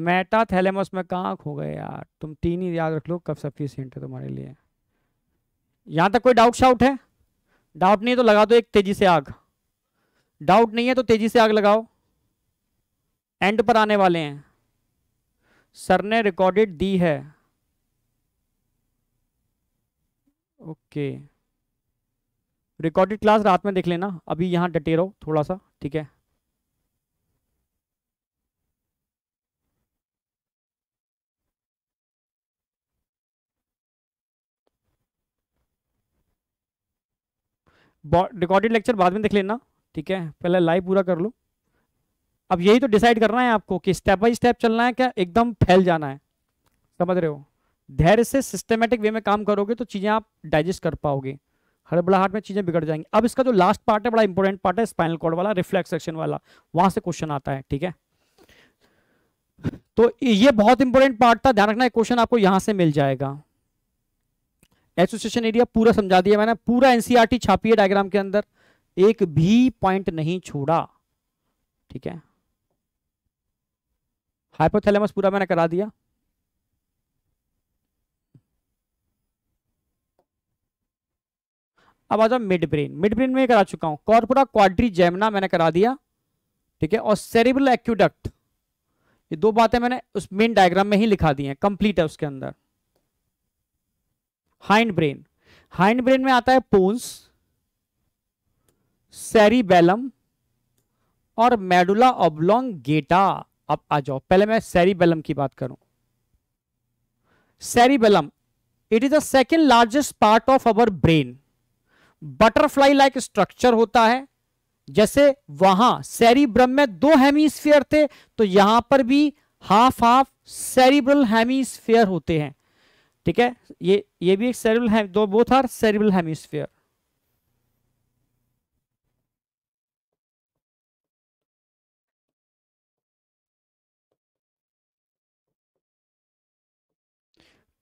मेटा थैलेमस में कहा खो गए यार तुम तीन ही याद रख लो कब सफिशियंट है तुम्हारे लिए यहाँ तक कोई डाउट शाउट है डाउट नहीं है तो लगा दो एक तेजी से आग डाउट नहीं है तो तेजी से आग लगाओ एंड पर आने वाले हैं सर ने रिकॉर्डेड दी है ओके रिकॉर्डेड क्लास रात में देख लेना अभी यहाँ डटे रहो थोड़ा सा ठीक है रिकॉर्डेड लेक्चर बाद में देख लेना ठीक है पहले लाइव पूरा कर लो अब यही तो डिसाइड करना है आपको कि स्टेप बाय स्टेप चलना है क्या एकदम फैल जाना है समझ रहे हो धैर्य से सिस्टमेटिक वे में काम करोगे तो चीज़ें आप डाइजेस्ट कर पाओगे हड़बड़ाहट में चीज़ें बिगड़ जाएंगी अब इसका जो लास्ट पार्ट है बड़ा इंपॉर्टेंट पार्ट है स्पाइनल कॉर्ड वाला रिफ्लेक्स सेक्शन वाला वहां से क्वेश्चन आता है ठीक है तो ये बहुत इंपॉर्टेंट पार्ट था ध्यान रखना क्वेश्चन आपको यहां से मिल जाएगा एसोसिएशन एरिया पूरा समझा दिया मैंने पूरा एनसीआरटी e छापी है डायग्राम के अंदर एक भी पॉइंट नहीं छोड़ा ठीक है हाइपोथैलेमस पूरा मैंने करा दिया अब आ जाओ मिड ब्रेन मिड ब्रेन में करा चुका हूं कॉर्पोरा क्वाड्री जेमना मैंने करा दिया ठीक है और सेरिबल एक्यूडक्ट ये दो बातें मैंने उस मेन डायग्राम में ही लिखा दी हैं कंप्लीट है उसके अंदर हाइंड ब्रेन हाइंड ब्रेन में आता है पोन्स सेरिबेलम और मेडुला ऑबलोंग गेटा आप आ जाओ पहले मैं सैरीबेलम की बात करूं cerebellum it is the second largest part of our brain butterfly like structure होता है जैसे वहां सेरिब्रम में दो हेमीस्फीयर थे तो यहां पर भी हाफ हाफ सेरिब्रल हेमीस्फीयर होते हैं ठीक है ये ये भी एक सेरिब्रल दो both are cerebral hemisphere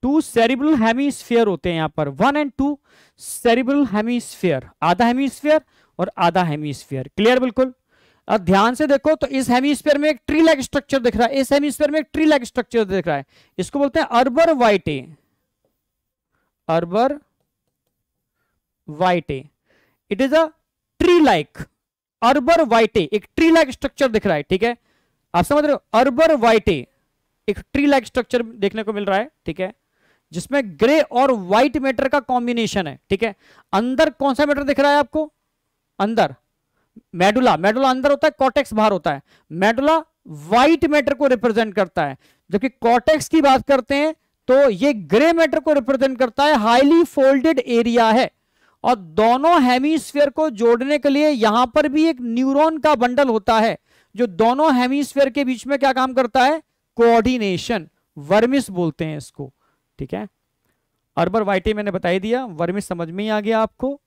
two cerebral hemisphere होते हैं यहाँ पर one and two cerebral hemisphere आधा हेमीस्फेयर और आधा हेमीस्फेयर क्लियर बिल्कुल अब ध्यान से देखो तो इस हेमीस्फेयर में एक ट्री लैग स्ट्रक्चर दिख रहा है इस हेमीस्फेयर में एक ट्री लैग स्ट्रक्चर दिख रहा है इसको बोलते हैं arbor vitae arbor vitae it is a tree like arbor vitae एक ट्री लाइक स्ट्रक्चर दिख रहा है ठीक है आप समझ रहे हो अर्बर वाइटे एक ट्री लाइक स्ट्रक्चर देखने को मिल रहा है ठीक है जिसमें ग्रे और व्हाइट मैटर का कॉम्बिनेशन है ठीक है अंदर कौन सा मैटर दिख रहा है आपको अंदर मेडुला मेडुला अंदर होता है कॉटेक्स बाहर होता है मेडुला व्हाइट मैटर को रिप्रेजेंट करता है जबकि कॉटेक्स की बात करते हैं तो ये ग्रे मैटर को रिप्रेजेंट करता है हाईली फोल्डेड एरिया है और दोनों हेमीस्फेयर को जोड़ने के लिए यहां पर भी एक न्यूरॉन का बंडल होता है जो दोनों हेमीस्फेयर के बीच में क्या काम करता है कोऑर्डिनेशन वर्मिस बोलते हैं इसको ठीक है अरबर वाइटी मैंने बताई दिया वर्मी समझ में ही आ गया आपको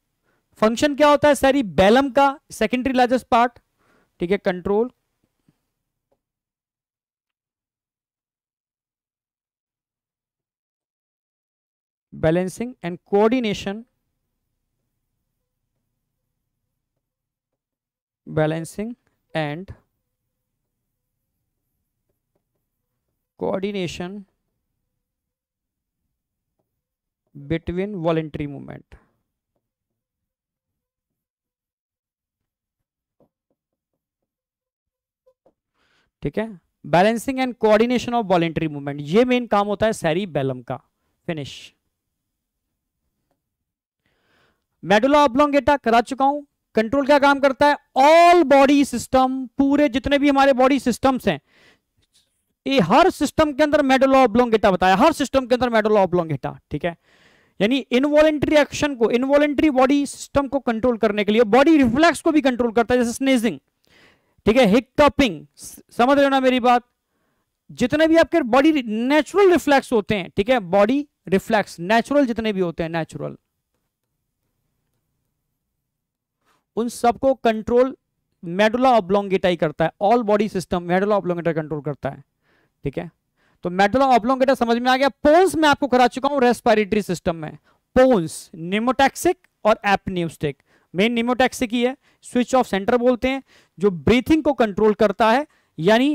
फंक्शन क्या होता है सैरी बैलम का सेकेंडरी लार्जेस्ट पार्ट ठीक है control balancing and coordination balancing and coordination between voluntary movement ठीक है balancing and coordination of voluntary movement ये मेन काम होता है सैरी बैलम का फिनिश मेडुला ऑब्लोंगेटा करा चुका हूं कंट्रोल क्या काम करता है ऑल बॉडी सिस्टम पूरे जितने भी हमारे बॉडी सिस्टम्स हैं ये हर सिस्टम के अंदर मेडुला ऑब्लोंगेटा बताया हर सिस्टम के अंदर मेडुला ऑब्लोंगेटा ठीक है यानी इनवॉलेंट्री एक्शन को इनवॉलेंट्री बॉडी सिस्टम को कंट्रोल करने के लिए बॉडी रिफ्लेक्स को भी कंट्रोल करता है जैसे स्नेजिंग ठीक है हिकअपिंग समझ रहे हो ना मेरी बात जितने भी आपके बॉडी नेचुरल रिफ्लेक्स होते हैं ठीक है बॉडी रिफ्लेक्स नेचुरल जितने भी होते हैं नेचुरल उन सबको कंट्रोल मेडुला ऑब्लोंगेटाई करता है ऑल बॉडी सिस्टम मेडुला ऑब्लोंगेटाई कंट्रोल करता है ठीक है तो मेटल ऑब्लोंगेटा समझ में आ गया पोन्स में आपको करा चुका हूं रेस्पायरेटरी सिस्टम में पोन्स निमोटैक्सिक और एपनियोस्टिक मेन निमोटैक्सिक ही है स्विच ऑफ सेंटर बोलते हैं जो ब्रीथिंग को कंट्रोल करता है यानी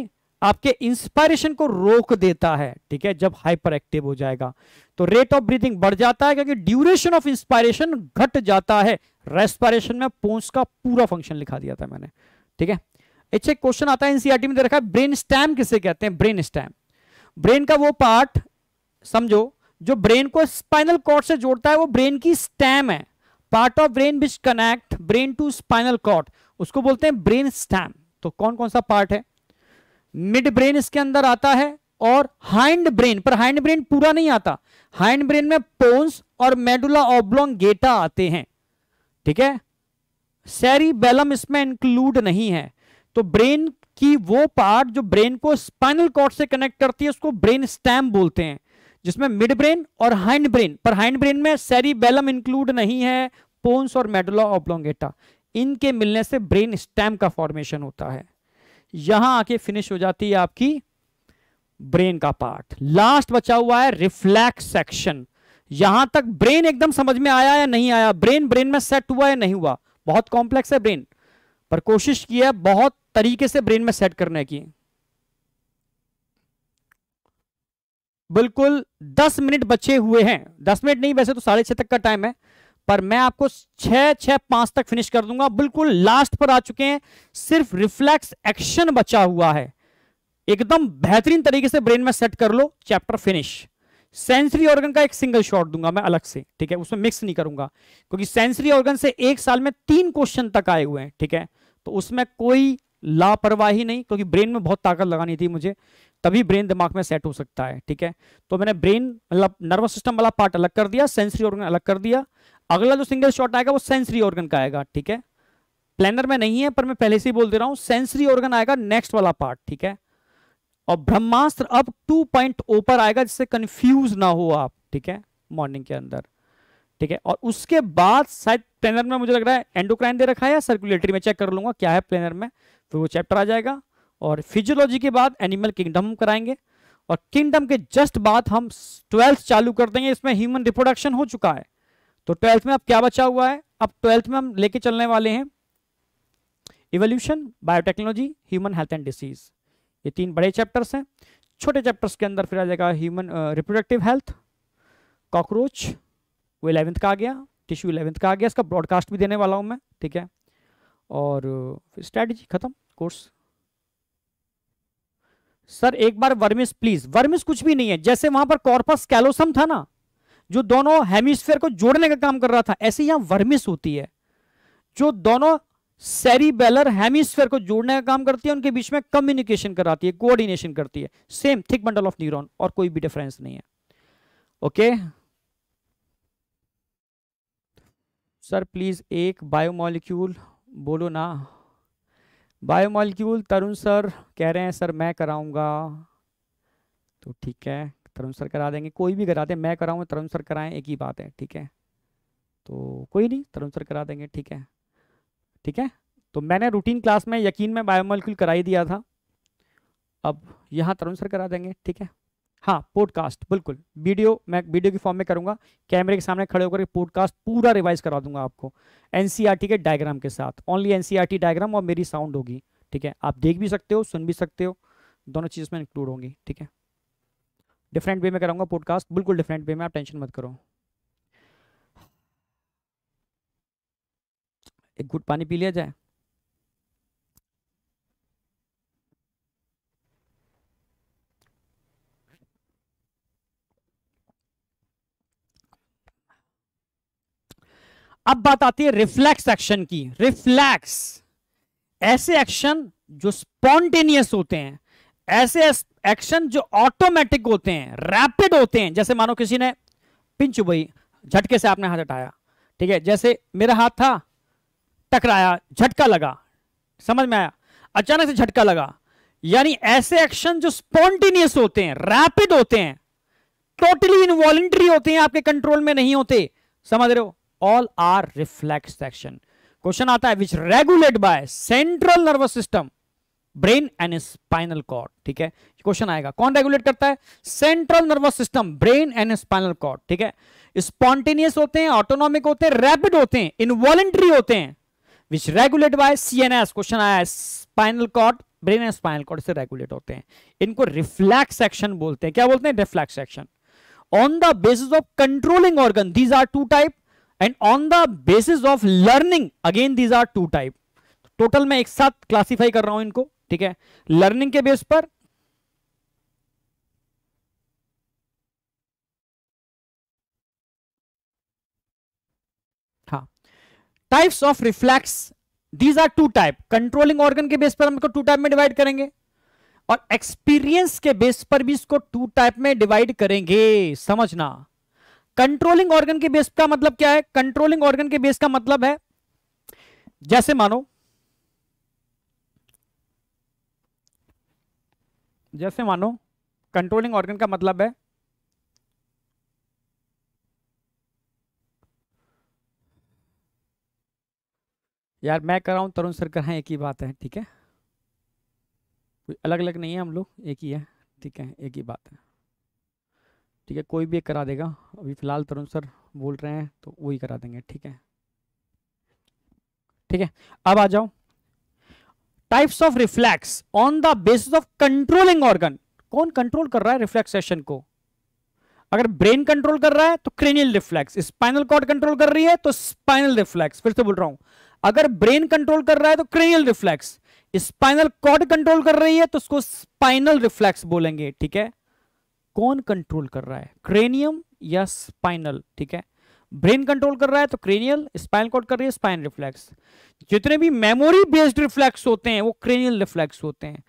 आपके इंस्पायरेशन को रोक देता है ठीक है जब हाइपर एक्टिव हो जाएगा तो रेट ऑफ ब्रीथिंग बढ़ जाता है क्योंकि ड्यूरेशन ऑफ इंस्पायरेशन घट जाता है रेस्पायरेशन में पोन्स का पूरा फंक्शन लिखा दिया था मैंने ठीक है अच्छा क्वेश्चन आता है एनसीआरटी में दे रखा है ब्रेन स्टैम किसे कहते हैं ब्रेन स्टैम ब्रेन का वो पार्ट समझो जो ब्रेन को स्पाइनल कॉर्ड से जोड़ता है वो ब्रेन की स्टैम है part of brain which connect brain to spinal cord उसको बोलते हैं ब्रेन स्टैम तो कौन कौन सा पार्ट है मिड ब्रेन इसके अंदर आता है और हाइंड ब्रेन पर हाइंड ब्रेन पूरा नहीं आता हाइंड ब्रेन में पोन्स और मेडुला ओब्लोंग गेटा आते हैं ठीक है सैरी बेलम इसमें इंक्लूड नहीं है तो ब्रेन कि वो पार्ट जो ब्रेन को स्पाइनल कॉर्ड से कनेक्ट करती है उसको ब्रेन स्टैम बोलते हैं जिसमें मिड ब्रेन और हाइंड ब्रेन पर हाइंड ब्रेन में सेरिबेलम इंक्लूड नहीं है पोन्स और मेडुला ऑब्लोंगेटा इनके मिलने से ब्रेन स्टैम का फॉर्मेशन होता है यहां आके फिनिश हो जाती है आपकी ब्रेन का पार्ट लास्ट बचा हुआ है रिफ्लैक्स सेक्शन यहां तक ब्रेन एकदम समझ में आया या नहीं आया ब्रेन ब्रेन में सेट हुआ या नहीं हुआ बहुत कॉम्प्लेक्स है ब्रेन पर कोशिश की है बहुत तरीके से ब्रेन में सेट करने की बिल्कुल दस मिनट बचे हुए हैं दस मिनट नहीं वैसे तो साढ़े छह तक का टाइम है पर मैं आपको छह छह पांच तक फिनिश कर दूंगा बिल्कुल लास्ट पर आ चुके हैं सिर्फ रिफ्लेक्स एक्शन बचा हुआ है एकदम बेहतरीन तरीके से ब्रेन में सेट कर लो चैप्टर फिनिश सेंसरी ऑर्गन का एक सिंगल शॉट दूंगा मैं अलग से ठीक है उसमें मिक्स नहीं करूंगा क्योंकि सेंसरी ऑर्गन से एक साल में तीन क्वेश्चन तक आए हुए हैं ठीक है तो उसमें कोई लापरवाही नहीं क्योंकि ब्रेन में बहुत ताकत लगानी थी मुझे तभी ब्रेन दिमाग में सेट हो सकता है ठीक है तो मैंने ब्रेन मतलब नर्वस सिस्टम वाला पार्ट अलग कर दिया सेंसरी ऑर्गन अलग कर दिया अगला जो सिंगल शॉट आएगा वो सेंसरी ऑर्गन का आएगा ठीक है प्लानर में नहीं है पर मैं पहले से ही बोल दे रहा हूं सेंसरी ऑर्गन आएगा नेक्स्ट वाला पार्ट ठीक है और ब्रह्मास्त्र अब टू पॉइंट ऊपर आएगा जिससे कंफ्यूज ना हो आप ठीक है मॉर्निंग के अंदर ठीक है और उसके बाद शायद प्लेनर में मुझे लग रहा है एंडोक्राइन दे रखा है या सर्कुलेटरी में चेक कर लूंगा क्या है प्लेनर में फिर वो चैप्टर आ जाएगा और फिजियोलॉजी के बाद एनिमल किंगडम कराएंगे और किंगडम के जस्ट बाद हम ट्वेल्थ चालू कर देंगे इसमें ह्यूमन रिप्रोडक्शन हो चुका है तो ट्वेल्थ में अब क्या बचा हुआ है अब ट्वेल्थ में हम लेके चलने वाले हैं evolution biotechnology human health and disease ये तीन बड़े चैप्टर्स हैं छोटे चैप्टर्स के अंदर फिर आ जाएगा ह्यूमन रिप्रोडक्टिव हेल्थ कॉकरोच वो इलेवेंथ का आ गया टिश्यू इलेवेंथ का आ गया इसका ब्रॉडकास्ट भी देने वाला हूँ मैं ठीक है और फिर स्ट्रैटेजी खत्म कोर्स सर एक बार वर्मिस प्लीज वर्मिस कुछ भी नहीं है जैसे वहां पर कॉर्पस कैलोसम था ना जो दोनों हेमिस्फेयर को जोड़ने का काम कर रहा था ऐसे यहां वर्मिस होती है जो दोनों सेरिबेलर हेमिस्फेयर को जोड़ने का काम करती है उनके बीच में कम्युनिकेशन कराती है कोऑर्डिनेशन करती है same thick bundle of neuron और कोई भी डिफरेंस नहीं है ओके okay? सर प्लीज़ एक बायोमोलिक्यूल बोलो ना बायोमोलिक्यूल तरुण सर कह रहे हैं सर मैं कराऊंगा तो ठीक है तरुण सर करा देंगे कोई भी करा दे मैं कराऊंगा तरुण सर कराएं एक ही बात है ठीक है तो कोई नहीं तरुण सर करा देंगे ठीक है ठीक है तो मैंने रूटीन क्लास में यकीन में बायोमोलिक्यूल करा ही दिया था अब यहाँ तरुण सर करा देंगे ठीक है हाँ पॉडकास्ट बिल्कुल वीडियो मैं वीडियो की फॉर्म में करूँगा कैमरे के सामने खड़े होकर पॉडकास्ट पूरा रिवाइज करा दूंगा आपको एनसीईआरटी e के डायग्राम के साथ ओनली एनसीईआरटी डायग्राम और मेरी साउंड होगी ठीक है आप देख भी सकते हो सुन भी सकते हो दोनों चीज़ में इंक्लूड होंगी ठीक है डिफरेंट वे में कराऊंगा पॉडकास्ट बिल्कुल डिफरेंट वे में आप टेंशन मत करो एक घुट पानी पी लिया जाए अब बात आती है रिफ्लेक्स एक्शन की रिफ्लेक्स ऐसे एक्शन जो स्पॉन्टेनियस होते हैं ऐसे एक्शन जो ऑटोमेटिक होते हैं रैपिड होते हैं जैसे मानो किसी ने पिंच भाई झटके से आपने हाथ हटाया ठीक है जैसे मेरा हाथ था टकराया झटका लगा समझ में आया अचानक से झटका लगा यानी ऐसे एक्शन जो स्पॉन्टेनियस होते हैं रैपिड होते हैं टोटली इनवॉलेंट्री होते हैं आपके कंट्रोल में नहीं होते समझ रहे हो all are reflex section question आता है which regulate by central nervous system brain and spinal cord ठीक है क्वेश्चन आएगा कौन रेगुलेट करता है central nervous system brain and spinal cord ठीक है स्पॉन्टेनियस होते हैं ऑटोनॉमिक होते हैं रैपिड होते हैं इनवॉलेंट्री होते हैं which regulate by CNS question आया है spinal cord brain and spinal cord से रेगुलेट होते हैं इनको रिफ्लैक्स एक्शन बोलते हैं क्या बोलते हैं reflex action on the basis of controlling organ these are two type and on the basis of learning again these are two type total मैं एक साथ क्लासीफाई कर रहा हूं इनको ठीक है लर्निंग के बेस पर types of reflex these are two type controlling organ के बेस पर हम इसको टू टाइप में डिवाइड करेंगे और एक्सपीरियंस के बेस पर भी इसको टू टाइप में डिवाइड करेंगे समझना कंट्रोलिंग ऑर्गन के बेस का मतलब क्या है कंट्रोलिंग ऑर्गन के बेस का मतलब है जैसे मानो जैसे मानो कंट्रोलिंग ऑर्गन का मतलब है यार मैं कर रहा हूं तरुण सर कर हैं एक ही बात है ठीक है कोई अलग अलग नहीं है हम लोग एक ही है ठीक है एक ही बात है ठीक है कोई भी एक करा देगा अभी फ़िलहाल तरुण सर बोल रहे हैं तो वही करा देंगे ठीक है ठीक है अब आ जाओ types of reflex on the basis of controlling organ कौन कंट्रोल कर रहा है रिफ्लेक्सेशन को अगर ब्रेन कंट्रोल कर रहा है तो cranial reflex spinal cord control कर रही है तो स्पाइनल रिफ्लेक्स फिर से बोल रहा हूं अगर ब्रेन कंट्रोल कर रहा है तो cranial reflex spinal cord control कर रही है तो उसको स्पाइनल रिफ्लेक्स बोलेंगे ठीक है कौन कंट्रोल कर रहा है क्रेनियम या स्पाइनल ठीक है ब्रेन कंट्रोल कर रहा है तो क्रेनियल स्पाइनल कॉर्ड कर रही है स्पाइन रिफ्लेक्स जितने भी मेमोरी बेस्ड रिफ्लेक्स होते हैं वो क्रेनियल रिफ्लेक्स होते हैं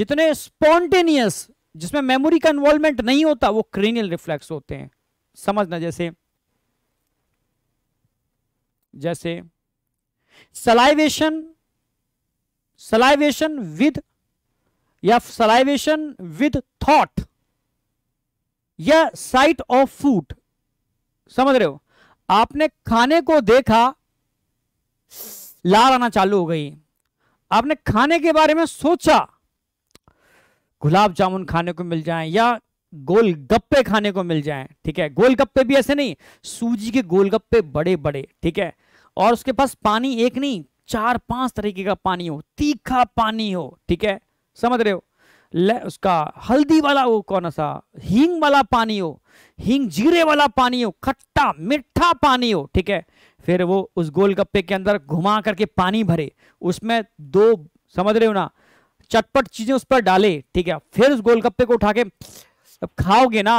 जितने स्पॉन्टेनियस जिसमें मेमोरी का इन्वॉल्वमेंट नहीं होता वो क्रेनियल रिफ्लेक्स होते हैं समझना जैसे जैसे सलाइवेशन सलाइवेशन विद या सलाइवेशन विद थॉट या साइट ऑफ फूड समझ रहे हो आपने खाने को देखा लार आना चालू हो गई आपने खाने के बारे में सोचा गुलाब जामुन खाने को मिल जाए या गोल गप्पे खाने को मिल जाए ठीक है गोल गप्पे भी ऐसे नहीं सूजी के गोल गप्पे बड़े बड़े ठीक है और उसके पास पानी एक नहीं चार पांच तरीके का पानी हो तीखा पानी हो ठीक है समझ रहे हो उसका हल्दी वाला वो कौन सा हींग वाला पानी हो हींग जीरे वाला पानी हो खट्टा मीठा पानी हो ठीक है फिर वो उस गोलगप्पे के अंदर घुमा करके पानी भरे उसमें दो समझ रहे हो ना चटपट चीजें उस पर डाले ठीक है फिर उस गोलगप्पे को उठा के अब खाओगे ना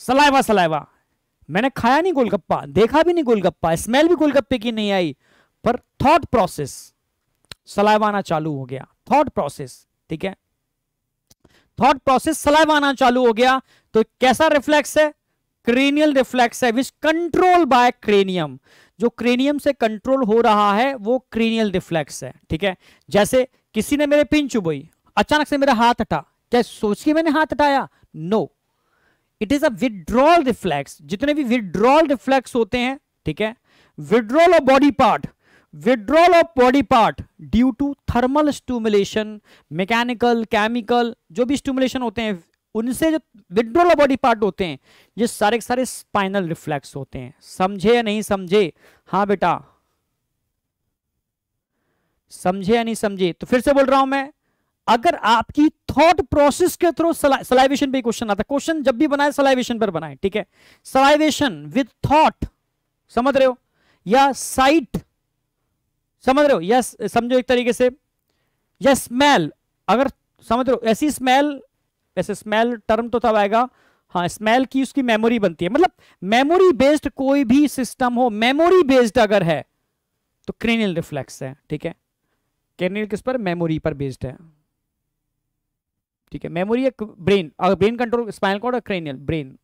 सलाइवा सलाइवा मैंने खाया नहीं गोलगप्पा देखा भी नहीं गोलगप्पा स्मेल भी गोलगप्पे की नहीं आई पर थॉट प्रोसेस सलाइवाना चालू हो गया थॉट प्रोसेस ठीक है थॉट प्रोसेस सलाइव आना चालू हो गया तो कैसा रिफ्लेक्स है क्रेनियल रिफ्लेक्स है विच कंट्रोल बाय क्रेनियम जो क्रेनियम से कंट्रोल हो रहा है वो क्रेनियल रिफ्लेक्स है ठीक है जैसे किसी ने मेरे पिन चुबोई अचानक से मेरा हाथ हटा क्या सोच के मैंने हाथ हटाया no it is a withdrawal reflex जितने भी विड्रॉल रिफ्लेक्स होते हैं ठीक है withdrawal of body part withdrawal of body part due to thermal stimulation mechanical chemical जो भी स्टूमुलेशन होते हैं उनसे जो विड्रॉल ऑफ बॉडी पार्ट होते हैं ये सारे के सारे स्पाइनल रिफ्लेक्स होते हैं समझे या नहीं समझे हाँ बेटा समझे या नहीं समझे तो फिर से बोल रहा हूं मैं अगर आपकी थॉट प्रोसेस के थ्रू सलाइवेशन पर क्वेश्चन आता क्वेश्चन जब भी बनाए सलाइवेशन पर बनाए ठीक है सलाइवेशन विथ थॉट समझ रहे हो या साइट समझ रहे हो यस समझो एक तरीके से यस स्मेल अगर समझ रहे हो ऐसी स्मेल ऐसे स्मेल टर्म तो तब आएगा हाँ स्मेल की उसकी मेमोरी बनती है मतलब मेमोरी बेस्ड कोई भी सिस्टम हो मेमोरी बेस्ड अगर है तो क्रेनियल रिफ्लेक्स है ठीक है क्रेनियल किस पर मेमोरी पर बेस्ड है ठीक है मेमोरी एक ब्रेन अगर ब्रेन कंट्रोल स्पाइनल कॉर्ड और क्रेनियल ब्रेन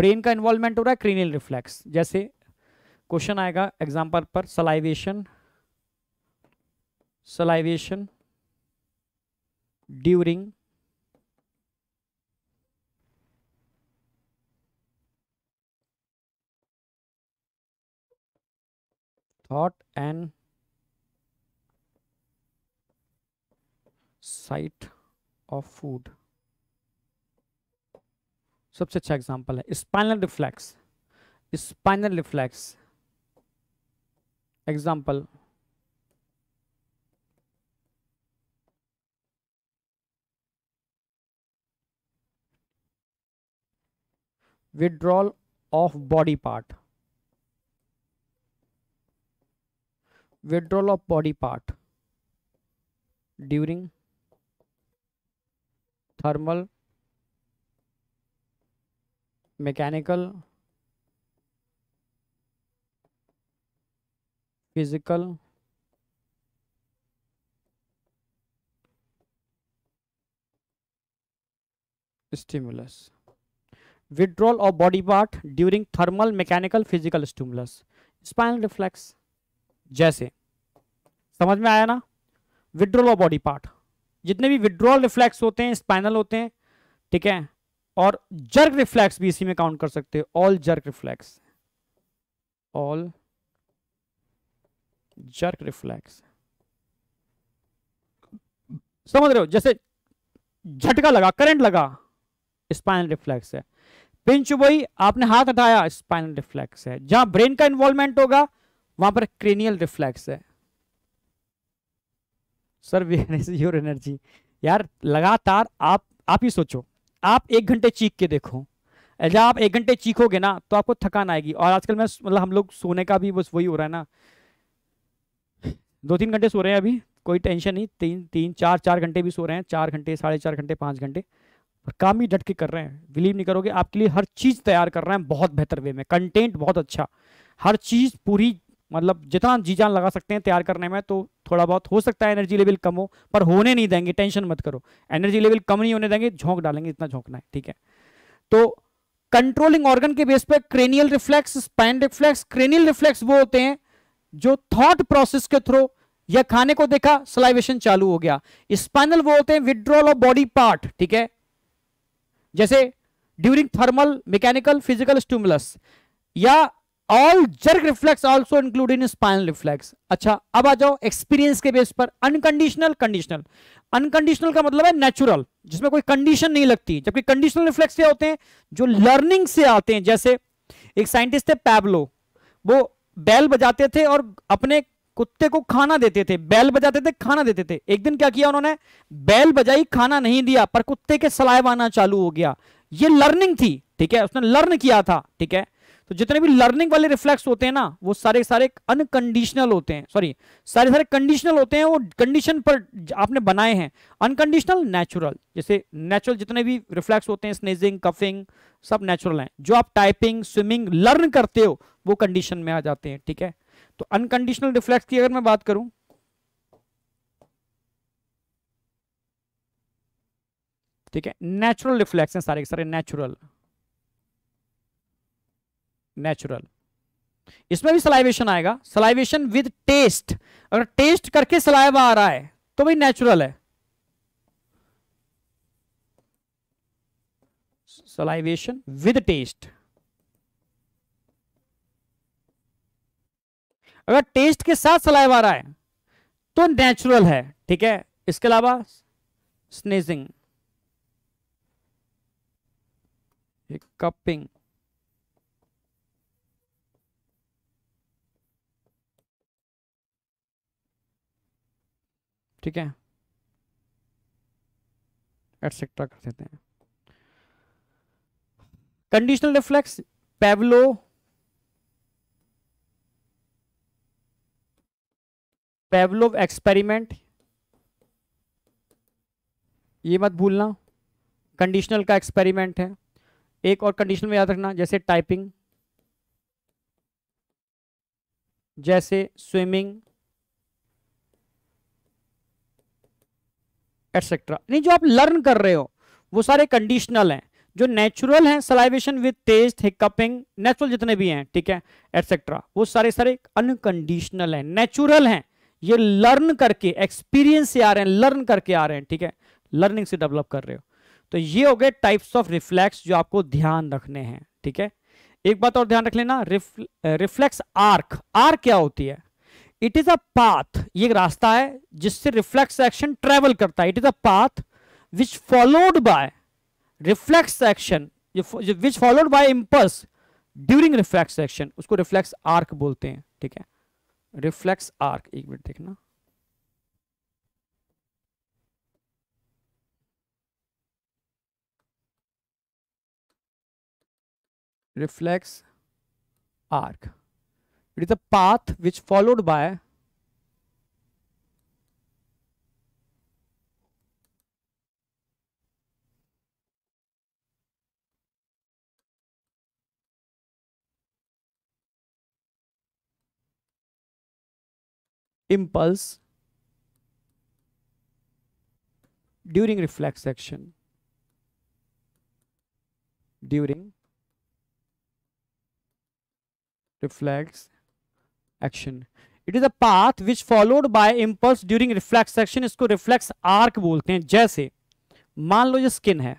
ब्रेन का इन्वॉल्वमेंट हो रहा है क्रेनियल रिफ्लेक्स जैसे क्वेश्चन आएगा एग्जाम्पल पर salivation salivation during thought and sight of food सबसे अच्छा एग्जाम्पल है spinal reflex spinal reflex example withdrawal of body part withdrawal of body part during thermal mechanical physical stimulus withdrawal of body part during thermal mechanical physical stimulus spinal reflex जैसे समझ में आया ना withdrawal of body part जितने भी withdrawal reflex होते हैं spinal होते हैं ठीक है और जर्क रिफ्लेक्स भी इसी में काउंट कर सकते हैं all jerk reflex all jerk reflex समझ रहे हो जैसे झटका लगा करंट लगा स्पाइनल रिफ्लेक्स है पिंच वही आपने हाथ हटाया स्पाइनल रिफ्लेक्स है जहां ब्रेन का इन्वॉल्वमेंट होगा वहां पर क्रेनियल रिफ्लेक्स है सर योर एनर्जी यार लगातार आप आप ही सोचो आप एक घंटे चीख के देखो जब आप एक घंटे चीखोगे ना तो आपको थकान आएगी और आजकल मैं मतलब हम लोग सोने का भी बस वही हो रहा है ना दो तीन घंटे सो रहे हैं अभी कोई टेंशन नहीं तीन तीन चार चार घंटे भी सो रहे हैं चार घंटे साढ़े चार घंटे पाँच घंटे और काम ही डट के कर रहे हैं बिलीव नहीं करोगे आपके लिए हर चीज़ तैयार कर रहे हैं बहुत बेहतर वे में कंटेंट बहुत अच्छा हर चीज़ पूरी मतलब जितना जी जान लगा सकते हैं तैयार करने में तो थोड़ा बहुत हो सकता है एनर्जी लेवल कम हो पर होने नहीं देंगे टेंशन मत करो एनर्जी लेवल कम नहीं होने देंगे झोंक डालेंगे इतना झोंकना है ठीक है तो कंट्रोलिंग ऑर्गन के बेस पर cranial reflex spine reflex cranial reflex वो होते हैं जो थॉट प्रोसेस के थ्रू या खाने को देखा सलाइवेशन चालू हो गया स्पाइनल वो होते हैं विड्रॉल ऑफ बॉडी पार्ट ठीक है जैसे during thermal mechanical physical stimulus या all jerk reflex also include in spinal reflex अच्छा अब आ जाओ एक्सपीरियंस के बेस पर अनकंडीशनल कंडीशनल अनकंडीशनल का मतलब है नेचुरल जिसमें कोई कंडीशन नहीं लगती जबकि कंडीशनल रिफ्लेक्स क्या होते हैं जो लर्निंग से आते हैं जैसे एक साइंटिस्ट थे पैबलो वो बैल बजाते थे और अपने कुत्ते को खाना देते थे बैल बजाते थे खाना देते थे एक दिन क्या किया उन्होंने बैल बजाई खाना नहीं दिया पर कुत्ते के सलाइव आना चालू हो गया ये लर्निंग थी ठीक है उसने लर्न किया था ठीक है तो जितने भी लर्निंग वाले रिफ्लेक्स होते हैं ना वो सारे सारे अनकंडीशनल होते हैं सॉरी सारे सारे कंडीशनल होते हैं वो कंडीशन पर आपने बनाए हैं अनकंडीशनल नेचुरल जैसे नेचुरल जितने भी रिफ्लेक्स होते हैं स्नेजिंग कफिंग सब नेचुरल हैं जो आप टाइपिंग स्विमिंग लर्न करते हो वो कंडीशन में आ जाते हैं ठीक है तो अनकंडीशनल रिफ्लेक्स की अगर मैं बात करूं ठीक है नेचुरल रिफ्लेक्स हैं सारे सारे नेचुरल नेचुरल इसमें भी सलाइवेशन आएगा सलाइवेशन विद टेस्ट अगर टेस्ट करके सलाइव आ रहा है तो भाई नेचुरल है सलाइवेशन विद टेस्ट अगर टेस्ट के साथ सलाइव आ रहा है तो नेचुरल है ठीक है इसके अलावा स्नेजिंग कपिंग ठीक है एटसेट्रा कर देते हैं conditional reflex Pavlov Pavlov experiment ये मत भूलना कंडीशनल का एक्सपेरिमेंट है एक और कंडीशन में याद रखना जैसे टाइपिंग जैसे स्विमिंग एटसेट्रा नहीं जो आप लर्न कर रहे हो वो सारे कंडीशनल हैं जो नेचुरल हैं salivation with taste hiccupping natural जितने भी हैं ठीक है एटसेट्रा वो सारे सारे अनकंडीशनल हैं नेचुरल हैं ये लर्न करके एक्सपीरियंस से आ रहे हैं लर्न करके आ रहे हैं ठीक है लर्निंग से डेवलप कर रहे हो तो ये हो गए टाइप्स ऑफ रिफ्लेक्स जो आपको ध्यान रखने हैं ठीक है एक बात और ध्यान रख लेना रिफ्लेक्स आर्क आर्क क्या होती है इट इज अ पाथ ये एक रास्ता है जिससे रिफ्लेक्स एक्शन ट्रेवल करता है it is a path which followed by reflex action which followed by impulse during reflex action उसको रिफ्लेक्स आर्क बोलते हैं ठीक है रिफ्लेक्स आर्क एक मिनट देखना reflex arc it is a path which followed by impulse during reflex action during reflex action it is a path which followed by impulse during reflex action इसको reflex arc बोलते हैं जैसे मान लो ये skin है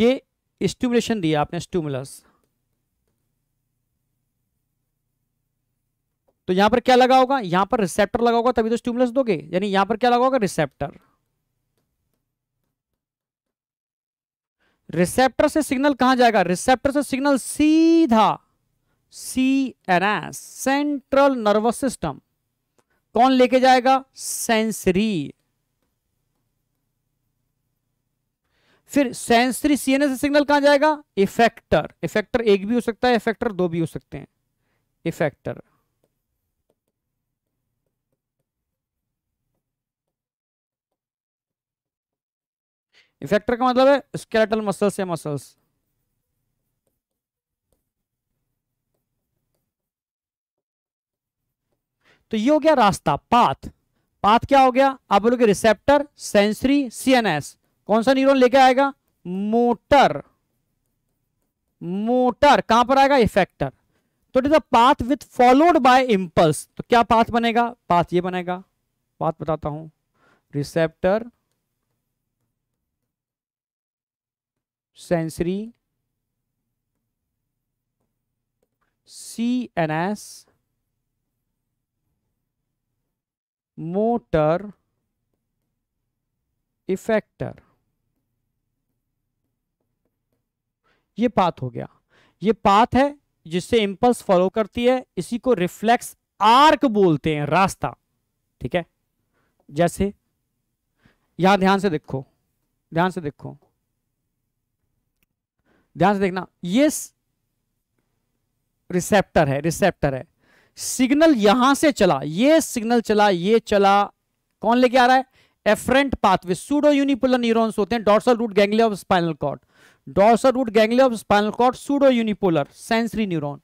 ये स्टूमुलेशन दिया आपने स्टूमुलस तो यहां पर क्या लगा होगा यहां पर रिसेप्टर लगा होगा तभी तो स्टिमुलस दोगे यानी यहां पर क्या लगा होगा रिसेप्टर रिसेप्टर से सिग्नल कहां जाएगा रिसेप्टर से सिग्नल सीधा C N S central nervous system कौन लेके जाएगा सेंसरी फिर सेंसरी सीएनएस से सिग्नल कहां जाएगा इफेक्टर इफेक्टर एक भी हो सकता है इफेक्टर दो भी हो सकते हैं इफेक्टर इफेक्टर का मतलब है स्केलेटल मसल्स या मसल्स तो ये हो गया रास्ता पाथ पाथ क्या हो गया आप बोलोगे रिसेप्टर सेंसरी सीएनएस कौन सा न्यूरॉन लेके आएगा मोटर मोटर कहां पर आएगा इफेक्टर तो it is a path with followed by impulse तो क्या पाथ बनेगा पाथ ये बनेगा पाथ बताता हूं receptor sensory C N S motor effector ये पाथ हो गया ये पाथ है जिससे इंपल्स फॉलो करती है इसी को रिफ्लेक्स आर्क बोलते हैं रास्ता ठीक है जैसे यहां ध्यान से देखो ध्यान से देखो ध्यान से देखना ये रिसेप्टर है रिसेप्टर है सिग्नल यहां से चला ये सिग्नल चला ये चला कौन लेके आ रहा है afferent pathway pseudo unipolar neurons होते हैं dorsal root ganglia of spinal cord dorsal root ganglia of spinal cord pseudo unipolar sensory neuron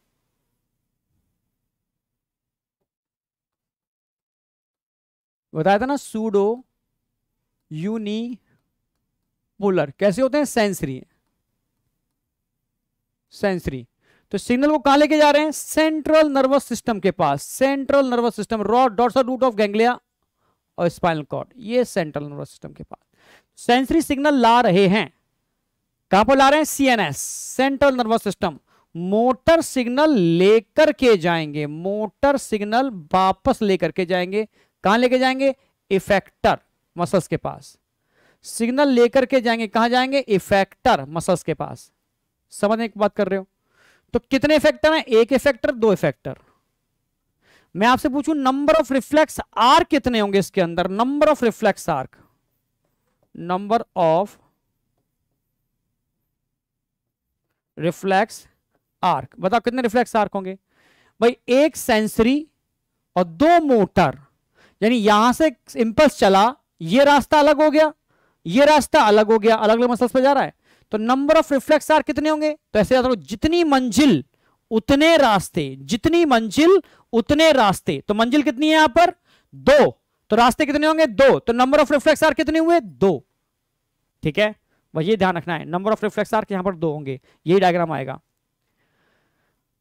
बताया था ना सूडो यूनिपोलर कैसे होते हैं सेंसरी है। सेंसरी तो सिग्नल को कहा लेके जा रहे हैं सेंट्रल नर्वस सिस्टम के पास सेंट्रल नर्वस सिस्टम रॉड डॉट्स रूट ऑफ गैंग्लिया और स्पाइनल कॉर्ड ये सेंट्रल नर्वस सिस्टम के पास सेंसरी सिग्नल ला रहे हैं कहां पर ला रहे हैं CNS central nervous system motor signal लेकर के जाएंगे मोटर सिग्नल वापस लेकर के जाएंगे कहां लेके जाएंगे इफेक्टर मसल्स के पास सिग्नल लेकर के जाएंगे कहां जाएंगे इफेक्टर मसल्स के पास समझने की बात कर रहे हो तो कितने फैक्टर हैं एक फैक्टर दो फैक्टर मैं आपसे पूछूं नंबर ऑफ रिफ्लेक्स आर्क कितने होंगे इसके अंदर number of reflex arc number of reflex arc बताओ कितने रिफ्लेक्स आर्क होंगे भाई एक सेंसरी और दो मोटर यानी यहां से इंपल्स चला ये रास्ता अलग हो गया ये रास्ता अलग हो गया अलग अलग मसल्स पे जा रहा है तो नंबर ऑफ रिफ्लेक्स आर कितने होंगे तो ऐसे याद रखो जितनी मंजिल उतने रास्ते जितनी मंजिल उतने रास्ते तो मंजिल कितनी है यहां पर दो तो रास्ते कितने होंगे दो तो नंबर ऑफ रिफ्लेक्स आर कितने हुए दो ठीक है वह ये ध्यान रखना है नंबर ऑफ रिफ्लेक्स आर्क यहां पर दो होंगे यही डायग्राम आएगा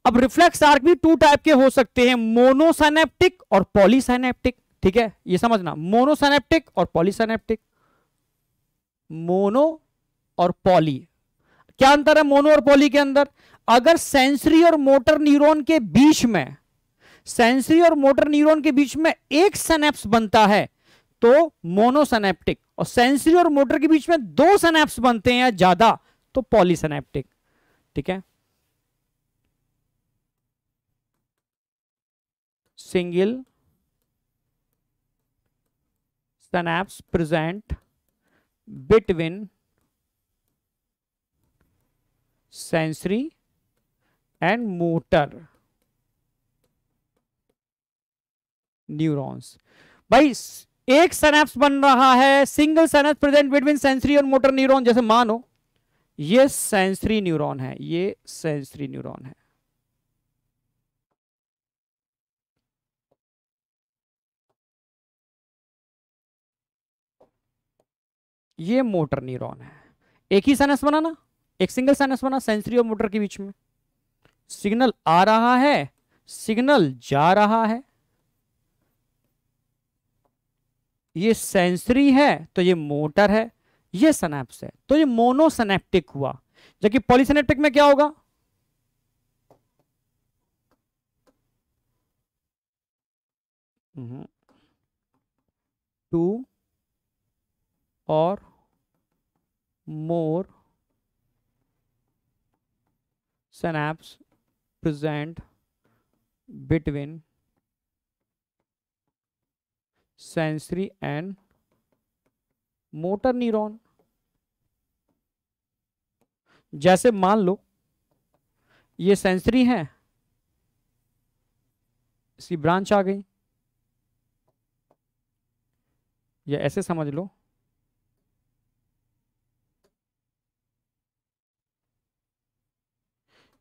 अब रिफ्लेक्स आर्क भी टू टाइप के हो सकते हैं मोनोसाइनेप्टिक और पॉलीसाइनेप्टिक ठीक है ये समझना मोनोसाइनेप्टिक और पॉलीसाइनेप्टिक मोनो और पॉली क्या अंतर है मोनो और पॉली के अंदर अगर सेंसरी और मोटर न्यूरॉन के बीच में सेंसरी और मोटर न्यूरॉन के बीच में एक सनेप्स बनता है तो मोनोसनेप्टिक और सेंसरी और मोटर के बीच में दो सनेप्स बनते हैं ज्यादा तो पॉलीसनेप्टिक ठीक है single synapse present between sensory and motor neurons भाई एक सैनेप्स बन रहा है single synapse present between sensory और मोटर न्यूरॉन जैसे मानो ये सेंसरी न्यूरॉन है ये सेंसरी न्यूरॉन है ये मोटर न्यूरॉन है एक ही सैनेप्स बनाना एक सिंगल साइनस बना सेंसरी और मोटर के बीच में सिग्नल आ रहा है सिग्नल जा रहा है ये सेंसरी है तो ये मोटर है ये सनेप्स है तो ये मोनोसनेप्टिक हुआ जबकि पॉलीसनेप्टिक में क्या होगा टू हम्म, और मोर synapse present between sensory and motor neuron जैसे मान लो ये सेंसरी है इसकी ब्रांच आ गई या ऐसे समझ लो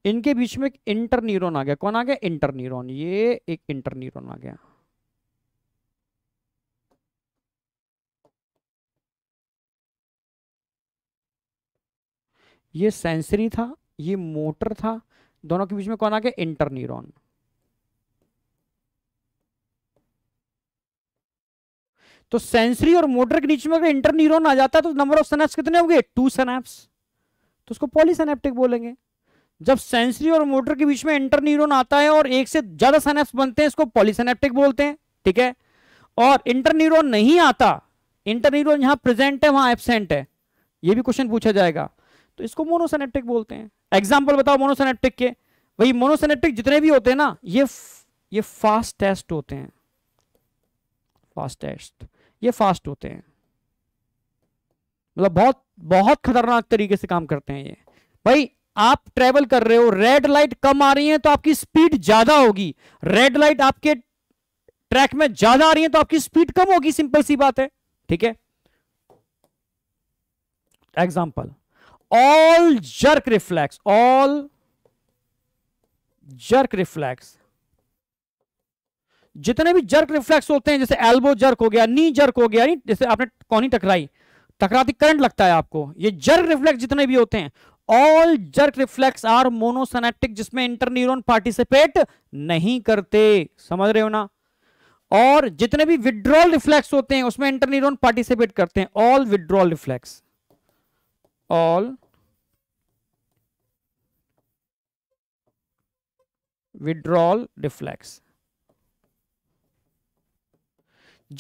इनके बीच में एक इंटर न्यूरोन आ गया कौन आ गया इंटर न्यूरोन ये एक इंटर न्यूरोन आ गया ये सेंसरी था ये मोटर था दोनों के बीच में कौन आ गया इंटर न्यूरोन तो सेंसरी और मोटर के बीच में अगर इंटर न्यूरोन आ जाता है तो नंबर ऑफ सेनेप्स कितने होंगे टू सेनेप्स तो उसको पॉलीसेनेप्टिक बोलेंगे जब सेंसरी और मोटर के बीच में इंटर न्यूरोन आता है और एक से ज्यादा सैनेप्स बनते हैं इसको पॉलीसेनेप्टिक बोलते हैं ठीक है और इंटर न्यूरोन नहीं आता इंटर न्यूरोन यहां प्रेजेंट है वहां एबसेंट है यह भी क्वेश्चन पूछा जाएगा तो इसको मोनोसेनेप्टिक बोलते हैं एग्जाम्पल बताओ मोनोसेनेप्टिक के भाई मोनोसेनेप्टिक जितने भी होते हैं ना ये ये फास्ट टेस्ट होते हैं फास्ट टेस्ट ये फास्ट होते हैं मतलब बहुत बहुत खतरनाक तरीके से काम करते हैं ये भाई आप ट्रेवल कर रहे हो रेड लाइट कम आ रही है तो आपकी स्पीड ज्यादा होगी रेड लाइट आपके ट्रैक में ज्यादा आ रही है तो आपकी स्पीड कम होगी सिंपल सी बात है ठीक है example all jerk reflex all jerk reflex जितने भी जर्क रिफ्लेक्स होते हैं जैसे एल्बो जर्क हो गया नी जर्क हो गया जैसे आपने कौनी टकराई टकराती करंट लगता है आपको ये जर्क रिफ्लेक्स जितने भी होते हैं all jerk reflex are monosynaptic जिसमें इंटरन्यूरोन पार्टिसिपेट नहीं करते समझ रहे हो ना और जितने भी विड्रॉल रिफ्लेक्स होते हैं उसमें इंटरन्यूरोन पार्टिसिपेट करते हैं all withdrawal reflex all withdrawal reflex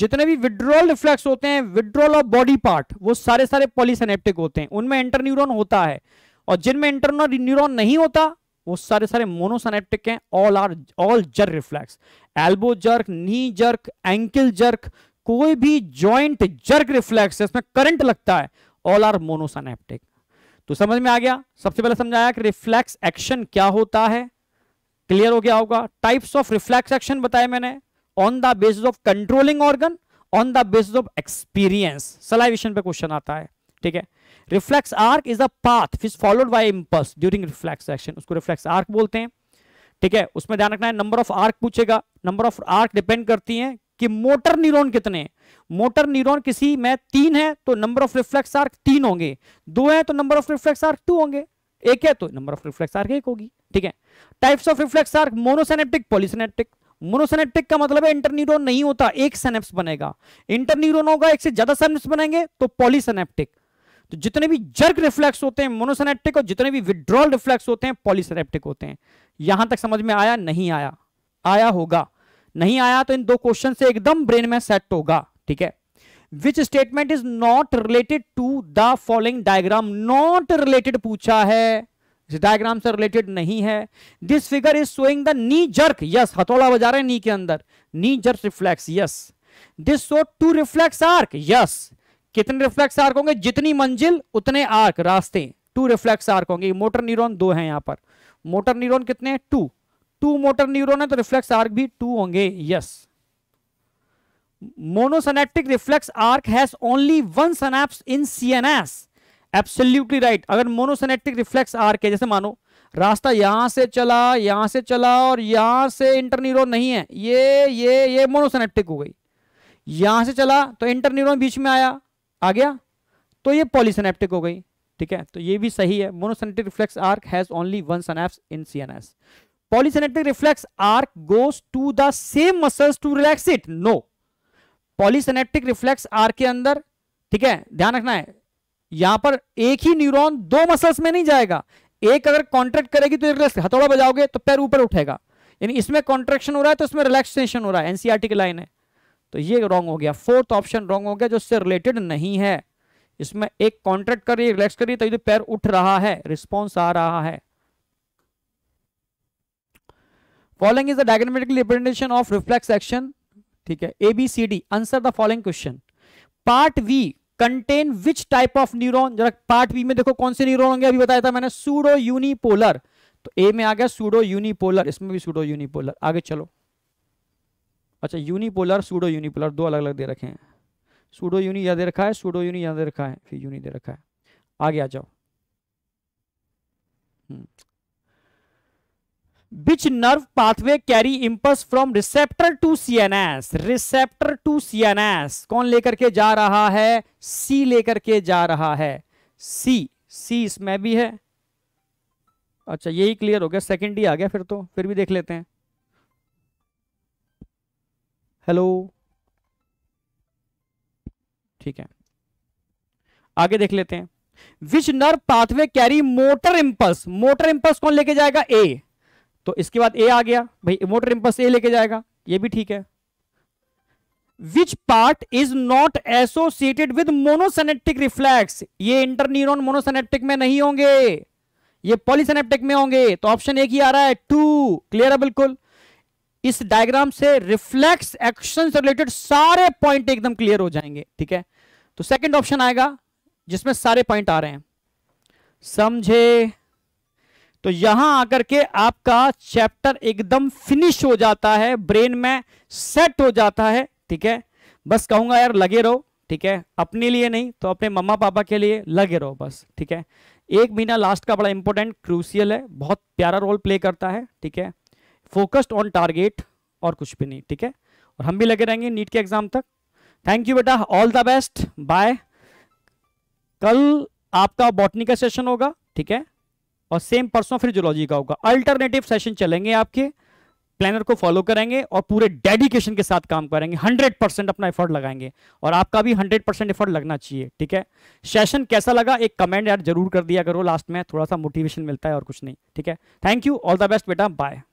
जितने भी विड्रॉल रिफ्लेक्स होते हैं विड्रॉल ऑफ बॉडी पार्ट वो सारे सारे पॉलीसेनेप्टिक होते हैं उनमें इंटरन्यूरोन होता है और जिनमें इंटरनल न्यूरोन नहीं होता वो सारे सारे मोनोसानेप्टिक हैं all are all jerk reflex elbow jerk knee jerk ankle jerk कोई भी जॉइंट जर्क रिफ्लेक्स है इसमें करंट लगता है ऑल आर मोनोसनेप्टिक तो समझ में आ गया सबसे पहले समझाया कि रिफ्लेक्स एक्शन क्या होता है क्लियर हो गया होगा टाइप्स ऑफ रिफ्लेक्स एक्शन बताया मैंने on the basis of controlling organ on the basis of experience salivation पे क्वेश्चन आता है ठीक है reflex arc is a path which followed by impulse during reflex action उसको रिफ्लेक्स आर्क बोलते हैं ठीक है उसमें ध्यान रखना है नंबर ऑफ आर्क पूछेगा नंबर ऑफ आर्क डिपेंड करती है कि मोटर न्यूरॉन कितने मोटर न्यूरॉन किसी में तीन है तो नंबर ऑफ रिफ्लेक्स आर्क तीन होंगे दो है तो number of reflex arc two होंगे एक है तो नंबर ऑफ रिफ्लेक्स आर्क एक होगी ठीक है types of reflex arc monosynaptic polysynaptic monosynaptic का मतलब है इंटरन्यूरोन नहीं होता एक सेनेप्स बनेगा इंटरन्यूरोन होगा एक से ज्यादा सेनेप्स बनेंगे तो पॉलीसेनेप्टिक तो जितने भी जर्क रिफ्लेक्स होते हैं मोनोसेनेप्टिक और जितने भी विड्रॉल रिफ्लेक्स होते हैं पॉलीसेनेप्टिक होते हैं यहां तक समझ में आया नहीं आया आया होगा नहीं आया तो इन दो क्वेश्चन से एकदम ब्रेन में सेट होगा ठीक है which statement is not related to the following diagram not related पूछा है इस डायग्राम से रिलेटेड नहीं है this figure is showing the knee jerk yes हथौड़ा बजा रहे नी के अंदर knee jerk reflex yes this show two reflex arc yes कितने रिफ्लेक्स आर्क होंगे जितनी मंजिल उतने आर्क रास्ते टू रिफ्लेक्स आर्क होंगे मोटर न्यूरॉन दो हैं यहां पर मोटर न्यूरॉन कितने टू टू मोटर न्यूरॉन है तो रिफ्लेक्स आर्क भी टू होंगे yes monosynaptic reflex arc has only one synapse in CNS absolutely right अगर मोनोसनेप्टिक रिफ्लेक्स आर्क है जैसे मानो रास्ता यहां से चला यहां से चला और यहां से इंटरन्यूरोन नहीं है ये ये ये मोनोसनेप्टिक हो गई यहां से चला तो इंटरन्यूरोन बीच में आया आ गया तो ये पॉलीसनेप्टिक हो गई ठीक है तो ये भी सही है monosynaptic reflex arc has only one synapse in CNS polysynaptic reflex arc goes to the same muscles to relax it no polysynaptic reflex arc के अंदर ठीक है ध्यान रखना है यहां पर एक ही न्यूरॉन दो मसल्स में नहीं जाएगा एक अगर कॉन्ट्रैक्ट करेगी तो रिलैक्स हथौड़ा बजाओगे तो पैर ऊपर उठेगा यानी इसमें कॉन्ट्रेक्शन हो रहा है तो इसमें रिलैक्सेशन हो रहा है एनसीआरटी e की लाइन है तो ये रॉन्ग हो गया फोर्थ ऑप्शन रॉन्ग हो गया जो इससे रिलेटेड नहीं है इसमें एक कॉन्ट्रैक्ट है रिलैक्स है तो पैर उठ रहा है रिस्पॉन्स आ रहा है following is the diagrammatical representation of reflex action ठीक है A B C D answer the following question part B contain which type of neuron जरा पार्ट वी में देखो कौन से न्यूरॉन होंगे अभी बताया था मैंने सूडो यूनिपोलर तो ए में आ गया सूडो यूनिपोलर इसमें भी सूडो यूनिपोलर आगे चलो अच्छा यूनिपोलर सूडो यूनिपोलर दो अलग अलग दे रखे हैं सूडो यूनि यहाँ दे रखा है सूडो यूनि यहाँ दे रखा है फिर यूनि दे रखा है आगे आ जाओ which nerve pathway carry impulse from receptor to CNS receptor to CNS कौन लेकर के जा रहा है सी लेकर के जा रहा है सी सी इसमें भी है अच्छा यही क्लियर हो गया सेकेंड ही आ गया फिर तो फिर भी देख लेते हैं हेलो ठीक है आगे देख लेते हैं which nerve pathway carry motor impulse motor impulse कौन लेके जाएगा ए तो इसके बाद ए आ गया भाई मोटर इंपल्स ए लेके जाएगा ये भी ठीक है which part is not associated with monosynaptic reflex ये इंटरन्यूरोन मोनोसेनेप्टिक में नहीं होंगे ये पॉलीसेनेप्टिक में होंगे तो ऑप्शन एक ही आ रहा है टू क्लियर है बिल्कुल इस डायग्राम से रिफ्लेक्स एक्शन से रिलेटेड सारे पॉइंट एकदम क्लियर हो जाएंगे ठीक है तो सेकंड ऑप्शन आएगा जिसमें सारे पॉइंट आ रहे हैं समझे तो यहां आकर के आपका चैप्टर एकदम फिनिश हो जाता है ब्रेन में सेट हो जाता है ठीक है बस कहूंगा यार लगे रहो ठीक है अपने लिए नहीं तो अपने मम्मा पापा के लिए लगे रहो बस ठीक है एक महीना लास्ट का बड़ा इंपॉर्टेंट क्रूसियल है बहुत प्यारा रोल प्ले करता है ठीक है फोकस्ड ऑन टारगेट और कुछ भी नहीं ठीक है और हम भी लगे रहेंगे नीट के एग्जाम तक थैंक यू बेटा ऑल द बेस्ट बाय कल आपका बॉटनी का सेशन होगा ठीक है और सेम परसों फिर जोलॉजी का होगा अल्टरनेटिव सेशन चलेंगे आपके प्लानर को फॉलो करेंगे और पूरे डेडिकेशन के साथ काम करेंगे 100 परसेंट अपना एफर्ट लगाएंगे और आपका भी 100 परसेंट एफर्ट लगना चाहिए ठीक है सेशन कैसा लगा एक कमेंट यार जरूर कर दिया करो लास्ट में थोड़ा सा मोटिवेशन मिलता है और कुछ नहीं ठीक है thank you all the best बेटा बाय